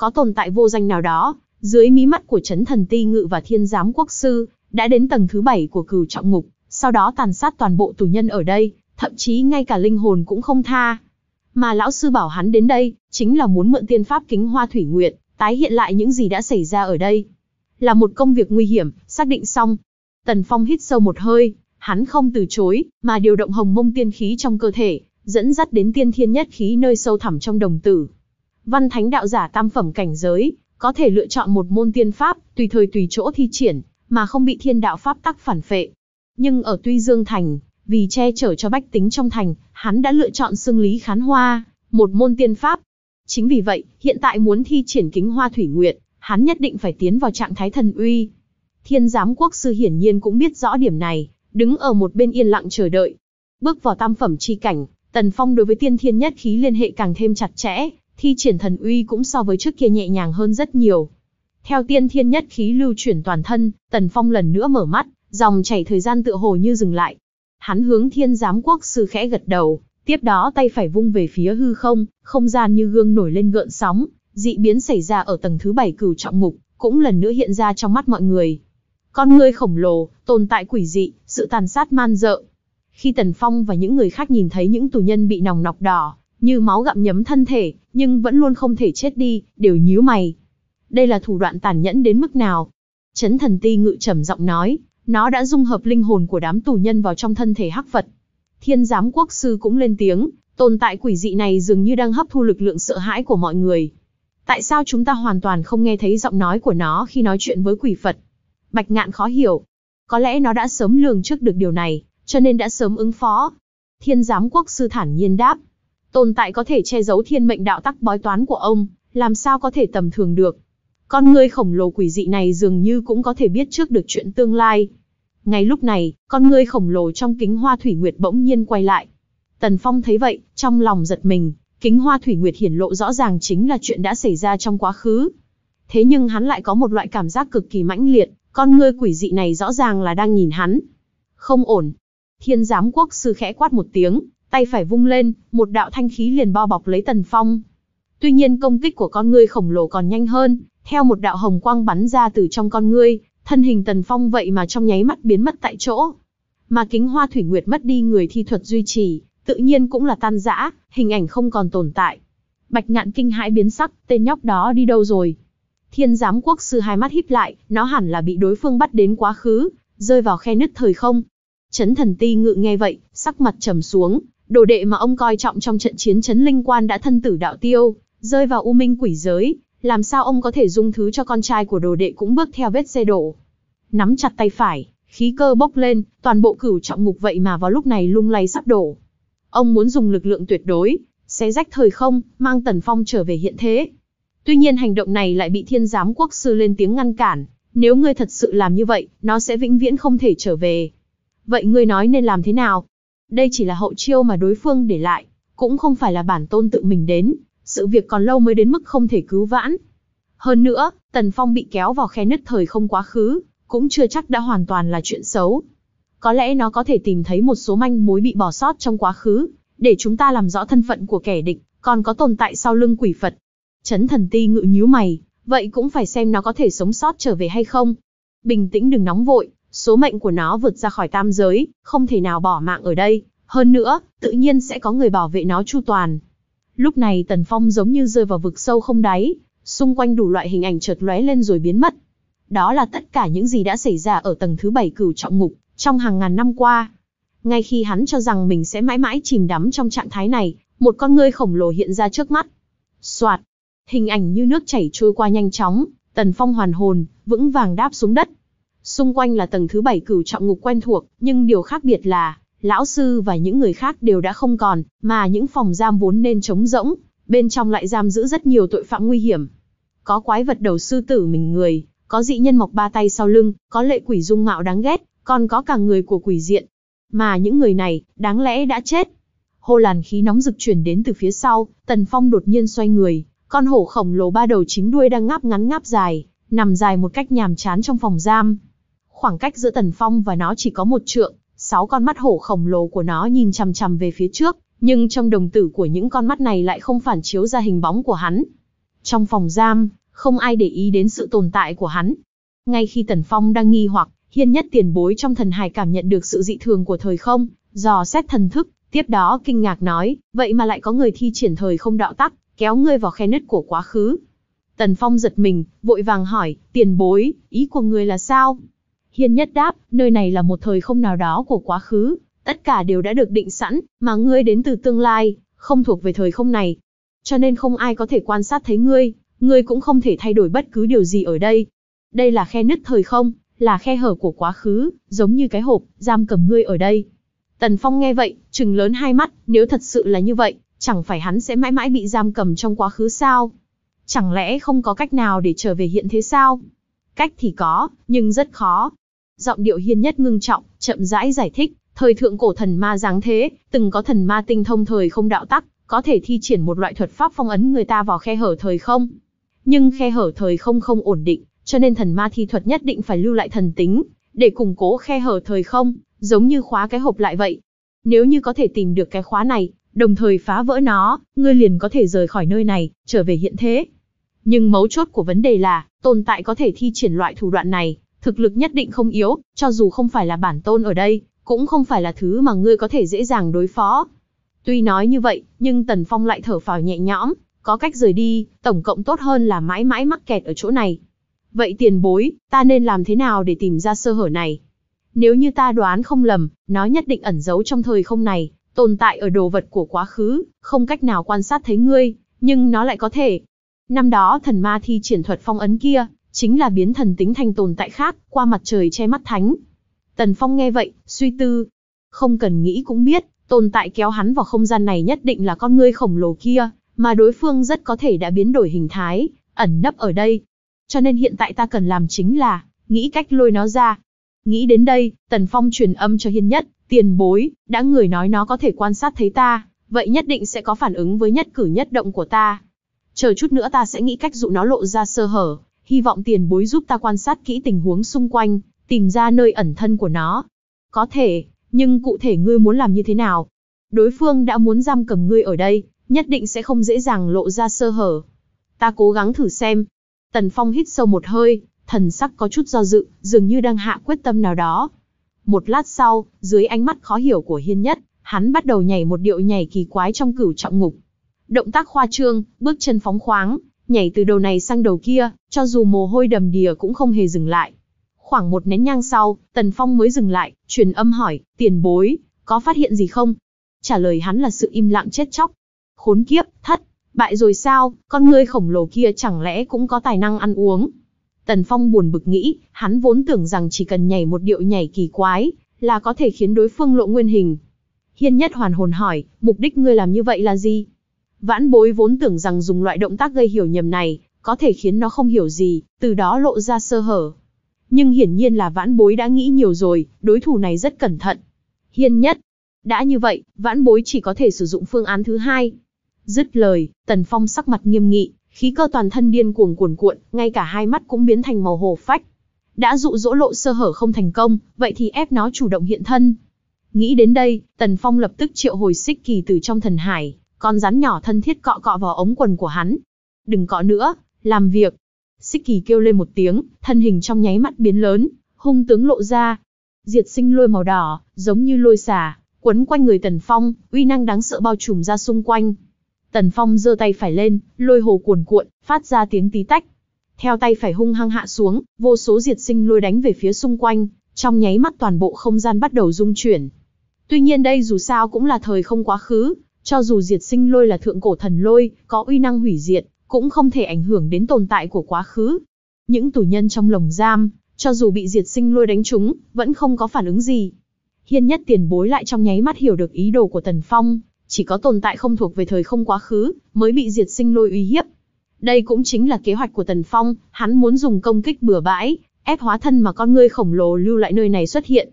có tồn tại vô danh nào đó, dưới mí mắt của chấn thần ti ngự và thiên giám quốc sư, đã đến tầng thứ bảy của cửu trọng ngục, sau đó tàn sát toàn bộ tù nhân ở đây, thậm chí ngay cả linh hồn cũng không tha. Mà lão sư bảo hắn đến đây, chính là muốn mượn tiên pháp kính hoa thủy nguyện, tái hiện lại những gì đã xảy ra ở đây. Là một công việc nguy hiểm, xác định xong. Tần Phong hít sâu một hơi, hắn không từ chối, mà điều động hồng mông tiên khí trong cơ thể, dẫn dắt đến tiên thiên nhất khí nơi sâu thẳm trong đồng tử, văn thánh đạo giả tam phẩm cảnh giới, có thể lựa chọn một môn tiên pháp, tùy thời tùy chỗ thi triển, mà không bị thiên đạo pháp tắc phản phệ. Nhưng ở Tuy Dương Thành, vì che chở cho bách tính trong thành, hắn đã lựa chọn xương lý khán hoa, một môn tiên pháp. Chính vì vậy, hiện tại muốn thi triển kính hoa thủy nguyện, hắn nhất định phải tiến vào trạng thái thần uy. Thiên giám quốc sư hiển nhiên cũng biết rõ điểm này, đứng ở một bên yên lặng chờ đợi. Bước vào tam phẩm chi cảnh, Tần Phong đối với tiên thiên nhất khí liên hệ càng thêm chặt chẽ, thi triển thần uy cũng so với trước kia nhẹ nhàng hơn rất nhiều. Theo tiên thiên nhất khí lưu chuyển toàn thân, Tần Phong lần nữa mở mắt, dòng chảy thời gian tựa hồ như dừng lại. Hắn hướng thiên giám quốc sư khẽ gật đầu, tiếp đó tay phải vung về phía hư không, không gian như gương nổi lên gợn sóng, dị biến xảy ra ở tầng thứ bảy cửu trọng ngục, cũng lần nữa hiện ra trong mắt mọi người. Con người khổng lồ, tồn tại quỷ dị, sự tàn sát man dợ. Khi Tần Phong và những người khác nhìn thấy những tù nhân bị nòng nọc đỏ, như máu gặm nhấm thân thể, nhưng vẫn luôn không thể chết đi, đều nhíu mày. Đây là thủ đoạn tàn nhẫn đến mức nào? Chấn thần ti ngự trầm giọng nói, nó đã dung hợp linh hồn của đám tù nhân vào trong thân thể hắc vật. Thiên giám quốc sư cũng lên tiếng, tồn tại quỷ dị này dường như đang hấp thu lực lượng sợ hãi của mọi người. Tại sao chúng ta hoàn toàn không nghe thấy giọng nói của nó khi nói chuyện với quỷ Phật? Bạch ngạn khó hiểu. Có lẽ nó đã sớm lường trước được điều này, cho nên đã sớm ứng phó. Thiên giám quốc sư thản nhiên đáp, Tồn tại có thể che giấu thiên mệnh đạo tắc bói toán của ông, làm sao có thể tầm thường được. Con người khổng lồ quỷ dị này dường như cũng có thể biết trước được chuyện tương lai. Ngay lúc này, con người khổng lồ trong kính hoa thủy nguyệt bỗng nhiên quay lại. Tần Phong thấy vậy, trong lòng giật mình, kính hoa thủy nguyệt hiển lộ rõ ràng chính là chuyện đã xảy ra trong quá khứ. Thế nhưng hắn lại có một loại cảm giác cực kỳ mãnh liệt, con người quỷ dị này rõ ràng là đang nhìn hắn. Không ổn. Thiên giám quốc sư khẽ quát một tiếng, Tay phải vung lên, một đạo thanh khí liền bao bọc lấy Tần Phong. Tuy nhiên công kích của con ngươi khổng lồ còn nhanh hơn, theo một đạo hồng quang bắn ra từ trong con ngươi, thân hình Tần Phong vậy mà trong nháy mắt biến mất tại chỗ. Mà kính hoa thủy nguyệt mất đi người thi thuật duy trì, tự nhiên cũng là tan rã, hình ảnh không còn tồn tại. Bạch ngạn kinh hãi biến sắc, tên nhóc đó đi đâu rồi? Thiên giám quốc sư hai mắt híp lại, nó hẳn là bị đối phương bắt đến quá khứ, rơi vào khe nứt thời không. Chấn thần ti ngự nghe vậy, sắc mặt trầm xuống, Đồ đệ mà ông coi trọng trong trận chiến chấn linh quan đã thân tử đạo tiêu, rơi vào u minh quỷ giới, làm sao ông có thể dung thứ cho con trai của đồ đệ cũng bước theo vết xe đổ. Nắm chặt tay phải, khí cơ bốc lên, toàn bộ cửu trọng ngục vậy mà vào lúc này lung lay sắp đổ. Ông muốn dùng lực lượng tuyệt đối, xé rách thời không, mang Tần Phong trở về hiện thế. Tuy nhiên hành động này lại bị thiên giám quốc sư lên tiếng ngăn cản, nếu ngươi thật sự làm như vậy, nó sẽ vĩnh viễn không thể trở về. Vậy ngươi nói nên làm thế nào? Đây chỉ là hậu chiêu mà đối phương để lại, cũng không phải là bản tôn tự mình đến, sự việc còn lâu mới đến mức không thể cứu vãn. Hơn nữa, Tần Phong bị kéo vào khe nứt thời không quá khứ, cũng chưa chắc đã hoàn toàn là chuyện xấu. Có lẽ nó có thể tìm thấy một số manh mối bị bỏ sót trong quá khứ, để chúng ta làm rõ thân phận của kẻ địch, còn có tồn tại sau lưng quỷ Phật. Chấn thần ti ngự nhíu mày, vậy cũng phải xem nó có thể sống sót trở về hay không. Bình tĩnh đừng nóng vội, Số mệnh của nó vượt ra khỏi tam giới, không thể nào bỏ mạng ở đây, hơn nữa, tự nhiên sẽ có người bảo vệ nó chu toàn. Lúc này Tần Phong giống như rơi vào vực sâu không đáy, xung quanh đủ loại hình ảnh chợt lóe lên rồi biến mất. Đó là tất cả những gì đã xảy ra ở tầng thứ bảy cửu trọng ngục, trong hàng ngàn năm qua. Ngay khi hắn cho rằng mình sẽ mãi mãi chìm đắm trong trạng thái này, một con ngươi khổng lồ hiện ra trước mắt. Soạt, hình ảnh như nước chảy trôi qua nhanh chóng, Tần Phong hoàn hồn, vững vàng đáp xuống đất, Xung quanh là tầng thứ bảy cửu trọng ngục quen thuộc, nhưng điều khác biệt là, lão sư và những người khác đều đã không còn, mà những phòng giam vốn nên trống rỗng, bên trong lại giam giữ rất nhiều tội phạm nguy hiểm. Có quái vật đầu sư tử mình người, có dị nhân mọc ba tay sau lưng, có lệ quỷ dung mạo đáng ghét, còn có cả người của quỷ diện. Mà những người này, đáng lẽ đã chết. Hô làn khí nóng rực chuyển đến từ phía sau, Tần Phong đột nhiên xoay người, con hổ khổng lồ ba đầu chính đuôi đang ngáp ngắn ngáp dài, nằm dài một cách nhàm chán trong phòng giam, khoảng cách giữa Tần Phong và nó chỉ có một trượng, sáu con mắt hổ khổng lồ của nó nhìn chằm chằm về phía trước, nhưng trong đồng tử của những con mắt này lại không phản chiếu ra hình bóng của hắn. Trong phòng giam, không ai để ý đến sự tồn tại của hắn. Ngay khi Tần Phong đang nghi hoặc, hiên nhất tiền bối trong thần hài cảm nhận được sự dị thường của thời không, dò xét thần thức, tiếp đó kinh ngạc nói, vậy mà lại có người thi triển thời không đạo tắc, kéo ngươi vào khe nứt của quá khứ. Tần Phong giật mình, vội vàng hỏi, tiền bối, ý của người là sao? Hiên nhất đáp, nơi này là một thời không nào đó của quá khứ, tất cả đều đã được định sẵn, mà ngươi đến từ tương lai, không thuộc về thời không này. Cho nên không ai có thể quan sát thấy ngươi, ngươi cũng không thể thay đổi bất cứ điều gì ở đây. Đây là khe nứt thời không, là khe hở của quá khứ, giống như cái hộp, giam cầm ngươi ở đây. Tần Phong nghe vậy, trừng lớn hai mắt, nếu thật sự là như vậy, chẳng phải hắn sẽ mãi mãi bị giam cầm trong quá khứ sao? Chẳng lẽ không có cách nào để trở về hiện thế sao? Cách thì có, nhưng rất khó, giọng điệu hiên nhất ngưng trọng, chậm rãi giải thích, thời thượng cổ thần ma dáng thế, từng có thần ma tinh thông thời không đạo tắc, có thể thi triển một loại thuật pháp phong ấn người ta vào khe hở thời không. Nhưng khe hở thời không không ổn định, cho nên thần ma thi thuật nhất định phải lưu lại thần tính, để củng cố khe hở thời không, giống như khóa cái hộp lại vậy. Nếu như có thể tìm được cái khóa này, đồng thời phá vỡ nó, ngươi liền có thể rời khỏi nơi này, trở về hiện thế. Nhưng mấu chốt của vấn đề là, tồn tại có thể thi triển loại thủ đoạn này, thực lực nhất định không yếu, cho dù không phải là bản tôn ở đây, cũng không phải là thứ mà ngươi có thể dễ dàng đối phó. Tuy nói như vậy, nhưng Tần Phong lại thở phào nhẹ nhõm, có cách rời đi, tổng cộng tốt hơn là mãi mãi mắc kẹt ở chỗ này. Vậy tiền bối, ta nên làm thế nào để tìm ra sơ hở này? Nếu như ta đoán không lầm, nó nhất định ẩn giấu trong thời không này, tồn tại ở đồ vật của quá khứ, không cách nào quan sát thấy ngươi, nhưng nó lại có thể. Năm đó thần ma thi triển thuật phong ấn kia, chính là biến thần tính thành tồn tại khác, qua mặt trời che mắt thánh. Tần Phong nghe vậy, suy tư. Không cần nghĩ cũng biết, tồn tại kéo hắn vào không gian này nhất định là con ngươi khổng lồ kia, mà đối phương rất có thể đã biến đổi hình thái, ẩn nấp ở đây. Cho nên hiện tại ta cần làm chính là, nghĩ cách lôi nó ra. Nghĩ đến đây, Tần Phong truyền âm cho Hiên Nhất, tiền bối, đã người nói nó có thể quan sát thấy ta, vậy nhất định sẽ có phản ứng với nhất cử nhất động của ta. Chờ chút nữa ta sẽ nghĩ cách dụ nó lộ ra sơ hở, hy vọng tiền bối giúp ta quan sát kỹ tình huống xung quanh, tìm ra nơi ẩn thân của nó. Có thể, nhưng cụ thể ngươi muốn làm như thế nào? Đối phương đã muốn giam cầm ngươi ở đây, nhất định sẽ không dễ dàng lộ ra sơ hở. Ta cố gắng thử xem. Tần Phong hít sâu một hơi, thần sắc có chút do dự, dường như đang hạ quyết tâm nào đó. Một lát sau, dưới ánh mắt khó hiểu của Hiên Nhất, hắn bắt đầu nhảy một điệu nhảy kỳ quái trong cửu trọng ngục. Động tác khoa trương, bước chân phóng khoáng, nhảy từ đầu này sang đầu kia, cho dù mồ hôi đầm đìa cũng không hề dừng lại. Khoảng một nén nhang sau, Tần Phong mới dừng lại, truyền âm hỏi, tiền bối, có phát hiện gì không? Trả lời hắn là sự im lặng chết chóc. Khốn kiếp, thất, bại rồi sao, con ngươi khổng lồ kia chẳng lẽ cũng có tài năng ăn uống? Tần Phong buồn bực nghĩ, hắn vốn tưởng rằng chỉ cần nhảy một điệu nhảy kỳ quái, là có thể khiến đối phương lộ nguyên hình. Hiên nhất hoàn hồn hỏi, mục đích ngươi làm như vậy là gì? Vãn bối vốn tưởng rằng dùng loại động tác gây hiểu nhầm này, có thể khiến nó không hiểu gì, từ đó lộ ra sơ hở. Nhưng hiển nhiên là vãn bối đã nghĩ nhiều rồi, đối thủ này rất cẩn thận. Hiên nhất. Đã như vậy, vãn bối chỉ có thể sử dụng phương án thứ hai. Dứt lời, Tần Phong sắc mặt nghiêm nghị, khí cơ toàn thân điên cuồng cuồn cuộn, ngay cả hai mắt cũng biến thành màu hồ phách. Đã dụ dỗ lộ sơ hở không thành công, vậy thì ép nó chủ động hiện thân. Nghĩ đến đây, Tần Phong lập tức triệu hồi xích kỳ từ trong thần hải, con rắn nhỏ thân thiết cọ cọ vào ống quần của hắn. Đừng cọ nữa, làm việc. Xích kỳ kêu lên một tiếng, thân hình trong nháy mắt biến lớn, hung tướng lộ ra. Diệt sinh lôi màu đỏ, giống như lôi xà, quấn quanh người Tần Phong, uy năng đáng sợ bao trùm ra xung quanh. Tần Phong giơ tay phải lên, lôi hồ cuồn cuộn, phát ra tiếng tí tách. Theo tay phải hung hăng hạ xuống, vô số diệt sinh lôi đánh về phía xung quanh, trong nháy mắt toàn bộ không gian bắt đầu rung chuyển. Tuy nhiên đây dù sao cũng là thời không quá khứ, cho dù diệt sinh lôi là thượng cổ thần lôi, có uy năng hủy diệt, cũng không thể ảnh hưởng đến tồn tại của quá khứ. Những tù nhân trong lồng giam, cho dù bị diệt sinh lôi đánh trúng, vẫn không có phản ứng gì. Hiên nhất tiền bối lại trong nháy mắt hiểu được ý đồ của Tần Phong, chỉ có tồn tại không thuộc về thời không quá khứ, mới bị diệt sinh lôi uy hiếp. Đây cũng chính là kế hoạch của Tần Phong, hắn muốn dùng công kích bừa bãi, ép hóa thân mà con ngươi khổng lồ lưu lại nơi này xuất hiện.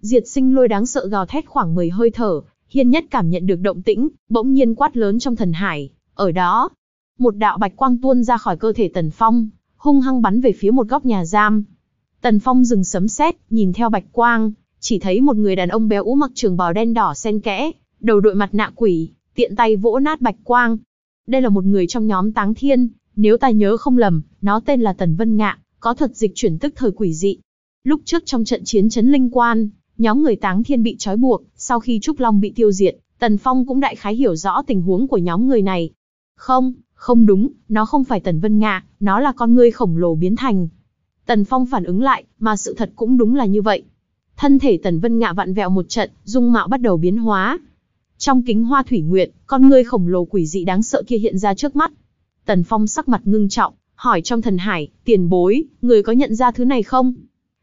Diệt sinh lôi đáng sợ gào thét khoảng 10 hơi thở, Hiên Nhất cảm nhận được động tĩnh, bỗng nhiên quát lớn trong thần hải, ở đó, một đạo bạch quang tuôn ra khỏi cơ thể Tần Phong, hung hăng bắn về phía một góc nhà giam. Tần Phong dừng sấm sét, nhìn theo bạch quang, chỉ thấy một người đàn ông béo ú mặc trường bào đen đỏ xen kẽ, đầu đội mặt nạ quỷ, tiện tay vỗ nát bạch quang. Đây là một người trong nhóm Táng Thiên, nếu ta nhớ không lầm, nó tên là Tần Vân Ngạ, có thuật dịch chuyển tức thời quỷ dị. Lúc trước trong trận chiến chấn linh quan, Nhóm người Táng Thiên bị trói buộc, sau khi Trúc Long bị tiêu diệt, Tần Phong cũng đại khái hiểu rõ tình huống của nhóm người này. Không, không đúng, nó không phải Tần Vân Ngạ, nó là con người khổng lồ biến thành. Tần Phong phản ứng lại, mà sự thật cũng đúng là như vậy. Thân thể Tần Vân Ngạ vặn vẹo một trận, dung mạo bắt đầu biến hóa. Trong kính hoa thủy nguyệt, con người khổng lồ quỷ dị đáng sợ kia hiện ra trước mắt. Tần Phong sắc mặt ngưng trọng, hỏi trong thần hải, tiền bối, người có nhận ra thứ này không?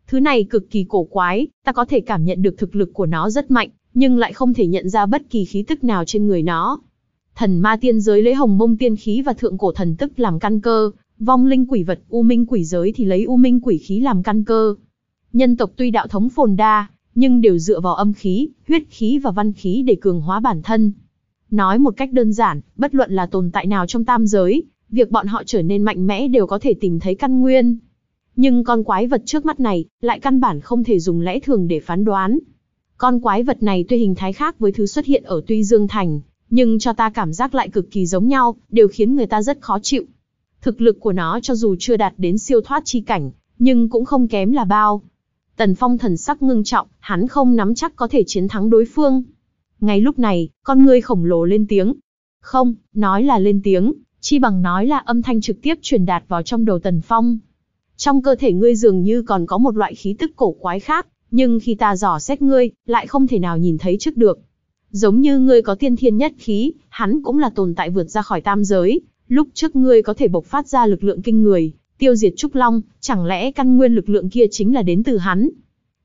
Thứ này cực kỳ cổ quái, ta có thể cảm nhận được thực lực của nó rất mạnh, nhưng lại không thể nhận ra bất kỳ khí tức nào trên người nó. Thần ma tiên giới lấy hồng mông tiên khí và thượng cổ thần tức làm căn cơ, vong linh quỷ vật u minh quỷ giới thì lấy u minh quỷ khí làm căn cơ. Nhân tộc tuy đạo thống phồn đa, nhưng đều dựa vào âm khí, huyết khí và văn khí để cường hóa bản thân. Nói một cách đơn giản, bất luận là tồn tại nào trong tam giới, việc bọn họ trở nên mạnh mẽ đều có thể tìm thấy căn nguyên, nhưng con quái vật trước mắt này, lại căn bản không thể dùng lẽ thường để phán đoán. Con quái vật này tuy hình thái khác với thứ xuất hiện ở Tuy Dương Thành, nhưng cho ta cảm giác lại cực kỳ giống nhau, đều khiến người ta rất khó chịu. Thực lực của nó cho dù chưa đạt đến siêu thoát chi cảnh, nhưng cũng không kém là bao. Tần Phong thần sắc ngưng trọng, hắn không nắm chắc có thể chiến thắng đối phương. Ngay lúc này, con người khổng lồ lên tiếng. Không, nói là lên tiếng, chi bằng nói là âm thanh trực tiếp truyền đạt vào trong đầu Tần Phong. Trong cơ thể ngươi dường như còn có một loại khí tức cổ quái khác, nhưng khi ta dò xét ngươi, lại không thể nào nhìn thấy trước được. Giống như ngươi có tiên thiên nhất khí, hắn cũng là tồn tại vượt ra khỏi tam giới, lúc trước ngươi có thể bộc phát ra lực lượng kinh người, tiêu diệt Trúc Long, chẳng lẽ căn nguyên lực lượng kia chính là đến từ hắn?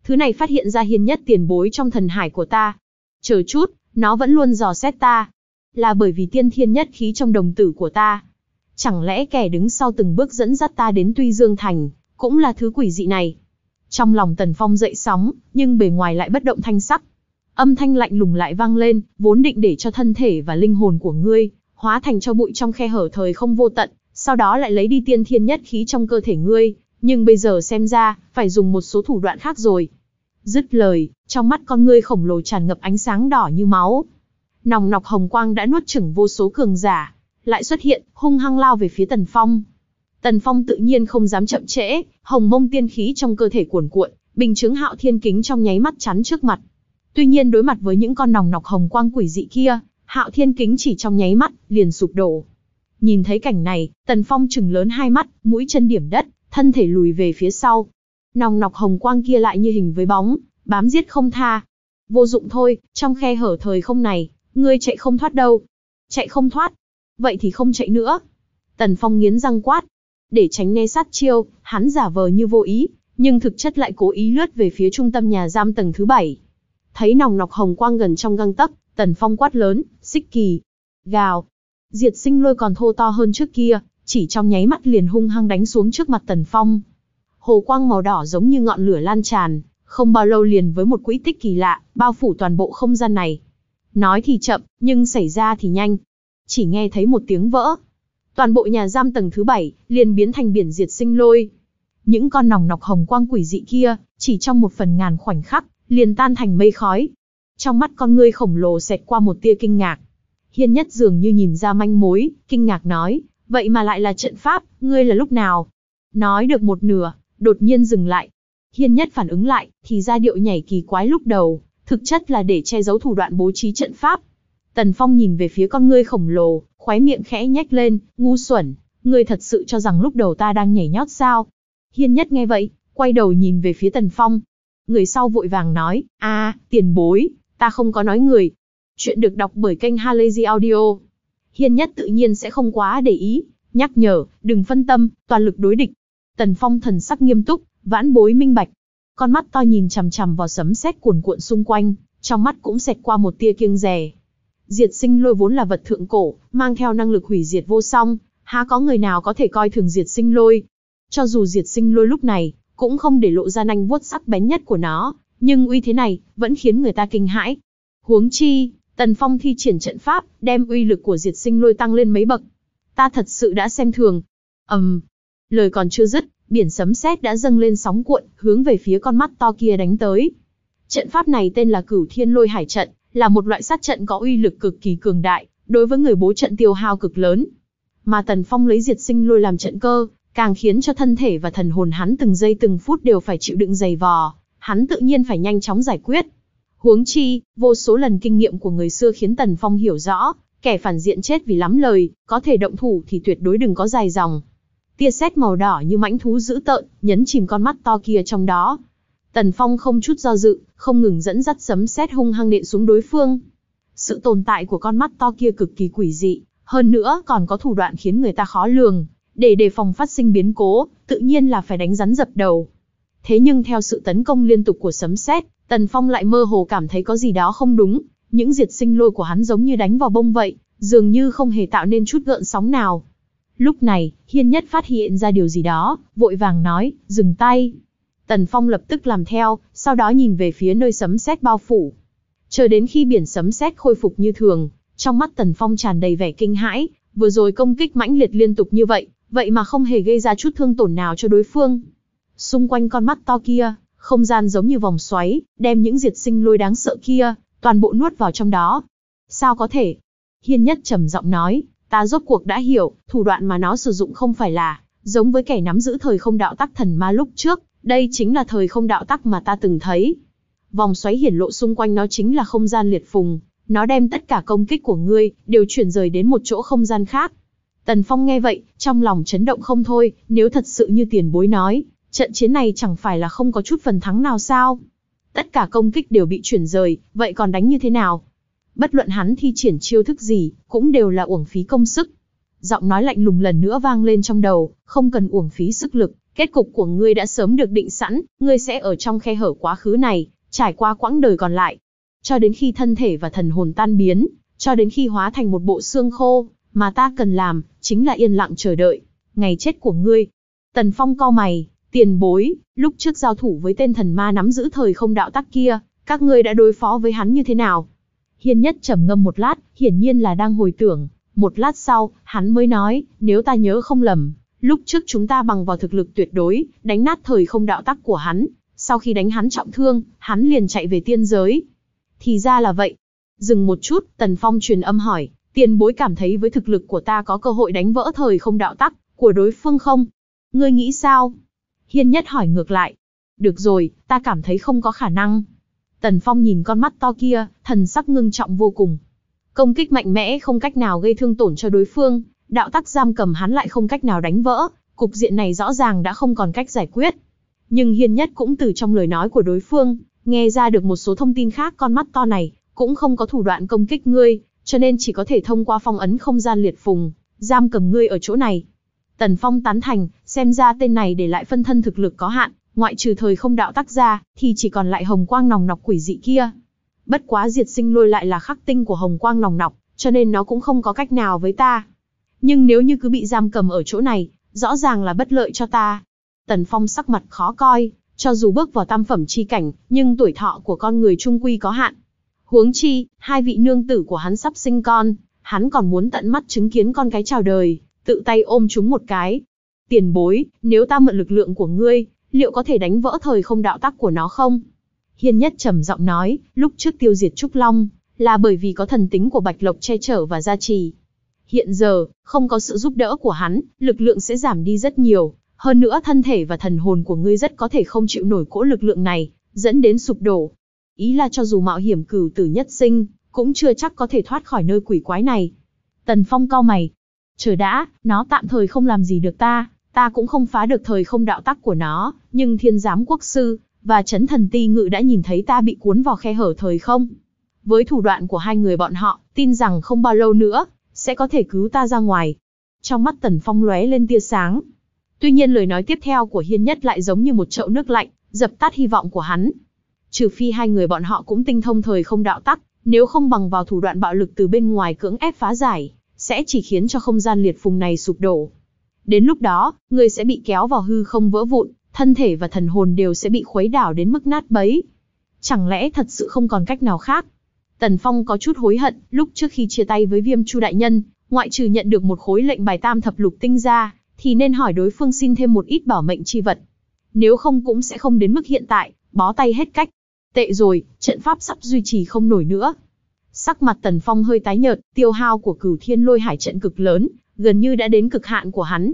Thứ này phát hiện ra hiên nhất tiền bối trong thần hải của ta. Chờ chút, nó vẫn luôn dò xét ta. Là bởi vì tiên thiên nhất khí trong đồng tử của ta, Chẳng lẽ kẻ đứng sau từng bước dẫn dắt ta đến Tuy Dương Thành, cũng là thứ quỷ dị này? Trong lòng Tần Phong dậy sóng, nhưng bề ngoài lại bất động thanh sắc. Âm thanh lạnh lùng lại vang lên, vốn định để cho thân thể và linh hồn của ngươi, hóa thành cho bụi trong khe hở thời không vô tận, sau đó lại lấy đi tiên thiên nhất khí trong cơ thể ngươi, nhưng bây giờ xem ra, phải dùng một số thủ đoạn khác rồi. Dứt lời, trong mắt con ngươi khổng lồ tràn ngập ánh sáng đỏ như máu. Nòng nọc hồng quang đã nuốt chửng vô số cường giả, lại xuất hiện, hung hăng lao về phía Tần Phong. Tần Phong tự nhiên không dám chậm trễ, hồng mông tiên khí trong cơ thể cuồn cuộn, bình chứng hạo thiên kính trong nháy mắt chắn trước mặt. Tuy nhiên đối mặt với những con nòng nọc hồng quang quỷ dị kia, hạo thiên kính chỉ trong nháy mắt, liền sụp đổ. Nhìn thấy cảnh này, Tần Phong chừng lớn hai mắt, mũi chân điểm đất, thân thể lùi về phía sau. Nòng nọc hồng quang kia lại như hình với bóng, bám giết không tha. Vô dụng thôi, trong khe hở thời không này, ngươi chạy không thoát đâu. Chạy không thoát, vậy thì không chạy nữa. Tần Phong nghiến răng quát. Để tránh né sát chiêu, hắn giả vờ như vô ý, nhưng thực chất lại cố ý lướt về phía trung tâm nhà giam tầng thứ bảy. Thấy nòng nọc hồng quang gần trong găng tấc, Tần Phong quát lớn, xích kỳ. Gào. Diệt sinh lôi còn thô to hơn trước kia, chỉ trong nháy mắt liền hung hăng đánh xuống trước mặt Tần Phong. Hồ quang màu đỏ giống như ngọn lửa lan tràn, không bao lâu liền với một quỹ tích kỳ lạ, bao phủ toàn bộ không gian này. Nói thì chậm, nhưng xảy ra thì nhanh, chỉ nghe thấy một tiếng vỡ. Toàn bộ nhà giam tầng thứ bảy liền biến thành biển diệt sinh lôi. Những con nòng nọc hồng quang quỷ dị kia, chỉ trong một phần ngàn khoảnh khắc, liền tan thành mây khói. Trong mắt con ngươi khổng lồ xẹt qua một tia kinh ngạc. Hiên nhất dường như nhìn ra manh mối, kinh ngạc nói, vậy mà lại là trận pháp, ngươi là lúc nào? Nói được một nửa, đột nhiên dừng lại. Hiên nhất phản ứng lại, thì ra điệu nhảy kỳ quái lúc đầu, thực chất là để che giấu thủ đoạn bố trí trận pháp, Tần Phong nhìn về phía con ngươi khổng lồ, khóe miệng khẽ nhếch lên, ngu xuẩn, ngươi thật sự cho rằng lúc đầu ta đang nhảy nhót sao? Hiên nhất nghe vậy, quay đầu nhìn về phía Tần Phong. Người sau vội vàng nói, a, tiền bối, ta không có nói người. Chuyện được đọc bởi kênh Halazy Audio. Hiên nhất tự nhiên sẽ không quá để ý, nhắc nhở, đừng phân tâm, toàn lực đối địch. Tần Phong thần sắc nghiêm túc, vãn bối minh bạch. Con mắt to nhìn chằm chằm vào sấm sét cuồn cuộn xung quanh, trong mắt cũng xẹt qua một tia kiêng rè. Diệt sinh lôi vốn là vật thượng cổ, mang theo năng lực hủy diệt vô song, há có người nào có thể coi thường diệt sinh lôi. Cho dù diệt sinh lôi lúc này, cũng không để lộ ra nanh vuốt sắc bén nhất của nó, nhưng uy thế này, vẫn khiến người ta kinh hãi. Huống chi, Tần Phong thi triển trận pháp, đem uy lực của diệt sinh lôi tăng lên mấy bậc. Ta thật sự đã xem thường. ầm, um, lời còn chưa dứt, biển sấm sét đã dâng lên sóng cuộn, hướng về phía con mắt to kia đánh tới. Trận pháp này tên là Cửu Thiên Lôi Hải trận, là một loại sát trận có uy lực cực kỳ cường đại, đối với người bố trận tiêu hao cực lớn. Mà Tần Phong lấy diệt sinh lôi làm trận cơ, càng khiến cho thân thể và thần hồn hắn từng giây từng phút đều phải chịu đựng dày vò, hắn tự nhiên phải nhanh chóng giải quyết. Huống chi, vô số lần kinh nghiệm của người xưa khiến Tần Phong hiểu rõ, kẻ phản diện chết vì lắm lời, có thể động thủ thì tuyệt đối đừng có dài dòng. Tia sét màu đỏ như mãnh thú dữ tợn, nhấn chìm con mắt to kia trong đó. Tần Phong không chút do dự, không ngừng dẫn dắt sấm sét hung hăng nện xuống đối phương. Sự tồn tại của con mắt to kia cực kỳ quỷ dị, hơn nữa còn có thủ đoạn khiến người ta khó lường, để đề phòng phát sinh biến cố, tự nhiên là phải đánh rắn dập đầu. Thế nhưng theo sự tấn công liên tục của sấm sét, Tần Phong lại mơ hồ cảm thấy có gì đó không đúng, những diệt sinh lôi của hắn giống như đánh vào bông vậy, dường như không hề tạo nên chút gợn sóng nào. Lúc này, Hiên Nhất phát hiện ra điều gì đó, vội vàng nói, dừng tay. Tần Phong lập tức làm theo, sau đó nhìn về phía nơi sấm sét bao phủ. Chờ đến khi biển sấm sét khôi phục như thường, trong mắt Tần Phong tràn đầy vẻ kinh hãi, vừa rồi công kích mãnh liệt liên tục như vậy, vậy mà không hề gây ra chút thương tổn nào cho đối phương. Xung quanh con mắt to kia, không gian giống như vòng xoáy, đem những diệt sinh lôi đáng sợ kia, toàn bộ nuốt vào trong đó. Sao có thể? Hiên nhất trầm giọng nói, ta rốt cuộc đã hiểu, thủ đoạn mà nó sử dụng không phải là, giống với kẻ nắm giữ thời không đạo tắc thần ma lúc trước, đây chính là thời không đạo tắc mà ta từng thấy. Vòng xoáy hiển lộ xung quanh nó chính là không gian liệt phùng, nó đem tất cả công kích của ngươi đều chuyển rời đến một chỗ không gian khác. Tần Phong nghe vậy, trong lòng chấn động không thôi, nếu thật sự như tiền bối nói, trận chiến này chẳng phải là không có chút phần thắng nào sao? Tất cả công kích đều bị chuyển rời, vậy còn đánh như thế nào? Bất luận hắn thi triển chiêu thức gì, cũng đều là uổng phí công sức. Giọng nói lạnh lùng lần nữa vang lên trong đầu, không cần uổng phí sức lực, Kết cục của ngươi đã sớm được định sẵn, ngươi sẽ ở trong khe hở quá khứ này, trải qua quãng đời còn lại. Cho đến khi thân thể và thần hồn tan biến, cho đến khi hóa thành một bộ xương khô, mà ta cần làm, chính là yên lặng chờ đợi, ngày chết của ngươi. Tần Phong co mày, tiền bối, lúc trước giao thủ với tên thần ma nắm giữ thời không đạo tắc kia, các ngươi đã đối phó với hắn như thế nào? Hiên nhất trầm ngâm một lát, hiển nhiên là đang hồi tưởng, một lát sau, hắn mới nói, nếu ta nhớ không lầm, Lúc trước chúng ta bằng vào thực lực tuyệt đối, đánh nát thời không đạo tắc của hắn. Sau khi đánh hắn trọng thương, hắn liền chạy về tiên giới. Thì ra là vậy. Dừng một chút, Tần Phong truyền âm hỏi, tiền bối cảm thấy với thực lực của ta có cơ hội đánh vỡ thời không đạo tắc của đối phương không? Ngươi nghĩ sao? Hiên nhất hỏi ngược lại. Được rồi, ta cảm thấy không có khả năng. Tần Phong nhìn con mắt to kia, thần sắc ngưng trọng vô cùng. Công kích mạnh mẽ không cách nào gây thương tổn cho đối phương, đạo tắc giam cầm hắn lại không cách nào đánh vỡ, cục diện này rõ ràng đã không còn cách giải quyết. Nhưng hiền Nhất cũng từ trong lời nói của đối phương, nghe ra được một số thông tin khác con mắt to này, cũng không có thủ đoạn công kích ngươi, cho nên chỉ có thể thông qua phong ấn không gian liệt phùng, giam cầm ngươi ở chỗ này. Tần Phong tán thành, xem ra tên này để lại phân thân thực lực có hạn, ngoại trừ thời không đạo tắc ra, thì chỉ còn lại hồng quang nòng nọc quỷ dị kia. Bất quá diệt sinh lôi lại là khắc tinh của hồng quang nòng nọc, cho nên nó cũng không có cách nào với ta. Nhưng nếu như cứ bị giam cầm ở chỗ này, rõ ràng là bất lợi cho ta. Tần Phong sắc mặt khó coi, cho dù bước vào tam phẩm chi cảnh, nhưng tuổi thọ của con người trung quy có hạn. Huống chi, hai vị nương tử của hắn sắp sinh con, hắn còn muốn tận mắt chứng kiến con cái chào đời, tự tay ôm chúng một cái. Tiền bối, nếu ta mượn lực lượng của ngươi, liệu có thể đánh vỡ thời không đạo tắc của nó không? Hiên nhất trầm giọng nói, lúc trước tiêu diệt Trúc Long, là bởi vì có thần tính của Bạch Lộc che chở và gia trì. Hiện giờ, không có sự giúp đỡ của hắn, lực lượng sẽ giảm đi rất nhiều. Hơn nữa thân thể và thần hồn của ngươi rất có thể không chịu nổi cỗ lực lượng này, dẫn đến sụp đổ. Ý là cho dù mạo hiểm cửu tử nhất sinh, cũng chưa chắc có thể thoát khỏi nơi quỷ quái này. Tần Phong cao mày. Chờ đã, nó tạm thời không làm gì được ta, ta cũng không phá được thời không đạo tắc của nó, nhưng thiên giám quốc sư, và chấn thần ti ngự đã nhìn thấy ta bị cuốn vào khe hở thời không. Với thủ đoạn của hai người bọn họ, tin rằng không bao lâu nữa, sẽ có thể cứu ta ra ngoài. Trong mắt Tần Phong lóe lên tia sáng. Tuy nhiên lời nói tiếp theo của Hiên Nhất lại giống như một chậu nước lạnh, dập tắt hy vọng của hắn. Trừ phi hai người bọn họ cũng tinh thông thời không đạo tắc, nếu không bằng vào thủ đoạn bạo lực từ bên ngoài cưỡng ép phá giải, sẽ chỉ khiến cho không gian liệt phùng này sụp đổ. Đến lúc đó, người sẽ bị kéo vào hư không vỡ vụn, thân thể và thần hồn đều sẽ bị khuấy đảo đến mức nát bấy. Chẳng lẽ thật sự không còn cách nào khác? Tần Phong có chút hối hận, lúc trước khi chia tay với Viêm Chu đại nhân, ngoại trừ nhận được một khối lệnh bài tam thập lục tinh ra, thì nên hỏi đối phương xin thêm một ít bảo mệnh chi vật. Nếu không cũng sẽ không đến mức hiện tại, bó tay hết cách. Tệ rồi, trận pháp sắp duy trì không nổi nữa. Sắc mặt Tần Phong hơi tái nhợt, tiêu hao của cửu thiên lôi hải trận cực lớn, gần như đã đến cực hạn của hắn.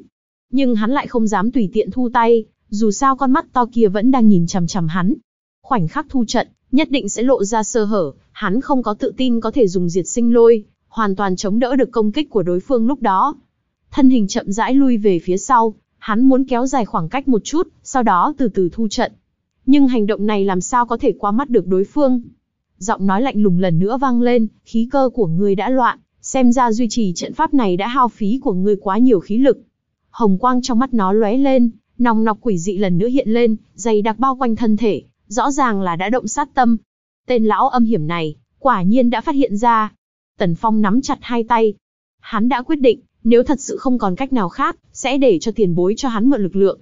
Nhưng hắn lại không dám tùy tiện thu tay, dù sao con mắt to kia vẫn đang nhìn chằm chằm hắn. Khoảnh khắc thu trận, nhất định sẽ lộ ra sơ hở, hắn không có tự tin có thể dùng diệt sinh lôi, hoàn toàn chống đỡ được công kích của đối phương lúc đó. Thân hình chậm rãi lui về phía sau, hắn muốn kéo dài khoảng cách một chút, sau đó từ từ thu trận. Nhưng hành động này làm sao có thể qua mắt được đối phương? Giọng nói lạnh lùng lần nữa vang lên, khí cơ của ngươi đã loạn, xem ra duy trì trận pháp này đã hao phí của ngươi quá nhiều khí lực. Hồng quang trong mắt nó lóe lên, nòng nọc quỷ dị lần nữa hiện lên, dày đặc bao quanh thân thể, rõ ràng là đã động sát tâm. Tên lão âm hiểm này, quả nhiên đã phát hiện ra. Tần Phong nắm chặt hai tay. Hắn đã quyết định, nếu thật sự không còn cách nào khác, sẽ để cho tiền bối cho hắn mượn lực lượng.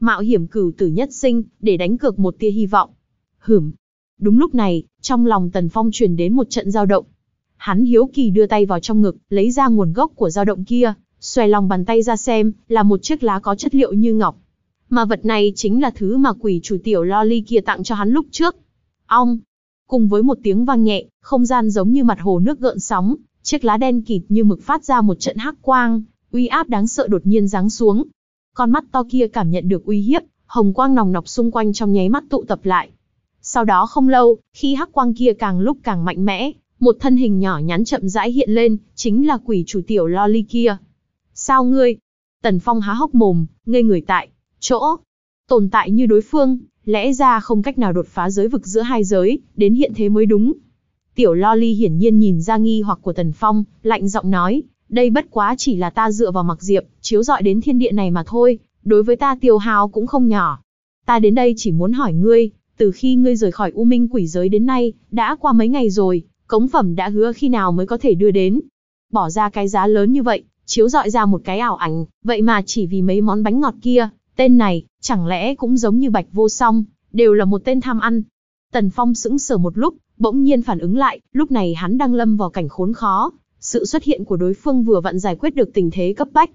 Mạo hiểm cửu tử nhất sinh, để đánh cược một tia hy vọng. Hửm. Đúng lúc này, trong lòng Tần Phong truyền đến một trận dao động. Hắn hiếu kỳ đưa tay vào trong ngực, lấy ra nguồn gốc của dao động kia, xòe lòng bàn tay ra xem, là một chiếc lá có chất liệu như ngọc. Mà vật này chính là thứ mà quỷ chủ tiểu lo ly kia tặng cho hắn lúc trước. Ong! Cùng với một tiếng vang nhẹ, không gian giống như mặt hồ nước gợn sóng, chiếc lá đen kịt như mực phát ra một trận hắc quang, uy áp đáng sợ đột nhiên giáng xuống. Con mắt to kia cảm nhận được uy hiếp, hồng quang nòng nọc xung quanh trong nháy mắt tụ tập lại. Sau đó không lâu, khi hắc quang kia càng lúc càng mạnh mẽ, một thân hình nhỏ nhắn chậm rãi hiện lên, chính là quỷ chủ tiểu lo ly kia. Sao ngươi? Tần Phong há hốc mồm, ngây người tại chỗ tồn tại như đối phương, lẽ ra không cách nào đột phá giới vực giữa hai giới, đến hiện thế mới đúng. Tiểu lo ly hiển nhiên nhìn ra nghi hoặc của Tần Phong, lạnh giọng nói, đây bất quá chỉ là ta dựa vào mặc diệp, chiếu dọi đến thiên địa này mà thôi, đối với ta tiêu hao cũng không nhỏ. Ta đến đây chỉ muốn hỏi ngươi, từ khi ngươi rời khỏi U Minh quỷ giới đến nay, đã qua mấy ngày rồi, cống phẩm đã hứa khi nào mới có thể đưa đến. Bỏ ra cái giá lớn như vậy, chiếu dọi ra một cái ảo ảnh, vậy mà chỉ vì mấy món bánh ngọt kia, Tên này, chẳng lẽ cũng giống như Bạch Vô Song, đều là một tên tham ăn. Tần Phong sững sờ một lúc, bỗng nhiên phản ứng lại, lúc này hắn đang lâm vào cảnh khốn khó. Sự xuất hiện của đối phương vừa vặn giải quyết được tình thế cấp bách.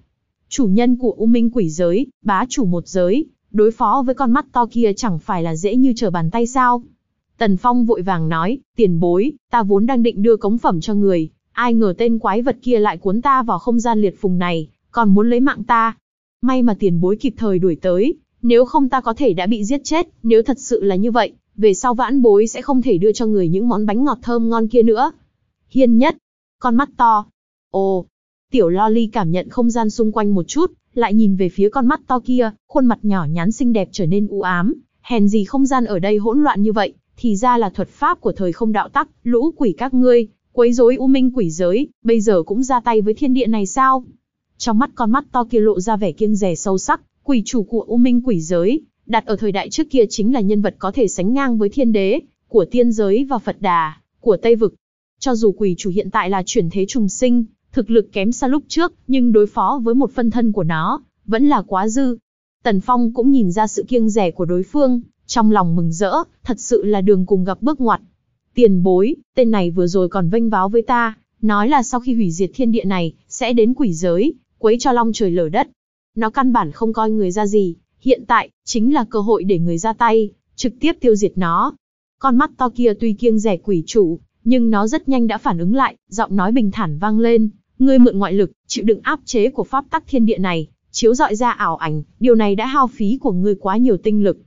Chủ nhân của U Minh quỷ giới, bá chủ một giới, đối phó với con mắt to kia chẳng phải là dễ như trở bàn tay sao. Tần Phong vội vàng nói, tiền bối, ta vốn đang định đưa cống phẩm cho người, ai ngờ tên quái vật kia lại cuốn ta vào không gian liệt phùng này, còn muốn lấy mạng ta, May mà tiền bối kịp thời đuổi tới, nếu không ta có thể đã bị giết chết, nếu thật sự là như vậy, về sau vãn bối sẽ không thể đưa cho người những món bánh ngọt thơm ngon kia nữa. Hiên nhất, con mắt to. Ồ, tiểu lo ly cảm nhận không gian xung quanh một chút, lại nhìn về phía con mắt to kia, khuôn mặt nhỏ nhắn xinh đẹp trở nên u ám, hèn gì không gian ở đây hỗn loạn như vậy, thì ra là thuật pháp của thời không đạo tắc, lũ quỷ các ngươi, quấy rối u minh quỷ giới, bây giờ cũng ra tay với thiên địa này sao? Trong mắt con mắt to kia lộ ra vẻ kiêng rẻ sâu sắc, quỷ chủ của U Minh quỷ giới, đặt ở thời đại trước kia chính là nhân vật có thể sánh ngang với thiên đế, của tiên giới và Phật Đà, của Tây Vực. Cho dù quỷ chủ hiện tại là chuyển thế trùng sinh, thực lực kém xa lúc trước, nhưng đối phó với một phân thân của nó, vẫn là quá dư. Tần Phong cũng nhìn ra sự kiêng rẻ của đối phương, trong lòng mừng rỡ, thật sự là đường cùng gặp bước ngoặt. Tiền bối, tên này vừa rồi còn vênh váo với ta, nói là sau khi hủy diệt thiên địa này, sẽ đến quỷ giới, quấy cho long trời lở đất. Nó căn bản không coi người ra gì, hiện tại, chính là cơ hội để người ra tay, trực tiếp tiêu diệt nó. Con mắt to kia tuy kiêng rẻ quỷ chủ, nhưng nó rất nhanh đã phản ứng lại, giọng nói bình thản vang lên, ngươi mượn ngoại lực, chịu đựng áp chế của pháp tắc thiên địa này, chiếu dọi ra ảo ảnh, điều này đã hao phí của ngươi quá nhiều tinh lực.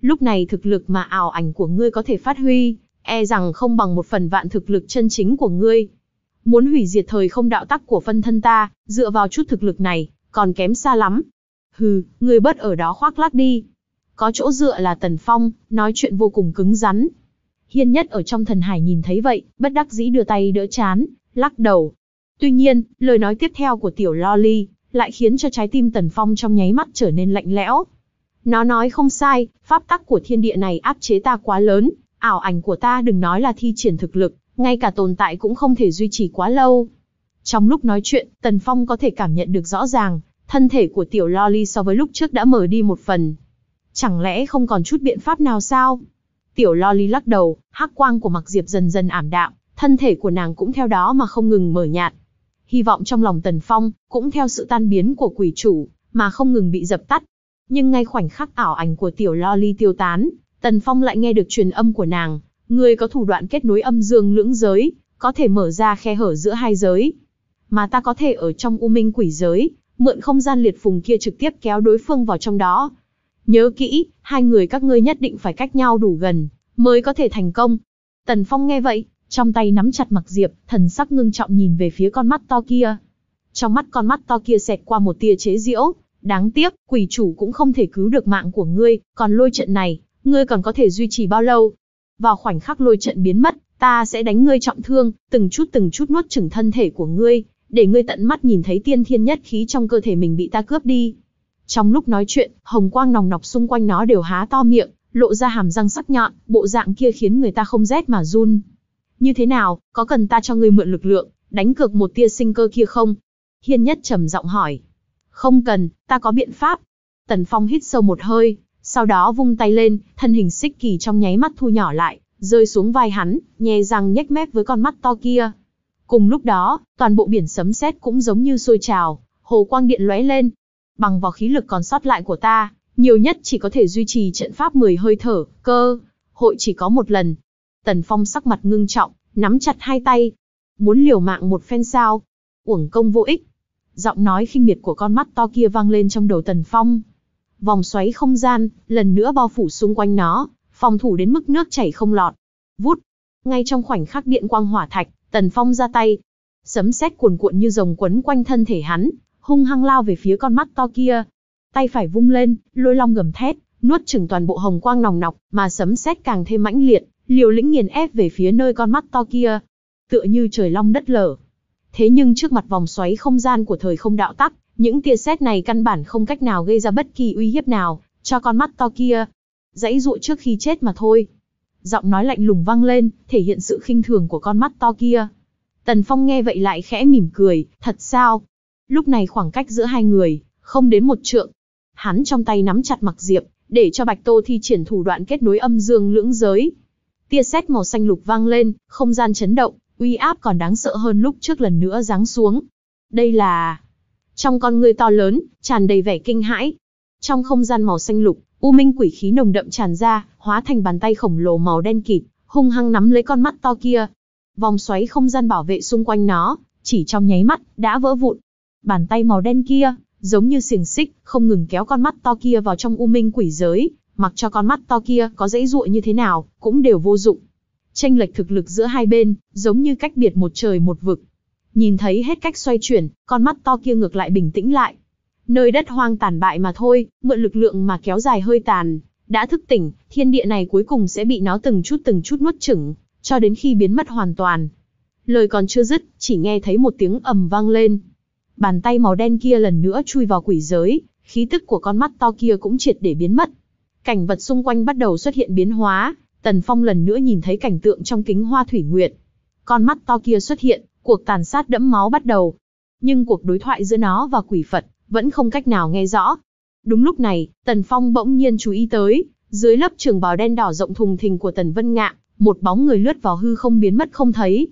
Lúc này thực lực mà ảo ảnh của ngươi có thể phát huy, e rằng không bằng một phần vạn thực lực chân chính của ngươi, Muốn hủy diệt thời không đạo tắc của phân thân ta, dựa vào chút thực lực này, còn kém xa lắm. Hừ, người bất ở đó khoác lác đi. Có chỗ dựa là Tần Phong, nói chuyện vô cùng cứng rắn. Hiên nhất ở trong thần hải nhìn thấy vậy, bất đắc dĩ đưa tay đỡ chán, lắc đầu. Tuy nhiên, lời nói tiếp theo của tiểu Loli lại khiến cho trái tim Tần Phong trong nháy mắt trở nên lạnh lẽo. Nó nói không sai, pháp tắc của thiên địa này áp chế ta quá lớn, ảo ảnh của ta đừng nói là thi triển thực lực, ngay cả tồn tại cũng không thể duy trì quá lâu. Trong lúc nói chuyện, Tần Phong có thể cảm nhận được rõ ràng, thân thể của tiểu Loli so với lúc trước đã mở đi một phần. Chẳng lẽ không còn chút biện pháp nào sao? Tiểu Loli lắc đầu, hắc quang của Mặc Diệp dần dần ảm đạm, thân thể của nàng cũng theo đó mà không ngừng mở nhạt. Hy vọng trong lòng Tần Phong, cũng theo sự tan biến của quỷ chủ, mà không ngừng bị dập tắt. Nhưng ngay khoảnh khắc ảo ảnh của tiểu Loli tiêu tán, Tần Phong lại nghe được truyền âm của nàng, Ngươi có thủ đoạn kết nối âm dương lưỡng giới, có thể mở ra khe hở giữa hai giới. Mà ta có thể ở trong u minh quỷ giới, mượn không gian liệt phùng kia trực tiếp kéo đối phương vào trong đó. Nhớ kỹ, hai người các ngươi nhất định phải cách nhau đủ gần, mới có thể thành công. Tần Phong nghe vậy, trong tay nắm chặt mặc diệp, thần sắc ngưng trọng nhìn về phía con mắt to kia. Trong mắt con mắt to kia xẹt qua một tia chế giễu, đáng tiếc, quỷ chủ cũng không thể cứu được mạng của ngươi, còn lôi trận này, ngươi còn có thể duy trì bao lâu? vào khoảnh khắc lôi trận biến mất, ta sẽ đánh ngươi trọng thương, từng chút từng chút nuốt chửng thân thể của ngươi, để ngươi tận mắt nhìn thấy tiên thiên nhất khí trong cơ thể mình bị ta cướp đi. Trong lúc nói chuyện, hồng quang nòng nọc xung quanh nó đều há to miệng, lộ ra hàm răng sắc nhọn, bộ dạng kia khiến người ta không rét mà run. Như thế nào, có cần ta cho ngươi mượn lực lượng, đánh cược một tia sinh cơ kia không? Hiên nhất trầm giọng hỏi. Không cần, ta có biện pháp. Tần Phong hít sâu một hơi, sau đó vung tay lên, thân hình xích kỳ trong nháy mắt thu nhỏ lại, rơi xuống vai hắn, nhè răng nhếch mép với con mắt to kia. Cùng lúc đó, toàn bộ biển sấm sét cũng giống như sôi trào, hồ quang điện lóe lên. Bằng vào khí lực còn sót lại của ta, nhiều nhất chỉ có thể duy trì trận pháp mười hơi thở, cơ, hội chỉ có một lần. Tần Phong sắc mặt ngưng trọng, nắm chặt hai tay. Muốn liều mạng một phen sao? Uổng công vô ích. Giọng nói khinh miệt của con mắt to kia vang lên trong đầu Tần Phong. Vòng xoáy không gian, lần nữa bao phủ xung quanh nó, phòng thủ đến mức nước chảy không lọt. Vút! Ngay trong khoảnh khắc điện quang hỏa thạch, Tần Phong ra tay. Sấm sét cuồn cuộn như rồng quấn quanh thân thể hắn, hung hăng lao về phía con mắt to kia. Tay phải vung lên, lôi long gầm thét, nuốt chửng toàn bộ hồng quang nòng nọc, mà sấm sét càng thêm mãnh liệt, liều lĩnh nghiền ép về phía nơi con mắt to kia. Tựa như trời long đất lở. Thế nhưng trước mặt vòng xoáy không gian của thời không đạo tắc, những tia sét này căn bản không cách nào gây ra bất kỳ uy hiếp nào cho con mắt to kia. Dãy dụ trước khi chết mà thôi. Giọng nói lạnh lùng vang lên, thể hiện sự khinh thường của con mắt to kia. Tần Phong nghe vậy lại khẽ mỉm cười, thật sao? Lúc này khoảng cách giữa hai người, không đến một trượng. Hắn trong tay nắm chặt mặc diệp, để cho Bạch Tô thi triển thủ đoạn kết nối âm dương lưỡng giới. Tia sét màu xanh lục vang lên, không gian chấn động, uy áp còn đáng sợ hơn lúc trước lần nữa giáng xuống. Đây là trong con người to lớn, tràn đầy vẻ kinh hãi. Trong không gian màu xanh lục, u minh quỷ khí nồng đậm tràn ra, hóa thành bàn tay khổng lồ màu đen kịt, hung hăng nắm lấy con mắt to kia. Vòng xoáy không gian bảo vệ xung quanh nó, chỉ trong nháy mắt đã vỡ vụn. Bàn tay màu đen kia, giống như xiềng xích, không ngừng kéo con mắt to kia vào trong u minh quỷ giới, mặc cho con mắt to kia có dễ dụa như thế nào, cũng đều vô dụng. Tranh lệch thực lực giữa hai bên, giống như cách biệt một trời một vực, nhìn thấy hết cách xoay chuyển, con mắt to kia ngược lại bình tĩnh lại. Nơi đất hoang tàn bại mà thôi, mượn lực lượng mà kéo dài hơi tàn, đã thức tỉnh, thiên địa này cuối cùng sẽ bị nó từng chút từng chút nuốt chửng, cho đến khi biến mất hoàn toàn. Lời còn chưa dứt, chỉ nghe thấy một tiếng ầm vang lên. Bàn tay màu đen kia lần nữa chui vào quỷ giới, khí tức của con mắt to kia cũng triệt để biến mất. Cảnh vật xung quanh bắt đầu xuất hiện biến hóa, Tần Phong lần nữa nhìn thấy cảnh tượng trong kính hoa thủy nguyệt. Con mắt to kia xuất hiện, Cuộc tàn sát đẫm máu bắt đầu. Nhưng cuộc đối thoại giữa nó và quỷ Phật vẫn không cách nào nghe rõ. Đúng lúc này, Tần Phong bỗng nhiên chú ý tới, dưới lớp trường bào đen đỏ rộng thùng thình của Tần Vân Ngạn, một bóng người lướt vào hư không biến mất không thấy.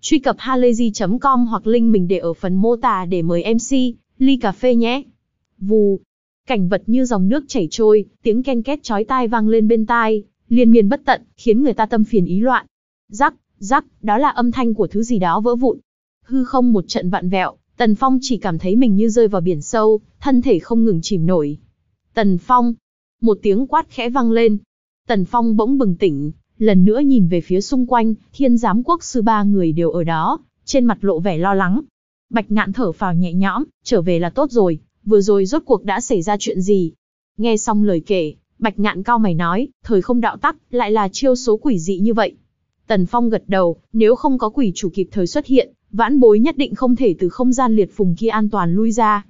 Truy cập halayzi.com hoặc link mình để ở phần mô tả để mời MC, ly cà phê nhé. Vù, cảnh vật như dòng nước chảy trôi, tiếng ken két chói tai vang lên bên tai, liên miên bất tận, khiến người ta tâm phiền ý loạn. Rắc, Rắc, đó là âm thanh của thứ gì đó vỡ vụn. Hư không một trận vặn vẹo, Tần Phong chỉ cảm thấy mình như rơi vào biển sâu, thân thể không ngừng chìm nổi. Tần Phong! Một tiếng quát khẽ vang lên. Tần Phong bỗng bừng tỉnh, lần nữa nhìn về phía xung quanh, thiên giám quốc sư ba người đều ở đó, trên mặt lộ vẻ lo lắng. Bạch ngạn thở phào nhẹ nhõm, trở về là tốt rồi, vừa rồi rốt cuộc đã xảy ra chuyện gì? Nghe xong lời kể, bạch ngạn cao mày nói, thời không đạo tắc, lại là chiêu số quỷ dị như vậy. Tần Phong gật đầu, nếu không có quỷ chủ kịp thời xuất hiện, vãn bối nhất định không thể từ không gian liệt phùng kia an toàn lui ra.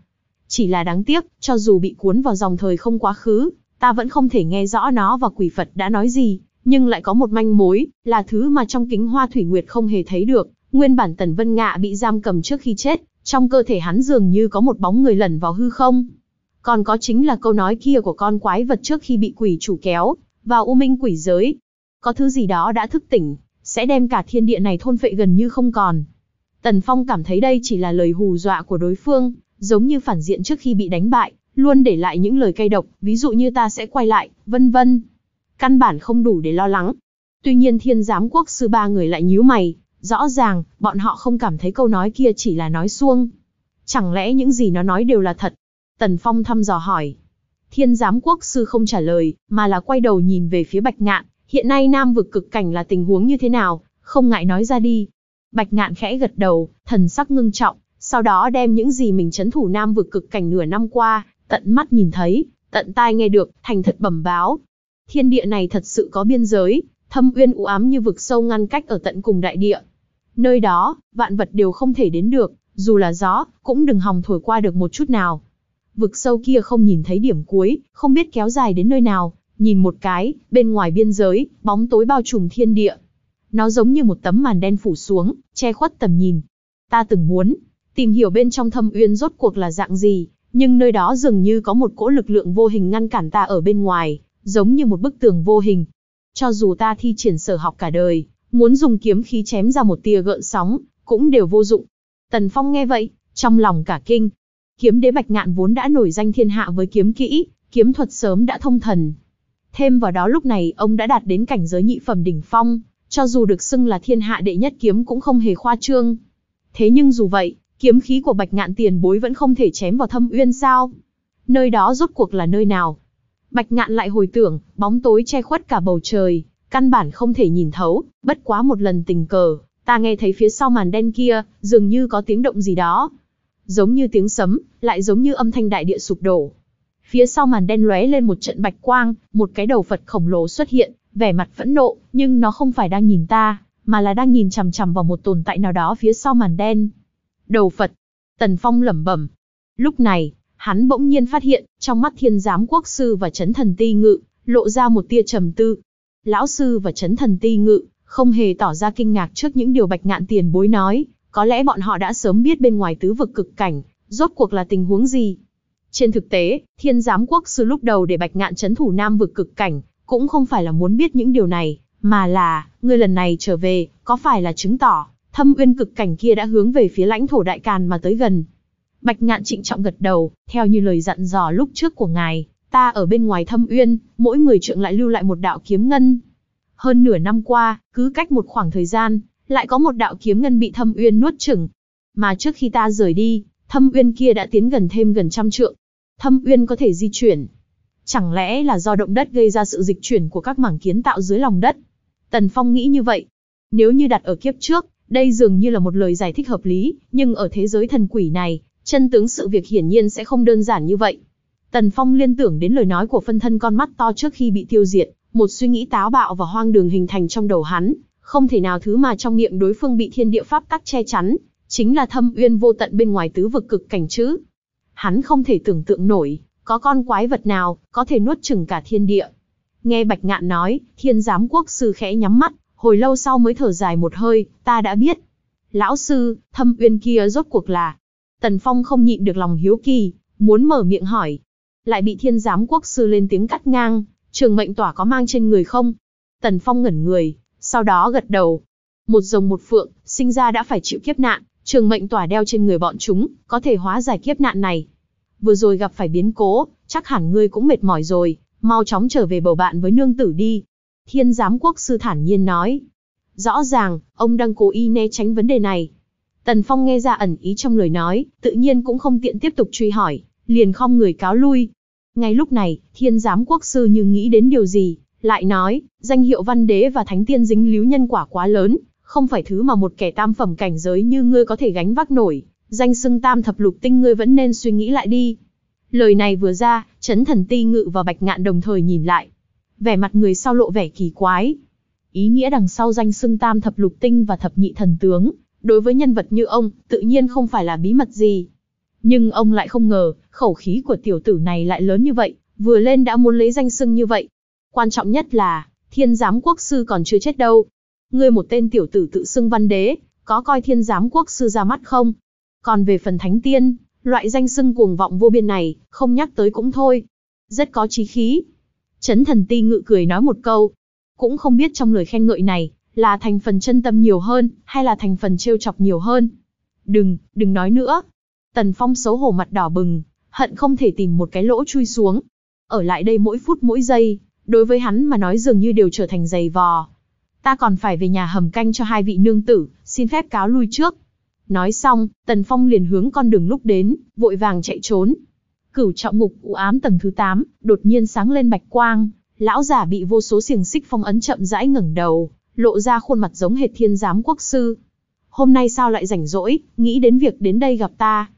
Chỉ là đáng tiếc, cho dù bị cuốn vào dòng thời không quá khứ, ta vẫn không thể nghe rõ nó và quỷ Phật đã nói gì, nhưng lại có một manh mối, là thứ mà trong kính hoa thủy nguyệt không hề thấy được. Nguyên bản Tần Vân Ngạ bị giam cầm trước khi chết, trong cơ thể hắn dường như có một bóng người lẩn vào hư không. Còn có chính là câu nói kia của con quái vật trước khi bị quỷ chủ kéo, vào u minh quỷ giới. Có thứ gì đó đã thức tỉnh, sẽ đem cả thiên địa này thôn phệ gần như không còn. Tần Phong cảm thấy đây chỉ là lời hù dọa của đối phương, giống như phản diện trước khi bị đánh bại, luôn để lại những lời cay độc, ví dụ như ta sẽ quay lại, vân vân. Căn bản không đủ để lo lắng. Tuy nhiên thiên giám quốc sư ba người lại nhíu mày, rõ ràng, bọn họ không cảm thấy câu nói kia chỉ là nói suông. Chẳng lẽ những gì nó nói đều là thật? Tần Phong thăm dò hỏi. Thiên giám quốc sư không trả lời, mà là quay đầu nhìn về phía bạch ngạn, hiện nay Nam vực cực cảnh là tình huống như thế nào, không ngại nói ra đi. Bạch ngạn khẽ gật đầu, thần sắc ngưng trọng, sau đó đem những gì mình chấn thủ Nam vực cực cảnh nửa năm qua, tận mắt nhìn thấy, tận tai nghe được, thành thật bẩm báo. Thiên địa này thật sự có biên giới, thâm uyên u ám như vực sâu ngăn cách ở tận cùng đại địa. Nơi đó, vạn vật đều không thể đến được, dù là gió, cũng đừng hòng thổi qua được một chút nào. Vực sâu kia không nhìn thấy điểm cuối, không biết kéo dài đến nơi nào, nhìn một cái, bên ngoài biên giới, bóng tối bao trùm thiên địa. Nó giống như một tấm màn đen phủ xuống, che khuất tầm nhìn. Ta từng muốn tìm hiểu bên trong thâm uyên rốt cuộc là dạng gì, nhưng nơi đó dường như có một cỗ lực lượng vô hình ngăn cản ta ở bên ngoài, giống như một bức tường vô hình. Cho dù ta thi triển sở học cả đời, muốn dùng kiếm khí chém ra một tia gợn sóng, cũng đều vô dụng. Tần Phong nghe vậy, trong lòng cả kinh. Kiếm đế Bạch Ngạn vốn đã nổi danh thiên hạ với kiếm kỹ, kiếm thuật sớm đã thông thần, Thêm vào đó lúc này ông đã đạt đến cảnh giới nhị phẩm đỉnh phong, cho dù được xưng là thiên hạ đệ nhất kiếm cũng không hề khoa trương. Thế nhưng dù vậy, kiếm khí của Bạch Ngạn tiền bối vẫn không thể chém vào thâm uyên sao? Nơi đó rốt cuộc là nơi nào? Bạch Ngạn lại hồi tưởng, bóng tối che khuất cả bầu trời, căn bản không thể nhìn thấu, bất quá một lần tình cờ, ta nghe thấy phía sau màn đen kia, dường như có tiếng động gì đó. Giống như tiếng sấm, lại giống như âm thanh đại địa sụp đổ. Phía sau màn đen lóe lên một trận bạch quang, một cái đầu Phật khổng lồ xuất hiện, vẻ mặt phẫn nộ, nhưng nó không phải đang nhìn ta, mà là đang nhìn chằm chằm vào một tồn tại nào đó phía sau màn đen. Đầu Phật. Tần Phong lẩm bẩm. Lúc này, hắn bỗng nhiên phát hiện, trong mắt thiên giám quốc sư và chấn thần ti ngự, lộ ra một tia trầm tư. Lão sư và chấn thần ti ngự, không hề tỏ ra kinh ngạc trước những điều bạch ngạn tiền bối nói, có lẽ bọn họ đã sớm biết bên ngoài tứ vực cực cảnh, rốt cuộc là tình huống gì, trên thực tế, thiên giám quốc sư lúc đầu để bạch ngạn chấn thủ nam vực cực cảnh, cũng không phải là muốn biết những điều này, mà là, ngươi lần này trở về, có phải là chứng tỏ, thâm uyên cực cảnh kia đã hướng về phía lãnh thổ đại càn mà tới gần. Bạch ngạn trịnh trọng gật đầu, theo như lời dặn dò lúc trước của ngài, ta ở bên ngoài thâm uyên, mỗi người trượng lại lưu lại một đạo kiếm ngân. Hơn nửa năm qua, cứ cách một khoảng thời gian, lại có một đạo kiếm ngân bị thâm uyên nuốt chửng. Mà trước khi ta rời đi, thâm uyên kia đã tiến gần thêm gần trăm trượng, thâm uyên có thể di chuyển. Chẳng lẽ là do động đất gây ra sự dịch chuyển của các mảng kiến tạo dưới lòng đất? Tần Phong nghĩ như vậy. Nếu như đặt ở kiếp trước, đây dường như là một lời giải thích hợp lý, nhưng ở thế giới thần quỷ này, chân tướng sự việc hiển nhiên sẽ không đơn giản như vậy. Tần Phong liên tưởng đến lời nói của phân thân con mắt to trước khi bị tiêu diệt, một suy nghĩ táo bạo và hoang đường hình thành trong đầu hắn, không thể nào thứ mà trong miệng đối phương bị thiên địa pháp tắc che chắn, chính là thâm uyên vô tận bên ngoài tứ vực cực cảnh chứ hắn không thể tưởng tượng nổi, có con quái vật nào, có thể nuốt chừng cả thiên địa. Nghe Bạch Ngạn nói, thiên giám quốc sư khẽ nhắm mắt, hồi lâu sau mới thở dài một hơi, ta đã biết. Lão sư, thâm uyên kia rốt cuộc là. Tần Phong không nhịn được lòng hiếu kỳ, muốn mở miệng hỏi. Lại bị thiên giám quốc sư lên tiếng cắt ngang, trường mệnh tỏa có mang trên người không? Tần Phong ngẩn người, sau đó gật đầu. Một rồng một phượng, sinh ra đã phải chịu kiếp nạn, trường mệnh tỏa đeo trên người bọn chúng, có thể hóa giải kiếp nạn này. Vừa rồi gặp phải biến cố, chắc hẳn ngươi cũng mệt mỏi rồi, mau chóng trở về bầu bạn với nương tử đi. Thiên giám quốc sư thản nhiên nói. Rõ ràng, ông đang cố ý né tránh vấn đề này. Tần Phong nghe ra ẩn ý trong lời nói, tự nhiên cũng không tiện tiếp tục truy hỏi, liền khom người cáo lui. Ngay lúc này, thiên giám quốc sư như nghĩ đến điều gì, lại nói, danh hiệu văn đế và thánh tiên dính líu nhân quả quá lớn, không phải thứ mà một kẻ tam phẩm cảnh giới như ngươi có thể gánh vác nổi, danh xưng tam thập lục tinh ngươi vẫn nên suy nghĩ lại đi. Lời này vừa ra, chấn thần ti ngự và bạch ngạn đồng thời nhìn lại. Vẻ mặt người sau lộ vẻ kỳ quái. Ý nghĩa đằng sau danh xưng tam thập lục tinh và thập nhị thần tướng, đối với nhân vật như ông, tự nhiên không phải là bí mật gì. Nhưng ông lại không ngờ, khẩu khí của tiểu tử này lại lớn như vậy, vừa lên đã muốn lấy danh xưng như vậy. Quan trọng nhất là, thiên giám quốc sư còn chưa chết đâu, ngươi một tên tiểu tử tự xưng văn đế, có coi thiên giám quốc sư ra mắt không? Còn về phần thánh tiên, loại danh xưng cuồng vọng vô biên này, không nhắc tới cũng thôi. Rất có chí khí. Chấn thần ti ngự cười nói một câu. Cũng không biết trong lời khen ngợi này, là thành phần chân tâm nhiều hơn, hay là thành phần trêu chọc nhiều hơn. Đừng, đừng nói nữa. Tần Phong xấu hổ mặt đỏ bừng, hận không thể tìm một cái lỗ chui xuống. Ở lại đây mỗi phút mỗi giây, đối với hắn mà nói dường như đều trở thành giày vò, ta còn phải về nhà hầm canh cho hai vị nương tử, xin phép cáo lui trước. Nói xong, Tần Phong liền hướng con đường lúc đến, vội vàng chạy trốn. Cửu trọng ngục u ám tầng thứ 8, đột nhiên sáng lên bạch quang, lão giả bị vô số xiềng xích phong ấn chậm rãi ngẩng đầu, lộ ra khuôn mặt giống hệt thiên giám quốc sư. Hôm nay sao lại rảnh rỗi, nghĩ đến việc đến đây gặp ta.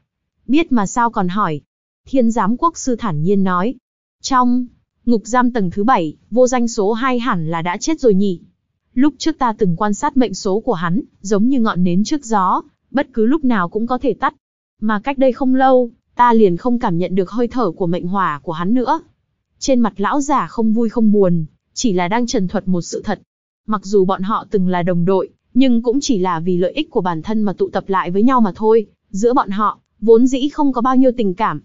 Biết mà sao còn hỏi. Thiên giám quốc sư thản nhiên nói. Trong, ngục giam tầng thứ 7, vô danh số 2 hẳn là đã chết rồi nhỉ. Lúc trước ta từng quan sát mệnh số của hắn, giống như ngọn nến trước gió, bất cứ lúc nào cũng có thể tắt. Mà cách đây không lâu, ta liền không cảm nhận được hơi thở của mệnh hỏa của hắn nữa. Trên mặt lão giả không vui không buồn, chỉ là đang trần thuật một sự thật. Mặc dù bọn họ từng là đồng đội, nhưng cũng chỉ là vì lợi ích của bản thân mà tụ tập lại với nhau mà thôi. Giữa bọn họ, vốn dĩ không có bao nhiêu tình cảm.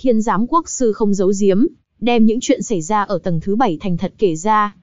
Thiên giám quốc sư không giấu giếm, đem những chuyện xảy ra ở tầng thứ bảy thành thật kể ra.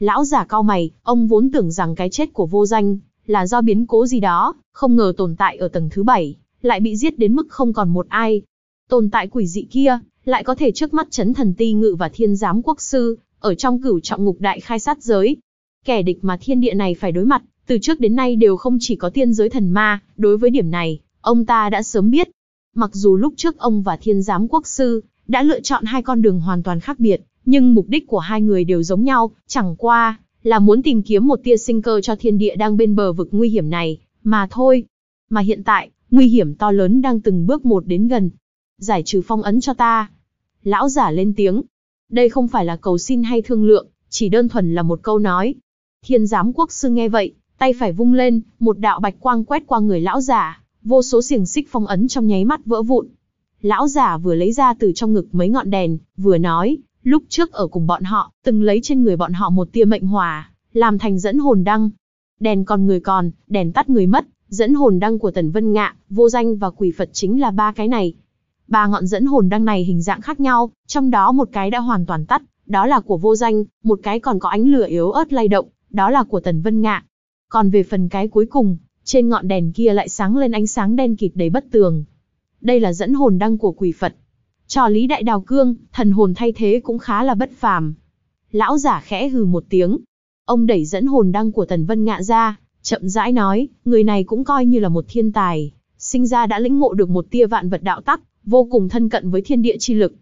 Lão giả cao mày, ông vốn tưởng rằng cái chết của vô danh là do biến cố gì đó, không ngờ tồn tại ở tầng thứ bảy, lại bị giết đến mức không còn một ai. Tồn tại quỷ dị kia, lại có thể trước mắt chấn thần ti ngự và thiên giám quốc sư, ở trong cửu trọng ngục đại khai sát giới. Kẻ địch mà thiên địa này phải đối mặt, từ trước đến nay đều không chỉ có tiên giới thần ma, đối với điểm này, ông ta đã sớm biết. Mặc dù lúc trước ông và thiên giám quốc sư đã lựa chọn hai con đường hoàn toàn khác biệt, nhưng mục đích của hai người đều giống nhau, chẳng qua là muốn tìm kiếm một tia sinh cơ cho thiên địa đang bên bờ vực nguy hiểm này, mà thôi. Mà hiện tại, nguy hiểm to lớn đang từng bước một đến gần. Giải trừ phong ấn cho ta. Lão giả lên tiếng. Đây không phải là cầu xin hay thương lượng, chỉ đơn thuần là một câu nói. Thiên giám quốc sư nghe vậy, tay phải vung lên, một đạo bạch quang quét qua người lão giả, vô số xiềng xích phong ấn trong nháy mắt vỡ vụn. Lão giả vừa lấy ra từ trong ngực mấy ngọn đèn, vừa nói, Lúc trước ở cùng bọn họ, từng lấy trên người bọn họ một tia mệnh hòa, làm thành dẫn hồn đăng. Đèn còn người còn, đèn tắt người mất, dẫn hồn đăng của Tần Vân Ngạ, vô danh và quỷ Phật chính là ba cái này. Ba ngọn dẫn hồn đăng này hình dạng khác nhau, trong đó một cái đã hoàn toàn tắt, đó là của vô danh, một cái còn có ánh lửa yếu ớt lay động, đó là của Tần Vân Ngạ. Còn về phần cái cuối cùng, trên ngọn đèn kia lại sáng lên ánh sáng đen kịt đầy bất tường. Đây là dẫn hồn đăng của quỷ Phật cho lý đại đào cương, thần hồn thay thế cũng khá là bất phàm. Lão giả khẽ hừ một tiếng. Ông đẩy dẫn hồn đăng của Tần Vân Ngạ ra, chậm rãi nói, người này cũng coi như là một thiên tài. Sinh ra đã lĩnh ngộ được một tia vạn vật đạo tắc, vô cùng thân cận với thiên địa chi lực.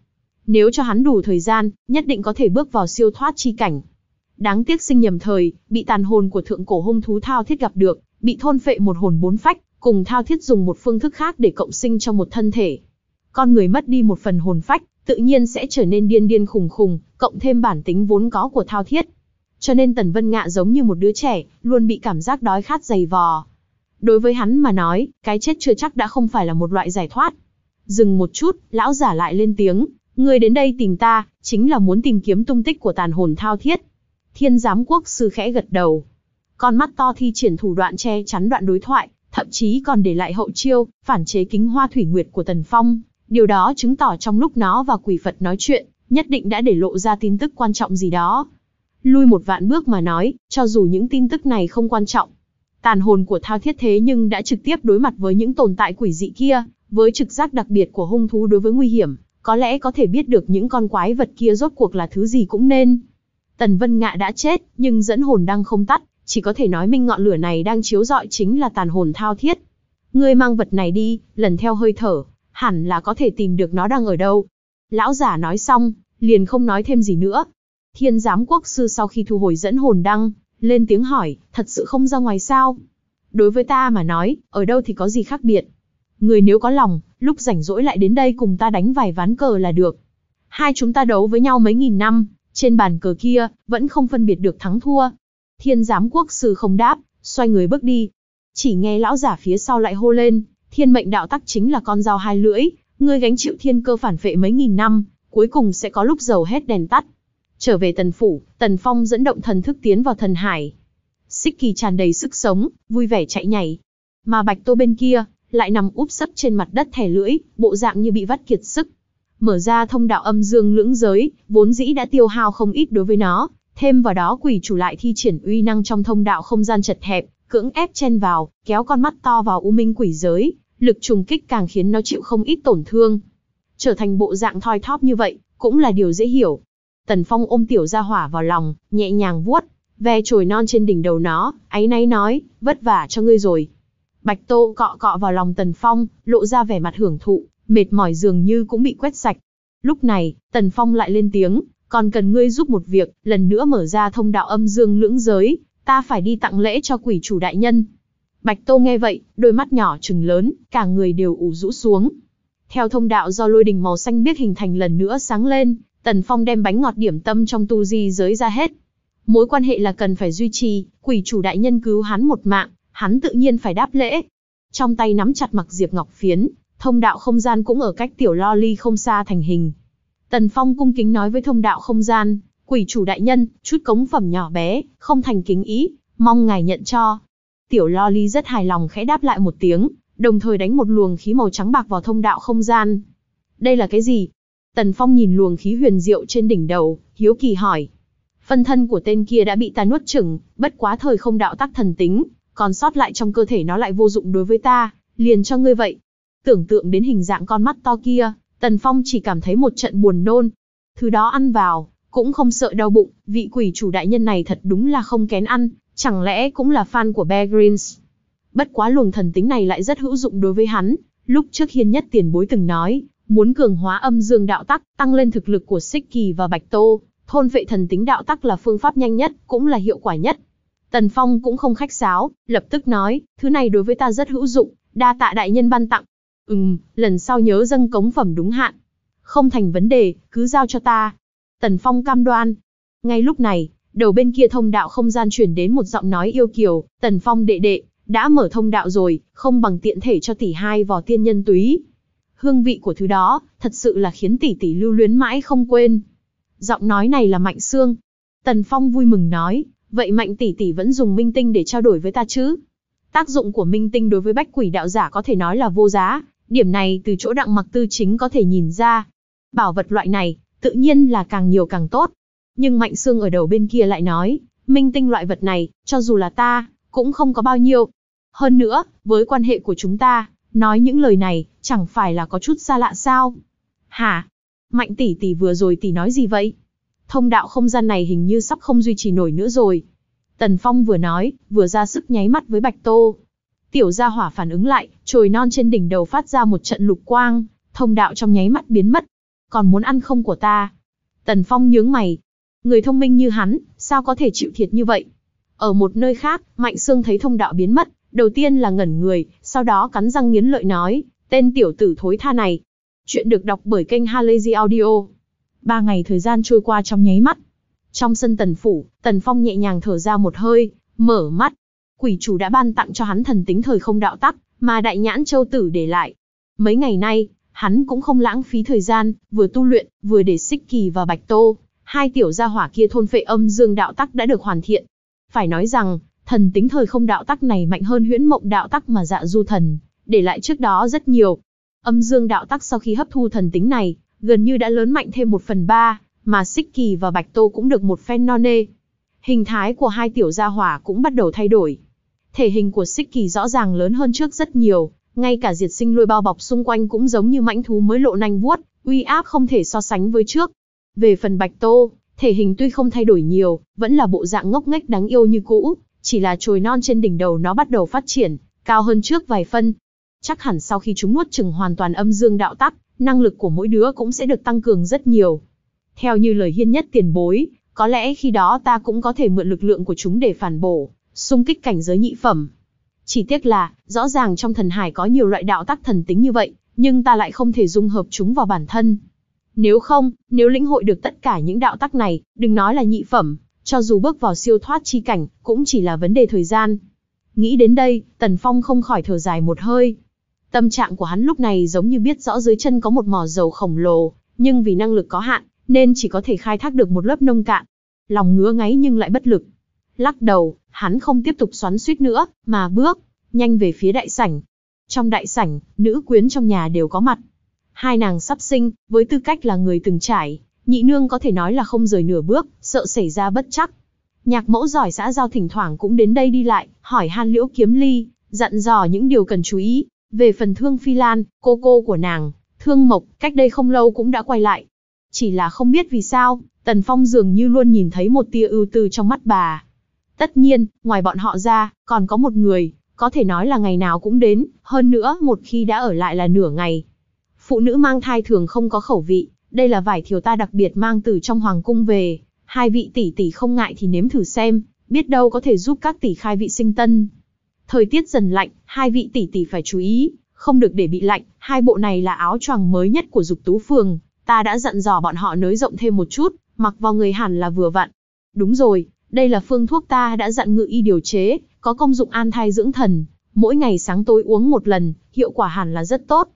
Nếu cho hắn đủ thời gian, nhất định có thể bước vào siêu thoát chi cảnh. Đáng tiếc sinh nhầm thời, bị tàn hồn của thượng cổ hung thú thao thiết gặp được, bị thôn phệ một hồn bốn phách, cùng thao thiết dùng một phương thức khác để cộng sinh trong một thân thể. Con người mất đi một phần hồn phách, tự nhiên sẽ trở nên điên điên khùng khùng, cộng thêm bản tính vốn có của thao thiết. Cho nên Tần Vân Ngạ giống như một đứa trẻ, luôn bị cảm giác đói khát dày vò. Đối với hắn mà nói, cái chết chưa chắc đã không phải là một loại giải thoát. Dừng một chút, lão giả lại lên tiếng, người đến đây tìm ta, chính là muốn tìm kiếm tung tích của tàn hồn thao thiết. Thiên giám quốc sư khẽ gật đầu. Con mắt to thi triển thủ đoạn che chắn đoạn đối thoại, thậm chí còn để lại hậu chiêu, phản chế kính hoa thủy nguyệt của Tần Phong. Điều đó chứng tỏ trong lúc nó và quỷ Phật nói chuyện, nhất định đã để lộ ra tin tức quan trọng gì đó. Lui một vạn bước mà nói, cho dù những tin tức này không quan trọng, tàn hồn của thao thiết thế nhưng đã trực tiếp đối mặt với những tồn tại quỷ dị kia, với trực giác đặc biệt của hung thú đối với nguy hiểm, có lẽ có thể biết được những con quái vật kia rốt cuộc là thứ gì cũng nên. Tần Vân Ngạ đã chết, nhưng dẫn hồn đang không tắt, chỉ có thể nói minh ngọn lửa này đang chiếu rọi chính là tàn hồn thao thiết. Ngươi mang vật này đi, lần theo hơi thở, hẳn là có thể tìm được nó đang ở đâu. Lão giả nói xong, liền không nói thêm gì nữa. Thiên giám quốc sư sau khi thu hồi dẫn hồn đăng, lên tiếng hỏi, thật sự không ra ngoài sao? Đối với ta mà nói, ở đâu thì có gì khác biệt? Người nếu có lòng, lúc rảnh rỗi lại đến đây cùng ta đánh vài ván cờ là được. Hai chúng ta đấu với nhau mấy nghìn năm, trên bàn cờ kia, vẫn không phân biệt được thắng thua. Thiên giám quốc sư không đáp, xoay người bước đi. Chỉ nghe lão giả phía sau lại hô lên, Thiên mệnh đạo tắc chính là con dao hai lưỡi, ngươi gánh chịu thiên cơ phản vệ mấy nghìn năm, cuối cùng sẽ có lúc dầu hết đèn tắt. Trở về tần phủ, tần phong dẫn động thần thức tiến vào thần hải. Xích kỳ tràn đầy sức sống, vui vẻ chạy nhảy. Mà bạch tô bên kia, lại nằm úp sấp trên mặt đất thẻ lưỡi, bộ dạng như bị vắt kiệt sức. Mở ra thông đạo âm dương lưỡng giới, vốn dĩ đã tiêu hao không ít đối với nó, thêm vào đó quỷ chủ lại thi triển uy năng trong thông đạo không gian chật hẹp, cưỡng ép chen vào, kéo con mắt to vào u minh quỷ giới, lực trùng kích càng khiến nó chịu không ít tổn thương. Trở thành bộ dạng thoi thóp như vậy, cũng là điều dễ hiểu. Tần Phong ôm tiểu gia hỏa vào lòng, nhẹ nhàng vuốt, ve chồi non trên đỉnh đầu nó, áy náy nói, vất vả cho ngươi rồi. Bạch Tô cọ cọ vào lòng Tần Phong, lộ ra vẻ mặt hưởng thụ, mệt mỏi dường như cũng bị quét sạch. Lúc này, Tần Phong lại lên tiếng, còn cần ngươi giúp một việc, lần nữa mở ra thông đạo âm dương lưỡng giới, ta phải đi tặng lễ cho quỷ chủ đại nhân. Bạch Tô nghe vậy, đôi mắt nhỏ trừng lớn, cả người đều ủ rũ xuống. Theo thông đạo do lôi đình màu xanh biếc hình thành lần nữa sáng lên, Tần Phong đem bánh ngọt điểm tâm trong tu di giới ra hết. Mối quan hệ là cần phải duy trì, quỷ chủ đại nhân cứu hắn một mạng, hắn tự nhiên phải đáp lễ. Trong tay nắm chặt mặc diệp ngọc phiến, thông đạo không gian cũng ở cách tiểu lo ly không xa thành hình. Tần Phong cung kính nói với thông đạo không gian, Quỷ chủ đại nhân, chút cống phẩm nhỏ bé, không thành kính ý, mong ngài nhận cho. Tiểu lo ly rất hài lòng khẽ đáp lại một tiếng, đồng thời đánh một luồng khí màu trắng bạc vào thông đạo không gian. Đây là cái gì? Tần Phong nhìn luồng khí huyền diệu trên đỉnh đầu, hiếu kỳ hỏi. Phân thân của tên kia đã bị ta nuốt chửng, bất quá thời không đạo tắc thần tính, còn sót lại trong cơ thể nó lại vô dụng đối với ta, liền cho ngươi vậy. Tưởng tượng đến hình dạng con mắt to kia, Tần Phong chỉ cảm thấy một trận buồn nôn. Thứ đó ăn vào, cũng không sợ đau bụng, vị quỷ chủ đại nhân này thật đúng là không kén ăn, chẳng lẽ cũng là fan của Bear Grylls. Bất quá luồng thần tính này lại rất hữu dụng đối với hắn, lúc trước hiên nhất tiền bối từng nói, muốn cường hóa âm dương đạo tắc, tăng lên thực lực của Sích Kỳ và Bạch Tô, thôn vệ thần tính đạo tắc là phương pháp nhanh nhất, cũng là hiệu quả nhất. Tần Phong cũng không khách sáo, lập tức nói, thứ này đối với ta rất hữu dụng, đa tạ đại nhân ban tặng. Ừm, lần sau nhớ dâng cống phẩm đúng hạn. Không thành vấn đề, cứ giao cho ta, Tần Phong cam đoan. Ngay lúc này, đầu bên kia thông đạo không gian chuyển đến một giọng nói yêu kiều, Tần Phong đệ đệ, đã mở thông đạo rồi, không bằng tiện thể cho tỷ hai vò tiên nhân túy. Hương vị của thứ đó, thật sự là khiến tỷ tỷ lưu luyến mãi không quên. Giọng nói này là Mạnh Sương. Tần Phong vui mừng nói, vậy Mạnh tỷ tỷ vẫn dùng minh tinh để trao đổi với ta chứ? Tác dụng của minh tinh đối với bách quỷ đạo giả có thể nói là vô giá, điểm này từ chỗ đặng mặc tư chính có thể nhìn ra. Bảo vật loại này, tự nhiên là càng nhiều càng tốt. Nhưng Mạnh Sương ở đầu bên kia lại nói, minh tinh loại vật này, cho dù là ta, cũng không có bao nhiêu. Hơn nữa, với quan hệ của chúng ta, nói những lời này, chẳng phải là có chút xa lạ sao? Hả? Mạnh tỷ tỷ vừa rồi tỷ nói gì vậy? Thông đạo không gian này hình như sắp không duy trì nổi nữa rồi. Tần Phong vừa nói, vừa ra sức nháy mắt với Bạch Tô. Tiểu gia hỏa phản ứng lại, trồi non trên đỉnh đầu phát ra một trận lục quang, thông đạo trong nháy mắt biến mất, còn muốn ăn không của ta. Tần Phong nhướng mày. Người thông minh như hắn, sao có thể chịu thiệt như vậy? Ở một nơi khác, Mạnh Sương thấy thông đạo biến mất, đầu tiên là ngẩn người, sau đó cắn răng nghiến lợi nói, tên tiểu tử thối tha này. Chuyện được đọc bởi kênh Halazy Audio. Ba ngày thời gian trôi qua trong nháy mắt. Trong sân tần phủ, tần phong nhẹ nhàng thở ra một hơi, mở mắt. Quỷ chủ đã ban tặng cho hắn thần tính thời không đạo tắc, mà đại nhãn châu tử để lại. Mấy ngày nay, Hắn cũng không lãng phí thời gian, vừa tu luyện, vừa để Xích Kỳ và Bạch Tô, hai tiểu gia hỏa kia thôn phệ âm dương đạo tắc đã được hoàn thiện. Phải nói rằng, thần tính thời không đạo tắc này mạnh hơn huyễn mộng đạo tắc mà dạ du thần, để lại trước đó rất nhiều. Âm dương đạo tắc sau khi hấp thu thần tính này, gần như đã lớn mạnh thêm một phần ba, mà Xích Kỳ và Bạch Tô cũng được một phen non nê. Hình thái của hai tiểu gia hỏa cũng bắt đầu thay đổi. Thể hình của Xích Kỳ rõ ràng lớn hơn trước rất nhiều, ngay cả diệt sinh lôi bao bọc xung quanh cũng giống như mãnh thú mới lộ nanh vuốt, uy áp không thể so sánh với trước. Về phần Bạch Tô, thể hình tuy không thay đổi nhiều, vẫn là bộ dạng ngốc nghếch đáng yêu như cũ, chỉ là chồi non trên đỉnh đầu nó bắt đầu phát triển, cao hơn trước vài phân. Chắc hẳn sau khi chúng nuốt chừng hoàn toàn âm dương đạo tắc, năng lực của mỗi đứa cũng sẽ được tăng cường rất nhiều. Theo như lời hiên nhất tiền bối, có lẽ khi đó ta cũng có thể mượn lực lượng của chúng để phản bổ, xung kích cảnh giới nhị phẩm. Chỉ tiếc là, rõ ràng trong thần hải có nhiều loại đạo tắc thần tính như vậy, nhưng ta lại không thể dung hợp chúng vào bản thân. Nếu không, nếu lĩnh hội được tất cả những đạo tắc này, đừng nói là nhị phẩm, cho dù bước vào siêu thoát chi cảnh, cũng chỉ là vấn đề thời gian. Nghĩ đến đây, Tần Phong không khỏi thở dài một hơi. Tâm trạng của hắn lúc này giống như biết rõ dưới chân có một mỏ dầu khổng lồ, nhưng vì năng lực có hạn, nên chỉ có thể khai thác được một lớp nông cạn. Lòng ngứa ngáy nhưng lại bất lực. Lắc đầu, hắn không tiếp tục xoắn suýt nữa, mà bước nhanh về phía đại sảnh. Trong đại sảnh, nữ quyến trong nhà đều có mặt. Hai nàng sắp sinh, với tư cách là người từng trải, nhị nương có thể nói là không rời nửa bước, sợ xảy ra bất chắc. Nhạc mẫu giỏi xã giao thỉnh thoảng cũng đến đây đi lại, hỏi han liễu kiếm ly, dặn dò những điều cần chú ý. Về phần thương phi lan, cô cô của nàng, thương mộc, cách đây không lâu cũng đã quay lại. Chỉ là không biết vì sao, Tần Phong dường như luôn nhìn thấy một tia ưu tư trong mắt bà. Tất nhiên, ngoài bọn họ ra, còn có một người, có thể nói là ngày nào cũng đến, hơn nữa một khi đã ở lại là nửa ngày. Phụ nữ mang thai thường không có khẩu vị, đây là vải thiều ta đặc biệt mang từ trong hoàng cung về, hai vị tỷ tỷ không ngại thì nếm thử xem, biết đâu có thể giúp các tỷ khai vị sinh tân. Thời tiết dần lạnh, hai vị tỷ tỷ phải chú ý, không được để bị lạnh, hai bộ này là áo choàng mới nhất của dục tú phường, ta đã dặn dò bọn họ nới rộng thêm một chút, mặc vào người hẳn là vừa vặn. Đúng rồi, đây là phương thuốc ta đã dặn ngự y điều chế, có công dụng an thai dưỡng thần, mỗi ngày sáng tối uống một lần, hiệu quả hẳn là rất tốt.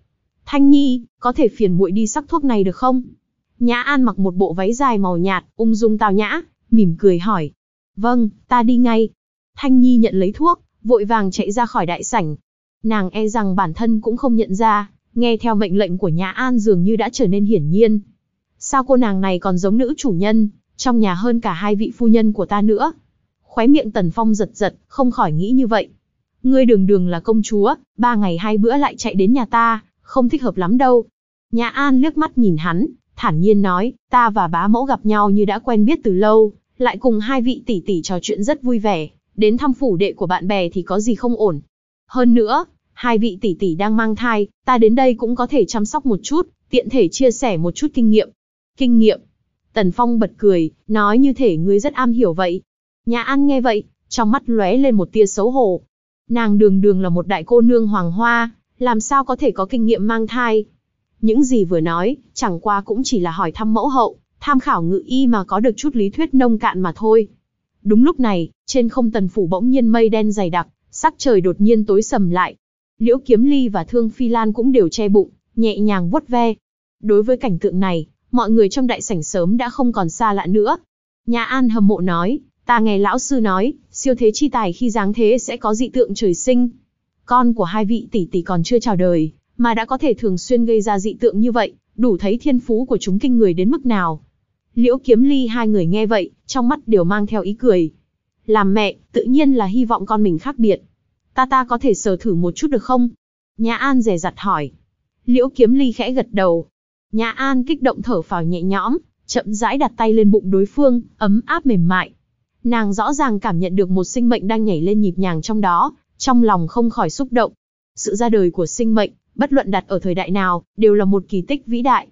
Thanh Nhi, có thể phiền muội đi sắc thuốc này được không? Nhã An mặc một bộ váy dài màu nhạt, ung dung tào nhã, mỉm cười hỏi. Vâng, ta đi ngay. Thanh Nhi nhận lấy thuốc, vội vàng chạy ra khỏi đại sảnh. Nàng e rằng bản thân cũng không nhận ra, nghe theo mệnh lệnh của Nhã An dường như đã trở nên hiển nhiên. Sao cô nàng này còn giống nữ chủ nhân, trong nhà hơn cả hai vị phu nhân của ta nữa. Khóe miệng Tần Phong giật giật, không khỏi nghĩ như vậy. Ngươi đường đường là công chúa, ba ngày hai bữa lại chạy đến nhà ta, không thích hợp lắm đâu. Nhã An liếc mắt nhìn hắn, thản nhiên nói, ta và bá mẫu gặp nhau như đã quen biết từ lâu, lại cùng hai vị tỷ tỷ trò chuyện rất vui vẻ, đến thăm phủ đệ của bạn bè thì có gì không ổn. Hơn nữa, hai vị tỷ tỷ đang mang thai, ta đến đây cũng có thể chăm sóc một chút, tiện thể chia sẻ một chút kinh nghiệm. Kinh nghiệm, Tần Phong bật cười, nói như thể ngươi rất am hiểu vậy. Nhà An nghe vậy, trong mắt lóe lên một tia xấu hổ. Nàng đường đường là một đại cô nương hoàng hoa, làm sao có thể có kinh nghiệm mang thai. Những gì vừa nói, chẳng qua cũng chỉ là hỏi thăm mẫu hậu, tham khảo ngự y mà có được chút lý thuyết nông cạn mà thôi. Đúng lúc này, trên không tần phủ bỗng nhiên mây đen dày đặc, sắc trời đột nhiên tối sầm lại. Liễu Kiếm Ly và Thương Phi Lan cũng đều che bụng, nhẹ nhàng vuốt ve. Đối với cảnh tượng này, mọi người trong đại sảnh sớm đã không còn xa lạ nữa. Nhà An hâm mộ nói, ta nghe lão sư nói, siêu thế chi tài khi giáng thế sẽ có dị tượng trời sinh. Con của hai vị tỷ tỷ còn chưa chào đời, mà đã có thể thường xuyên gây ra dị tượng như vậy, đủ thấy thiên phú của chúng kinh người đến mức nào. Liễu Kiếm Ly hai người nghe vậy, trong mắt đều mang theo ý cười. Làm mẹ, tự nhiên là hy vọng con mình khác biệt. Ta ta có thể sờ thử một chút được không? Nhà An rẻ rặt hỏi. Liễu Kiếm Ly khẽ gật đầu, Nhã An kích động thở phào nhẹ nhõm, chậm rãi đặt tay lên bụng đối phương, ấm áp mềm mại. Nàng rõ ràng cảm nhận được một sinh mệnh đang nhảy lên nhịp nhàng trong đó, trong lòng không khỏi xúc động. Sự ra đời của sinh mệnh, bất luận đặt ở thời đại nào, đều là một kỳ tích vĩ đại.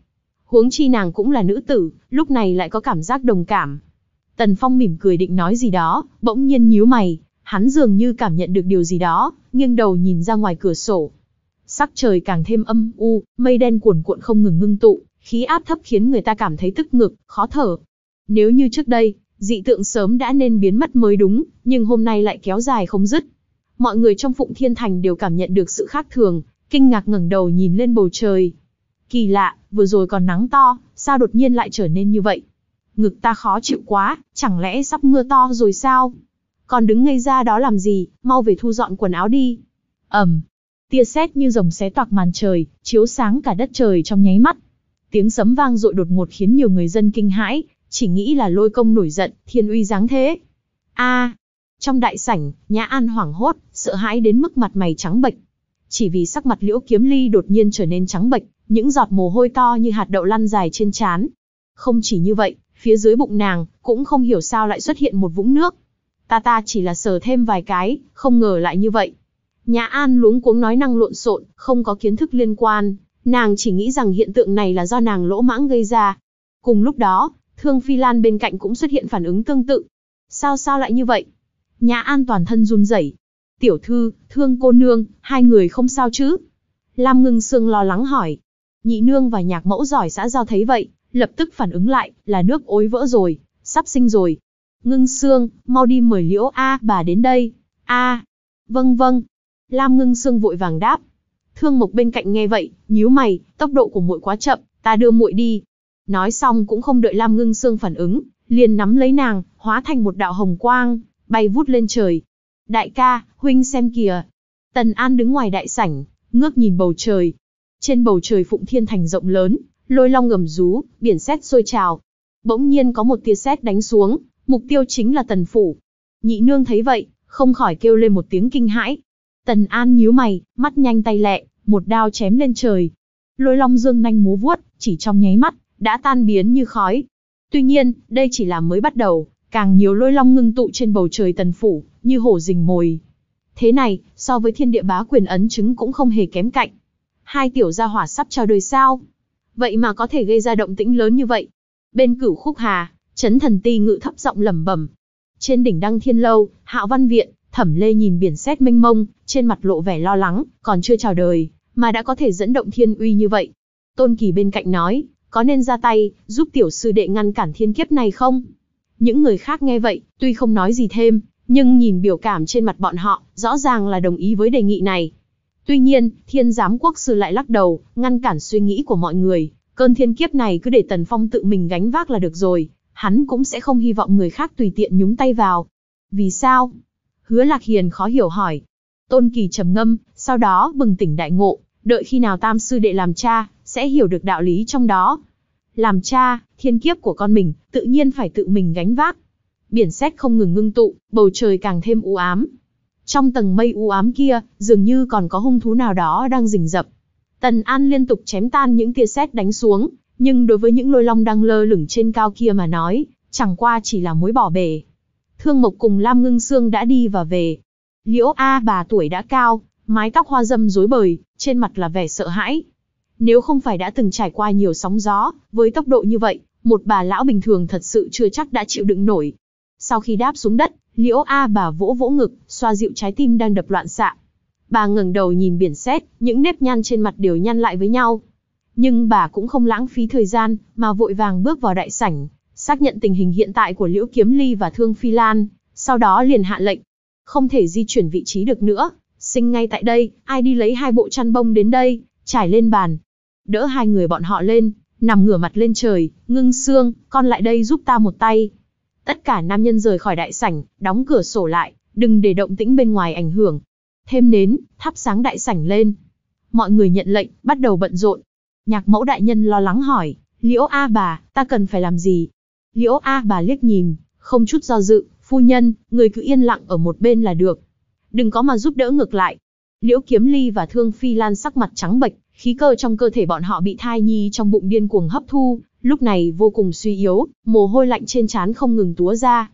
Huống chi nàng cũng là nữ tử, lúc này lại có cảm giác đồng cảm. Tần Phong mỉm cười định nói gì đó, bỗng nhiên nhíu mày, hắn dường như cảm nhận được điều gì đó, nghiêng đầu nhìn ra ngoài cửa sổ, Sắc trời càng thêm âm u, mây đen cuồn cuộn không ngừng ngưng tụ, khí áp thấp khiến người ta cảm thấy tức ngực, khó thở. Nếu như trước đây, dị tượng sớm đã nên biến mất mới đúng, nhưng hôm nay lại kéo dài không dứt. Mọi người trong Phụng Thiên Thành đều cảm nhận được sự khác thường, kinh ngạc ngẩng đầu nhìn lên bầu trời. Kỳ lạ, vừa rồi còn nắng to, sao đột nhiên lại trở nên như vậy? Ngực ta khó chịu quá, chẳng lẽ sắp mưa to rồi sao? Còn đứng ngây ra đó làm gì, mau về thu dọn quần áo đi. Ẩm, tia sét như rồng xé toạc màn trời, chiếu sáng cả đất trời trong nháy mắt. Tiếng sấm vang dội đột ngột khiến nhiều người dân kinh hãi, chỉ nghĩ là lôi công nổi giận, thiên uy giáng thế. A! À, trong đại sảnh, Nhã An hoảng hốt, sợ hãi đến mức mặt mày trắng bệch. Chỉ vì sắc mặt Liễu Kiếm Ly đột nhiên trở nên trắng bệch, những giọt mồ hôi to như hạt đậu lăn dài trên trán. Không chỉ như vậy, phía dưới bụng nàng cũng không hiểu sao lại xuất hiện một vũng nước. Ta ta chỉ là sờ thêm vài cái, không ngờ lại như vậy. Nhã An lúng cuống nói năng lộn xộn, không có kiến thức liên quan, nàng chỉ nghĩ rằng hiện tượng này là do nàng lỗ mãng gây ra. Cùng lúc đó, Thương Phi Lan bên cạnh cũng xuất hiện phản ứng tương tự. Sao sao lại như vậy? Nhã An toàn thân run rẩy. Tiểu thư, Thương cô nương, hai người không sao chứ? Lam Ngưng Sương lo lắng hỏi. Nhị nương và nhạc mẫu giỏi xã giao thấy vậy, lập tức phản ứng lại, là nước ối vỡ rồi, sắp sinh rồi. Ngưng Sương, mau đi mời Liễu A bà đến đây. A, vâng vâng. Lam Ngưng Sương vội vàng đáp. Thương Mộc bên cạnh nghe vậy, nhíu mày, tốc độ của muội quá chậm, ta đưa muội đi. Nói xong cũng không đợi Lam Ngưng Sương phản ứng, liền nắm lấy nàng, hóa thành một đạo hồng quang, bay vút lên trời. Đại ca, huynh xem kìa. Tần An đứng ngoài đại sảnh, ngước nhìn bầu trời. Trên bầu trời Phụng Thiên Thành rộng lớn, lôi long ngầm rú, biển sét sôi trào. Bỗng nhiên có một tia sét đánh xuống, mục tiêu chính là Tần Phủ. Nhị Nương thấy vậy, không khỏi kêu lên một tiếng kinh hãi. Tần An nhíu mày, mắt nhanh tay lẹ, một đao chém lên trời. Lôi long dương nanh múa vuốt, chỉ trong nháy mắt, đã tan biến như khói. Tuy nhiên, đây chỉ là mới bắt đầu, càng nhiều lôi long ngưng tụ trên bầu trời tần phủ, như hổ rình mồi. Thế này, so với thiên địa bá quyền ấn chứng cũng không hề kém cạnh. Hai tiểu gia hỏa sắp trao đời sao? Vậy mà có thể gây ra động tĩnh lớn như vậy. Bên cửu khúc hà, chấn thần ti ngự thấp giọng lẩm bẩm. Trên đỉnh đăng thiên lâu, hạo văn viện, Thẩm Lê nhìn biển sét mênh mông, trên mặt lộ vẻ lo lắng, còn chưa chào đời, mà đã có thể dẫn động thiên uy như vậy. Tôn Kỳ bên cạnh nói, có nên ra tay, giúp tiểu sư đệ ngăn cản thiên kiếp này không? Những người khác nghe vậy, tuy không nói gì thêm, nhưng nhìn biểu cảm trên mặt bọn họ, rõ ràng là đồng ý với đề nghị này. Tuy nhiên, thiên giám quốc sư lại lắc đầu, ngăn cản suy nghĩ của mọi người, cơn thiên kiếp này cứ để Tần Phong tự mình gánh vác là được rồi, hắn cũng sẽ không hy vọng người khác tùy tiện nhúng tay vào. Vì sao? Hứa Lạc Hiền khó hiểu hỏi. Tôn Kỳ trầm ngâm, sau đó bừng tỉnh đại ngộ, đợi khi nào tam sư đệ làm cha, sẽ hiểu được đạo lý trong đó. Làm cha, thiên kiếp của con mình, tự nhiên phải tự mình gánh vác. Biển xét không ngừng ngưng tụ, bầu trời càng thêm u ám. Trong tầng mây u ám kia, dường như còn có hung thú nào đó đang rình rập. Tần An liên tục chém tan những tia sét đánh xuống, nhưng đối với những lôi long đang lơ lửng trên cao kia mà nói, chẳng qua chỉ là mối bỏ bể, Thương Mộc cùng Lam Ngưng Sương đã đi và về. Liễu A bà tuổi đã cao, mái tóc hoa dâm rối bời, trên mặt là vẻ sợ hãi. Nếu không phải đã từng trải qua nhiều sóng gió, với tốc độ như vậy, một bà lão bình thường thật sự chưa chắc đã chịu đựng nổi. Sau khi đáp xuống đất, Liễu A bà vỗ vỗ ngực, xoa dịu trái tim đang đập loạn xạ. Bà ngẩng đầu nhìn biển sét, những nếp nhăn trên mặt đều nhăn lại với nhau. Nhưng bà cũng không lãng phí thời gian, mà vội vàng bước vào đại sảnh, xác nhận tình hình hiện tại của Liễu Kiếm Ly và Thương Phi Lan, sau đó liền hạ lệnh. Không thể di chuyển vị trí được nữa, sinh ngay tại đây, ai đi lấy hai bộ chăn bông đến đây, trải lên bàn. Đỡ hai người bọn họ lên, nằm ngửa mặt lên trời, ngưng xương, con lại đây giúp ta một tay. Tất cả nam nhân rời khỏi đại sảnh, đóng cửa sổ lại, đừng để động tĩnh bên ngoài ảnh hưởng. Thêm nến, thắp sáng đại sảnh lên. Mọi người nhận lệnh, bắt đầu bận rộn. Nhạc mẫu đại nhân lo lắng hỏi, liễu A bà, ta cần phải làm gì? Liễu A bà liếc nhìn, không chút do dự, phu nhân, người cứ yên lặng ở một bên là được. Đừng có mà giúp đỡ ngược lại. Liễu Kiếm Ly và Thương Phi Lan sắc mặt trắng bệch, khí cơ trong cơ thể bọn họ bị thai nhi trong bụng điên cuồng hấp thu, lúc này vô cùng suy yếu, mồ hôi lạnh trên trán không ngừng túa ra.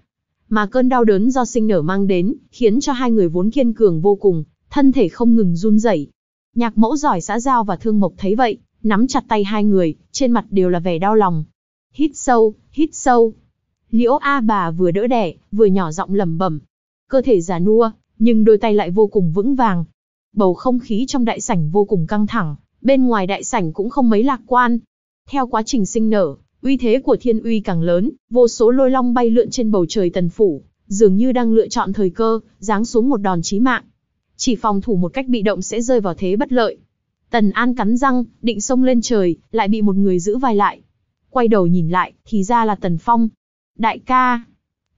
Mà cơn đau đớn do sinh nở mang đến, khiến cho hai người vốn kiên cường vô cùng, thân thể không ngừng run rẩy. Nhạc mẫu giỏi xã giao và thương mộc thấy vậy, nắm chặt tay hai người, trên mặt đều là vẻ đau lòng, Hít sâu, hít sâu. Liễu A bà vừa đỡ đẻ, vừa nhỏ giọng lẩm bẩm. Cơ thể già nua, nhưng đôi tay lại vô cùng vững vàng. Bầu không khí trong đại sảnh vô cùng căng thẳng, bên ngoài đại sảnh cũng không mấy lạc quan. Theo quá trình sinh nở, uy thế của thiên uy càng lớn, vô số lôi long bay lượn trên bầu trời tần phủ, dường như đang lựa chọn thời cơ, giáng xuống một đòn chí mạng. Chỉ phòng thủ một cách bị động sẽ rơi vào thế bất lợi. Tần An cắn răng, định xông lên trời, lại bị một người giữ vai lại quay đầu nhìn lại, thì ra là Tần Phong. Đại ca,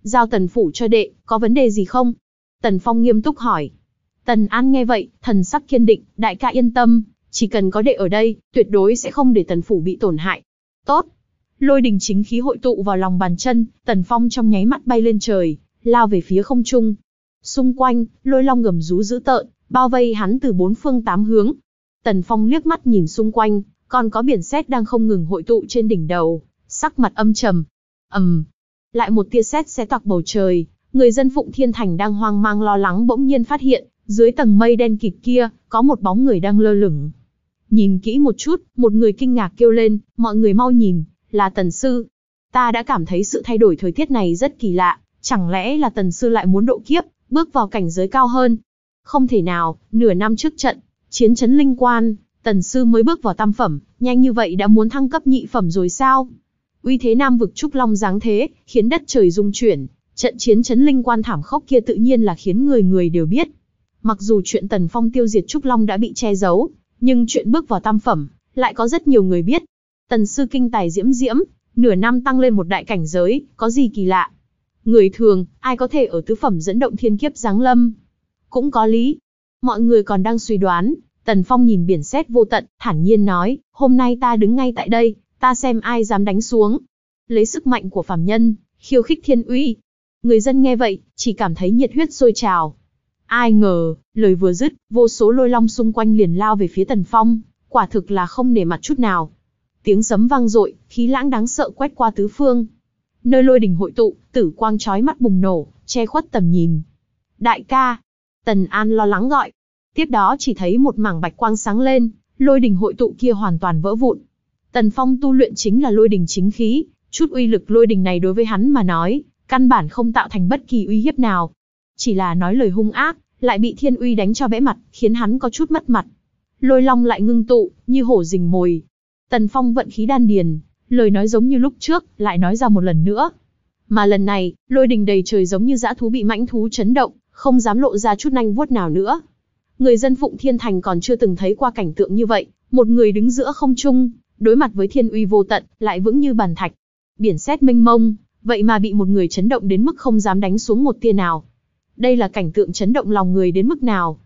giao Tần Phủ cho đệ, có vấn đề gì không? Tần Phong nghiêm túc hỏi. Tần An nghe vậy, thần sắc kiên định, đại ca yên tâm, chỉ cần có đệ ở đây, tuyệt đối sẽ không để Tần Phủ bị tổn hại. Tốt. Lôi đình chính khí hội tụ vào lòng bàn chân, Tần Phong trong nháy mắt bay lên trời, lao về phía không trung. Xung quanh, lôi long gầm rú dữ tợn, bao vây hắn từ bốn phương tám hướng. Tần Phong liếc mắt nhìn xung quanh, còn có biển sét đang không ngừng hội tụ trên đỉnh đầu, sắc mặt âm trầm. ầm, lại một tia sét xé toạc bầu trời, người dân Phụng Thiên Thành đang hoang mang lo lắng bỗng nhiên phát hiện, dưới tầng mây đen kịt kia, có một bóng người đang lơ lửng. Nhìn kỹ một chút, một người kinh ngạc kêu lên, mọi người mau nhìn, là Tần Sư. Ta đã cảm thấy sự thay đổi thời tiết này rất kỳ lạ, chẳng lẽ là Tần Sư lại muốn độ kiếp, bước vào cảnh giới cao hơn? Không thể nào, nửa năm trước trận, chiến chấn linh quan, Tần sư mới bước vào tam phẩm, nhanh như vậy đã muốn thăng cấp nhị phẩm rồi sao? Uy thế Nam vực trúc long dáng thế, khiến đất trời rung chuyển, trận chiến chấn linh quan thảm khốc kia tự nhiên là khiến người người đều biết. Mặc dù chuyện Tần Phong tiêu diệt trúc long đã bị che giấu, nhưng chuyện bước vào tam phẩm lại có rất nhiều người biết. Tần sư kinh tài diễm diễm, nửa năm tăng lên một đại cảnh giới, có gì kỳ lạ? Người thường, ai có thể ở tứ phẩm dẫn động thiên kiếp giáng lâm? Cũng có lý. Mọi người còn đang suy đoán, Tần Phong nhìn biển xét vô tận, thản nhiên nói, hôm nay ta đứng ngay tại đây, ta xem ai dám đánh xuống. Lấy sức mạnh của phàm nhân, khiêu khích thiên uy. Người dân nghe vậy, chỉ cảm thấy nhiệt huyết sôi trào. Ai ngờ, lời vừa dứt, vô số lôi long xung quanh liền lao về phía Tần Phong, quả thực là không nể mặt chút nào. Tiếng sấm vang dội, khí lãng đáng sợ quét qua tứ phương. Nơi lôi đình hội tụ, tử quang trói mắt bùng nổ, che khuất tầm nhìn. Đại ca, Tần An lo lắng gọi, Tiếp đó chỉ thấy một mảng bạch quang sáng lên, lôi đình hội tụ kia hoàn toàn vỡ vụn. Tần Phong tu luyện chính là lôi đình chính khí, chút uy lực lôi đình này đối với hắn mà nói, căn bản không tạo thành bất kỳ uy hiếp nào. Chỉ là nói lời hung ác, lại bị thiên uy đánh cho vẽ mặt, khiến hắn có chút mất mặt. Lôi long lại ngưng tụ, như hổ rình mồi. Tần Phong vận khí đan điền, lời nói giống như lúc trước, lại nói ra một lần nữa. Mà lần này, lôi đình đầy trời giống như dã thú bị mãnh thú chấn động, không dám lộ ra chút nanh vuốt nào nữa người dân Phụng Thiên Thành còn chưa từng thấy qua cảnh tượng như vậy, một người đứng giữa không trung, đối mặt với thiên uy vô tận, lại vững như bàn thạch. Biển sét mênh mông, vậy mà bị một người chấn động đến mức không dám đánh xuống một tia nào. Đây là cảnh tượng chấn động lòng người đến mức nào?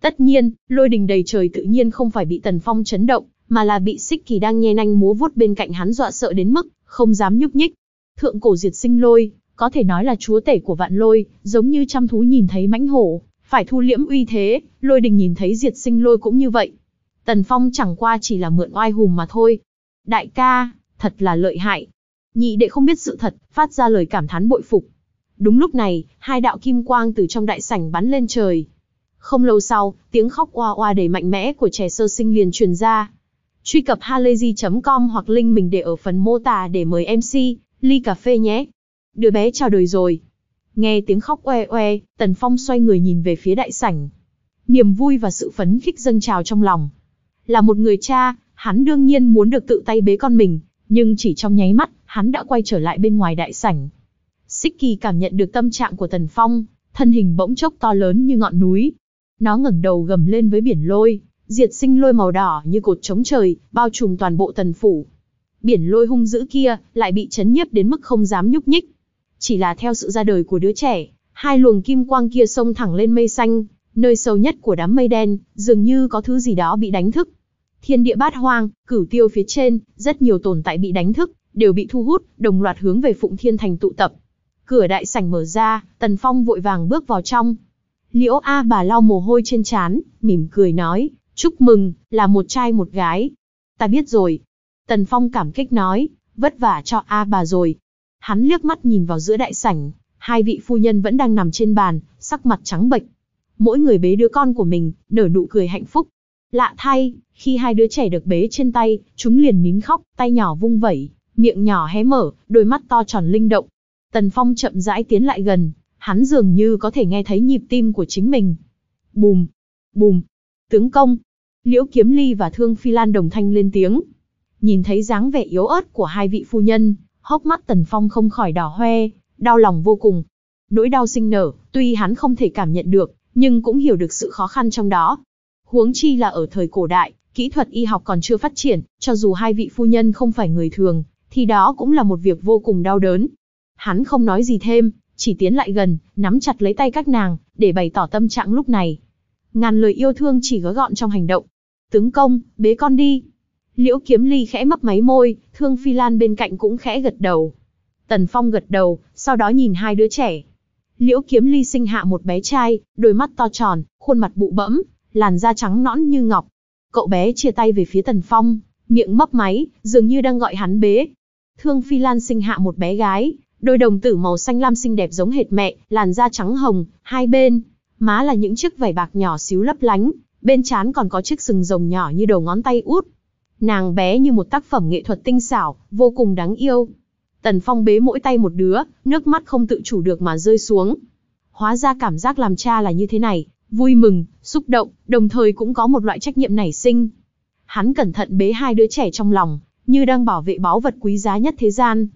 Tất nhiên, lôi đình đầy trời tự nhiên không phải bị Tần Phong chấn động, mà là bị Xích Kỳ đang nhe nanh múa vuốt bên cạnh hắn dọa sợ đến mức không dám nhúc nhích. Thượng cổ diệt sinh lôi, có thể nói là chúa tể của vạn lôi, giống như trăm thú nhìn thấy mãnh hổ, phải thu liễm uy thế, lôi đình nhìn thấy diệt sinh lôi cũng như vậy. Tần Phong chẳng qua chỉ là mượn oai hùng mà thôi. Đại ca, thật là lợi hại. Nhị đệ không biết sự thật, phát ra lời cảm thán bội phục. Đúng lúc này, hai đạo kim quang từ trong đại sảnh bắn lên trời. Không lâu sau, tiếng khóc oa oa đầy mạnh mẽ của trẻ sơ sinh liền truyền ra. Truy cập halayzi.com hoặc link mình để ở phần mô tả để mời MC, ly cà phê nhé. Đứa bé chào đời rồi. Nghe tiếng khóc oe oe, Tần Phong xoay người nhìn về phía đại sảnh. Niềm vui và sự phấn khích dâng trào trong lòng. Là một người cha, hắn đương nhiên muốn được tự tay bế con mình, nhưng chỉ trong nháy mắt, hắn đã quay trở lại bên ngoài đại sảnh. Xích Kỳ cảm nhận được tâm trạng của Tần Phong, thân hình bỗng chốc to lớn như ngọn núi. Nó ngẩng đầu gầm lên với biển lôi, diệt sinh lôi màu đỏ như cột chống trời, bao trùm toàn bộ tần phủ. Biển lôi hung dữ kia lại bị chấn nhiếp đến mức không dám nhúc nhích, chỉ là theo sự ra đời của đứa trẻ, hai luồng kim quang kia xông thẳng lên mây xanh, nơi sâu nhất của đám mây đen, dường như có thứ gì đó bị đánh thức. Thiên địa bát hoang, cửu tiêu phía trên, rất nhiều tồn tại bị đánh thức, đều bị thu hút, đồng loạt hướng về Phụng Thiên Thành tụ tập. Cửa đại sảnh mở ra, Tần Phong vội vàng bước vào trong. Liễu A bà lau mồ hôi trên trán, mỉm cười nói, chúc mừng, là một trai một gái. Ta biết rồi. Tần Phong cảm kích nói, vất vả cho A bà rồi, Hắn liếc mắt nhìn vào giữa đại sảnh, hai vị phu nhân vẫn đang nằm trên bàn, sắc mặt trắng bệch. Mỗi người bế đứa con của mình, nở nụ cười hạnh phúc. Lạ thay, khi hai đứa trẻ được bế trên tay, chúng liền nín khóc, tay nhỏ vung vẩy, miệng nhỏ hé mở, đôi mắt to tròn linh động. Tần Phong chậm rãi tiến lại gần, hắn dường như có thể nghe thấy nhịp tim của chính mình. Bùm, bùm, tướng công. Liễu Kiếm Ly và Thương Phi Lan đồng thanh lên tiếng. Nhìn thấy dáng vẻ yếu ớt của hai vị phu nhân, hốc mắt Tần Phong không khỏi đỏ hoe, đau lòng vô cùng. Nỗi đau sinh nở, tuy hắn không thể cảm nhận được, nhưng cũng hiểu được sự khó khăn trong đó. Huống chi là ở thời cổ đại, kỹ thuật y học còn chưa phát triển, cho dù hai vị phu nhân không phải người thường, thì đó cũng là một việc vô cùng đau đớn. Hắn không nói gì thêm, chỉ tiến lại gần, nắm chặt lấy tay các nàng, để bày tỏ tâm trạng lúc này. Ngàn lời yêu thương chỉ gói gọn trong hành động. Tướng công, bế con đi. Liễu Kiếm Ly khẽ mấp máy môi, Thương Phi Lan bên cạnh cũng khẽ gật đầu. Tần Phong gật đầu, sau đó nhìn hai đứa trẻ. Liễu Kiếm Ly sinh hạ một bé trai, đôi mắt to tròn, khuôn mặt bụ bẫm, làn da trắng nõn như ngọc. Cậu bé chia tay về phía Tần Phong, miệng mấp máy, dường như đang gọi hắn bế. Thương Phi Lan sinh hạ một bé gái, đôi đồng tử màu xanh lam xinh đẹp giống hệt mẹ, làn da trắng hồng, hai bên, má là những chiếc vảy bạc nhỏ xíu lấp lánh, bên trán còn có chiếc sừng rồng nhỏ như đầu ngón tay út, Nàng bé như một tác phẩm nghệ thuật tinh xảo, vô cùng đáng yêu. Tần Phong bế mỗi tay một đứa, nước mắt không tự chủ được mà rơi xuống. Hóa ra cảm giác làm cha là như thế này, vui mừng, xúc động, đồng thời cũng có một loại trách nhiệm nảy sinh. Hắn cẩn thận bế hai đứa trẻ trong lòng, như đang bảo vệ báu vật quý giá nhất thế gian.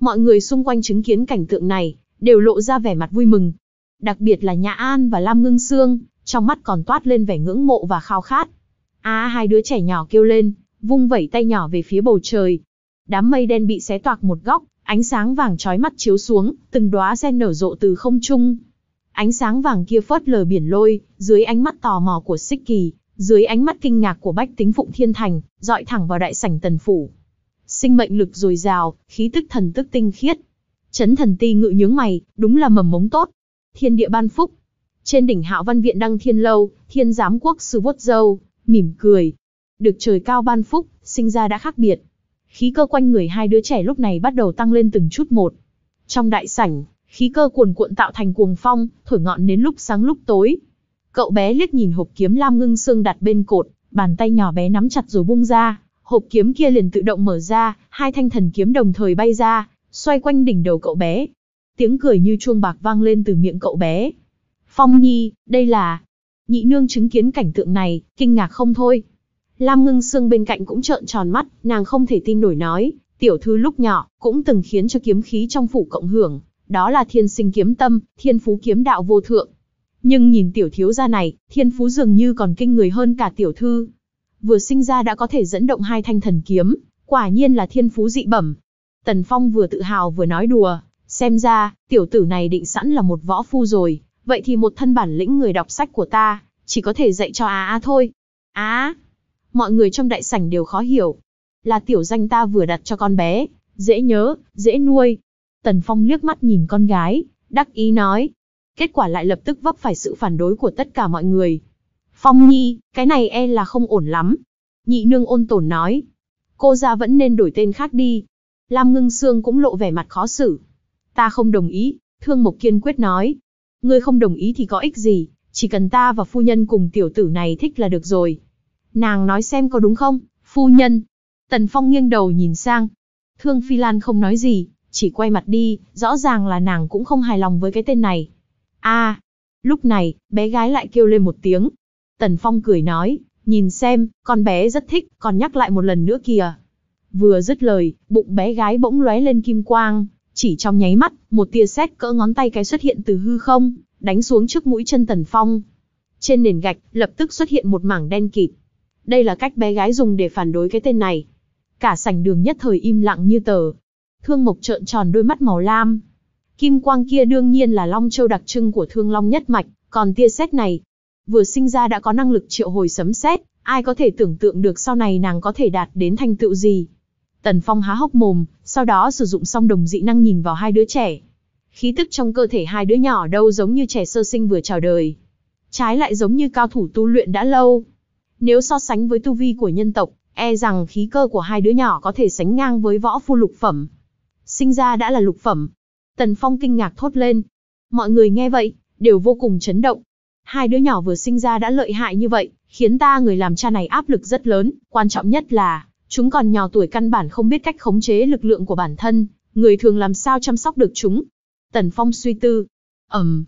Mọi người xung quanh chứng kiến cảnh tượng này, đều lộ ra vẻ mặt vui mừng. Đặc biệt là Nhã An và Lam Ngưng Sương, trong mắt còn toát lên vẻ ngưỡng mộ và khao khát. À hai đứa trẻ nhỏ kêu lên, vung vẩy tay nhỏ về phía bầu trời. Đám mây đen bị xé toạc một góc, ánh sáng vàng trói mắt chiếu xuống, từng đóa sen nở rộ từ không trung. Ánh sáng vàng kia phớt lờ biển lôi, dưới ánh mắt tò mò của Xích Kỳ, dưới ánh mắt kinh ngạc của Bách Tính Phụng Thiên Thành, dọi thẳng vào đại sảnh tần phủ. Sinh mệnh lực dồi dào, khí tức thần tức tinh khiết. Chấn thần ti ngự nhướng mày, đúng là mầm mống tốt. Thiên địa ban phúc. Trên đỉnh Hạo Văn Viện Đăng Thiên Lâu, Thiên Giám Quốc Sư vuốt dâu, mỉm cười, được trời cao ban phúc, sinh ra đã khác biệt. Khí cơ quanh người hai đứa trẻ lúc này bắt đầu tăng lên từng chút một. Trong đại sảnh, khí cơ cuồn cuộn tạo thành cuồng phong, thổi ngọn đến lúc sáng lúc tối. Cậu bé liếc nhìn hộp kiếm lam ngưng xương đặt bên cột, bàn tay nhỏ bé nắm chặt rồi bung ra, hộp kiếm kia liền tự động mở ra, hai thanh thần kiếm đồng thời bay ra, xoay quanh đỉnh đầu cậu bé. Tiếng cười như chuông bạc vang lên từ miệng cậu bé. Phong Nhi, đây là... Nhị nương chứng kiến cảnh tượng này, kinh ngạc không thôi. Lam Ngưng Sương bên cạnh cũng trợn tròn mắt, nàng không thể tin nổi nói, tiểu thư lúc nhỏ cũng từng khiến cho kiếm khí trong phủ cộng hưởng, đó là thiên sinh kiếm tâm, thiên phú kiếm đạo vô thượng. Nhưng nhìn tiểu thiếu gia này, thiên phú dường như còn kinh người hơn cả tiểu thư. Vừa sinh ra đã có thể dẫn động hai thanh thần kiếm, quả nhiên là thiên phú dị bẩm. Tần Phong vừa tự hào vừa nói đùa, xem ra, tiểu tử này định sẵn là một võ phu rồi, vậy thì một thân bản lĩnh người đọc sách của ta, chỉ có thể dạy cho á á thôi. Á, à, mọi người trong đại sảnh đều khó hiểu. Là tiểu danh ta vừa đặt cho con bé, dễ nhớ, dễ nuôi. Tần Phong liếc mắt nhìn con gái, đắc ý nói. Kết quả lại lập tức vấp phải sự phản đối của tất cả mọi người. Phong Nhi, cái này e là không ổn lắm. Nhị nương ôn tồn nói. Cô ra vẫn nên đổi tên khác đi. Lam ngưng xương cũng lộ vẻ mặt khó xử. Ta không đồng ý, thương mục kiên quyết nói. Ngươi không đồng ý thì có ích gì, chỉ cần ta và phu nhân cùng tiểu tử này thích là được rồi. Nàng nói xem có đúng không, phu nhân. Tần Phong nghiêng đầu nhìn sang. Thương Phi Lan không nói gì, chỉ quay mặt đi, rõ ràng là nàng cũng không hài lòng với cái tên này. a à, lúc này, bé gái lại kêu lên một tiếng. Tần Phong cười nói, nhìn xem, con bé rất thích, còn nhắc lại một lần nữa kìa. Vừa dứt lời, bụng bé gái bỗng lóe lên kim quang, chỉ trong nháy mắt, một tia sét cỡ ngón tay cái xuất hiện từ hư không, đánh xuống trước mũi chân Tần Phong. Trên nền gạch, lập tức xuất hiện một mảng đen kịt. Đây là cách bé gái dùng để phản đối cái tên này. Cả sảnh đường nhất thời im lặng như tờ. Thương Mộc trợn tròn đôi mắt màu lam. Kim quang kia đương nhiên là long châu đặc trưng của thương long nhất mạch, còn tia sét này, vừa sinh ra đã có năng lực triệu hồi sấm sét, ai có thể tưởng tượng được sau này nàng có thể đạt đến thành tựu gì. Tần Phong há hốc mồm, sau đó sử dụng xong đồng dị năng nhìn vào hai đứa trẻ. Khí tức trong cơ thể hai đứa nhỏ đâu giống như trẻ sơ sinh vừa chào đời. Trái lại giống như cao thủ tu luyện đã lâu. Nếu so sánh với tu vi của nhân tộc, e rằng khí cơ của hai đứa nhỏ có thể sánh ngang với võ phu lục phẩm. Sinh ra đã là lục phẩm. Tần Phong kinh ngạc thốt lên. Mọi người nghe vậy, đều vô cùng chấn động. Hai đứa nhỏ vừa sinh ra đã lợi hại như vậy, khiến ta người làm cha này áp lực rất lớn, quan trọng nhất là, chúng còn nhỏ tuổi căn bản không biết cách khống chế lực lượng của bản thân, người thường làm sao chăm sóc được chúng. Tần Phong suy tư. Ẩm. Um.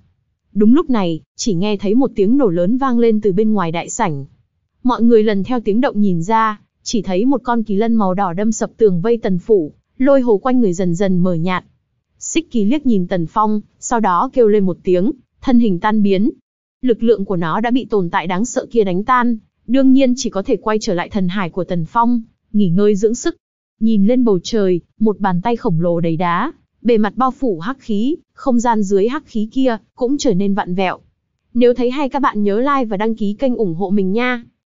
Đúng lúc này, chỉ nghe thấy một tiếng nổ lớn vang lên từ bên ngoài đại sảnh. Mọi người lần theo tiếng động nhìn ra, chỉ thấy một con kỳ lân màu đỏ đâm sập tường vây tần phủ, lôi hồ quanh người dần dần mở nhạt. Xích kỳ liếc nhìn tần phong, sau đó kêu lên một tiếng, thân hình tan biến. Lực lượng của nó đã bị tồn tại đáng sợ kia đánh tan, đương nhiên chỉ có thể quay trở lại thần hải của tần phong, nghỉ ngơi dưỡng sức. Nhìn lên bầu trời, một bàn tay khổng lồ đầy đá, bề mặt bao phủ hắc khí, không gian dưới hắc khí kia cũng trở nên vặn vẹo. Nếu thấy hay các bạn nhớ like và đăng ký kênh ủng hộ mình nha.